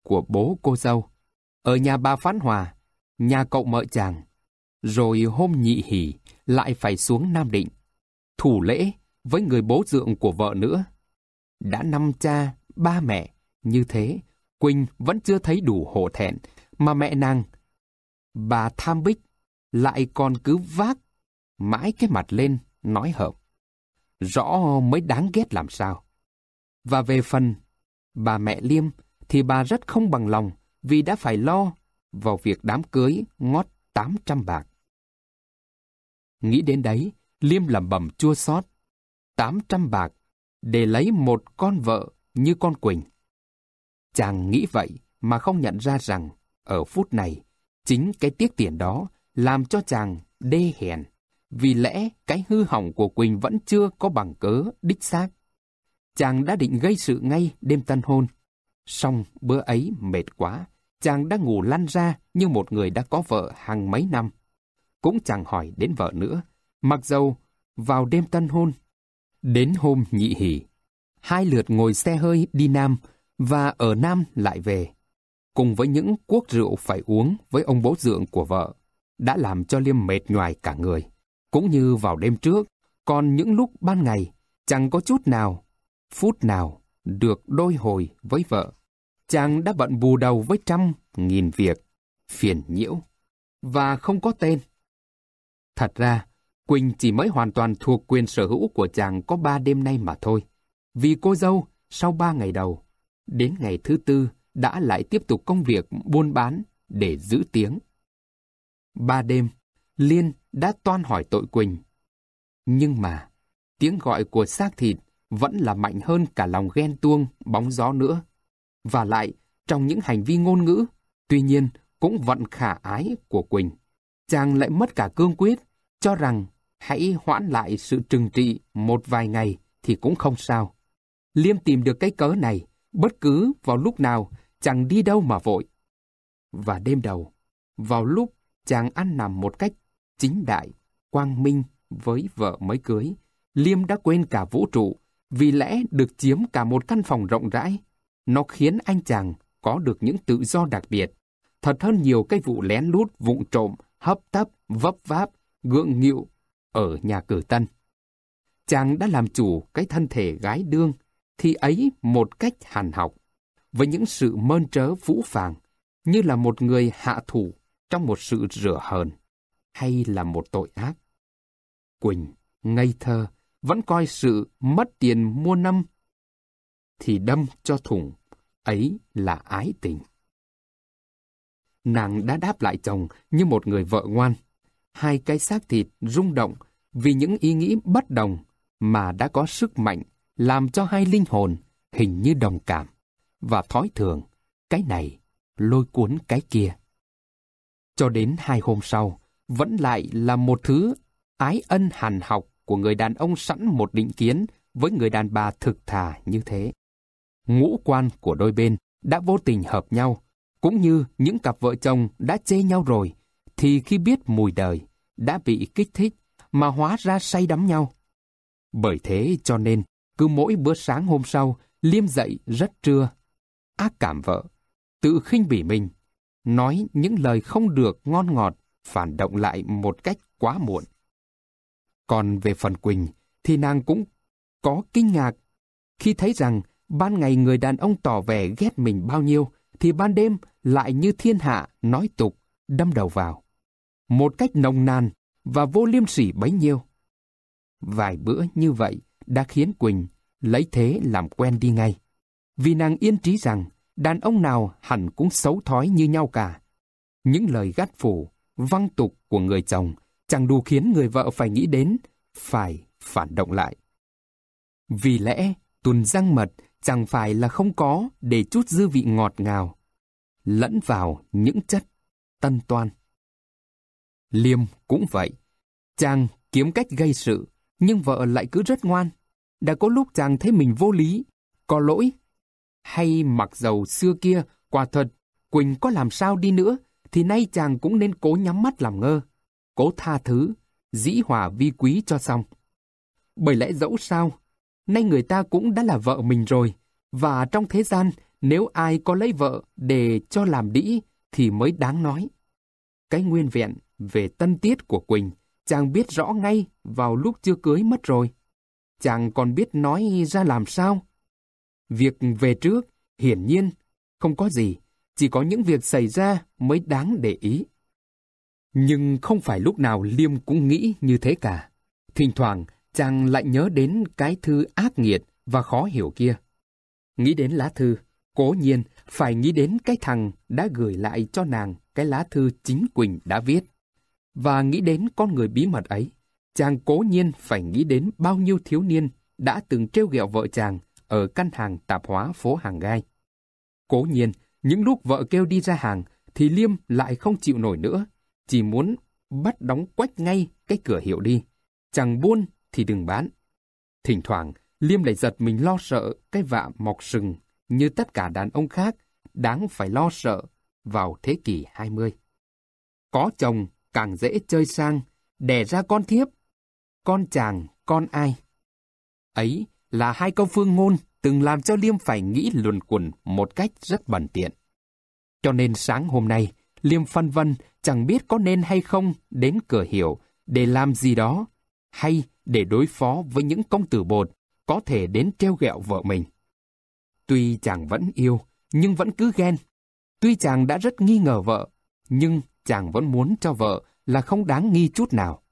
của bố cô dâu, ở nhà bà Phán Hòa, nhà cậu mợ chàng, rồi hôm nhị hỉ lại phải xuống Nam Định, thủ lễ với người bố dượng của vợ nữa. Đã năm cha, ba mẹ, như thế, Quỳnh vẫn chưa thấy đủ hổ thẹn, mà mẹ nàng, bà Tham Bích, lại còn cứ vác mãi cái mặt lên, nói hợp. Rõ mới đáng ghét làm sao. Và về phần, bà mẹ Liêm thì bà rất không bằng lòng vì đã phải lo vào việc đám cưới ngót 800 bạc. Nghĩ đến đấy, Liêm lầm bầm chua xót 800 bạc để lấy một con vợ như con Quỳnh. Chàng nghĩ vậy mà không nhận ra rằng ở phút này, chính cái tiếc tiền đó làm cho chàng đê hèn. Vì lẽ cái hư hỏng của Quỳnh vẫn chưa có bằng cớ, đích xác. Chàng đã định gây sự ngay đêm tân hôn. Xong bữa ấy mệt quá, chàng đã ngủ lăn ra như một người đã có vợ hàng mấy năm. Cũng chẳng hỏi đến vợ nữa, mặc dầu vào đêm tân hôn. Đến hôm nhị hỷ, hai lượt ngồi xe hơi đi Nam và ở Nam lại về. Cùng với những cuốc rượu phải uống với ông bố dượng của vợ, đã làm cho Liêm mệt nhoài cả người. Cũng như vào đêm trước, còn những lúc ban ngày, chẳng có chút nào, phút nào được đôi hồi với vợ. Chàng đã bận bù đầu với trăm, nghìn việc, phiền nhiễu, và không có tên. Thật ra, Quỳnh chỉ mới hoàn toàn thuộc quyền sở hữu của chàng có ba đêm nay mà thôi. Vì cô dâu, sau ba ngày đầu, đến ngày thứ tư đã lại tiếp tục công việc buôn bán để giữ tiếng. Ba đêm, Liên đã toan hỏi tội Quỳnh. Nhưng mà, tiếng gọi của xác thịt vẫn là mạnh hơn cả lòng ghen tuông, bóng gió nữa. Và lại, trong những hành vi ngôn ngữ, tuy nhiên cũng vận khả ái của Quỳnh. Chàng lại mất cả cương quyết, cho rằng hãy hoãn lại sự trừng trị một vài ngày thì cũng không sao. Liêm tìm được cái cớ này, bất cứ vào lúc nào, chàng đi đâu mà vội. Và đêm đầu, vào lúc chàng ăn nằm một cách chính đại, quang minh với vợ mới cưới, Liêm đã quên cả vũ trụ, vì lẽ được chiếm cả một căn phòng rộng rãi. Nó khiến anh chàng có được những tự do đặc biệt, thật hơn nhiều cái vụ lén lút vụng trộm, hấp tấp, vấp váp, gượng nghịu ở nhà cử tân. Chàng đã làm chủ cái thân thể gái đương, thì ấy một cách hàn học, với những sự mơn trớ vũ phàng, như là một người hạ thủ trong một sự rửa hờn hay là một tội ác. Quỳnh, ngây thơ, vẫn coi sự mất tiền mua năm thì đâm cho thủng, ấy là ái tình. Nàng đã đáp lại chồng như một người vợ ngoan. Hai cái xác thịt rung động vì những ý nghĩ bất đồng mà đã có sức mạnh làm cho hai linh hồn hình như đồng cảm và thói thường cái này lôi cuốn cái kia. Cho đến hai hôm sau, vẫn lại là một thứ ái ân hàn học của người đàn ông sẵn một định kiến với người đàn bà thực thà như thế. Ngũ quan của đôi bên đã vô tình hợp nhau, cũng như những cặp vợ chồng đã chê nhau rồi, thì khi biết mùi đời, đã bị kích thích mà hóa ra say đắm nhau. Bởi thế cho nên, cứ mỗi bữa sáng hôm sau, Liêm dậy rất trưa, ác cảm vợ, tự khinh bỉ mình, nói những lời không được ngon ngọt phản động lại một cách quá muộn. Còn về phần Quỳnh, thì nàng cũng có kinh ngạc khi thấy rằng ban ngày người đàn ông tỏ vẻ ghét mình bao nhiêu, thì ban đêm lại như thiên hạ nói tục, đâm đầu vào. Một cách nồng nàn và vô liêm sỉ bấy nhiêu. Vài bữa như vậy đã khiến Quỳnh lấy thế làm quen đi ngay. Vì nàng yên trí rằng đàn ông nào hẳn cũng xấu thói như nhau cả. Những lời gắt phủ, văng tục của người chồng chẳng đủ khiến người vợ phải nghĩ đến, phải phản động lại. Vì lẽ, tuần răng mật chẳng phải là không có để chút dư vị ngọt ngào, lẫn vào những chất tân toan. Liêm cũng vậy. Chàng kiếm cách gây sự, nhưng vợ lại cứ rất ngoan. Đã có lúc chàng thấy mình vô lý, có lỗi. Hay mặc dầu xưa kia, quả thật, Quỳnh có làm sao đi nữa thì nay chàng cũng nên cố nhắm mắt làm ngơ, cố tha thứ, dĩ hòa vi quý cho xong. Bởi lẽ dẫu sao, nay người ta cũng đã là vợ mình rồi, và trong thế gian nếu ai có lấy vợ để cho làm đĩ thì mới đáng nói. Cái nguyên vẹn về tân tiết của Quỳnh, chàng biết rõ ngay vào lúc chưa cưới mất rồi. Chàng còn biết nói ra làm sao. Việc về trước, hiển nhiên, không có gì chỉ có những việc xảy ra mới đáng để ý. Nhưng không phải lúc nào Liêm cũng nghĩ như thế cả. Thỉnh thoảng, chàng lại nhớ đến cái thư ác nghiệt và khó hiểu kia. Nghĩ đến lá thư, cố nhiên phải nghĩ đến cái thằng đã gửi lại cho nàng cái lá thư chính Quỳnh đã viết. Và nghĩ đến con người bí mật ấy, chàng cố nhiên phải nghĩ đến bao nhiêu thiếu niên đã từng trêu ghẹo vợ chàng ở căn hàng tạp hóa phố Hàng Gai. Cố nhiên, những lúc vợ kêu đi ra hàng, thì Liêm lại không chịu nổi nữa, chỉ muốn bắt đóng quách ngay cái cửa hiệu đi. Chẳng buôn thì đừng bán. Thỉnh thoảng, Liêm lại giật mình lo sợ cái vạ mọc sừng như tất cả đàn ông khác đáng phải lo sợ vào thế kỷ 20. Có chồng càng dễ chơi sang, đẻ ra con thiếp, con chàng, con ai. Ấy là hai câu phương ngôn từng làm cho Liêm phải nghĩ luồn quẩn một cách rất bẩn tiện. Cho nên sáng hôm nay, Liêm phân vân chẳng biết có nên hay không đến cửa hiểu để làm gì đó, hay để đối phó với những công tử bột có thể đến treo gẹo vợ mình. Tuy chàng vẫn yêu, nhưng vẫn cứ ghen. Tuy chàng đã rất nghi ngờ vợ, nhưng chàng vẫn muốn cho vợ là không đáng nghi chút nào.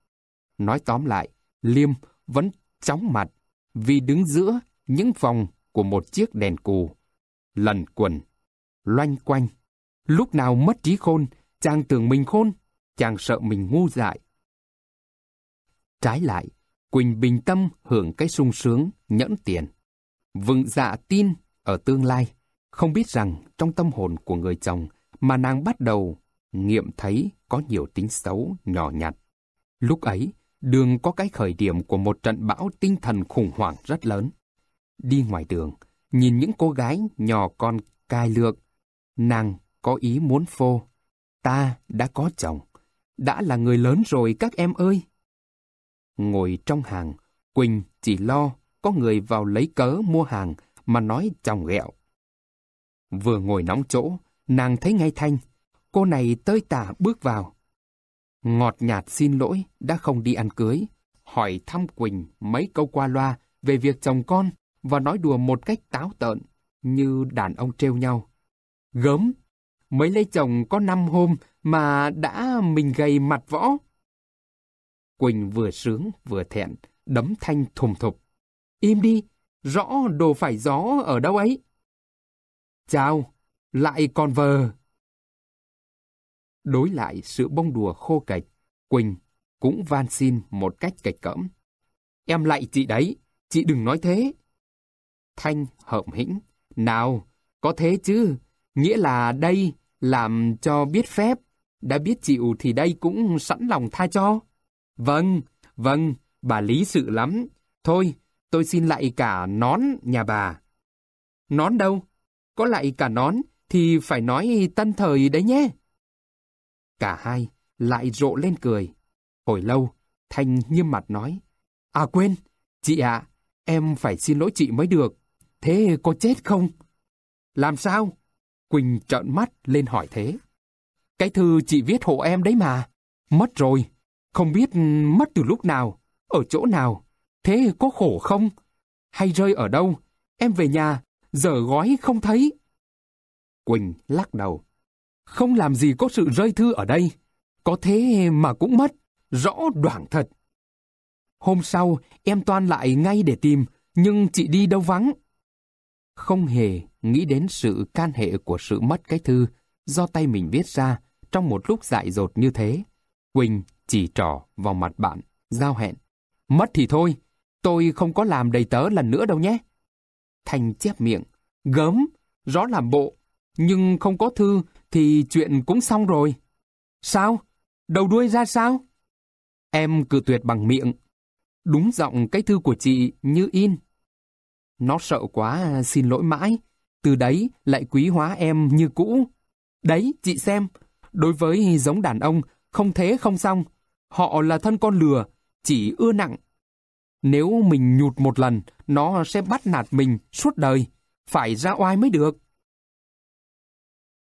Nói tóm lại, Liêm vẫn chóng mặt vì đứng giữa những vòng của một chiếc đèn cù. Lần quần, loanh quanh, lúc nào mất trí khôn, chàng tưởng mình khôn, chàng sợ mình ngu dại. Trái lại, Quỳnh bình tâm hưởng cái sung sướng, nhẫn tiền. Vựng dạ tin ở tương lai, không biết rằng trong tâm hồn của người chồng mà nàng bắt đầu nghiệm thấy có nhiều tính xấu nhỏ nhặt. Lúc ấy, đường có cái khởi điểm của một trận bão tinh thần khủng hoảng rất lớn đi ngoài đường, nhìn những cô gái nhỏ con cai lược. Nàng có ý muốn phô. Ta đã có chồng, đã là người lớn rồi các em ơi. Ngồi trong hàng, Quỳnh chỉ lo có người vào lấy cớ mua hàng mà nói chồng ghẹo. Vừa ngồi nóng chỗ, nàng thấy ngay Thanh, cô này tơi tả bước vào. Ngọt nhạt xin lỗi đã không đi ăn cưới, hỏi thăm Quỳnh mấy câu qua loa về việc chồng con và nói đùa một cách táo tợn, như đàn ông trêu nhau. Gớm, mới lấy chồng có năm hôm mà đã mình gầy mặt võ. Quỳnh vừa sướng vừa thẹn, đấm thanh thùng thục. Im đi, rõ đồ phải gió ở đâu ấy. Chào, lại còn vờ. Đối lại sự bông đùa khô kệch, Quỳnh cũng van xin một cách cạch cỡm. Em lại chị đấy, chị đừng nói thế. Thanh hợm hĩnh. Nào, có thế chứ, nghĩa là đây làm cho biết phép, đã biết chịu thì đây cũng sẵn lòng tha cho. Vâng, vâng, bà lý sự lắm. Thôi, tôi xin lại cả nón nhà bà. Nón đâu? Có lại cả nón thì phải nói tân thời đấy nhé. Cả hai lại rộ lên cười. Hồi lâu, Thanh nghiêm mặt nói. À quên, chị ạ, em phải xin lỗi chị mới được. Thế có chết không? Làm sao? Quỳnh trợn mắt lên hỏi thế. Cái thư chị viết hộ em đấy mà. Mất rồi. Không biết mất từ lúc nào, ở chỗ nào. Thế có khổ không? Hay rơi ở đâu? Em về nhà, giờ gói không thấy. Quỳnh lắc đầu. Không làm gì có sự rơi thư ở đây. Có thế mà cũng mất. Rõ đoạn thật. Hôm sau, em toan lại ngay để tìm, nhưng chị đi đâu vắng không hề nghĩ đến sự can hệ của sự mất cái thư do tay mình viết ra trong một lúc dại dột như thế. Quỳnh chỉ trỏ vào mặt bạn, giao hẹn. Mất thì thôi, tôi không có làm đầy tớ lần nữa đâu nhé. Thành chép miệng, gớm, rõ làm bộ, nhưng không có thư thì chuyện cũng xong rồi. Sao? Đầu đuôi ra sao? Em cứ tuyệt bằng miệng. Đúng giọng cái thư của chị như in. Nó sợ quá, à, xin lỗi mãi. Từ đấy lại quý hóa em như cũ. Đấy, chị xem, đối với giống đàn ông, không thế không xong. Họ là thân con lừa, chỉ ưa nặng. Nếu mình nhụt một lần, nó sẽ bắt nạt mình suốt đời. Phải ra oai mới được.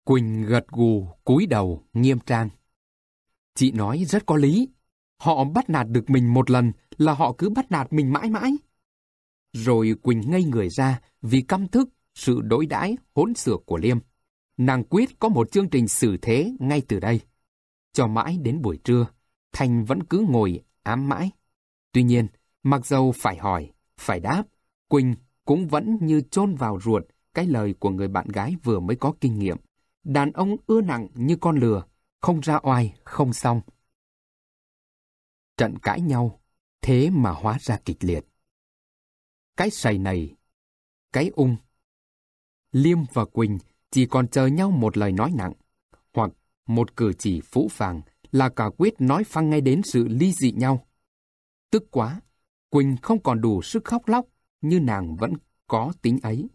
Quỳnh gật gù, cúi đầu, nghiêm trang. Chị nói rất có lý. Họ bắt nạt được mình một lần là họ cứ bắt nạt mình mãi mãi. Rồi Quỳnh ngây người ra vì căm thức sự đối đãi hỗn xược của Liêm. Nàng quyết có một chương trình xử thế ngay từ đây. Cho mãi đến buổi trưa, Thành vẫn cứ ngồi ám mãi. Tuy nhiên, mặc dầu phải hỏi, phải đáp, Quỳnh cũng vẫn như chôn vào ruột cái lời của người bạn gái vừa mới có kinh nghiệm. Đàn ông ưa nặng như con lừa, không ra oai, không xong. Trận cãi nhau, thế mà hóa ra kịch liệt cái sày này, cái ung. Liêm và Quỳnh chỉ còn chờ nhau một lời nói nặng, hoặc một cử chỉ phũ phàng là cả quyết nói phăng ngay đến sự ly dị nhau. Tức quá, Quỳnh không còn đủ sức khóc lóc như nàng vẫn có tính ấy.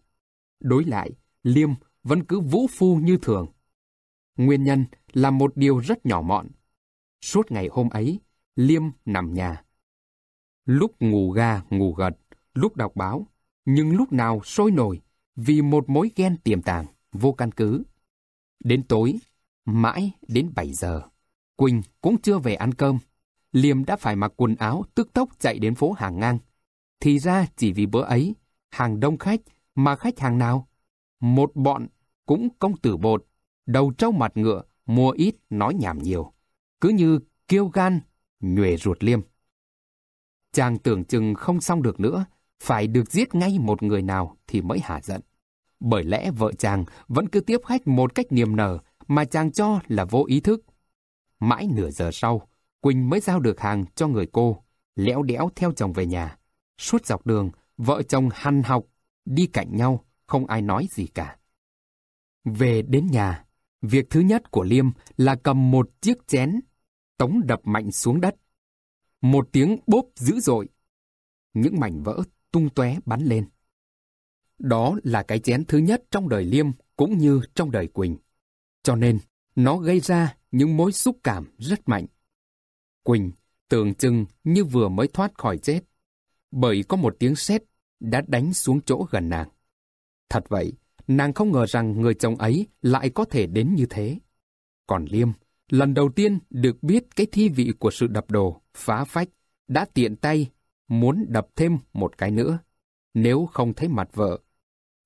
Đối lại, Liêm vẫn cứ vũ phu như thường. Nguyên nhân là một điều rất nhỏ mọn. Suốt ngày hôm ấy, Liêm nằm nhà. Lúc ngủ ga ngủ gật, lúc đọc báo, nhưng lúc nào sôi nổi vì một mối ghen tiềm tàng, vô căn cứ. Đến tối, mãi đến 7 giờ, Quỳnh cũng chưa về ăn cơm. Liêm đã phải mặc quần áo tức tốc chạy đến phố hàng ngang. Thì ra chỉ vì bữa ấy, hàng đông khách mà khách hàng nào? Một bọn cũng công tử bột, đầu trâu mặt ngựa, mua ít nói nhảm nhiều. Cứ như kêu gan, nhuệ ruột liêm. Chàng tưởng chừng không xong được nữa phải được giết ngay một người nào thì mới hả giận. Bởi lẽ vợ chàng vẫn cứ tiếp khách một cách niềm nở mà chàng cho là vô ý thức. Mãi nửa giờ sau, Quỳnh mới giao được hàng cho người cô, lẽo đẽo theo chồng về nhà. Suốt dọc đường, vợ chồng hăn học, đi cạnh nhau, không ai nói gì cả. Về đến nhà, việc thứ nhất của Liêm là cầm một chiếc chén, tống đập mạnh xuống đất. Một tiếng bốp dữ dội, những mảnh vỡ tung tóe bắn lên. Đó là cái chén thứ nhất trong đời Liêm cũng như trong đời Quỳnh. Cho nên, nó gây ra những mối xúc cảm rất mạnh. Quỳnh tưởng chừng như vừa mới thoát khỏi chết, bởi có một tiếng sét đã đánh xuống chỗ gần nàng. Thật vậy, nàng không ngờ rằng người chồng ấy lại có thể đến như thế. Còn Liêm, lần đầu tiên được biết cái thi vị của sự đập đồ, phá phách, đã tiện tay muốn đập thêm một cái nữa. Nếu không thấy mặt vợ,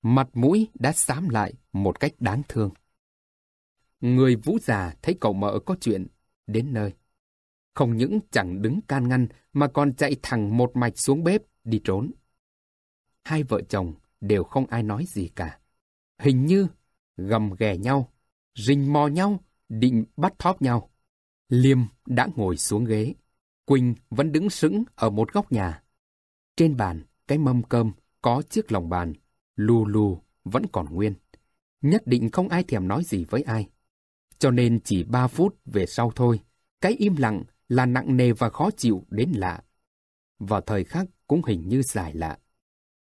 mặt mũi đã xám lại một cách đáng thương. Người vũ già thấy cậu mợ có chuyện, đến nơi. Không những chẳng đứng can ngăn mà còn chạy thẳng một mạch xuống bếp đi trốn. Hai vợ chồng đều không ai nói gì cả. Hình như gầm ghè nhau, rình mò nhau, định bắt thóp nhau. Liêm đã ngồi xuống ghế. Quỳnh vẫn đứng sững ở một góc nhà. Trên bàn, cái mâm cơm có chiếc lòng bàn, lù lù vẫn còn nguyên. Nhất định không ai thèm nói gì với ai. Cho nên chỉ ba phút về sau thôi, cái im lặng là nặng nề và khó chịu đến lạ. Và thời khắc cũng hình như dài lạ.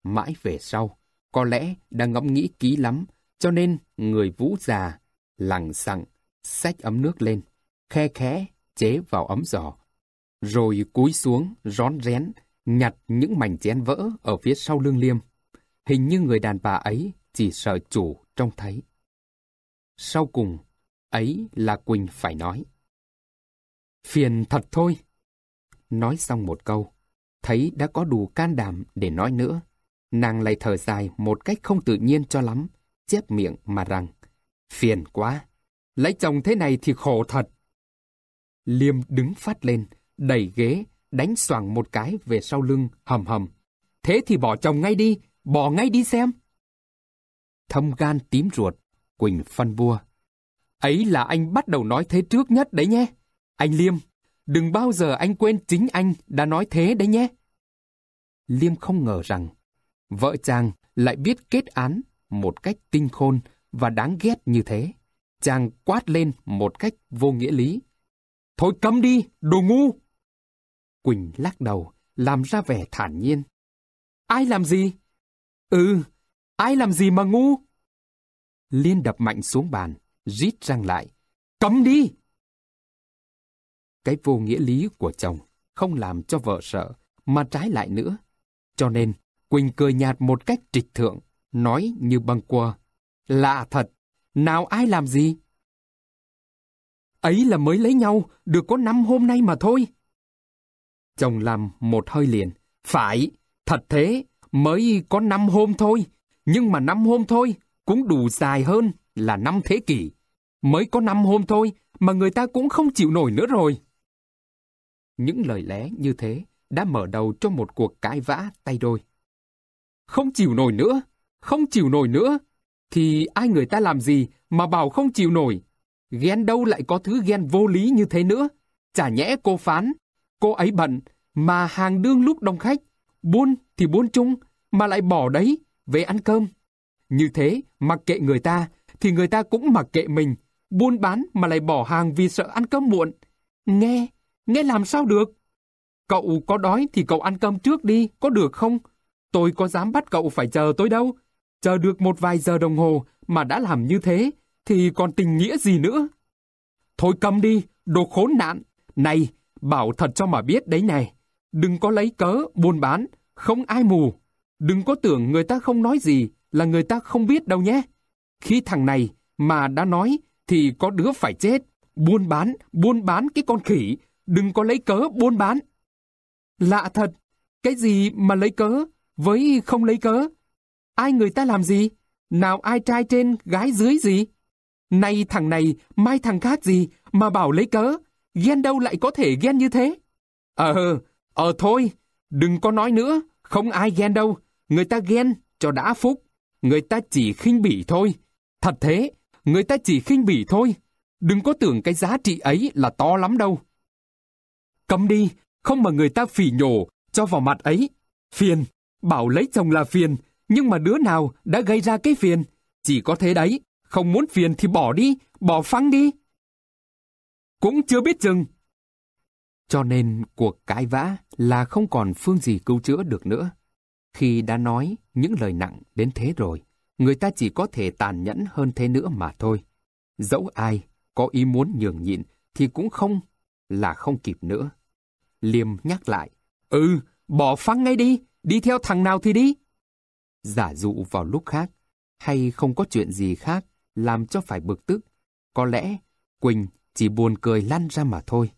Mãi về sau, có lẽ đã ngẫm nghĩ kỹ lắm, cho nên người vũ già, lẳng sặng, xách ấm nước lên, khe khẽ chế vào ấm giò, rồi cúi xuống, rón rén, nhặt những mảnh chén vỡ ở phía sau lưng Liêm. Hình như người đàn bà ấy chỉ sợ chủ trông thấy. Sau cùng, ấy là Quỳnh phải nói. Phiền thật thôi. Nói xong một câu, thấy đã có đủ can đảm để nói nữa. Nàng lại thở dài một cách không tự nhiên cho lắm, chép miệng mà rằng, phiền quá, lấy chồng thế này thì khổ thật. Liêm đứng phát lên, đẩy ghế, đánh xoàng một cái về sau lưng, hầm hầm. Thế thì bỏ chồng ngay đi, bỏ ngay đi xem. Thâm gan tím ruột, Quỳnh phân bua. Ấy là anh bắt đầu nói thế trước nhất đấy nhé. Anh Liêm, đừng bao giờ anh quên chính anh đã nói thế đấy nhé. Liêm không ngờ rằng, vợ chàng lại biết kết án một cách tinh khôn và đáng ghét như thế. Chàng quát lên một cách vô nghĩa lý. Thôi cấm đi, đồ ngu! Quỳnh lắc đầu, làm ra vẻ thản nhiên. Ai làm gì? Ừ, ai làm gì mà ngu? Liên đập mạnh xuống bàn, rít răng lại. Cấm đi! Cái vô nghĩa lý của chồng không làm cho vợ sợ, mà trái lại nữa. Cho nên, Quỳnh cười nhạt một cách trịch thượng, nói như băng quơ. Lạ thật, nào ai làm gì? Ấy là mới lấy nhau, được có năm hôm nay mà thôi. Chồng làm một hơi liền. Phải, thật thế, mới có năm hôm thôi. Nhưng mà năm hôm thôi, cũng đủ dài hơn là năm thế kỷ. Mới có năm hôm thôi, mà người ta cũng không chịu nổi nữa rồi. Những lời lẽ như thế đã mở đầu cho một cuộc cãi vã tay đôi. Không chịu nổi nữa, không chịu nổi nữa, thì ai người ta làm gì mà bảo không chịu nổi. Ghen đâu lại có thứ ghen vô lý như thế nữa. Chả nhẽ cô phán cô ấy bận, mà hàng đương lúc đông khách, buôn thì buôn chung, mà lại bỏ đấy, về ăn cơm. Như thế, mặc kệ người ta, thì người ta cũng mặc kệ mình, buôn bán mà lại bỏ hàng vì sợ ăn cơm muộn. Nghe, nghe làm sao được? Cậu có đói thì cậu ăn cơm trước đi, có được không? Tôi có dám bắt cậu phải chờ tôi đâu. Chờ được một vài giờ đồng hồ mà đã làm như thế, thì còn tình nghĩa gì nữa? Thôi cầm đi, đồ khốn nạn. Này, Bảo thật cho mà biết đấy này. Đừng có lấy cớ, buôn bán, không ai mù. Đừng có tưởng người ta không nói gì là người ta không biết đâu nhé. Khi thằng này mà đã nói thì có đứa phải chết. Buôn bán, buôn bán cái con khỉ. Đừng có lấy cớ buôn bán. Lạ thật, cái gì mà lấy cớ với không lấy cớ? Ai người ta làm gì? Nào ai trai trên, gái dưới gì? Nay thằng này, mai thằng khác gì mà bảo lấy cớ? Ghen đâu lại có thể ghen như thế? Ờ, ờ thôi, đừng có nói nữa, không ai ghen đâu. Người ta ghen cho đã phúc, người ta chỉ khinh bỉ thôi. Thật thế, người ta chỉ khinh bỉ thôi. Đừng có tưởng cái giá trị ấy là to lắm đâu. Cấm đi, không mà người ta phỉ nhổ, cho vào mặt ấy. Phiền, bảo lấy chồng là phiền, nhưng mà đứa nào đã gây ra cái phiền? Chỉ có thế đấy, không muốn phiền thì bỏ đi, bỏ phăng đi cũng chưa biết chừng. Cho nên cuộc cãi vã là không còn phương gì cứu chữa được nữa. Khi đã nói những lời nặng đến thế rồi, người ta chỉ có thể tàn nhẫn hơn thế nữa mà thôi. Dẫu ai có ý muốn nhường nhịn thì cũng không là không kịp nữa. Liêm nhắc lại, ừ, bỏ phăng ngay đi, đi theo thằng nào thì đi. Giả dụ vào lúc khác, hay không có chuyện gì khác làm cho phải bực tức, có lẽ Quỳnh chỉ buồn cười lăn ra mà thôi.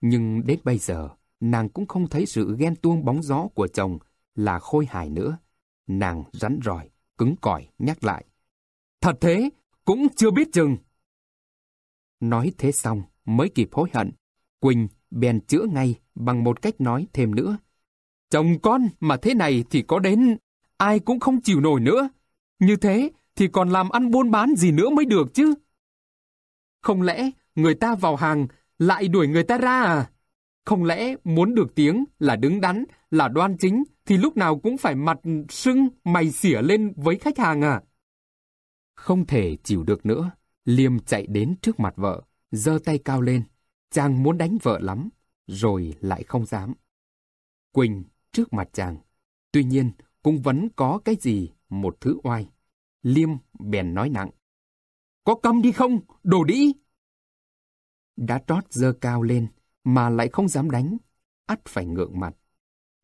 Nhưng đến bây giờ, nàng cũng không thấy sự ghen tuông bóng gió của chồng là khôi hài nữa. Nàng rắn rỏi, cứng cỏi, nhắc lại. Thật thế, cũng chưa biết chừng. Nói thế xong, mới kịp hối hận. Quỳnh bèn chữa ngay bằng một cách nói thêm nữa. Chồng con mà thế này thì có đến, ai cũng không chịu nổi nữa. Như thế thì còn làm ăn buôn bán gì nữa mới được chứ. Không lẽ người ta vào hàng, lại đuổi người ta ra à? Không lẽ muốn được tiếng là đứng đắn, là đoan chính, thì lúc nào cũng phải mặt sưng mày xỉa lên với khách hàng à? Không thể chịu được nữa, Liêm chạy đến trước mặt vợ, giơ tay cao lên. Chàng muốn đánh vợ lắm, rồi lại không dám. Quỳnh trước mặt chàng. Tuy nhiên, cũng vẫn có cái gì một thứ oai. Liêm bèn nói nặng. Có câm đi không, đồ đĩ! Đã trót dơ cao lên mà lại không dám đánh, ắt phải ngượng mặt.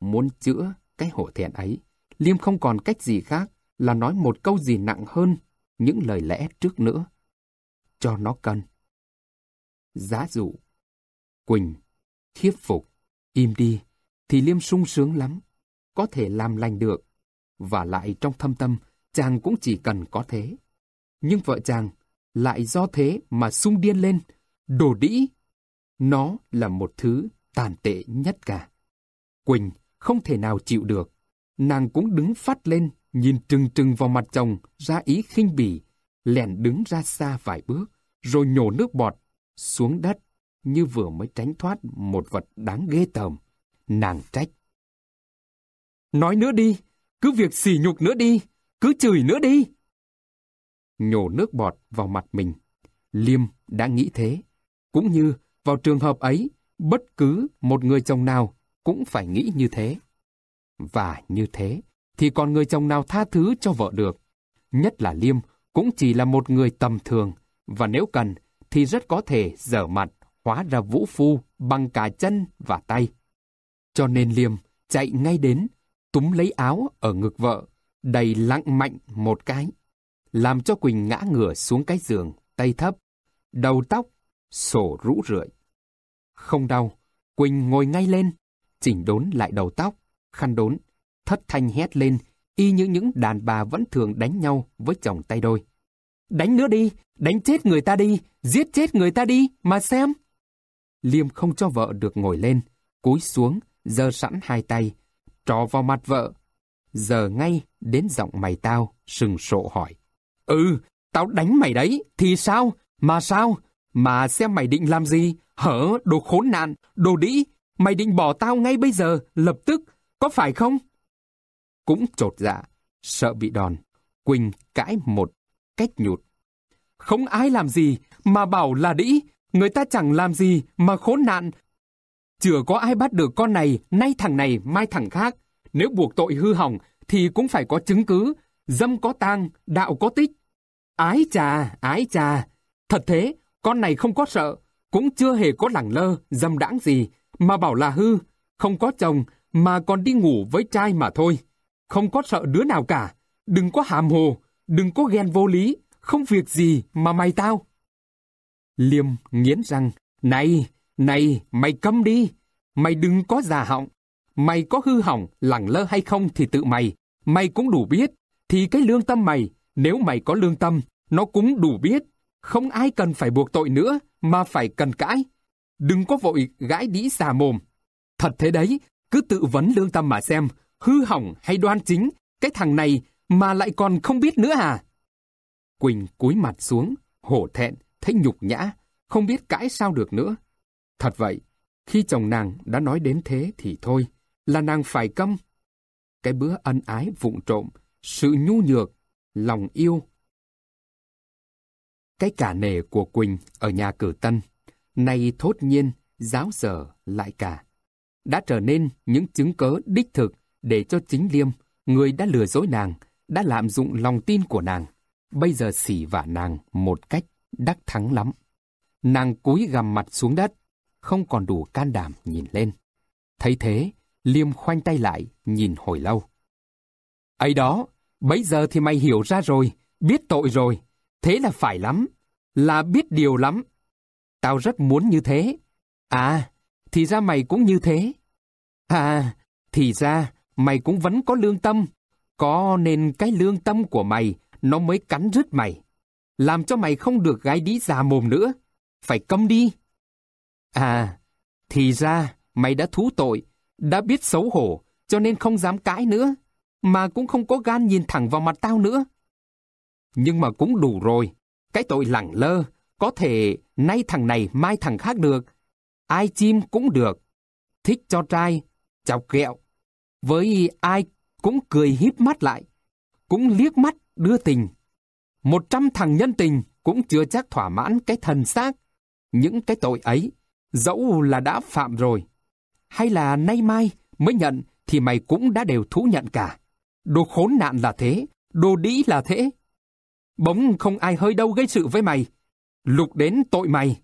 Muốn chữa cái hổ thẹn ấy, Liêm không còn cách gì khác là nói một câu gì nặng hơn những lời lẽ trước nữa. Cho nó cân. Giá dụ, Quỳnh, khiếp phục, im đi, thì Liêm sung sướng lắm, có thể làm lành được. Và lại trong thâm tâm, chàng cũng chỉ cần có thế. Nhưng vợ chàng lại do thế mà sung điên lên, Đồ đĩ! Nó là một thứ tàn tệ nhất cả. Quỳnh không thể nào chịu được. Nàng cũng đứng phát lên, nhìn trừng trừng vào mặt chồng, ra ý khinh bỉ, lẹn đứng ra xa vài bước, rồi nhổ nước bọt xuống đất như vừa mới tránh thoát một vật đáng ghê tởm. Nàng trách. Nói nữa đi, cứ việc xỉ nhục nữa đi, cứ chửi nữa đi. Nhổ nước bọt vào mặt mình, Liêm đã nghĩ thế, cũng như, vào trường hợp ấy, bất cứ một người chồng nào cũng phải nghĩ như thế. Và như thế, thì còn người chồng nào tha thứ cho vợ được. Nhất là Liêm cũng chỉ là một người tầm thường, và nếu cần thì rất có thể dở mặt hóa ra vũ phu bằng cả chân và tay. Cho nên Liêm chạy ngay đến, túm lấy áo ở ngực vợ, đầy lặng mạnh một cái, làm cho Quỳnh ngã ngửa xuống cái giường, tay thấp, đầu tóc sổ rũ rượi. Không đau, Quỳnh ngồi ngay lên, chỉnh đốn lại đầu tóc, khăn đốn, thất thanh hét lên, y như những đàn bà vẫn thường đánh nhau với chồng tay đôi. Đánh nữa đi, đánh chết người ta đi, giết chết người ta đi, mà xem. Liêm không cho vợ được ngồi lên, cúi xuống, giơ sẵn hai tay, trò vào mặt vợ. Giờ ngay đến giọng mày tao, sừng sộ hỏi. Ừ, tao đánh mày đấy, thì sao, mà sao, mà xem mày định làm gì? Hở, đồ khốn nạn, đồ đĩ, mày định bỏ tao ngay bây giờ, lập tức, có phải không? Cũng trột dạ, sợ bị đòn, Quỳnh cãi một cách nhụt. Không ai làm gì mà bảo là đĩ, người ta chẳng làm gì mà khốn nạn. Chưa có ai bắt được con này, nay thằng này, mai thằng khác. Nếu buộc tội hư hỏng thì cũng phải có chứng cứ, dâm có tang, đạo có tích. Ái chà, ái chà, thật thế, con này không có sợ, cũng chưa hề có lẳng lơ, dâm đãng gì, mà bảo là hư, không có chồng, mà còn đi ngủ với trai mà thôi. Không có sợ đứa nào cả, đừng có hàm hồ, đừng có ghen vô lý, không việc gì mà mày tao. Liêm nghiến răng, này, này, mày câm đi, mày đừng có già họng, mày có hư hỏng, lẳng lơ hay không thì tự mày, mày cũng đủ biết, thì cái lương tâm mày, nếu mày có lương tâm, nó cũng đủ biết, không ai cần phải buộc tội nữa mà phải cần cãi. Đừng có vội gãi đĩ xà mồm. Thật thế đấy, cứ tự vấn lương tâm mà xem, hư hỏng hay đoan chính, cái thằng này mà lại còn không biết nữa à? Quỳnh cúi mặt xuống, hổ thẹn, thấy nhục nhã, không biết cãi sao được nữa. Thật vậy, khi chồng nàng đã nói đến thế thì thôi, là nàng phải câm. Cái bữa ân ái vụng trộm, sự nhu nhược, lòng yêu, cái cả nề của Quỳnh ở nhà cử tân, nay thốt nhiên, giáo sở lại cả. Đã trở nên những chứng cớ đích thực để cho chính Liêm, người đã lừa dối nàng, đã lạm dụng lòng tin của nàng. Bây giờ xỉ vả nàng một cách đắc thắng lắm. Nàng cúi gằm mặt xuống đất, không còn đủ can đảm nhìn lên. Thấy thế, Liêm khoanh tay lại, nhìn hồi lâu. ấy đó, bấy giờ thì mày hiểu ra rồi, biết tội rồi, Thế là phải lắm, là biết điều lắm. Tao rất muốn như thế. À, thì ra mày cũng như thế. À, thì ra mày cũng vẫn có lương tâm. Có nên cái lương tâm của mày nó mới cắn rứt mày. Làm cho mày không được gái đĩ già mồm nữa. Phải câm đi. À, thì ra mày đã thú tội, đã biết xấu hổ, cho nên không dám cãi nữa. Mà cũng không có gan nhìn thẳng vào mặt tao nữa. Nhưng mà cũng đủ rồi. Cái tội lẳng lơ, có thể nay thằng này mai thằng khác được. Ai chim cũng được. Thích cho trai, chọc kẹo Với ai cũng cười híp mắt lại. Cũng liếc mắt đưa tình. Một trăm thằng nhân tình cũng chưa chắc thỏa mãn cái thần xác. Những cái tội ấy, dẫu là đã phạm rồi. Hay là nay mai mới nhận thì mày cũng đã đều thú nhận cả. Đồ khốn nạn là thế, đồ đĩ là thế, Bỗng không ai hơi đâu gây sự với mày. Lục đến tội mày.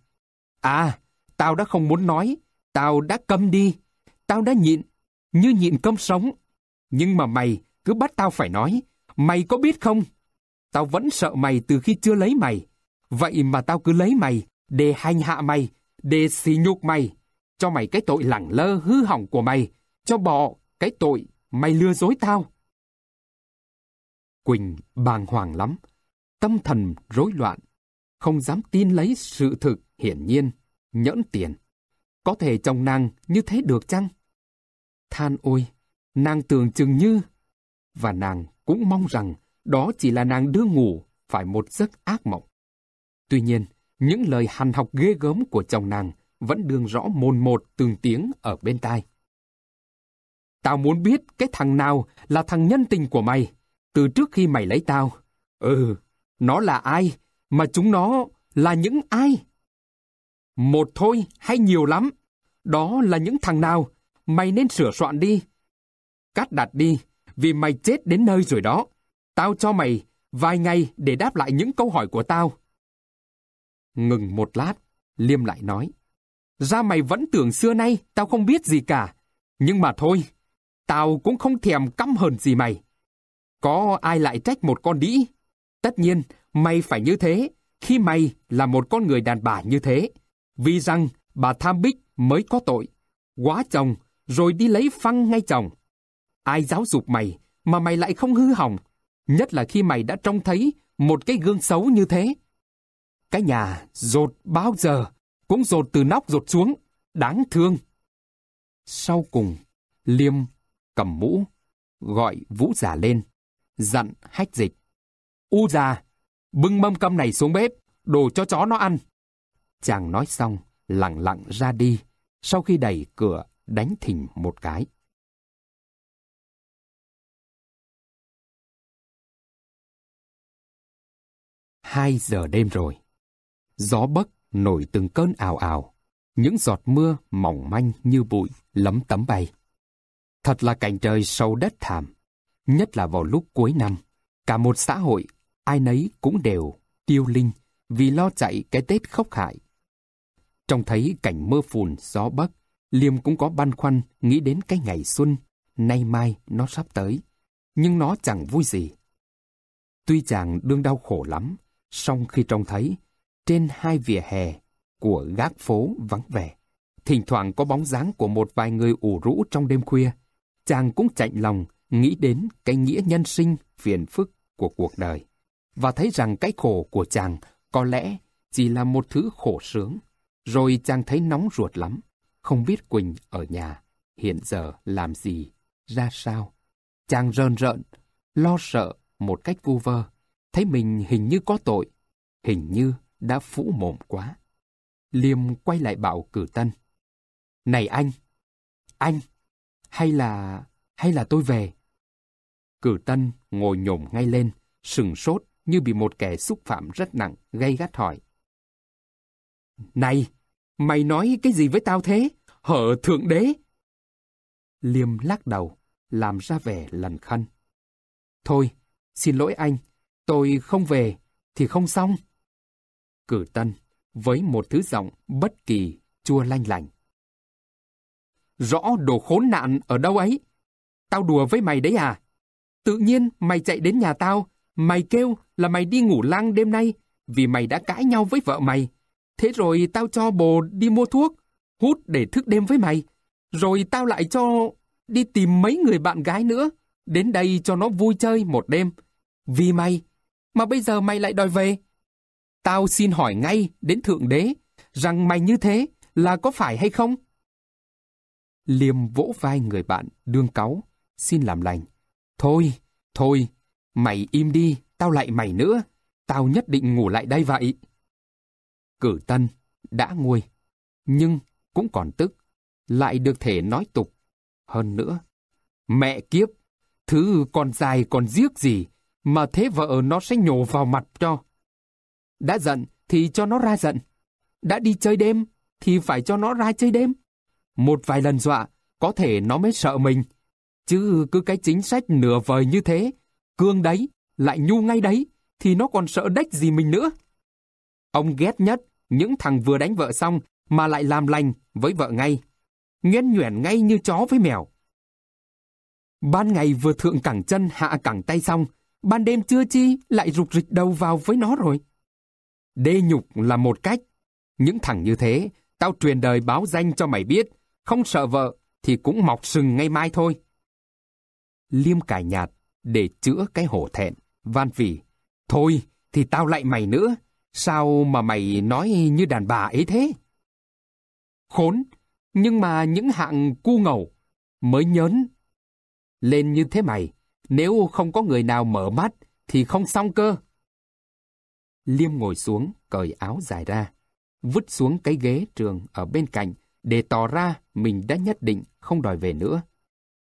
À, tao đã không muốn nói. Tao đã câm đi. Tao đã nhịn, như nhịn cơm sống. Nhưng mà mày cứ bắt tao phải nói. Mày có biết không? Tao vẫn sợ mày từ khi chưa lấy mày. Vậy mà tao cứ lấy mày, để hành hạ mày, để xỉ nhục mày. Cho mày cái tội lẳng lơ hư hỏng của mày. Cho bỏ cái tội mày lừa dối tao. Quỳnh bàng hoàng lắm tâm thần rối loạn, không dám tin lấy sự thực hiển nhiên, nhẫn tiền. Có thể chồng nàng như thế được chăng? Than ôi, nàng tưởng chừng như... Và nàng cũng mong rằng đó chỉ là nàng đưa ngủ phải một giấc ác mộng. Tuy nhiên, những lời hàn học ghê gớm của chồng nàng vẫn đương rõ mồn một từng tiếng ở bên tai. Tao muốn biết cái thằng nào là thằng nhân tình của mày, từ trước khi mày lấy tao. Ừ, nó là ai? Mà chúng nó là những ai? Một thôi hay nhiều lắm? Đó là những thằng nào? Mày nên sửa soạn đi. Cắt đặt đi, vì mày chết đến nơi rồi đó. Tao cho mày vài ngày để đáp lại những câu hỏi của tao. Ngừng một lát, Liêm lại nói. Ra mày vẫn tưởng xưa nay tao không biết gì cả. Nhưng mà thôi, tao cũng không thèm căm hờn gì mày. Có ai lại trách một con đĩ Tất nhiên, mày phải như thế, khi mày là một con người đàn bà như thế. Vì rằng bà tham bích mới có tội, quá chồng rồi đi lấy phăng ngay chồng. Ai giáo dục mày mà mày lại không hư hỏng, nhất là khi mày đã trông thấy một cái gương xấu như thế. Cái nhà rột bao giờ cũng rột từ nóc rột xuống, đáng thương. Sau cùng, Liêm cầm mũ, gọi Vũ giả lên, dặn hách dịch. U già, bưng mâm cơm này xuống bếp, đồ cho chó nó ăn. Chàng nói xong, lặng lặng ra đi, sau khi đẩy cửa đánh thình một cái. Hai giờ đêm rồi. Gió bấc nổi từng cơn ảo ảo. Những giọt mưa mỏng manh như bụi lấm tấm bay. Thật là cảnh trời sâu đất thảm. Nhất là vào lúc cuối năm. Cả một xã hội ai nấy cũng đều tiêu linh vì lo chạy cái Tết khốc hại. Trong thấy cảnh mưa phùn gió bấc, Liêm cũng có băn khoăn nghĩ đến cái ngày xuân, nay mai nó sắp tới, nhưng nó chẳng vui gì. Tuy chàng đương đau khổ lắm, song khi trông thấy, trên hai vỉa hè của gác phố vắng vẻ, thỉnh thoảng có bóng dáng của một vài người ủ rũ trong đêm khuya, chàng cũng chạnh lòng nghĩ đến cái nghĩa nhân sinh phiền phức của cuộc đời và thấy rằng cái khổ của chàng có lẽ chỉ là một thứ khổ sướng. Rồi chàng thấy nóng ruột lắm, không biết Quỳnh ở nhà, hiện giờ làm gì, ra sao. Chàng rơn rợn, lo sợ một cách vu vơ, thấy mình hình như có tội, hình như đã phũ mồm quá. Liêm quay lại bảo cử tân. Này anh, anh, hay là, hay là tôi về? Cử tân ngồi nhổm ngay lên, sừng sốt, như bị một kẻ xúc phạm rất nặng, gây gắt hỏi. Này, mày nói cái gì với tao thế? Hở thượng đế! Liêm lắc đầu, làm ra vẻ lần khăn. Thôi, xin lỗi anh, tôi không về, thì không xong. Cử tân, với một thứ giọng bất kỳ, chua lanh lành. Rõ đồ khốn nạn ở đâu ấy? Tao đùa với mày đấy à? Tự nhiên mày chạy đến nhà tao Mày kêu là mày đi ngủ lang đêm nay vì mày đã cãi nhau với vợ mày. Thế rồi tao cho bồ đi mua thuốc, hút để thức đêm với mày. Rồi tao lại cho đi tìm mấy người bạn gái nữa, đến đây cho nó vui chơi một đêm. Vì mày, mà bây giờ mày lại đòi về. Tao xin hỏi ngay đến Thượng Đế rằng mày như thế là có phải hay không? Liêm vỗ vai người bạn, đương cáu, xin làm lành. Thôi, thôi, Mày im đi, tao lại mày nữa. Tao nhất định ngủ lại đây vậy. Cử tân, đã nguôi. Nhưng cũng còn tức. Lại được thể nói tục. Hơn nữa, mẹ kiếp, thứ còn dài còn giếc gì mà thế vợ nó sẽ nhổ vào mặt cho. Đã giận thì cho nó ra giận. Đã đi chơi đêm thì phải cho nó ra chơi đêm. Một vài lần dọa, có thể nó mới sợ mình. Chứ cứ cái chính sách nửa vời như thế cương đấy, lại nhu ngay đấy, thì nó còn sợ đếch gì mình nữa. Ông ghét nhất những thằng vừa đánh vợ xong mà lại làm lành với vợ ngay. Nguyên nhuyễn ngay như chó với mèo. Ban ngày vừa thượng cẳng chân hạ cẳng tay xong, ban đêm chưa chi lại rục rịch đầu vào với nó rồi. Đê nhục là một cách. Những thằng như thế, tao truyền đời báo danh cho mày biết, không sợ vợ thì cũng mọc sừng ngay mai thôi. Liêm cải nhạt, để chữa cái hổ thẹn, van vỉ. Thôi, thì tao lại mày nữa, sao mà mày nói như đàn bà ấy thế? Khốn, nhưng mà những hạng cu ngầu mới nhớn. Lên như thế mày, nếu không có người nào mở mắt thì không xong cơ. Liêm ngồi xuống, cởi áo dài ra, vứt xuống cái ghế trường ở bên cạnh để tỏ ra mình đã nhất định không đòi về nữa.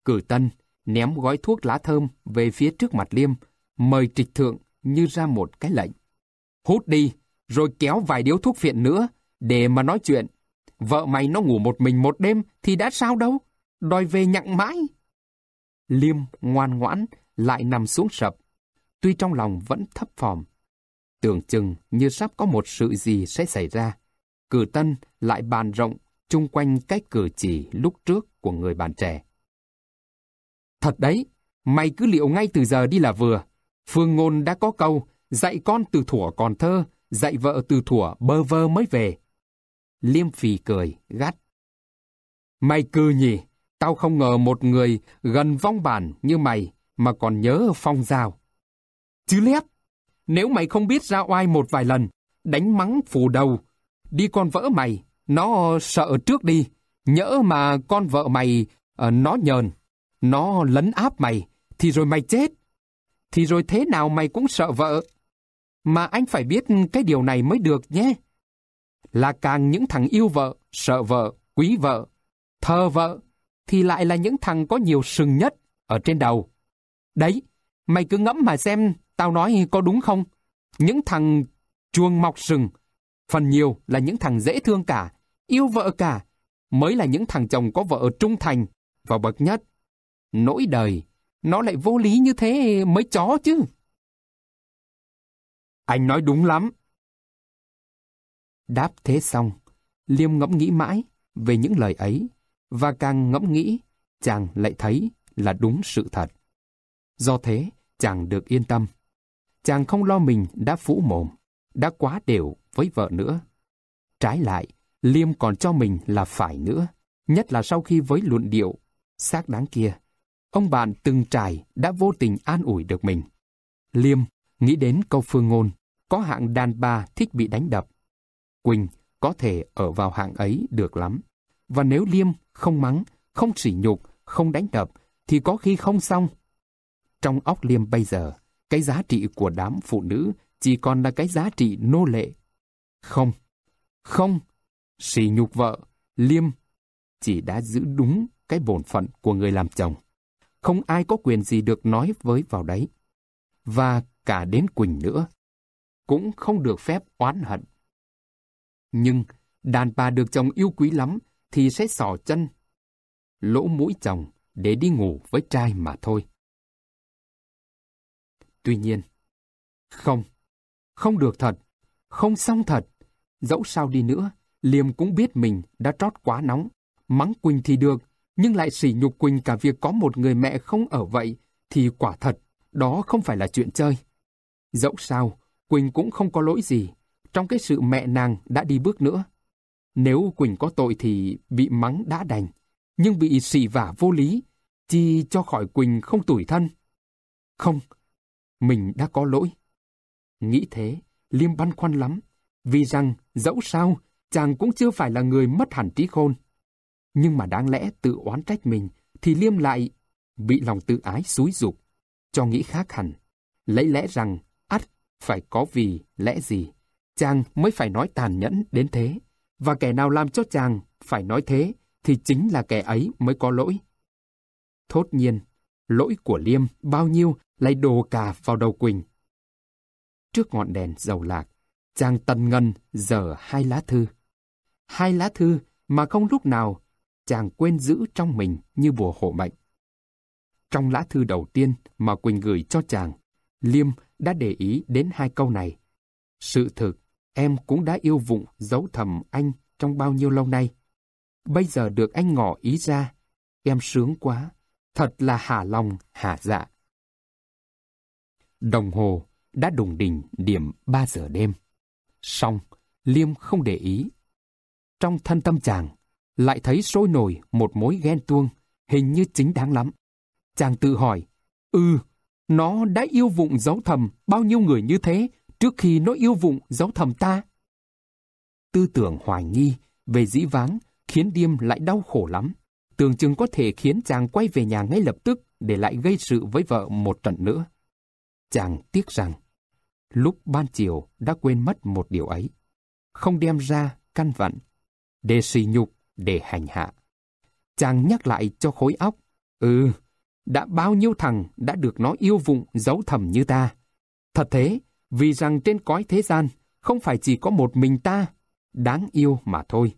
Cử Tân ném gói thuốc lá thơm về phía trước mặt Liêm, mời trịch thượng như ra một cái lệnh. Hút đi, rồi kéo vài điếu thuốc phiện nữa, để mà nói chuyện. Vợ mày nó ngủ một mình một đêm thì đã sao đâu, đòi về nhặng mãi. Liêm ngoan ngoãn lại nằm xuống sập, tuy trong lòng vẫn thấp phòm. Tưởng chừng như sắp có một sự gì sẽ xảy ra. Cử tân lại bàn rộng chung quanh cái cử chỉ lúc trước của người bạn trẻ. Thật đấy, mày cứ liệu ngay từ giờ đi là vừa. Phương Ngôn đã có câu, dạy con từ thuở còn thơ, dạy vợ từ thuở bơ vơ mới về. Liêm phì cười, gắt. Mày cư nhỉ, tao không ngờ một người gần vong bản như mày mà còn nhớ phong giao. Chứ lép, nếu mày không biết ra oai một vài lần, đánh mắng phù đầu, đi con vỡ mày, nó sợ trước đi, nhỡ mà con vợ mày uh, nó nhờn, nó lấn áp mày, thì rồi mày chết. Thì rồi thế nào mày cũng sợ vợ. Mà anh phải biết cái điều này mới được nhé. Là càng những thằng yêu vợ, sợ vợ, quý vợ, thờ vợ, thì lại là những thằng có nhiều sừng nhất ở trên đầu. Đấy, mày cứ ngẫm mà xem tao nói có đúng không? Những thằng chuông mọc sừng, phần nhiều là những thằng dễ thương cả, yêu vợ cả, mới là những thằng chồng có vợ trung thành và bậc nhất nỗi đời, nó lại vô lý như thế mới chó chứ. Anh nói đúng lắm. Đáp thế xong, Liêm ngẫm nghĩ mãi về những lời ấy, và càng ngẫm nghĩ, chàng lại thấy là đúng sự thật. Do thế, chàng được yên tâm. Chàng không lo mình đã phũ mồm, đã quá đều với vợ nữa. Trái lại, Liêm còn cho mình là phải nữa, nhất là sau khi với luận điệu, xác đáng kia Ông bạn từng trải đã vô tình an ủi được mình. Liêm nghĩ đến câu phương ngôn, có hạng đàn bà thích bị đánh đập. Quỳnh có thể ở vào hạng ấy được lắm. Và nếu Liêm không mắng, không sỉ nhục, không đánh đập, thì có khi không xong. Trong óc Liêm bây giờ, cái giá trị của đám phụ nữ chỉ còn là cái giá trị nô lệ. Không, không, sỉ nhục vợ, Liêm chỉ đã giữ đúng cái bổn phận của người làm chồng không ai có quyền gì được nói với vào đấy. Và cả đến Quỳnh nữa, cũng không được phép oán hận. Nhưng đàn bà được chồng yêu quý lắm thì sẽ sỏ chân, lỗ mũi chồng để đi ngủ với trai mà thôi. Tuy nhiên, không, không được thật, không xong thật. Dẫu sao đi nữa, Liêm cũng biết mình đã trót quá nóng, mắng Quỳnh thì được, nhưng lại sỉ nhục Quỳnh cả việc có một người mẹ không ở vậy, thì quả thật, đó không phải là chuyện chơi. Dẫu sao, Quỳnh cũng không có lỗi gì, trong cái sự mẹ nàng đã đi bước nữa. Nếu Quỳnh có tội thì bị mắng đã đành, nhưng bị sỉ vả vô lý, chi cho khỏi Quỳnh không tủi thân. Không, mình đã có lỗi. Nghĩ thế, Liêm băn khoăn lắm, vì rằng dẫu sao, chàng cũng chưa phải là người mất hẳn trí khôn. Nhưng mà đáng lẽ tự oán trách mình thì Liêm lại bị lòng tự ái xúi dục, cho nghĩ khác hẳn. Lấy lẽ rằng ắt phải có vì lẽ gì, chàng mới phải nói tàn nhẫn đến thế. Và kẻ nào làm cho chàng phải nói thế thì chính là kẻ ấy mới có lỗi. Thốt nhiên, lỗi của Liêm bao nhiêu lại đổ cả vào đầu Quỳnh. Trước ngọn đèn dầu lạc, chàng tần ngân dở hai lá thư. Hai lá thư mà không lúc nào chàng quên giữ trong mình như bùa hộ mệnh. Trong lá thư đầu tiên mà Quỳnh gửi cho chàng, Liêm đã để ý đến hai câu này. Sự thực, em cũng đã yêu vụng giấu thầm anh trong bao nhiêu lâu nay. Bây giờ được anh ngỏ ý ra, em sướng quá, thật là hà lòng, hà dạ. Đồng hồ đã đùng đỉnh điểm 3 giờ đêm. Xong, Liêm không để ý. Trong thân tâm chàng, lại thấy sôi nổi một mối ghen tuông, hình như chính đáng lắm. Chàng tự hỏi, ừ, nó đã yêu vụng giấu thầm bao nhiêu người như thế trước khi nó yêu vụng giấu thầm ta. Tư tưởng hoài nghi về dĩ vãng khiến Điềm lại đau khổ lắm. Tưởng chừng có thể khiến chàng quay về nhà ngay lập tức để lại gây sự với vợ một trận nữa. Chàng tiếc rằng, lúc ban chiều đã quên mất một điều ấy. Không đem ra căn vặn. Đề xì nhục để hành hạ. Chàng nhắc lại cho khối óc, ừ, đã bao nhiêu thằng đã được nó yêu vụng giấu thầm như ta. Thật thế, vì rằng trên cõi thế gian không phải chỉ có một mình ta, đáng yêu mà thôi.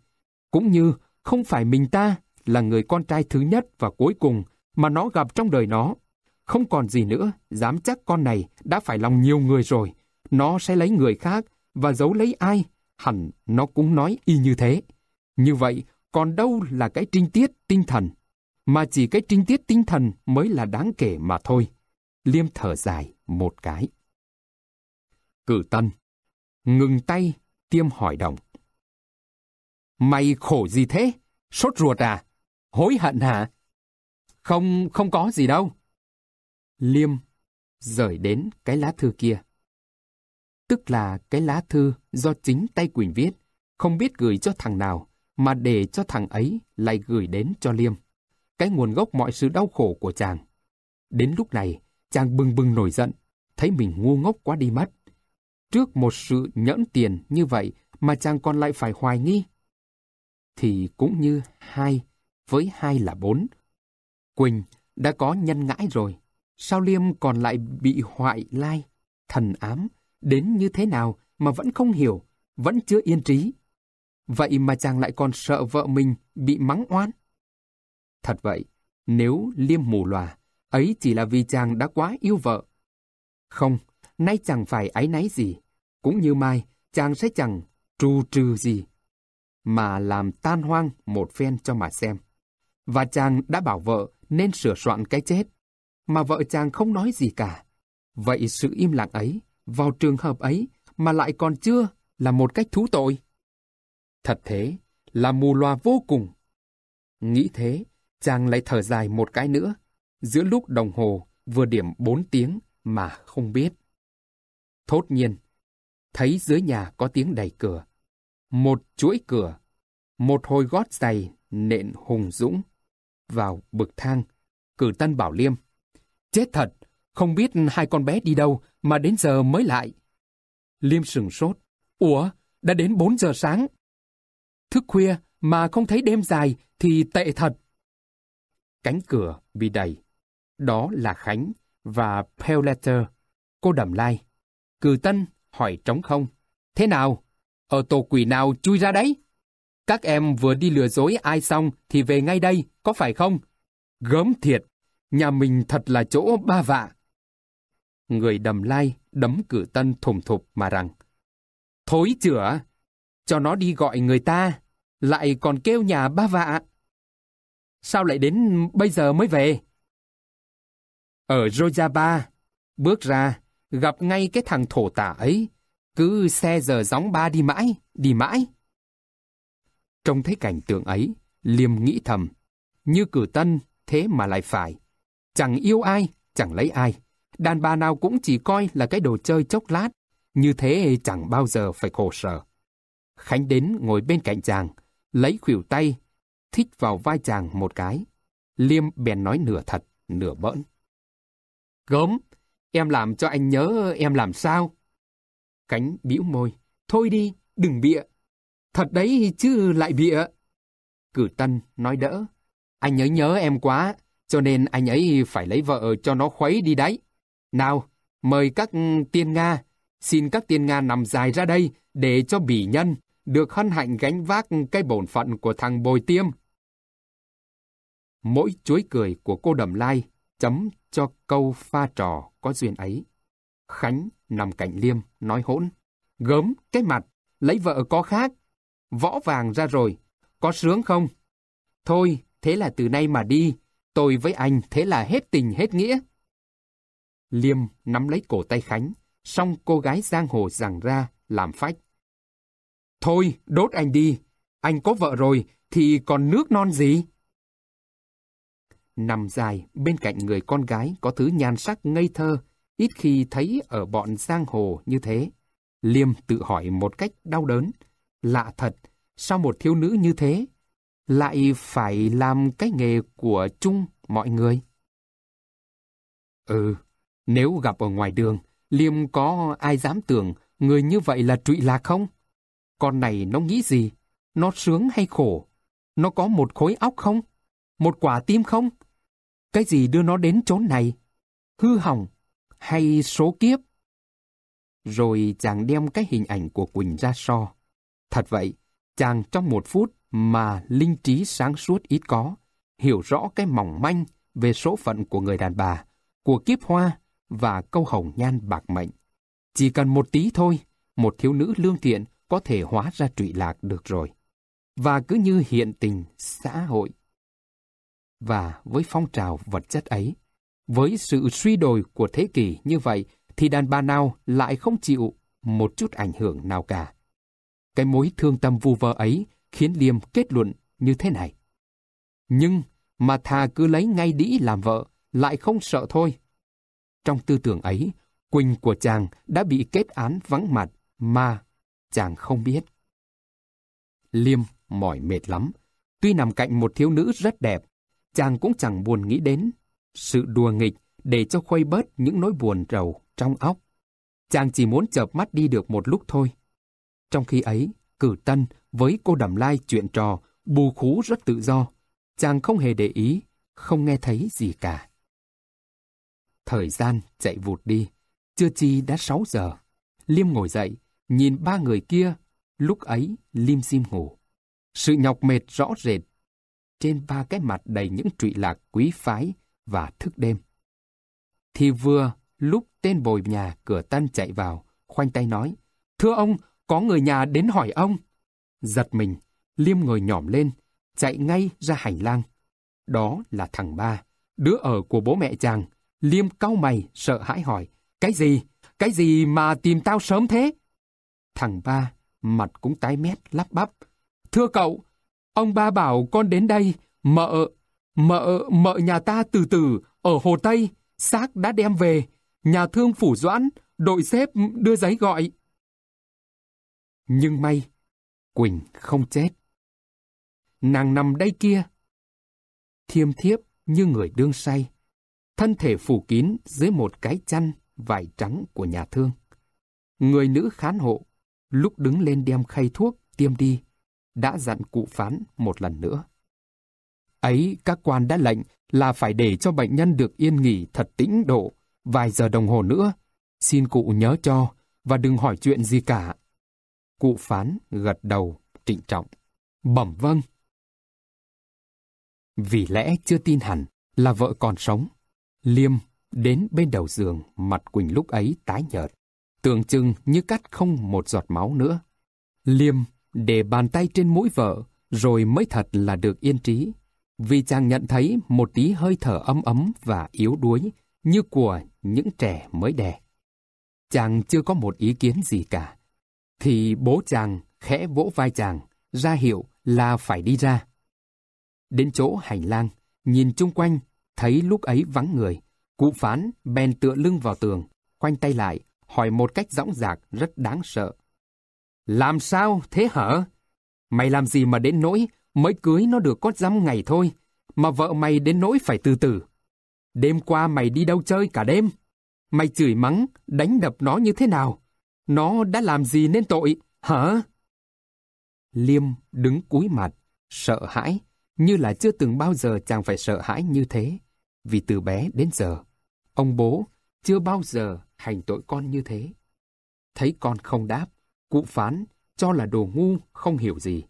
Cũng như không phải mình ta là người con trai thứ nhất và cuối cùng mà nó gặp trong đời nó. Không còn gì nữa, dám chắc con này đã phải lòng nhiều người rồi. Nó sẽ lấy người khác và giấu lấy ai, hẳn nó cũng nói y như thế. Như vậy, còn đâu là cái trinh tiết tinh thần, mà chỉ cái trinh tiết tinh thần mới là đáng kể mà thôi. Liêm thở dài một cái. Cử tân, ngừng tay, tiêm hỏi đồng. Mày khổ gì thế? Sốt ruột à? Hối hận hả? Không, không có gì đâu. Liêm rời đến cái lá thư kia. Tức là cái lá thư do chính tay Quỳnh viết, không biết gửi cho thằng nào mà để cho thằng ấy lại gửi đến cho Liêm, cái nguồn gốc mọi sự đau khổ của chàng. Đến lúc này, chàng bừng bừng nổi giận, thấy mình ngu ngốc quá đi mất. Trước một sự nhẫn tiền như vậy mà chàng còn lại phải hoài nghi. Thì cũng như hai, với hai là bốn. Quỳnh đã có nhân ngãi rồi, sao Liêm còn lại bị hoại lai, thần ám, đến như thế nào mà vẫn không hiểu, vẫn chưa yên trí. Vậy mà chàng lại còn sợ vợ mình bị mắng oan? Thật vậy, nếu liêm mù loà ấy chỉ là vì chàng đã quá yêu vợ. Không, nay chàng phải áy náy gì, cũng như mai chàng sẽ chẳng trù trừ gì, mà làm tan hoang một phen cho mà xem. Và chàng đã bảo vợ nên sửa soạn cái chết, mà vợ chàng không nói gì cả. Vậy sự im lặng ấy, vào trường hợp ấy mà lại còn chưa là một cách thú tội. Thật thế, là mù loà vô cùng. Nghĩ thế, chàng lại thở dài một cái nữa, giữa lúc đồng hồ vừa điểm bốn tiếng mà không biết. Thốt nhiên, thấy dưới nhà có tiếng đẩy cửa. Một chuỗi cửa, một hồi gót giày nện hùng dũng. Vào bực thang, cử tân bảo liêm. Chết thật, không biết hai con bé đi đâu mà đến giờ mới lại. Liêm sừng sốt. Ủa, đã đến bốn giờ sáng. Thức khuya mà không thấy đêm dài thì tệ thật. Cánh cửa bị đẩy. Đó là Khánh và Pale Letter. Cô đầm lai. Cử Tân hỏi trống không. Thế nào? Ở tổ quỷ nào chui ra đấy? Các em vừa đi lừa dối ai xong thì về ngay đây, có phải không? Gớm thiệt, nhà mình thật là chỗ ba vạ. Người đầm lai đấm cử tân thùng thục mà rằng Thối chửa, à? cho nó đi gọi người ta, lại còn kêu nhà ba vạ. Sao lại đến bây giờ mới về? Ở Rojava, bước ra, gặp ngay cái thằng thổ tả ấy, cứ xe giờ gióng ba đi mãi, đi mãi. Trông thấy cảnh tượng ấy, Liêm nghĩ thầm, như cử tân, thế mà lại phải. Chẳng yêu ai, chẳng lấy ai. Đàn bà nào cũng chỉ coi là cái đồ chơi chốc lát, như thế chẳng bao giờ phải khổ sở. Khánh đến ngồi bên cạnh chàng, lấy khuỷu tay, thích vào vai chàng một cái. Liêm bèn nói nửa thật, nửa bỡn. Gớm, em làm cho anh nhớ em làm sao? Khánh bĩu môi, thôi đi, đừng bịa. Thật đấy chứ lại bịa. Cử Tân nói đỡ, anh nhớ nhớ em quá, cho nên anh ấy phải lấy vợ cho nó khuấy đi đấy. Nào, mời các tiên Nga, xin các tiên Nga nằm dài ra đây để cho bỉ nhân được hân hạnh gánh vác cái bổn phận của thằng Bồi Tiêm. Mỗi chuối cười của cô Đầm Lai chấm cho câu pha trò có duyên ấy. Khánh nằm cạnh Liêm, nói hỗn. Gớm, cái mặt, lấy vợ có khác. Võ vàng ra rồi, có sướng không? Thôi, thế là từ nay mà đi, tôi với anh thế là hết tình hết nghĩa. Liêm nắm lấy cổ tay Khánh, song cô gái giang hồ giằng ra, làm phách. Thôi, đốt anh đi. Anh có vợ rồi, thì còn nước non gì? Nằm dài bên cạnh người con gái có thứ nhan sắc ngây thơ, ít khi thấy ở bọn giang hồ như thế. Liêm tự hỏi một cách đau đớn. Lạ thật, sao một thiếu nữ như thế lại phải làm cái nghề của chung mọi người? Ừ, nếu gặp ở ngoài đường, Liêm có ai dám tưởng người như vậy là trụy lạc không? Con này nó nghĩ gì? Nó sướng hay khổ? Nó có một khối óc không? Một quả tim không? Cái gì đưa nó đến chốn này? Hư hỏng? Hay số kiếp? Rồi chàng đem cái hình ảnh của Quỳnh ra so. Thật vậy, chàng trong một phút mà linh trí sáng suốt ít có, hiểu rõ cái mỏng manh về số phận của người đàn bà, của kiếp hoa và câu hồng nhan bạc mệnh. Chỉ cần một tí thôi, một thiếu nữ lương thiện có thể hóa ra trụy lạc được rồi. Và cứ như hiện tình xã hội. Và với phong trào vật chất ấy, với sự suy đồi của thế kỷ như vậy thì đàn bà nào lại không chịu một chút ảnh hưởng nào cả. Cái mối thương tâm vu vơ ấy khiến Liêm kết luận như thế này. Nhưng mà thà cứ lấy ngay đĩ làm vợ, lại không sợ thôi. Trong tư tưởng ấy, Quỳnh của chàng đã bị kết án vắng mặt mà chàng không biết. Liêm mỏi mệt lắm. Tuy nằm cạnh một thiếu nữ rất đẹp, chàng cũng chẳng buồn nghĩ đến. Sự đùa nghịch để cho khuây bớt những nỗi buồn rầu trong óc. Chàng chỉ muốn chợp mắt đi được một lúc thôi. Trong khi ấy, cử tân với cô đầm lai chuyện trò, bù khú rất tự do. Chàng không hề để ý, không nghe thấy gì cả. Thời gian chạy vụt đi, chưa chi đã 6 giờ. Liêm ngồi dậy, nhìn ba người kia, lúc ấy lim dim ngủ. Sự nhọc mệt rõ rệt trên ba cái mặt đầy những trụy lạc quý phái và thức đêm. Thì vừa lúc tên bồi nhà cửa tân chạy vào, khoanh tay nói, Thưa ông, có người nhà đến hỏi ông. Giật mình, Liêm ngồi nhỏm lên, chạy ngay ra hành lang. Đó là thằng ba, đứa ở của bố mẹ chàng. Liêm cau mày, sợ hãi hỏi, Cái gì? Cái gì mà tìm tao sớm thế? Thằng ba, mặt cũng tái mét lắp bắp. Thưa cậu, ông ba bảo con đến đây, mợ, mợ, mợ nhà ta từ từ, ở Hồ Tây, xác đã đem về, nhà thương phủ doãn, đội xếp đưa giấy gọi. Nhưng may, Quỳnh không chết. Nàng nằm đây kia, thiêm thiếp như người đương say, thân thể phủ kín dưới một cái chăn vải trắng của nhà thương. Người nữ khán hộ lúc đứng lên đem khay thuốc, tiêm đi, đã dặn cụ phán một lần nữa. Ấy, các quan đã lệnh là phải để cho bệnh nhân được yên nghỉ thật tĩnh độ, vài giờ đồng hồ nữa. Xin cụ nhớ cho, và đừng hỏi chuyện gì cả. Cụ phán gật đầu, trịnh trọng. Bẩm vâng. Vì lẽ chưa tin hẳn là vợ còn sống, Liêm đến bên đầu giường, mặt Quỳnh lúc ấy tái nhợt tưởng chừng như cắt không một giọt máu nữa. Liêm để bàn tay trên mũi vợ rồi mới thật là được yên trí. Vì chàng nhận thấy một tí hơi thở ấm ấm và yếu đuối như của những trẻ mới đẻ. Chàng chưa có một ý kiến gì cả. Thì bố chàng khẽ vỗ vai chàng, ra hiệu là phải đi ra. Đến chỗ hành lang, nhìn chung quanh, thấy lúc ấy vắng người. Cụ phán bèn tựa lưng vào tường, khoanh tay lại, hỏi một cách dõng dạc rất đáng sợ. Làm sao thế hở? Mày làm gì mà đến nỗi mới cưới nó được có dăm ngày thôi, mà vợ mày đến nỗi phải từ từ. Đêm qua mày đi đâu chơi cả đêm? Mày chửi mắng, đánh đập nó như thế nào? Nó đã làm gì nên tội, hả? Liêm đứng cúi mặt, sợ hãi, như là chưa từng bao giờ chàng phải sợ hãi như thế. Vì từ bé đến giờ, ông bố chưa bao giờ hành tội con như thế. Thấy con không đáp, cụ phán cho là đồ ngu không hiểu gì,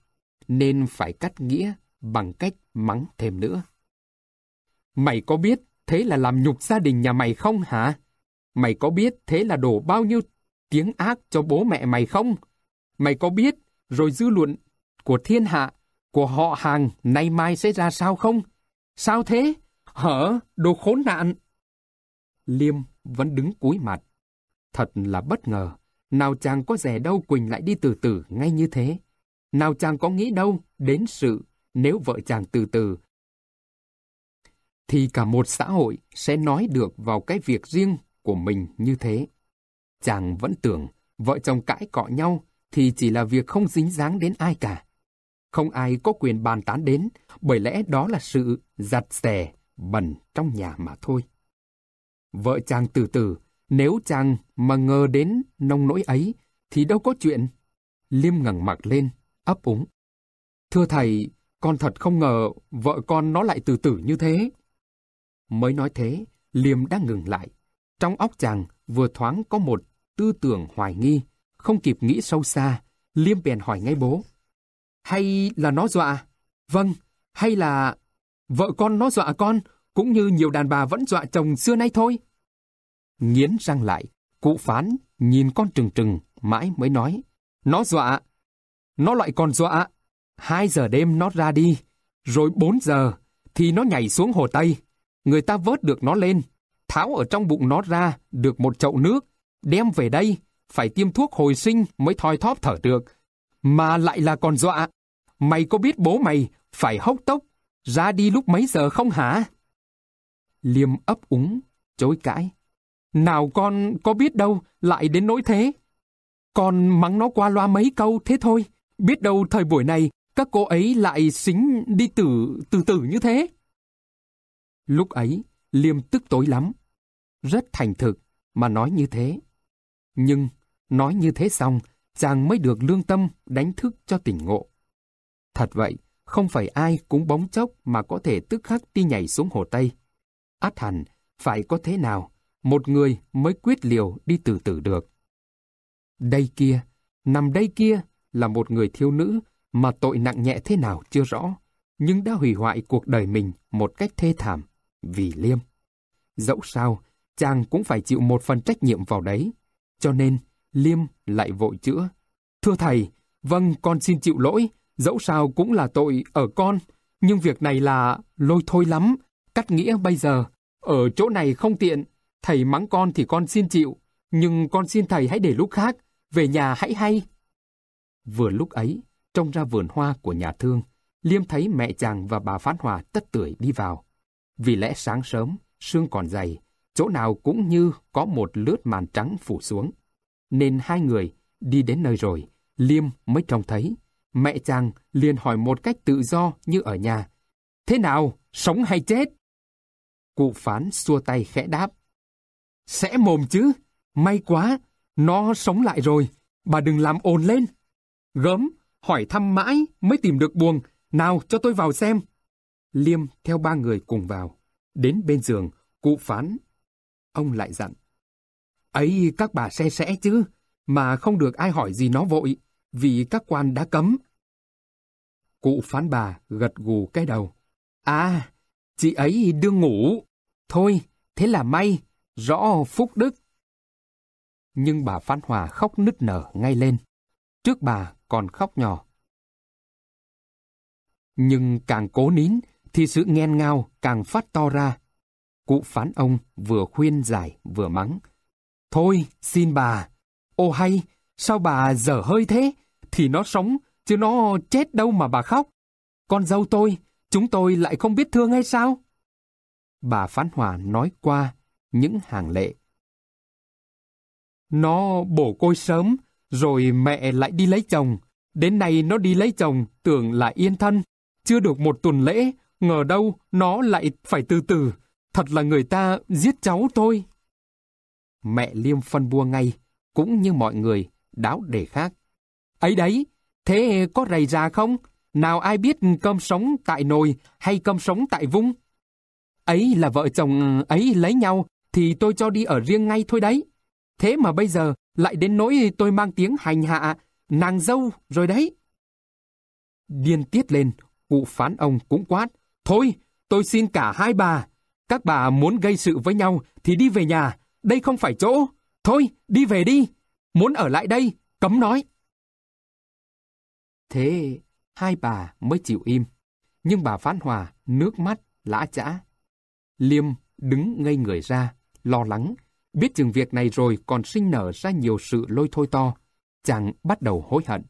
nên phải cắt nghĩa bằng cách mắng thêm nữa. Mày có biết thế là làm nhục gia đình nhà mày không hả? Mày có biết thế là đổ bao nhiêu tiếng ác cho bố mẹ mày không? Mày có biết rồi dư luận của thiên hạ, của họ hàng nay mai sẽ ra sao không? Sao thế? Hở, đồ khốn nạn! Liêm vẫn đứng cúi mặt. Thật là bất ngờ, nào chàng có rẻ đâu Quỳnh lại đi từ từ ngay như thế. Nào chàng có nghĩ đâu đến sự nếu vợ chàng từ từ. Thì cả một xã hội sẽ nói được vào cái việc riêng của mình như thế. Chàng vẫn tưởng vợ chồng cãi cọ nhau thì chỉ là việc không dính dáng đến ai cả. Không ai có quyền bàn tán đến, bởi lẽ đó là sự giặt xè bẩn trong nhà mà thôi. Vợ chàng từ từ, nếu chàng mà ngờ đến nông nỗi ấy, thì đâu có chuyện. Liêm ngẩng mặt lên, ấp úng. Thưa thầy, con thật không ngờ vợ con nó lại từ từ như thế. Mới nói thế, Liêm đã ngừng lại. Trong óc chàng vừa thoáng có một tư tưởng hoài nghi, không kịp nghĩ sâu xa, Liêm bèn hỏi ngay bố. Hay là nó dọa? Vâng, hay là... Vợ con nó dọa con, cũng như nhiều đàn bà vẫn dọa chồng xưa nay thôi. Nghiến răng lại, cụ phán nhìn con trừng trừng mãi mới nói. Nó dọa, nó lại còn dọa. Hai giờ đêm nó ra đi, rồi bốn giờ thì nó nhảy xuống hồ Tây. Người ta vớt được nó lên, tháo ở trong bụng nó ra được một chậu nước, đem về đây, phải tiêm thuốc hồi sinh mới thoi thóp thở được. Mà lại là còn dọa. Mày có biết bố mày phải hốc tốc ra đi lúc mấy giờ không hả? Liêm ấp úng, chối cãi. Nào con có biết đâu, lại đến nỗi thế. Con mắng nó qua loa mấy câu thế thôi. Biết đâu thời buổi này, các cô ấy lại xính đi từ từ từ như thế. Lúc ấy, Liêm tức tối lắm. Rất thành thực mà nói như thế. Nhưng, nói như thế xong, chàng mới được lương tâm đánh thức cho tỉnh ngộ. Thật vậy, không phải ai cũng bóng chốc mà có thể tức khắc đi nhảy xuống hồ Tây át hẳn phải có thế nào một người mới quyết liều đi từ từ được. Đây kia, nằm đây kia là một người thiếu nữ mà tội nặng nhẹ thế nào chưa rõ, nhưng đã hủy hoại cuộc đời mình một cách thê thảm, vì liêm. Dẫu sao, chàng cũng phải chịu một phần trách nhiệm vào đấy, cho nên liêm lại vội chữa. Thưa thầy, vâng con xin chịu lỗi, dẫu sao cũng là tội ở con, nhưng việc này là lôi thôi lắm, cắt nghĩa bây giờ. Ở chỗ này không tiện, thầy mắng con thì con xin chịu, nhưng con xin thầy hãy để lúc khác, về nhà hãy hay. Vừa lúc ấy, trông ra vườn hoa của nhà thương, Liêm thấy mẹ chàng và bà Phán Hòa tất tưởi đi vào. Vì lẽ sáng sớm, sương còn dày, chỗ nào cũng như có một lướt màn trắng phủ xuống. Nên hai người đi đến nơi rồi, Liêm mới trông thấy. Mẹ chàng liền hỏi một cách tự do như ở nhà. Thế nào, sống hay chết? Cụ phán xua tay khẽ đáp. Sẽ mồm chứ, may quá, nó sống lại rồi, bà đừng làm ồn lên. Gớm, hỏi thăm mãi mới tìm được buồng, nào cho tôi vào xem. Liêm theo ba người cùng vào, đến bên giường, cụ phán. Ông lại dặn. Ấy các bà xe sẽ chứ, mà không được ai hỏi gì nó vội, vì các quan đã cấm. Cụ phán bà gật gù cái đầu. À, chị ấy đương ngủ. Thôi, thế là may, rõ phúc đức. Nhưng bà Phan Hòa khóc nứt nở ngay lên. Trước bà còn khóc nhỏ. Nhưng càng cố nín thì sự nghen ngao càng phát to ra. Cụ phán ông vừa khuyên giải vừa mắng. Thôi, xin bà. Ô hay, sao bà dở hơi thế? Thì nó sống, chứ nó chết đâu mà bà khóc. Con dâu tôi, Chúng tôi lại không biết thương hay sao? Bà Phán Hòa nói qua những hàng lệ. Nó bổ côi sớm, rồi mẹ lại đi lấy chồng. Đến nay nó đi lấy chồng, tưởng là yên thân. Chưa được một tuần lễ, ngờ đâu nó lại phải từ từ. Thật là người ta giết cháu tôi. Mẹ Liêm phân bua ngay, cũng như mọi người, đáo đề khác. Ấy đấy, thế có rầy ra không? Nào ai biết cơm sống tại nồi hay cơm sống tại vung? Ấy là vợ chồng ừ, ấy lấy nhau thì tôi cho đi ở riêng ngay thôi đấy. Thế mà bây giờ lại đến nỗi tôi mang tiếng hành hạ, nàng dâu rồi đấy. Điên tiết lên, cụ phán ông cũng quát. Thôi, tôi xin cả hai bà. Các bà muốn gây sự với nhau thì đi về nhà, đây không phải chỗ. Thôi, đi về đi. Muốn ở lại đây, cấm nói. Thế hai bà mới chịu im. Nhưng bà Phán Hòa nước mắt lã chã. Liêm đứng ngây người ra, lo lắng. Biết chừng việc này rồi còn sinh nở ra nhiều sự lôi thôi to. Chàng bắt đầu hối hận.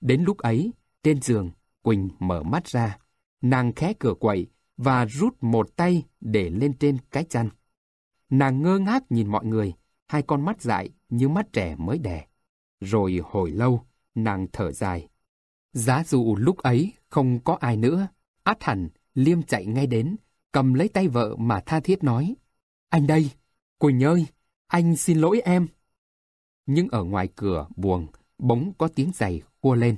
Đến lúc ấy, trên giường, Quỳnh mở mắt ra. Nàng khé cửa quậy và rút một tay để lên trên cái chăn. Nàng ngơ ngác nhìn mọi người, hai con mắt dại như mắt trẻ mới đẻ. Rồi hồi lâu, nàng thở dài, Giá dù lúc ấy không có ai nữa, át hẳn, Liêm chạy ngay đến, cầm lấy tay vợ mà tha thiết nói. Anh đây, Quỳnh ơi, anh xin lỗi em. Nhưng ở ngoài cửa buồn bỗng có tiếng giày khua lên.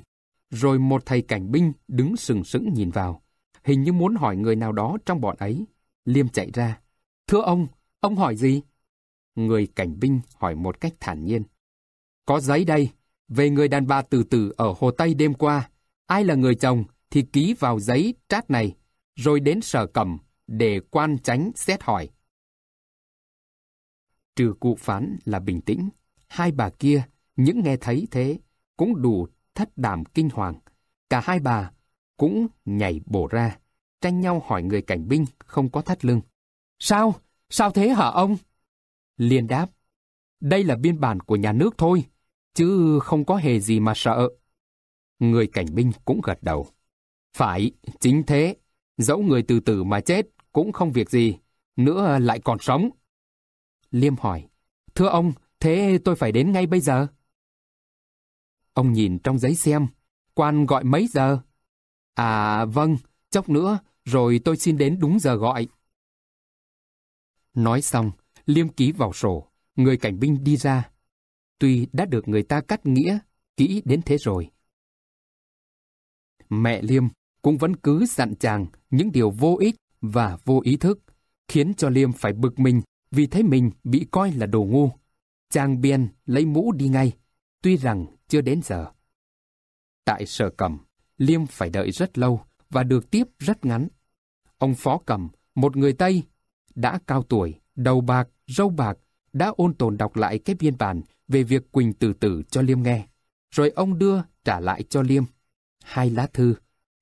Rồi một thầy cảnh binh đứng sừng sững nhìn vào. Hình như muốn hỏi người nào đó trong bọn ấy. Liêm chạy ra. Thưa ông, ông hỏi gì? Người cảnh binh hỏi một cách thản nhiên. Có giấy đây, về người đàn bà từ từ ở Hồ Tây đêm qua, ai là người chồng thì ký vào giấy trát này, rồi đến sở cầm để quan tránh xét hỏi. Trừ cụ phán là bình tĩnh, hai bà kia, những nghe thấy thế, cũng đủ thất đảm kinh hoàng. Cả hai bà cũng nhảy bổ ra, tranh nhau hỏi người cảnh binh không có thắt lưng. Sao? Sao thế hả ông? Liên đáp, đây là biên bản của nhà nước thôi chứ không có hề gì mà sợ. Người cảnh binh cũng gật đầu. Phải, chính thế. Dẫu người từ từ mà chết cũng không việc gì, nữa lại còn sống. Liêm hỏi, thưa ông, thế tôi phải đến ngay bây giờ? Ông nhìn trong giấy xem, quan gọi mấy giờ? À vâng, chốc nữa, rồi tôi xin đến đúng giờ gọi. Nói xong, Liêm ký vào sổ, người cảnh binh đi ra, tuy đã được người ta cắt nghĩa kỹ đến thế rồi. Mẹ Liêm cũng vẫn cứ dặn chàng những điều vô ích và vô ý thức, khiến cho Liêm phải bực mình vì thấy mình bị coi là đồ ngu. Chàng biên lấy mũ đi ngay, tuy rằng chưa đến giờ. Tại sở cầm, Liêm phải đợi rất lâu và được tiếp rất ngắn. Ông phó cầm, một người Tây, đã cao tuổi, đầu bạc, râu bạc, đã ôn tồn đọc lại cái biên bản về việc Quỳnh từ tử cho Liêm nghe. Rồi ông đưa trả lại cho Liêm hai lá thư,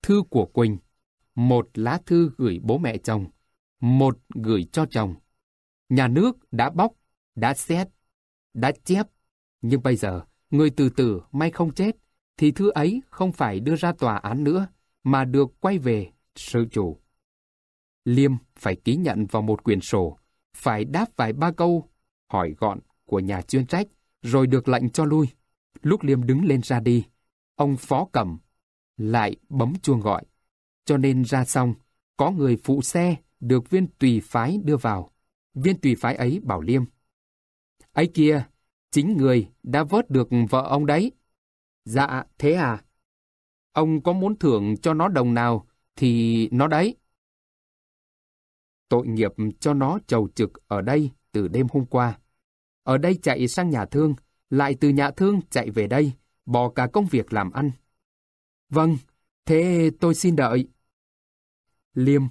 thư của Quỳnh, một lá thư gửi bố mẹ chồng, một gửi cho chồng. Nhà nước đã bóc, đã xét, đã chép, nhưng bây giờ người từ tử may không chết thì thư ấy không phải đưa ra tòa án nữa mà được quay về sự chủ. Liêm phải ký nhận vào một quyển sổ, phải đáp vài ba câu hỏi gọn của nhà chuyên trách, rồi được lệnh cho lui. Lúc Liêm đứng lên ra đi, ông phó cầm lại bấm chuông gọi. Cho nên ra xong, có người phụ xe được viên tùy phái đưa vào. Viên tùy phái ấy bảo Liêm. Ấy kia, chính người đã vớt được vợ ông đấy. Dạ, thế à? Ông có muốn thưởng cho nó đồng nào thì nó đấy. Tội nghiệp cho nó chầu trực ở đây từ đêm hôm qua ở đây chạy sang nhà thương, lại từ nhà thương chạy về đây, bỏ cả công việc làm ăn. Vâng, thế tôi xin đợi. Liêm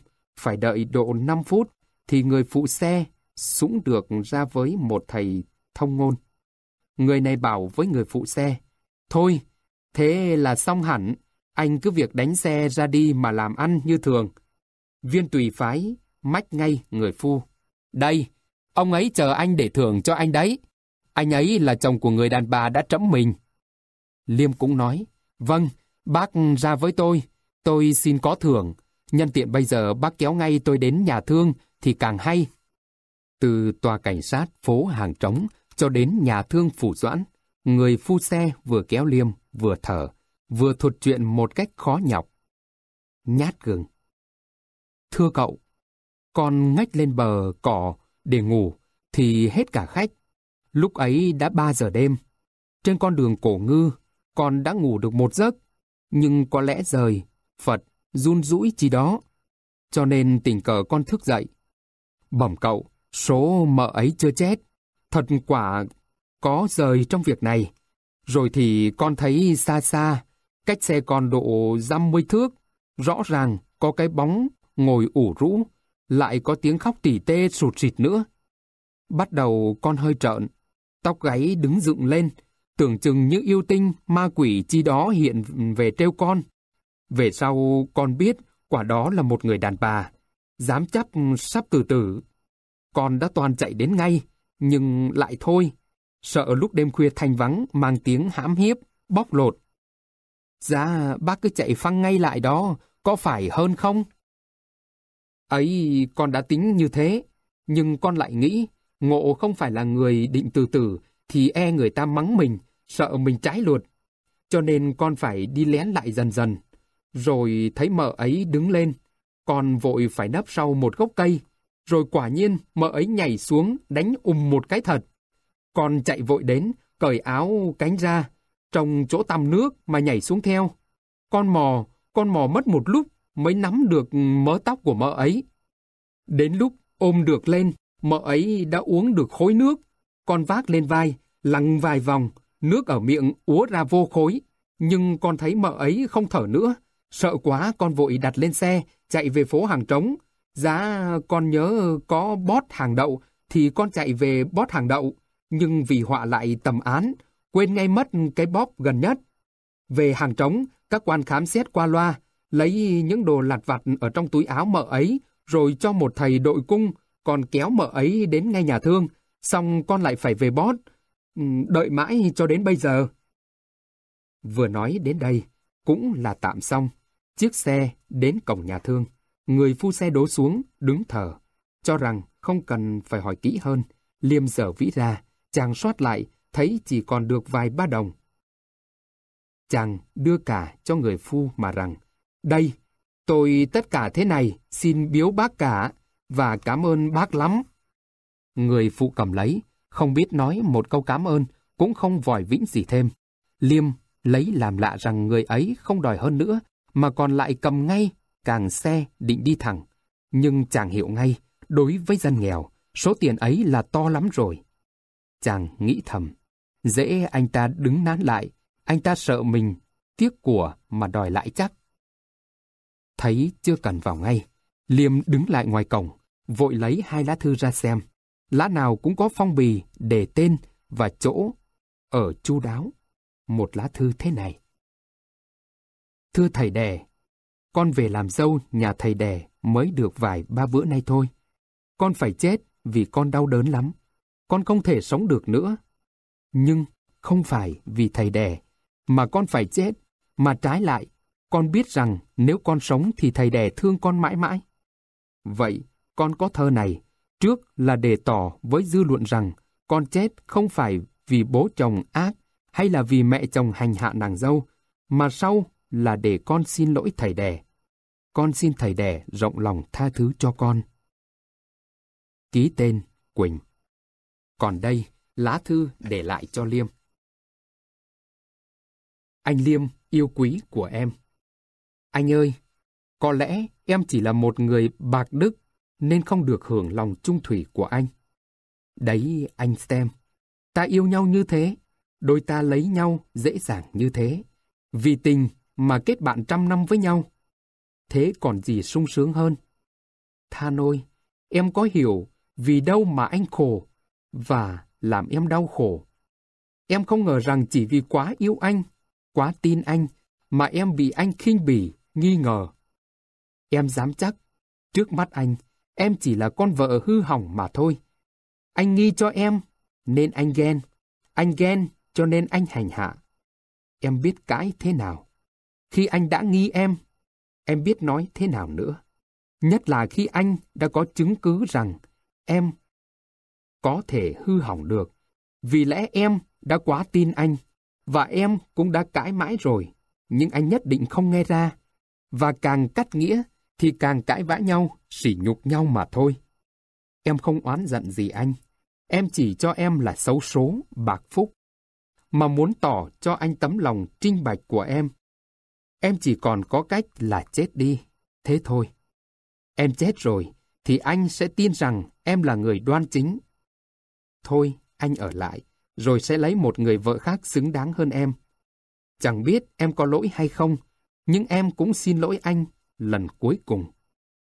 phải đợi độ 5 phút thì người phụ xe súng được ra với một thầy thông ngôn. Người này bảo với người phụ xe, Thôi, thế là xong hẳn, anh cứ việc đánh xe ra đi mà làm ăn như thường. Viên tùy phái, mách ngay người phu. Đây, Ông ấy chờ anh để thưởng cho anh đấy. Anh ấy là chồng của người đàn bà đã trẫm mình. Liêm cũng nói, vâng, bác ra với tôi, tôi xin có thưởng. Nhân tiện bây giờ bác kéo ngay tôi đến nhà thương thì càng hay. Từ tòa cảnh sát phố Hàng Trống cho đến nhà thương Phủ Doãn, người phu xe vừa kéo Liêm vừa thở, vừa thuật chuyện một cách khó nhọc. Nhát gừng. Thưa cậu, con ngách lên bờ cỏ để ngủ thì hết cả khách. Lúc ấy đã 3 giờ đêm. Trên con đường cổ ngư, con đã ngủ được một giấc, nhưng có lẽ rời, Phật, run rũi chi đó. Cho nên tình cờ con thức dậy. Bẩm cậu, số mợ ấy chưa chết. Thật quả có rời trong việc này. Rồi thì con thấy xa xa, cách xe con độ dăm mươi thước, rõ ràng có cái bóng ngồi ủ rũ, lại có tiếng khóc tỉ tê sụt sịt nữa. Bắt đầu con hơi trợn, tóc gáy đứng dựng lên, tưởng chừng những yêu tinh, ma quỷ chi đó hiện về treo con. Về sau con biết quả đó là một người đàn bà, dám chấp sắp từ tử. Con đã toàn chạy đến ngay, nhưng lại thôi, sợ lúc đêm khuya thanh vắng mang tiếng hãm hiếp, bóc lột. Dạ, bác cứ chạy phăng ngay lại đó, có phải hơn không? Ấy, con đã tính như thế, nhưng con lại nghĩ, ngộ không phải là người định từ từ, thì e người ta mắng mình, sợ mình trái luật. Cho nên con phải đi lén lại dần dần. Rồi thấy mợ ấy đứng lên, con vội phải nấp sau một gốc cây. Rồi quả nhiên, mợ ấy nhảy xuống, đánh ùm um một cái thật. Con chạy vội đến, cởi áo cánh ra, trong chỗ tăm nước mà nhảy xuống theo. Con mò, con mò mất một lúc, mới nắm được mớ tóc của mợ ấy. Đến lúc ôm được lên, mợ ấy đã uống được khối nước, con vác lên vai, lăn vài vòng, nước ở miệng úa ra vô khối. Nhưng con thấy mợ ấy không thở nữa, sợ quá con vội đặt lên xe, chạy về phố hàng trống. Giá con nhớ có bót hàng đậu, thì con chạy về bót hàng đậu, nhưng vì họa lại tầm án, quên ngay mất cái bóp gần nhất. Về hàng trống, các quan khám xét qua loa, lấy những đồ lặt vặt ở trong túi áo mợ ấy, rồi cho một thầy đội cung, còn kéo mợ ấy đến ngay nhà thương, xong con lại phải về bót, ừ, đợi mãi cho đến bây giờ. Vừa nói đến đây, cũng là tạm xong, chiếc xe đến cổng nhà thương, người phu xe đố xuống, đứng thở, cho rằng không cần phải hỏi kỹ hơn, liêm dở vĩ ra, chàng soát lại, thấy chỉ còn được vài ba đồng. Chàng đưa cả cho người phu mà rằng, đây, tôi tất cả thế này, xin biếu bác cả, và cảm ơn bác lắm. Người phụ cầm lấy, không biết nói một câu cảm ơn, cũng không vòi vĩnh gì thêm. Liêm lấy làm lạ rằng người ấy không đòi hơn nữa, mà còn lại cầm ngay, càng xe định đi thẳng. Nhưng chàng hiểu ngay, đối với dân nghèo, số tiền ấy là to lắm rồi. Chàng nghĩ thầm, dễ anh ta đứng nán lại, anh ta sợ mình, tiếc của mà đòi lại chắc. Thấy chưa cần vào ngay, Liêm đứng lại ngoài cổng, vội lấy hai lá thư ra xem. Lá nào cũng có phong bì, đề tên và chỗ ở chu đáo. Một lá thư thế này. Thưa thầy đẻ, con về làm dâu nhà thầy đẻ mới được vài ba bữa nay thôi. Con phải chết vì con đau đớn lắm. Con không thể sống được nữa. Nhưng không phải vì thầy đẻ, mà con phải chết, mà trái lại con biết rằng nếu con sống thì thầy đẻ thương con mãi mãi. Vậy, con có thơ này, trước là để tỏ với dư luận rằng con chết không phải vì bố chồng ác hay là vì mẹ chồng hành hạ nàng dâu, mà sau là để con xin lỗi thầy đẻ. Con xin thầy đẻ rộng lòng tha thứ cho con. Ký tên Quỳnh Còn đây, lá thư để lại cho Liêm. Anh Liêm, yêu quý của em. Anh ơi, có lẽ em chỉ là một người bạc đức nên không được hưởng lòng trung thủy của anh. Đấy anh xem, ta yêu nhau như thế, đôi ta lấy nhau dễ dàng như thế. Vì tình mà kết bạn trăm năm với nhau. Thế còn gì sung sướng hơn? Tha ôi, em có hiểu vì đâu mà anh khổ và làm em đau khổ. Em không ngờ rằng chỉ vì quá yêu anh, quá tin anh mà em bị anh khinh bỉ, nghi ngờ. Em dám chắc, trước mắt anh, em chỉ là con vợ hư hỏng mà thôi. Anh nghi cho em, nên anh ghen. Anh ghen cho nên anh hành hạ. Em biết cãi thế nào. Khi anh đã nghi em, em biết nói thế nào nữa. Nhất là khi anh đã có chứng cứ rằng em có thể hư hỏng được. Vì lẽ em đã quá tin anh, và em cũng đã cãi mãi rồi, nhưng anh nhất định không nghe ra và càng cắt nghĩa thì càng cãi vã nhau, sỉ nhục nhau mà thôi. Em không oán giận gì anh, em chỉ cho em là xấu số, bạc phúc, mà muốn tỏ cho anh tấm lòng trinh bạch của em. Em chỉ còn có cách là chết đi, thế thôi. Em chết rồi, thì anh sẽ tin rằng em là người đoan chính. Thôi, anh ở lại, rồi sẽ lấy một người vợ khác xứng đáng hơn em. Chẳng biết em có lỗi hay không, nhưng em cũng xin lỗi anh lần cuối cùng.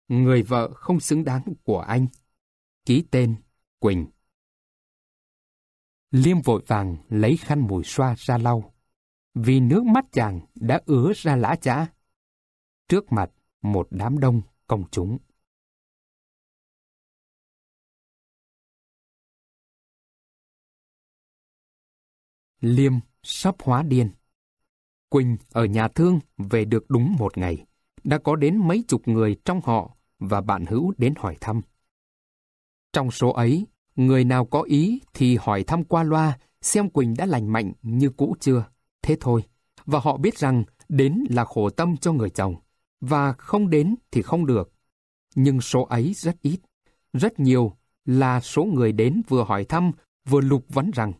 Người vợ không xứng đáng của anh. Ký tên Quỳnh. Liêm vội vàng lấy khăn mùi xoa ra lau, vì nước mắt chàng đã ứa ra lã chã. Trước mặt một đám đông công chúng. Liêm sắp hóa điên. Quỳnh ở nhà thương về được đúng một ngày. Đã có đến mấy chục người trong họ và bạn hữu đến hỏi thăm. Trong số ấy, người nào có ý thì hỏi thăm qua loa xem Quỳnh đã lành mạnh như cũ chưa. Thế thôi. Và họ biết rằng đến là khổ tâm cho người chồng. Và không đến thì không được. Nhưng số ấy rất ít. Rất nhiều là số người đến vừa hỏi thăm vừa lục vấn rằng.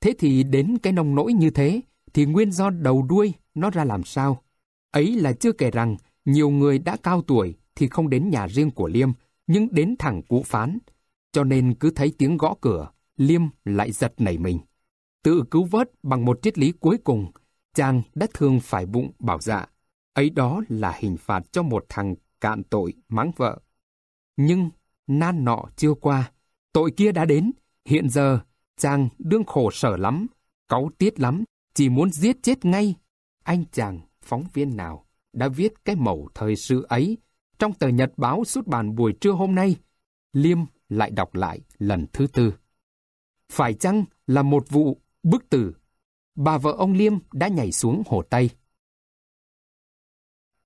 Thế thì đến cái nông nỗi như thế thì nguyên do đầu đuôi nó ra làm sao? Ấy là chưa kể rằng nhiều người đã cao tuổi thì không đến nhà riêng của Liêm, nhưng đến thẳng cụ phán. Cho nên cứ thấy tiếng gõ cửa, Liêm lại giật nảy mình. Tự cứu vớt bằng một triết lý cuối cùng, chàng đã thương phải bụng bảo dạ. Ấy đó là hình phạt cho một thằng cạn tội mắng vợ. Nhưng nan nọ chưa qua, tội kia đã đến, hiện giờ chàng đương khổ sở lắm, cáu tiết lắm chỉ muốn giết chết ngay anh chàng phóng viên nào đã viết cái mẫu thời sự ấy trong tờ nhật báo xuất bản buổi trưa hôm nay, Liêm lại đọc lại lần thứ tư. Phải chăng là một vụ bức tử? Bà vợ ông Liêm đã nhảy xuống hồ Tây.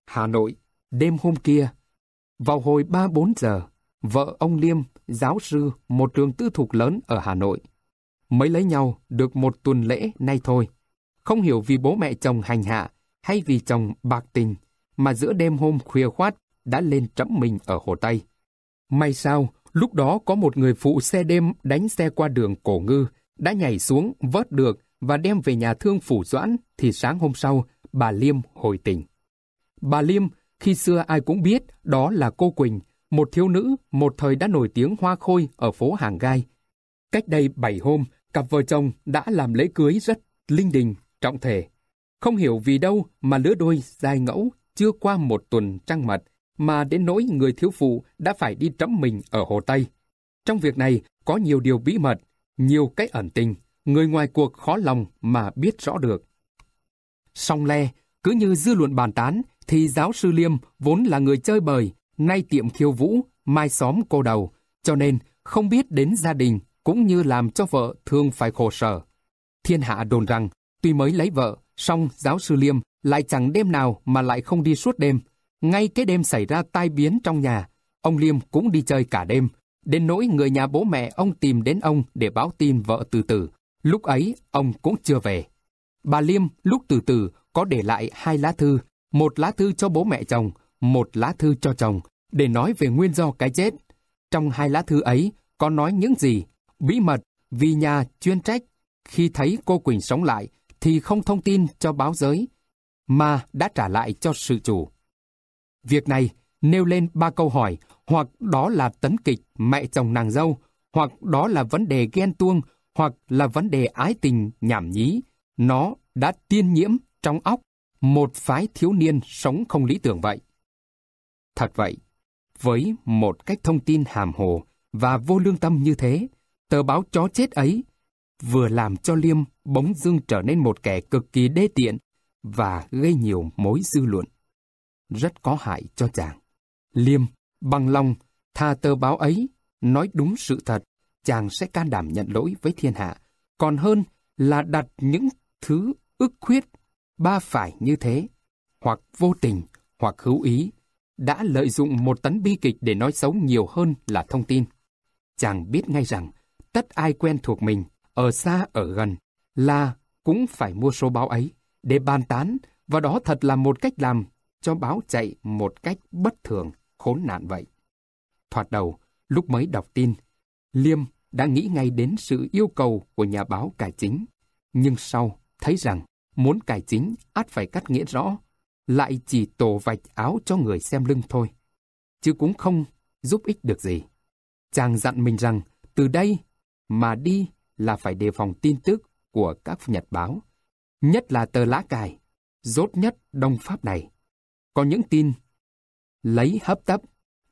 Hà Nội, đêm hôm kia, vào hồi 3-4 giờ, vợ ông Liêm, giáo sư một trường tư thục lớn ở Hà Nội, mới lấy nhau được một tuần lễ nay thôi không hiểu vì bố mẹ chồng hành hạ hay vì chồng bạc tình, mà giữa đêm hôm khuya khoát đã lên trẫm mình ở Hồ Tây. May sao, lúc đó có một người phụ xe đêm đánh xe qua đường Cổ Ngư, đã nhảy xuống, vớt được và đem về nhà thương phủ doãn thì sáng hôm sau, bà Liêm hồi tỉnh. Bà Liêm, khi xưa ai cũng biết đó là cô Quỳnh, một thiếu nữ một thời đã nổi tiếng hoa khôi ở phố Hàng Gai. Cách đây 7 hôm, cặp vợ chồng đã làm lễ cưới rất linh đình trọng thể. Không hiểu vì đâu mà lứa đôi dài ngẫu chưa qua một tuần trăng mật mà đến nỗi người thiếu phụ đã phải đi trẫm mình ở Hồ Tây. Trong việc này có nhiều điều bí mật, nhiều cái ẩn tình, người ngoài cuộc khó lòng mà biết rõ được. Song le, cứ như dư luận bàn tán thì giáo sư Liêm vốn là người chơi bời, nay tiệm khiêu vũ, mai xóm cô đầu, cho nên không biết đến gia đình cũng như làm cho vợ thường phải khổ sở. Thiên hạ đồn rằng Tuy mới lấy vợ, song giáo sư Liêm lại chẳng đêm nào mà lại không đi suốt đêm. Ngay cái đêm xảy ra tai biến trong nhà, ông Liêm cũng đi chơi cả đêm. Đến nỗi người nhà bố mẹ ông tìm đến ông để báo tin vợ từ từ. Lúc ấy, ông cũng chưa về. Bà Liêm lúc từ từ có để lại hai lá thư, một lá thư cho bố mẹ chồng, một lá thư cho chồng, để nói về nguyên do cái chết. Trong hai lá thư ấy, có nói những gì? Bí mật, vì nhà chuyên trách. Khi thấy cô Quỳnh sống lại, thì không thông tin cho báo giới, mà đã trả lại cho sự chủ. Việc này nêu lên ba câu hỏi, hoặc đó là tấn kịch mẹ chồng nàng dâu, hoặc đó là vấn đề ghen tuông, hoặc là vấn đề ái tình nhảm nhí. Nó đã tiên nhiễm trong óc một phái thiếu niên sống không lý tưởng vậy. Thật vậy, với một cách thông tin hàm hồ và vô lương tâm như thế, tờ báo chó chết ấy vừa làm cho Liêm bỗng dưng trở nên một kẻ cực kỳ đê tiện và gây nhiều mối dư luận. Rất có hại cho chàng. Liêm, bằng lòng, tha tờ báo ấy, nói đúng sự thật, chàng sẽ can đảm nhận lỗi với thiên hạ, còn hơn là đặt những thứ ức khuyết, ba phải như thế, hoặc vô tình, hoặc hữu ý, đã lợi dụng một tấn bi kịch để nói xấu nhiều hơn là thông tin. Chàng biết ngay rằng, tất ai quen thuộc mình ở xa ở gần, là cũng phải mua số báo ấy để bàn tán và đó thật là một cách làm cho báo chạy một cách bất thường, khốn nạn vậy. Thoạt đầu, lúc mới đọc tin, Liêm đã nghĩ ngay đến sự yêu cầu của nhà báo cải chính, nhưng sau thấy rằng muốn cải chính ắt phải cắt nghĩa rõ, lại chỉ tổ vạch áo cho người xem lưng thôi, chứ cũng không giúp ích được gì. Chàng dặn mình rằng từ đây mà đi là phải đề phòng tin tức của các nhật báo, nhất là tờ lá cài, rốt nhất Đông Pháp này. Có những tin lấy hấp tấp,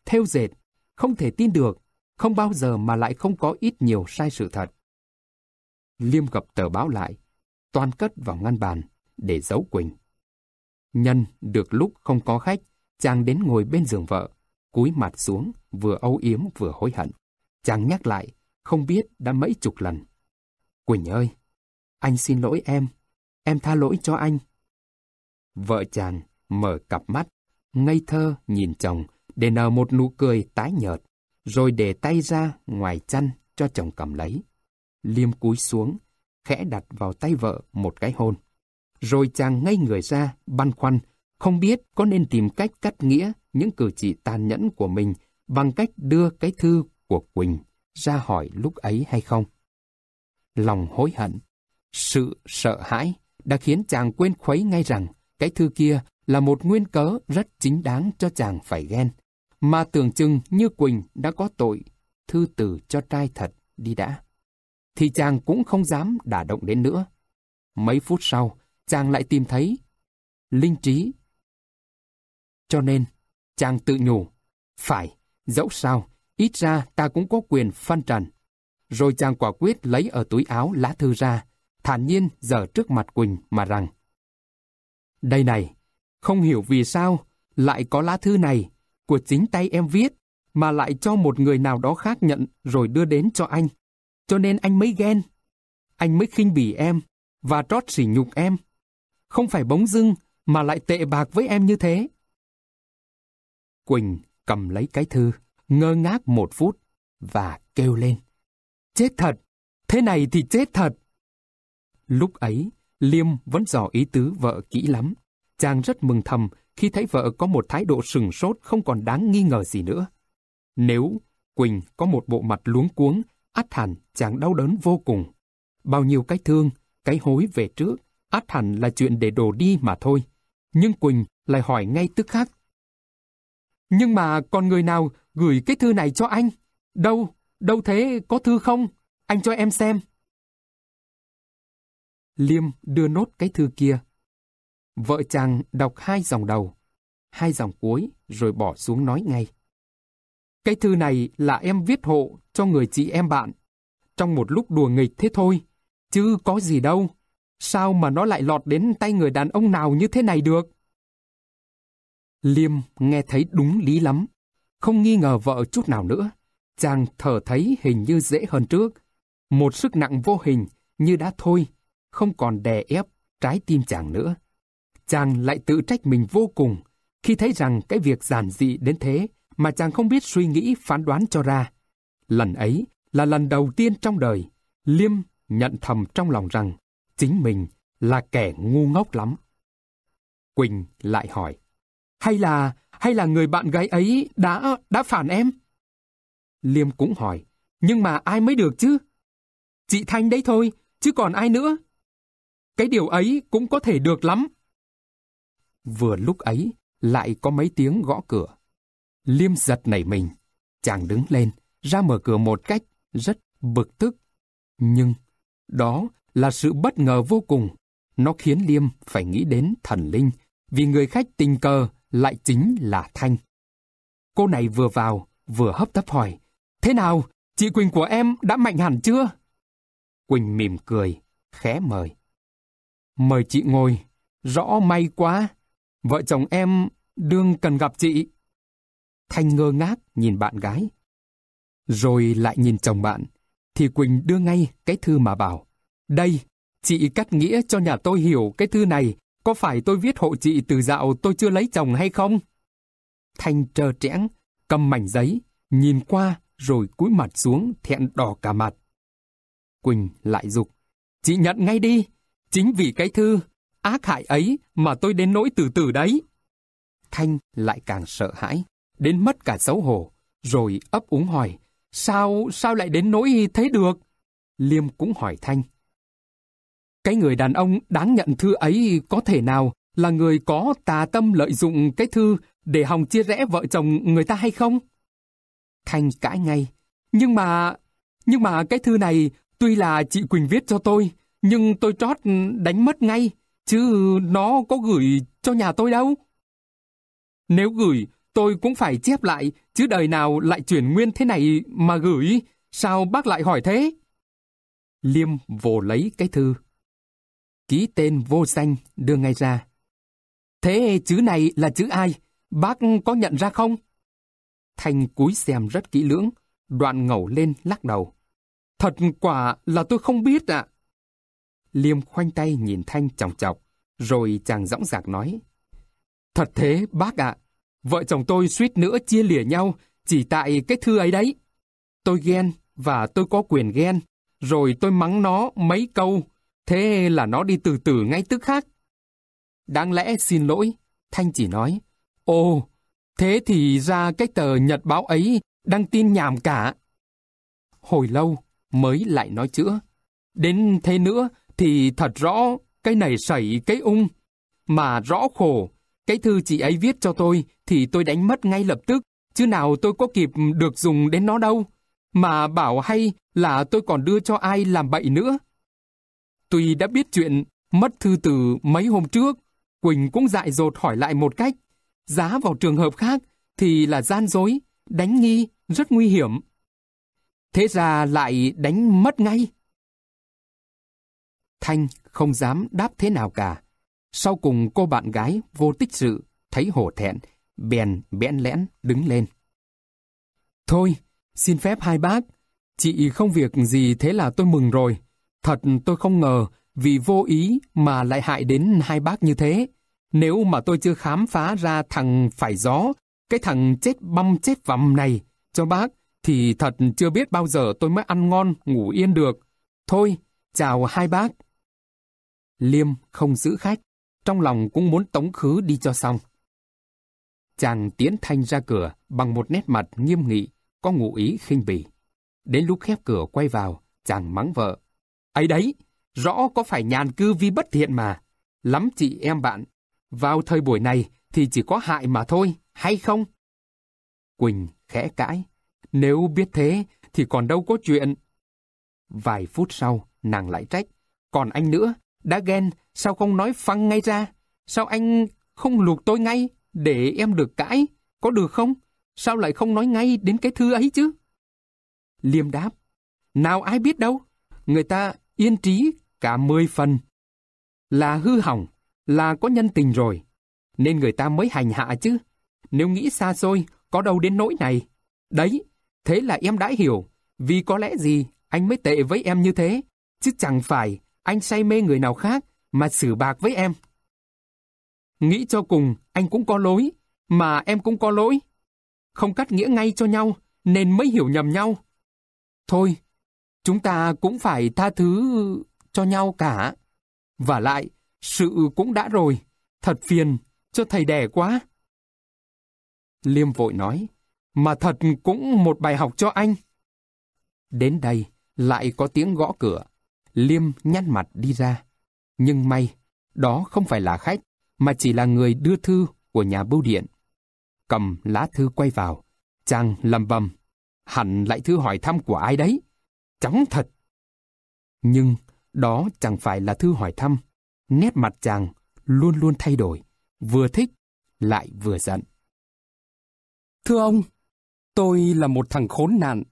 theo dệt, không thể tin được, không bao giờ mà lại không có ít nhiều sai sự thật. Liêm gập tờ báo lại, toàn cất vào ngăn bàn để giấu Quỳnh. Nhân được lúc không có khách, chàng đến ngồi bên giường vợ, cúi mặt xuống, vừa âu yếm vừa hối hận. Chàng nhắc lại, không biết đã mấy chục lần. Quỳnh ơi, anh xin lỗi em, em tha lỗi cho anh. Vợ chàng mở cặp mắt, ngây thơ nhìn chồng để nở một nụ cười tái nhợt, rồi để tay ra ngoài chăn cho chồng cầm lấy. Liêm cúi xuống, khẽ đặt vào tay vợ một cái hôn. Rồi chàng ngây người ra, băn khoăn, không biết có nên tìm cách cắt nghĩa những cử chỉ tàn nhẫn của mình bằng cách đưa cái thư của Quỳnh ra hỏi lúc ấy hay không lòng hối hận. Sự sợ hãi đã khiến chàng quên khuấy ngay rằng cái thư kia là một nguyên cớ rất chính đáng cho chàng phải ghen. Mà tưởng chừng như Quỳnh đã có tội, thư từ cho trai thật đi đã. Thì chàng cũng không dám đả động đến nữa. Mấy phút sau, chàng lại tìm thấy linh trí. Cho nên, chàng tự nhủ, phải, dẫu sao, ít ra ta cũng có quyền phân trần rồi chàng quả quyết lấy ở túi áo lá thư ra, thản nhiên dở trước mặt Quỳnh mà rằng. Đây này, không hiểu vì sao lại có lá thư này của chính tay em viết mà lại cho một người nào đó khác nhận rồi đưa đến cho anh. Cho nên anh mới ghen. Anh mới khinh bỉ em và trót sỉ nhục em. Không phải bóng dưng mà lại tệ bạc với em như thế. Quỳnh cầm lấy cái thư, ngơ ngác một phút và kêu lên chết thật, thế này thì chết thật. Lúc ấy, Liêm vẫn dò ý tứ vợ kỹ lắm. Chàng rất mừng thầm khi thấy vợ có một thái độ sừng sốt không còn đáng nghi ngờ gì nữa. Nếu Quỳnh có một bộ mặt luống cuống, át hẳn chàng đau đớn vô cùng. Bao nhiêu cái thương, cái hối về trước, át hẳn là chuyện để đổ đi mà thôi. Nhưng Quỳnh lại hỏi ngay tức khắc. Nhưng mà còn người nào gửi cái thư này cho anh? Đâu? Đâu thế, có thư không? Anh cho em xem. Liêm đưa nốt cái thư kia. Vợ chàng đọc hai dòng đầu, hai dòng cuối rồi bỏ xuống nói ngay. Cái thư này là em viết hộ cho người chị em bạn. Trong một lúc đùa nghịch thế thôi, chứ có gì đâu. Sao mà nó lại lọt đến tay người đàn ông nào như thế này được? Liêm nghe thấy đúng lý lắm, không nghi ngờ vợ chút nào nữa chàng thở thấy hình như dễ hơn trước. Một sức nặng vô hình như đã thôi, không còn đè ép trái tim chàng nữa. Chàng lại tự trách mình vô cùng khi thấy rằng cái việc giản dị đến thế mà chàng không biết suy nghĩ phán đoán cho ra. Lần ấy là lần đầu tiên trong đời, Liêm nhận thầm trong lòng rằng chính mình là kẻ ngu ngốc lắm. Quỳnh lại hỏi, hay là, hay là người bạn gái ấy đã, đã phản em? Liêm cũng hỏi, nhưng mà ai mới được chứ? Chị Thanh đấy thôi, chứ còn ai nữa? Cái điều ấy cũng có thể được lắm. Vừa lúc ấy, lại có mấy tiếng gõ cửa. Liêm giật nảy mình, chàng đứng lên, ra mở cửa một cách rất bực tức. Nhưng đó là sự bất ngờ vô cùng. Nó khiến Liêm phải nghĩ đến thần linh, vì người khách tình cờ lại chính là Thanh. Cô này vừa vào, vừa hấp tấp hỏi, Thế nào, chị Quỳnh của em đã mạnh hẳn chưa? Quỳnh mỉm cười, khẽ mời. Mời chị ngồi, rõ may quá. Vợ chồng em đương cần gặp chị. Thanh ngơ ngác nhìn bạn gái. Rồi lại nhìn chồng bạn, thì Quỳnh đưa ngay cái thư mà bảo. Đây, chị cắt nghĩa cho nhà tôi hiểu cái thư này, có phải tôi viết hộ chị từ dạo tôi chưa lấy chồng hay không? Thanh trơ trẽn, cầm mảnh giấy, nhìn qua rồi cúi mặt xuống thẹn đỏ cả mặt. Quỳnh lại dục Chị nhận ngay đi, chính vì cái thư ác hại ấy mà tôi đến nỗi từ từ đấy. Thanh lại càng sợ hãi, đến mất cả xấu hổ, rồi ấp úng hỏi, sao, sao lại đến nỗi thế được? Liêm cũng hỏi Thanh. Cái người đàn ông đáng nhận thư ấy có thể nào là người có tà tâm lợi dụng cái thư để hòng chia rẽ vợ chồng người ta hay không? Thanh cãi ngay. Nhưng mà... Nhưng mà cái thư này tuy là chị Quỳnh viết cho tôi, nhưng tôi trót đánh mất ngay, chứ nó có gửi cho nhà tôi đâu. Nếu gửi, tôi cũng phải chép lại, chứ đời nào lại chuyển nguyên thế này mà gửi, sao bác lại hỏi thế? Liêm vồ lấy cái thư. Ký tên vô danh đưa ngay ra. Thế chữ này là chữ ai? Bác có nhận ra không? Thanh cúi xem rất kỹ lưỡng, đoạn ngẩu lên lắc đầu. Thật quả là tôi không biết ạ. À. Liêm khoanh tay nhìn Thanh chòng chọc, rồi chàng dõng dạc nói. Thật thế bác ạ, vợ chồng tôi suýt nữa chia lìa nhau chỉ tại cái thư ấy đấy. Tôi ghen và tôi có quyền ghen, rồi tôi mắng nó mấy câu, thế là nó đi từ từ ngay tức khác. Đáng lẽ xin lỗi, Thanh chỉ nói, Ô, Thế thì ra cái tờ nhật báo ấy đăng tin nhảm cả. Hồi lâu mới lại nói chữa. Đến thế nữa thì thật rõ cái này xảy cái ung. Mà rõ khổ, cái thư chị ấy viết cho tôi thì tôi đánh mất ngay lập tức, chứ nào tôi có kịp được dùng đến nó đâu. Mà bảo hay là tôi còn đưa cho ai làm bậy nữa. Tuy đã biết chuyện mất thư từ mấy hôm trước, Quỳnh cũng dại dột hỏi lại một cách. Giá vào trường hợp khác thì là gian dối, đánh nghi, rất nguy hiểm. Thế ra lại đánh mất ngay. Thanh không dám đáp thế nào cả. Sau cùng cô bạn gái vô tích sự, thấy hổ thẹn, bèn bẽn lẽn đứng lên. Thôi, xin phép hai bác. Chị không việc gì thế là tôi mừng rồi. Thật tôi không ngờ vì vô ý mà lại hại đến hai bác như thế. Nếu mà tôi chưa khám phá ra thằng phải gió, cái thằng chết băm chết vằm này, cho bác, thì thật chưa biết bao giờ tôi mới ăn ngon, ngủ yên được. Thôi, chào hai bác. Liêm không giữ khách, trong lòng cũng muốn tống khứ đi cho xong. Chàng tiến thanh ra cửa bằng một nét mặt nghiêm nghị, có ngụ ý khinh bỉ. Đến lúc khép cửa quay vào, chàng mắng vợ. Ấy đấy, rõ có phải nhàn cư vi bất thiện mà. Lắm chị em bạn, vào thời buổi này thì chỉ có hại mà thôi, hay không? Quỳnh khẽ cãi. Nếu biết thế thì còn đâu có chuyện. Vài phút sau, nàng lại trách. Còn anh nữa, đã ghen, sao không nói phăng ngay ra? Sao anh không luộc tôi ngay để em được cãi? Có được không? Sao lại không nói ngay đến cái thư ấy chứ? Liêm đáp. Nào ai biết đâu, người ta yên trí cả mười phần. Là hư hỏng, là có nhân tình rồi, nên người ta mới hành hạ chứ. Nếu nghĩ xa xôi, có đâu đến nỗi này. Đấy, thế là em đã hiểu, vì có lẽ gì anh mới tệ với em như thế, chứ chẳng phải anh say mê người nào khác mà xử bạc với em. Nghĩ cho cùng, anh cũng có lỗi, mà em cũng có lỗi. Không cắt nghĩa ngay cho nhau, nên mới hiểu nhầm nhau. Thôi, chúng ta cũng phải tha thứ cho nhau cả. Và lại, sự cũng đã rồi, thật phiền, cho thầy đẻ quá. Liêm vội nói, mà thật cũng một bài học cho anh. Đến đây, lại có tiếng gõ cửa. Liêm nhăn mặt đi ra. Nhưng may, đó không phải là khách, mà chỉ là người đưa thư của nhà bưu điện. Cầm lá thư quay vào, chàng lầm bầm. Hẳn lại thư hỏi thăm của ai đấy. Chóng thật. Nhưng đó chẳng phải là thư hỏi thăm, nét mặt chàng luôn luôn thay đổi, vừa thích lại vừa giận. Thưa ông, tôi là một thằng khốn nạn.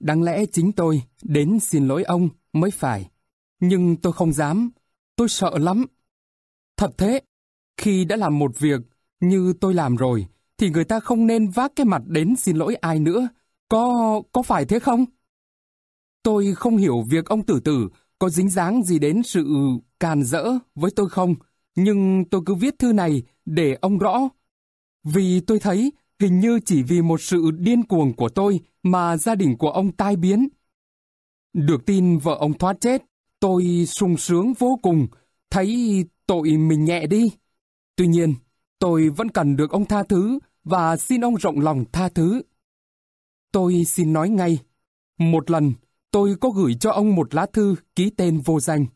Đáng lẽ chính tôi đến xin lỗi ông mới phải. Nhưng tôi không dám, tôi sợ lắm. Thật thế, khi đã làm một việc như tôi làm rồi, thì người ta không nên vác cái mặt đến xin lỗi ai nữa. Có, có phải thế không? Tôi không hiểu việc ông tử tử có dính dáng gì đến sự càn rỡ với tôi không, nhưng tôi cứ viết thư này để ông rõ. Vì tôi thấy hình như chỉ vì một sự điên cuồng của tôi mà gia đình của ông tai biến. Được tin vợ ông thoát chết, tôi sung sướng vô cùng, thấy tội mình nhẹ đi. Tuy nhiên, tôi vẫn cần được ông tha thứ và xin ông rộng lòng tha thứ. Tôi xin nói ngay, một lần tôi có gửi cho ông một lá thư ký tên vô danh.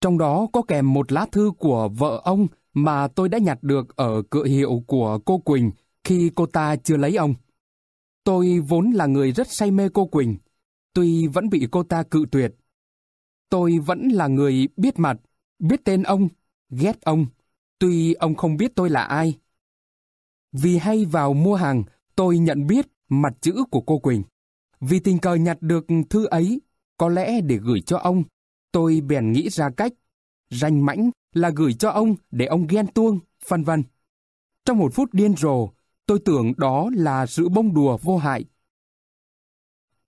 Trong đó có kèm một lá thư của vợ ông mà tôi đã nhặt được ở cửa hiệu của cô Quỳnh khi cô ta chưa lấy ông. Tôi vốn là người rất say mê cô Quỳnh, tuy vẫn bị cô ta cự tuyệt. Tôi vẫn là người biết mặt, biết tên ông, ghét ông, tuy ông không biết tôi là ai. Vì hay vào mua hàng, tôi nhận biết mặt chữ của cô Quỳnh. Vì tình cờ nhặt được thư ấy, có lẽ để gửi cho ông, tôi bèn nghĩ ra cách. Ranh mãnh là gửi cho ông để ông ghen tuông, vân vân. Trong một phút điên rồ, tôi tưởng đó là sự bông đùa vô hại.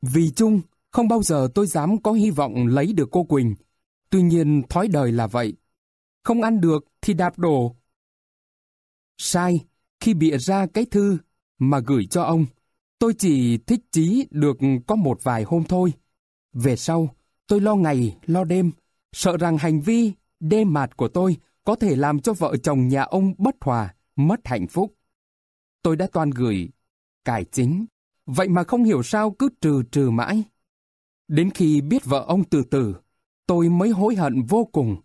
Vì chung, không bao giờ tôi dám có hy vọng lấy được cô Quỳnh. Tuy nhiên thói đời là vậy. Không ăn được thì đạp đổ. Sai khi bịa ra cái thư mà gửi cho ông. Tôi chỉ thích chí được có một vài hôm thôi. Về sau, tôi lo ngày, lo đêm, sợ rằng hành vi đê mạt của tôi có thể làm cho vợ chồng nhà ông bất hòa, mất hạnh phúc. Tôi đã toàn gửi, cải chính, vậy mà không hiểu sao cứ trừ trừ mãi. Đến khi biết vợ ông từ từ, tôi mới hối hận vô cùng.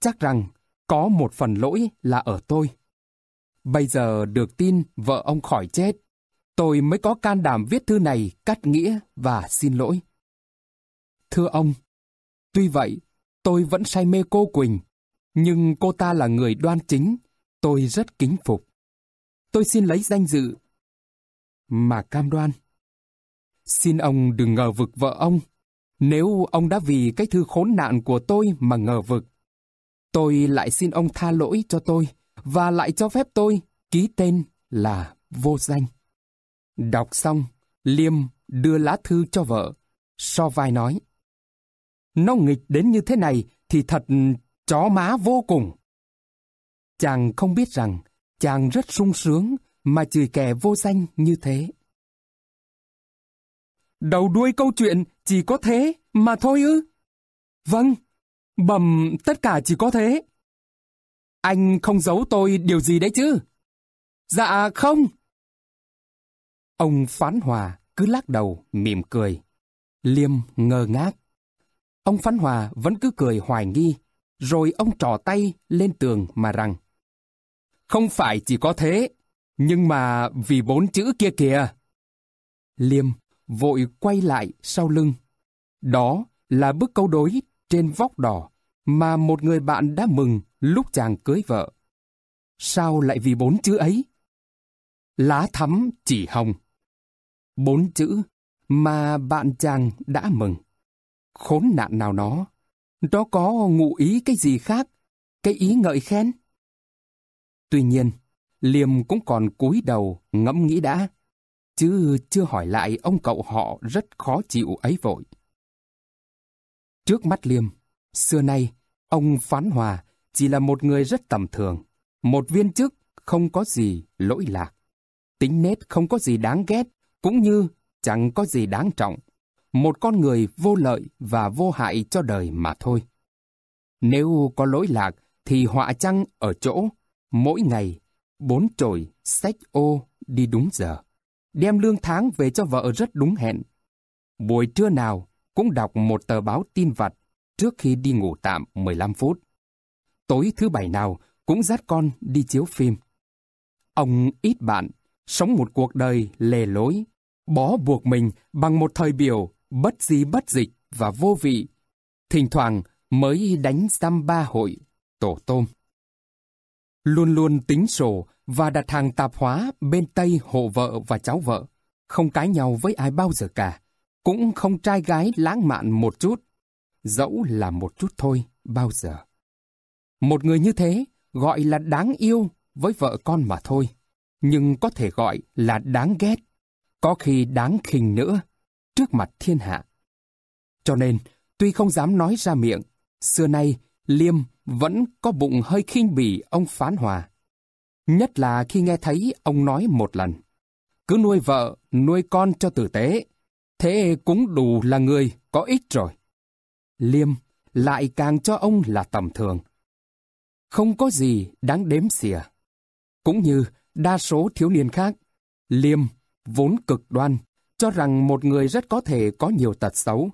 Chắc rằng có một phần lỗi là ở tôi. Bây giờ được tin vợ ông khỏi chết, tôi mới có can đảm viết thư này cắt nghĩa và xin lỗi. Thưa ông, tuy vậy, tôi vẫn say mê cô Quỳnh, nhưng cô ta là người đoan chính, tôi rất kính phục. Tôi xin lấy danh dự mà cam đoan. Xin ông đừng ngờ vực vợ ông, nếu ông đã vì cái thư khốn nạn của tôi mà ngờ vực. Tôi lại xin ông tha lỗi cho tôi và lại cho phép tôi ký tên là vô danh. Đọc xong, Liêm đưa lá thư cho vợ. So vai nói. Nó nghịch đến như thế này thì thật chó má vô cùng. Chàng không biết rằng chàng rất sung sướng mà chửi kẻ vô danh như thế. Đầu đuôi câu chuyện chỉ có thế mà thôi ư? Vâng, bầm tất cả chỉ có thế. Anh không giấu tôi điều gì đấy chứ? Dạ không. Ông Phán Hòa cứ lắc đầu mỉm cười. Liêm ngơ ngác. Ông Phán Hòa vẫn cứ cười hoài nghi, rồi ông trỏ tay lên tường mà rằng Không phải chỉ có thế, nhưng mà vì bốn chữ kia kìa. Liêm vội quay lại sau lưng. Đó là bức câu đối trên vóc đỏ mà một người bạn đã mừng lúc chàng cưới vợ. Sao lại vì bốn chữ ấy? Lá thắm chỉ hồng bốn chữ mà bạn chàng đã mừng. Khốn nạn nào nó, nó có ngụ ý cái gì khác, cái ý ngợi khen. Tuy nhiên, Liêm cũng còn cúi đầu ngẫm nghĩ đã, chứ chưa hỏi lại ông cậu họ rất khó chịu ấy vội. Trước mắt Liêm, xưa nay, ông Phán Hòa chỉ là một người rất tầm thường, một viên chức không có gì lỗi lạc. Tính nết không có gì đáng ghét cũng như chẳng có gì đáng trọng, một con người vô lợi và vô hại cho đời mà thôi. Nếu có lỗi lạc thì họa chăng ở chỗ, mỗi ngày, bốn chổi, sách ô, đi đúng giờ, đem lương tháng về cho vợ rất đúng hẹn. Buổi trưa nào cũng đọc một tờ báo tin vặt trước khi đi ngủ tạm 15 phút. Tối thứ bảy nào cũng dắt con đi chiếu phim. Ông ít bạn, sống một cuộc đời lề lối, bó buộc mình bằng một thời biểu bất di bất dịch và vô vị, thỉnh thoảng mới đánh giam ba hội, tổ tôm. Luôn luôn tính sổ và đặt hàng tạp hóa bên Tây hộ vợ và cháu vợ, không cái nhau với ai bao giờ cả, cũng không trai gái lãng mạn một chút, dẫu là một chút thôi bao giờ. Một người như thế gọi là đáng yêu với vợ con mà thôi, nhưng có thể gọi là đáng ghét có khi đáng khinh nữa, trước mặt thiên hạ. Cho nên, tuy không dám nói ra miệng, xưa nay Liêm vẫn có bụng hơi khinh bỉ ông Phán Hòa. Nhất là khi nghe thấy ông nói một lần, cứ nuôi vợ, nuôi con cho tử tế, thế cũng đủ là người có ích rồi. Liêm lại càng cho ông là tầm thường. Không có gì đáng đếm xỉa. Cũng như đa số thiếu niên khác, Liêm vốn cực đoan, cho rằng một người rất có thể có nhiều tật xấu,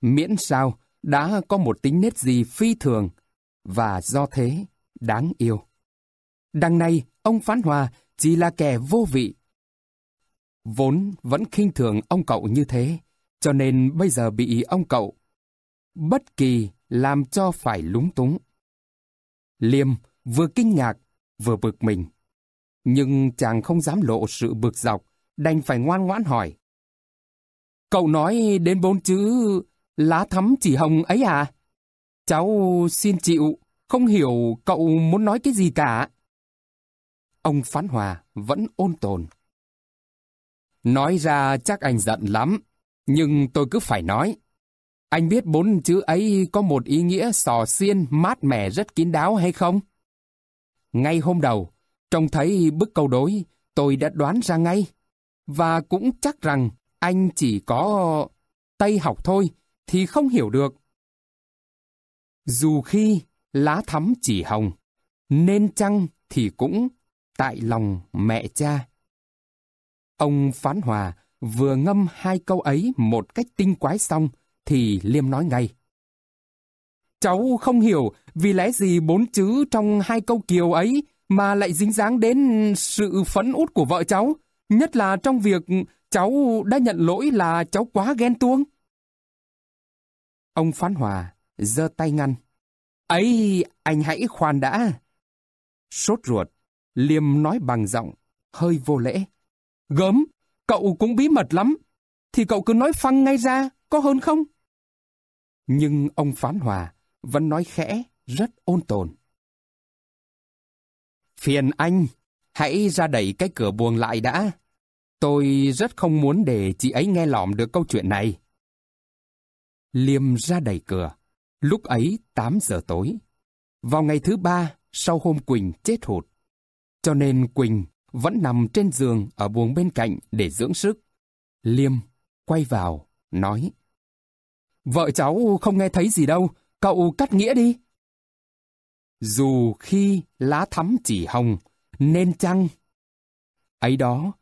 miễn sao đã có một tính nết gì phi thường, và do thế đáng yêu. Đằng này, ông Phán Hòa chỉ là kẻ vô vị. Vốn vẫn khinh thường ông cậu như thế, cho nên bây giờ bị ông cậu bất kỳ làm cho phải lúng túng. Liêm vừa kinh ngạc, vừa bực mình. Nhưng chàng không dám lộ sự bực dọc đành phải ngoan ngoãn hỏi. Cậu nói đến bốn chữ lá thắm chỉ hồng ấy à? Cháu xin chịu, không hiểu cậu muốn nói cái gì cả. Ông Phán Hòa vẫn ôn tồn. Nói ra chắc anh giận lắm, nhưng tôi cứ phải nói. Anh biết bốn chữ ấy có một ý nghĩa sò xiên mát mẻ rất kín đáo hay không? Ngay hôm đầu, trông thấy bức câu đối, tôi đã đoán ra ngay và cũng chắc rằng anh chỉ có Tây học thôi thì không hiểu được. Dù khi lá thắm chỉ hồng, nên chăng thì cũng tại lòng mẹ cha. Ông Phán Hòa vừa ngâm hai câu ấy một cách tinh quái xong thì Liêm nói ngay. Cháu không hiểu vì lẽ gì bốn chữ trong hai câu kiều ấy mà lại dính dáng đến sự phấn út của vợ cháu. Nhất là trong việc cháu đã nhận lỗi là cháu quá ghen tuông. Ông Phán Hòa giơ tay ngăn. Ấy, anh hãy khoan đã. Sốt ruột, Liêm nói bằng giọng, hơi vô lễ. Gớm, cậu cũng bí mật lắm. Thì cậu cứ nói phăng ngay ra, có hơn không? Nhưng ông Phán Hòa vẫn nói khẽ, rất ôn tồn. Phiền anh, hãy ra đẩy cái cửa buồng lại đã. Tôi rất không muốn để chị ấy nghe lỏm được câu chuyện này. Liêm ra đẩy cửa. Lúc ấy 8 giờ tối. Vào ngày thứ ba, sau hôm Quỳnh chết hụt. Cho nên Quỳnh vẫn nằm trên giường ở buồng bên cạnh để dưỡng sức. Liêm quay vào, nói. Vợ cháu không nghe thấy gì đâu, cậu cắt nghĩa đi. Dù khi lá thắm chỉ hồng, nên chăng? Ấy đó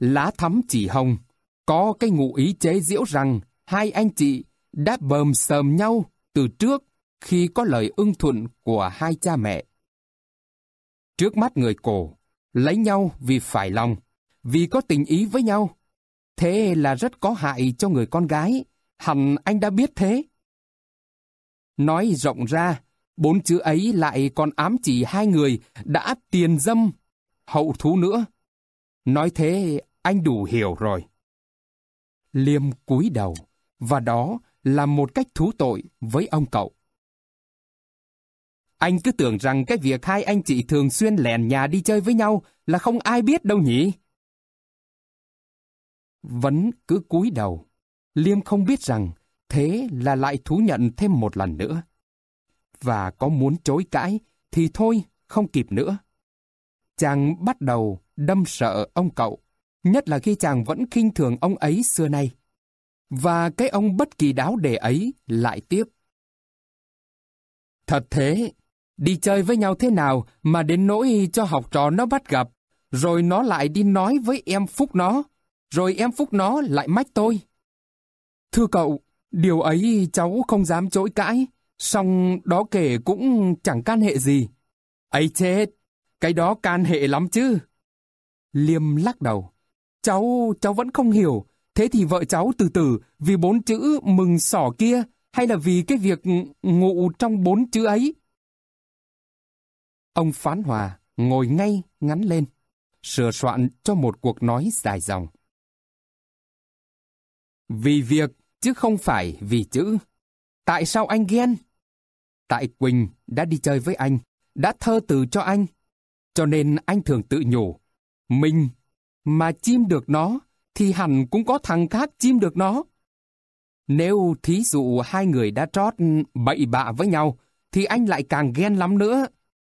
lá thắm chỉ hồng, có cái ngụ ý chế diễu rằng hai anh chị đã bờm sờm nhau từ trước khi có lời ưng thuận của hai cha mẹ. Trước mắt người cổ, lấy nhau vì phải lòng, vì có tình ý với nhau. Thế là rất có hại cho người con gái, hẳn anh đã biết thế. Nói rộng ra, bốn chữ ấy lại còn ám chỉ hai người đã tiền dâm, hậu thú nữa. Nói thế anh đủ hiểu rồi. Liêm cúi đầu, và đó là một cách thú tội với ông cậu. Anh cứ tưởng rằng cái việc hai anh chị thường xuyên lèn nhà đi chơi với nhau là không ai biết đâu nhỉ? Vẫn cứ cúi đầu, Liêm không biết rằng thế là lại thú nhận thêm một lần nữa. Và có muốn chối cãi thì thôi, không kịp nữa. Chàng bắt đầu đâm sợ ông cậu nhất là khi chàng vẫn khinh thường ông ấy xưa nay. Và cái ông bất kỳ đáo đề ấy lại tiếp. Thật thế, đi chơi với nhau thế nào mà đến nỗi cho học trò nó bắt gặp, rồi nó lại đi nói với em Phúc nó, rồi em Phúc nó lại mách tôi. Thưa cậu, điều ấy cháu không dám chối cãi, song đó kể cũng chẳng can hệ gì. ấy chết, cái đó can hệ lắm chứ. Liêm lắc đầu. Cháu, cháu vẫn không hiểu. Thế thì vợ cháu từ từ vì bốn chữ mừng sỏ kia hay là vì cái việc ngụ trong bốn chữ ấy? Ông Phán Hòa ngồi ngay ngắn lên, sửa soạn cho một cuộc nói dài dòng. Vì việc chứ không phải vì chữ. Tại sao anh ghen? Tại Quỳnh đã đi chơi với anh, đã thơ từ cho anh. Cho nên anh thường tự nhủ, mình mà chim được nó, thì hẳn cũng có thằng khác chim được nó. Nếu thí dụ hai người đã trót bậy bạ với nhau, thì anh lại càng ghen lắm nữa,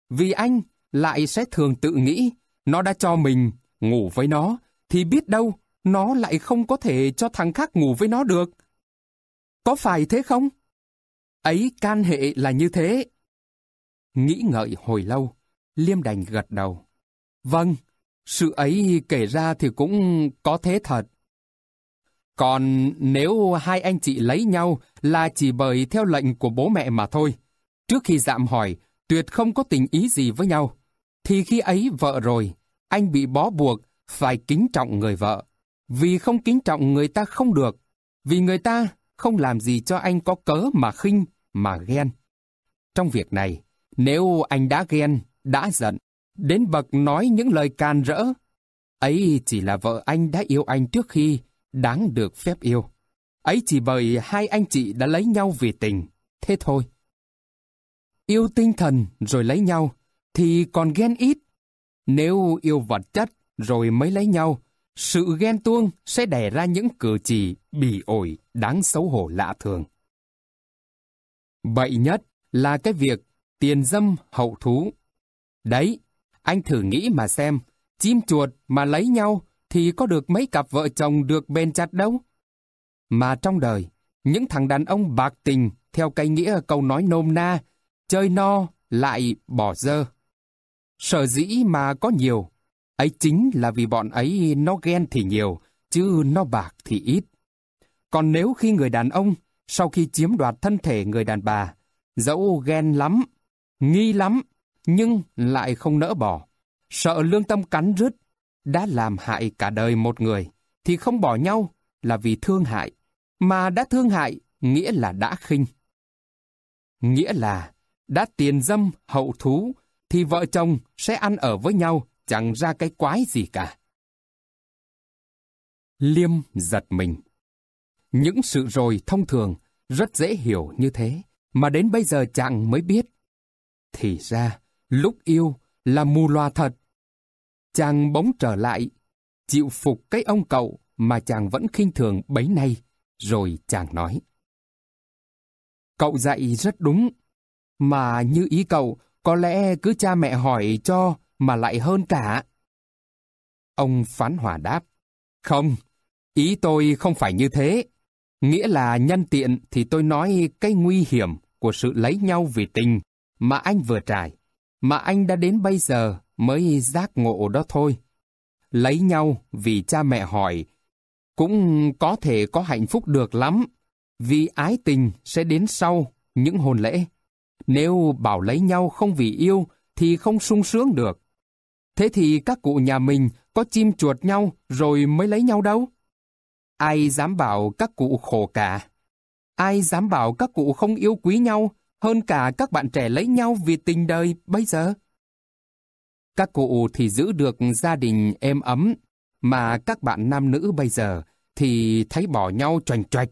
vì anh lại sẽ thường tự nghĩ nó đã cho mình ngủ với nó, thì biết đâu nó lại không có thể cho thằng khác ngủ với nó được. Có phải thế không? Ấy can hệ là như thế. Nghĩ ngợi hồi lâu, Liêm đành gật đầu. Vâng, sự ấy kể ra thì cũng có thế thật. Còn nếu hai anh chị lấy nhau là chỉ bởi theo lệnh của bố mẹ mà thôi. Trước khi dạm hỏi, tuyệt không có tình ý gì với nhau. Thì khi ấy vợ rồi, anh bị bó buộc, phải kính trọng người vợ. Vì không kính trọng người ta không được, vì người ta không làm gì cho anh có cớ mà khinh, mà ghen. Trong việc này, nếu anh đã ghen, đã giận, đến bậc nói những lời can rỡ. Ấy chỉ là vợ anh đã yêu anh trước khi đáng được phép yêu. Ấy chỉ bởi hai anh chị đã lấy nhau vì tình, thế thôi. Yêu tinh thần rồi lấy nhau, thì còn ghen ít. Nếu yêu vật chất rồi mới lấy nhau, sự ghen tuông sẽ đẻ ra những cử chỉ bỉ ổi đáng xấu hổ lạ thường. Bậy nhất là cái việc tiền dâm hậu thú. Đấy anh thử nghĩ mà xem, chim chuột mà lấy nhau thì có được mấy cặp vợ chồng được bền chặt đâu. Mà trong đời, những thằng đàn ông bạc tình theo cái nghĩa câu nói nôm na, chơi no lại bỏ dơ. Sở dĩ mà có nhiều, ấy chính là vì bọn ấy nó ghen thì nhiều, chứ nó bạc thì ít. Còn nếu khi người đàn ông, sau khi chiếm đoạt thân thể người đàn bà, dẫu ghen lắm, nghi lắm, nhưng lại không nỡ bỏ. Sợ lương tâm cắn rứt, đã làm hại cả đời một người, thì không bỏ nhau là vì thương hại, mà đã thương hại nghĩa là đã khinh. Nghĩa là đã tiền dâm hậu thú thì vợ chồng sẽ ăn ở với nhau chẳng ra cái quái gì cả. Liêm giật mình. Những sự rồi thông thường rất dễ hiểu như thế, mà đến bây giờ chàng mới biết. Thì ra, lúc yêu là mù loà thật. Chàng bóng trở lại, chịu phục cái ông cậu mà chàng vẫn khinh thường bấy nay, rồi chàng nói. Cậu dạy rất đúng, mà như ý cậu, có lẽ cứ cha mẹ hỏi cho mà lại hơn cả. Ông Phán Hòa đáp, không, ý tôi không phải như thế. Nghĩa là nhân tiện thì tôi nói cái nguy hiểm của sự lấy nhau vì tình mà anh vừa trải mà anh đã đến bây giờ mới giác ngộ đó thôi. Lấy nhau vì cha mẹ hỏi, cũng có thể có hạnh phúc được lắm, vì ái tình sẽ đến sau những hôn lễ. Nếu bảo lấy nhau không vì yêu thì không sung sướng được. Thế thì các cụ nhà mình có chim chuột nhau rồi mới lấy nhau đâu. Ai dám bảo các cụ khổ cả. Ai dám bảo các cụ không yêu quý nhau hơn cả các bạn trẻ lấy nhau vì tình đời bây giờ. Các cụ thì giữ được gia đình êm ấm, mà các bạn nam nữ bây giờ thì thấy bỏ nhau choành choạch,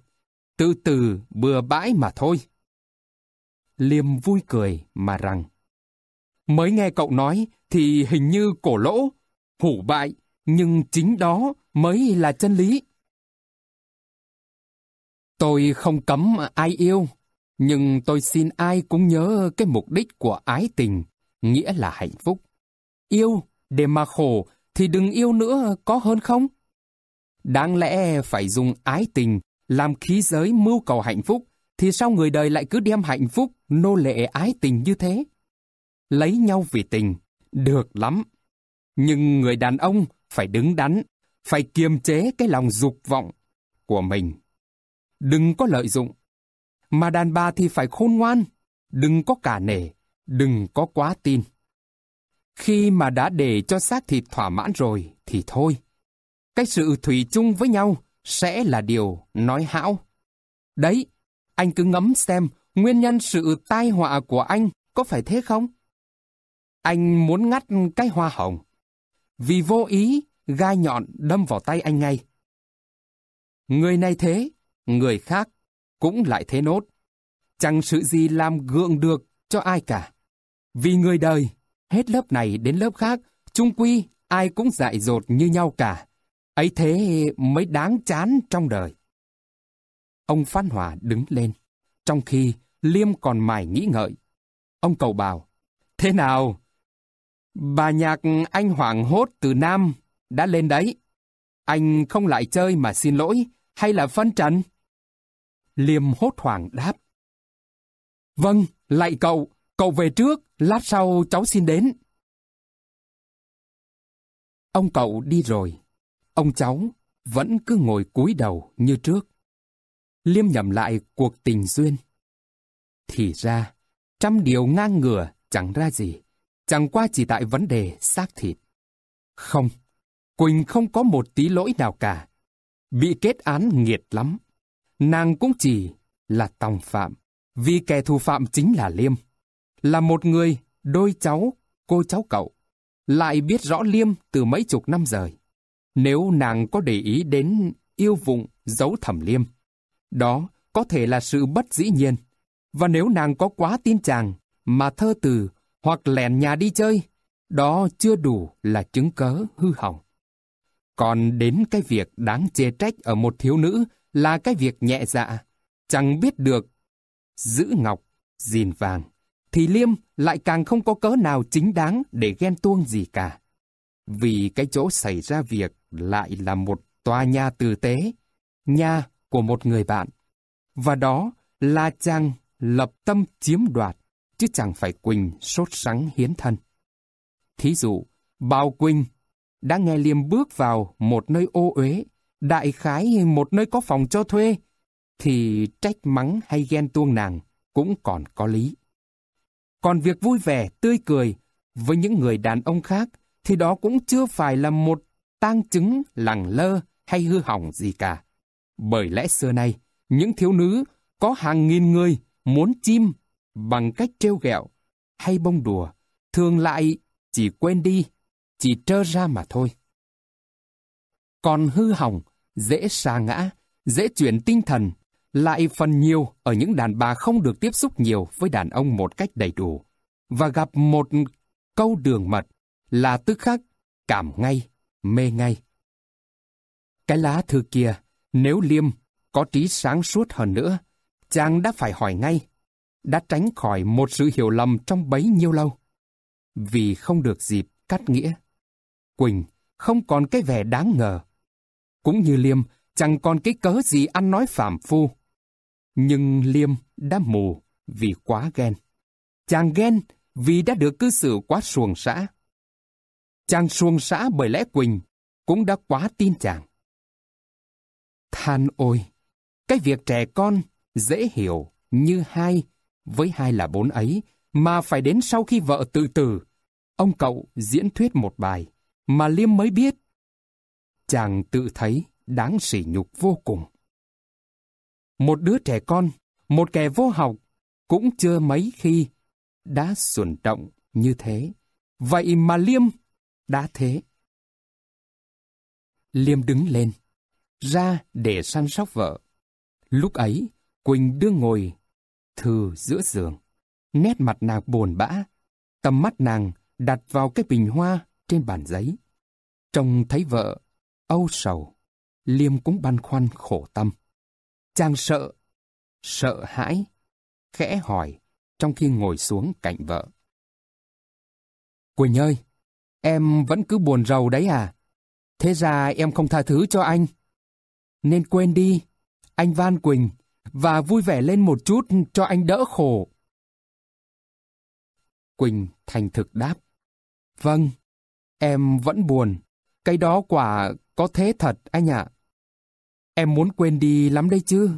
từ từ bừa bãi mà thôi. Liêm vui cười mà rằng, mới nghe cậu nói thì hình như cổ lỗ, hủ bại, nhưng chính đó mới là chân lý. Tôi không cấm ai yêu, nhưng tôi xin ai cũng nhớ cái mục đích của ái tình, nghĩa là hạnh phúc. Yêu, để mà khổ, thì đừng yêu nữa có hơn không? Đáng lẽ phải dùng ái tình làm khí giới mưu cầu hạnh phúc, thì sao người đời lại cứ đem hạnh phúc nô lệ ái tình như thế? Lấy nhau vì tình, được lắm. Nhưng người đàn ông phải đứng đắn, phải kiềm chế cái lòng dục vọng của mình. Đừng có lợi dụng, mà đàn bà thì phải khôn ngoan, đừng có cả nể, đừng có quá tin. Khi mà đã để cho xác thịt thỏa mãn rồi thì thôi. Cái sự thủy chung với nhau sẽ là điều nói hão. Đấy, anh cứ ngẫm xem nguyên nhân sự tai họa của anh có phải thế không? Anh muốn ngắt cái hoa hồng. Vì vô ý, gai nhọn đâm vào tay anh ngay. Người này thế, người khác cũng lại thế nốt. Chẳng sự gì làm gượng được cho ai cả. Vì người đời, hết lớp này đến lớp khác, chung quy ai cũng dại dột như nhau cả. Ấy thế mới đáng chán trong đời. Ông Phan Hòa đứng lên, trong khi Liêm còn mải nghĩ ngợi. Ông cầu bảo, thế nào? Bà nhạc anh hoảng hốt từ Nam đã lên đấy. Anh không lại chơi mà xin lỗi hay là phân trần? Liêm hốt hoảng đáp. Vâng, lại cậu, cậu về trước, lát sau cháu xin đến. Ông cậu đi rồi, ông cháu vẫn cứ ngồi cúi đầu như trước. Liêm nhầm lại cuộc tình duyên. Thì ra, trăm điều ngang ngửa chẳng ra gì, chẳng qua chỉ tại vấn đề xác thịt. Không, Quỳnh không có một tí lỗi nào cả. Bị kết án nghiệt lắm nàng cũng chỉ là tòng phạm, vì kẻ thù phạm chính là Liêm. Là một người, đôi cháu, cô cháu cậu, lại biết rõ Liêm từ mấy chục năm rồi. Nếu nàng có để ý đến yêu vụng giấu thẩm Liêm, đó có thể là sự bất dĩ nhiên. Và nếu nàng có quá tin chàng mà thơ từ hoặc lẻn nhà đi chơi, đó chưa đủ là chứng cớ hư hỏng. Còn đến cái việc đáng chê trách ở một thiếu nữ là cái việc nhẹ dạ, chẳng biết được. Giữ ngọc, gìn vàng, thì Liêm lại càng không có cớ nào chính đáng để ghen tuông gì cả. Vì cái chỗ xảy ra việc lại là một tòa nhà tử tế, nhà của một người bạn. Và đó là chàng lập tâm chiếm đoạt, chứ chẳng phải Quỳnh sốt sắng hiến thân. Thí dụ, Bao Quỳnh đã nghe Liêm bước vào một nơi ô uế đại khái một nơi có phòng cho thuê, thì trách mắng hay ghen tuông nàng cũng còn có lý. Còn việc vui vẻ, tươi cười với những người đàn ông khác thì đó cũng chưa phải là một tang chứng lẳng lơ hay hư hỏng gì cả. Bởi lẽ xưa nay, những thiếu nữ có hàng nghìn người muốn chim bằng cách trêu ghẹo hay bông đùa, thường lại chỉ quên đi, chỉ trơ ra mà thôi. Còn hư hỏng dễ sa ngã, dễ chuyển tinh thần, lại phần nhiều ở những đàn bà không được tiếp xúc nhiều với đàn ông một cách đầy đủ, và gặp một câu đường mật là tức khắc cảm ngay, mê ngay. Cái lá thư kia, nếu liêm có trí sáng suốt hơn nữa, chàng đã phải hỏi ngay, đã tránh khỏi một sự hiểu lầm trong bấy nhiêu lâu. Vì không được dịp cắt nghĩa. Quỳnh không còn cái vẻ đáng ngờ, cũng như Liêm, chẳng còn cái cớ gì ăn nói phạm phu. Nhưng Liêm đã mù vì quá ghen. Chàng ghen vì đã được cư xử quá xuồng xã. Chàng xuồng xã bởi lẽ Quỳnh cũng đã quá tin chàng. Than ôi, cái việc trẻ con dễ hiểu như hai, với hai là bốn ấy, mà phải đến sau khi vợ tự tử. Ông cậu diễn thuyết một bài, mà Liêm mới biết chàng tự thấy đáng sỉ nhục vô cùng. Một đứa trẻ con, một kẻ vô học, cũng chưa mấy khi đã xuẩn động như thế. Vậy mà Liêm đã thế. Liêm đứng lên, ra để săn sóc vợ. Lúc ấy, Quỳnh đương ngồi thư giữa giường. Nét mặt nàng buồn bã, tầm mắt nàng đặt vào cái bình hoa trên bàn giấy. Trông thấy vợ âu sầu, Liêm cũng băn khoăn khổ tâm. Chàng sợ, sợ hãi, khẽ hỏi trong khi ngồi xuống cạnh vợ. Quỳnh ơi, em vẫn cứ buồn rầu đấy à? Thế ra em không tha thứ cho anh. Nên quên đi, anh van Quỳnh, và vui vẻ lên một chút cho anh đỡ khổ. Quỳnh thành thực đáp. Vâng, em vẫn buồn. Cái đó quả có thế thật anh ạ. Em muốn quên đi lắm đấy chứ.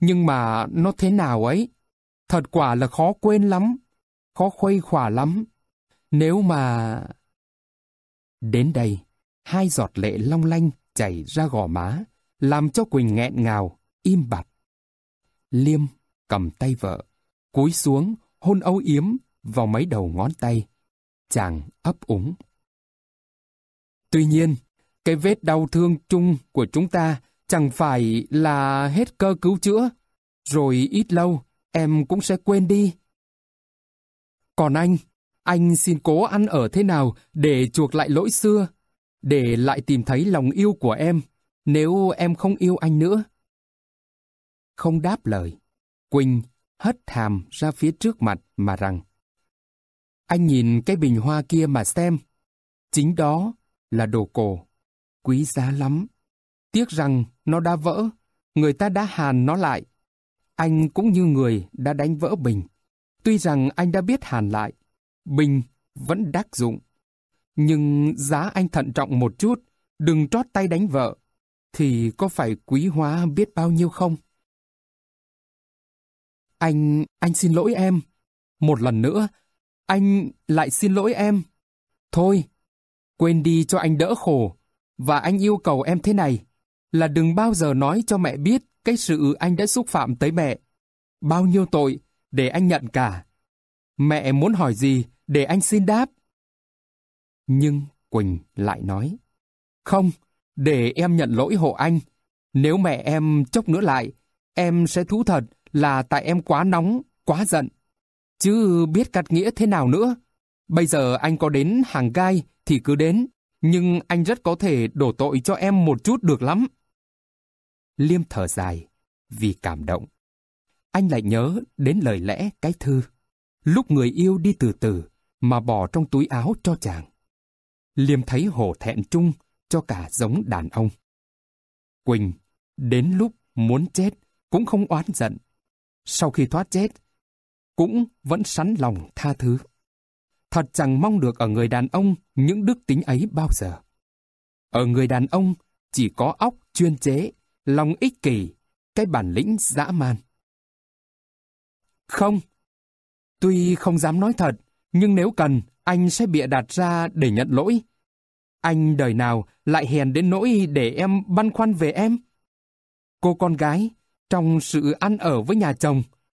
Nhưng mà nó thế nào ấy? Thật quả là khó quên lắm. Khó khuây khỏa lắm. Nếu mà... Đến đây, hai giọt lệ long lanh chảy ra gò má, làm cho Quỳnh nghẹn ngào, im bặt. Liêm cầm tay vợ, cúi xuống, hôn âu yếm vào mấy đầu ngón tay. Chàng ấp úng. Tuy nhiên, cái vết đau thương chung của chúng ta chẳng phải là hết cơ cứu chữa. Rồi ít lâu, em cũng sẽ quên đi. Còn anh, anh xin cố ăn ở thế nào để chuộc lại lỗi xưa, để lại tìm thấy lòng yêu của em, nếu em không yêu anh nữa. Không đáp lời, Quỳnh hất hàm ra phía trước mặt mà rằng Anh nhìn cái bình hoa kia mà xem, chính đó là đồ cổ quý giá lắm. Tiếc rằng nó đã vỡ, người ta đã hàn nó lại. Anh cũng như người đã đánh vỡ bình. Tuy rằng anh đã biết hàn lại, bình vẫn đắc dụng. Nhưng giá anh thận trọng một chút, đừng trót tay đánh vợ, thì có phải quý hóa biết bao nhiêu không? Anh, anh xin lỗi em. Một lần nữa, anh lại xin lỗi em. Thôi, quên đi cho anh đỡ khổ. Và anh yêu cầu em thế này, là đừng bao giờ nói cho mẹ biết cái sự anh đã xúc phạm tới mẹ. Bao nhiêu tội, để anh nhận cả. Mẹ muốn hỏi gì, để anh xin đáp. Nhưng Quỳnh lại nói, không, để em nhận lỗi hộ anh. Nếu mẹ em chốc nữa lại, em sẽ thú thật là tại em quá nóng, quá giận. Chứ biết cắt nghĩa thế nào nữa. Bây giờ anh có đến hàng gai thì cứ đến nhưng anh rất có thể đổ tội cho em một chút được lắm. Liêm thở dài, vì cảm động. Anh lại nhớ đến lời lẽ cái thư. Lúc người yêu đi từ từ, mà bỏ trong túi áo cho chàng. Liêm thấy hổ thẹn chung cho cả giống đàn ông. Quỳnh, đến lúc muốn chết cũng không oán giận. Sau khi thoát chết, cũng vẫn sẵn lòng tha thứ thật chẳng mong được ở người đàn ông những đức tính ấy bao giờ. Ở người đàn ông chỉ có óc chuyên chế, lòng ích kỷ, cái bản lĩnh dã man. Không, tuy không dám nói thật, nhưng nếu cần, anh sẽ bịa đặt ra để nhận lỗi. Anh đời nào lại hèn đến nỗi để em băn khoăn về em? Cô con gái, trong sự ăn ở với nhà chồng,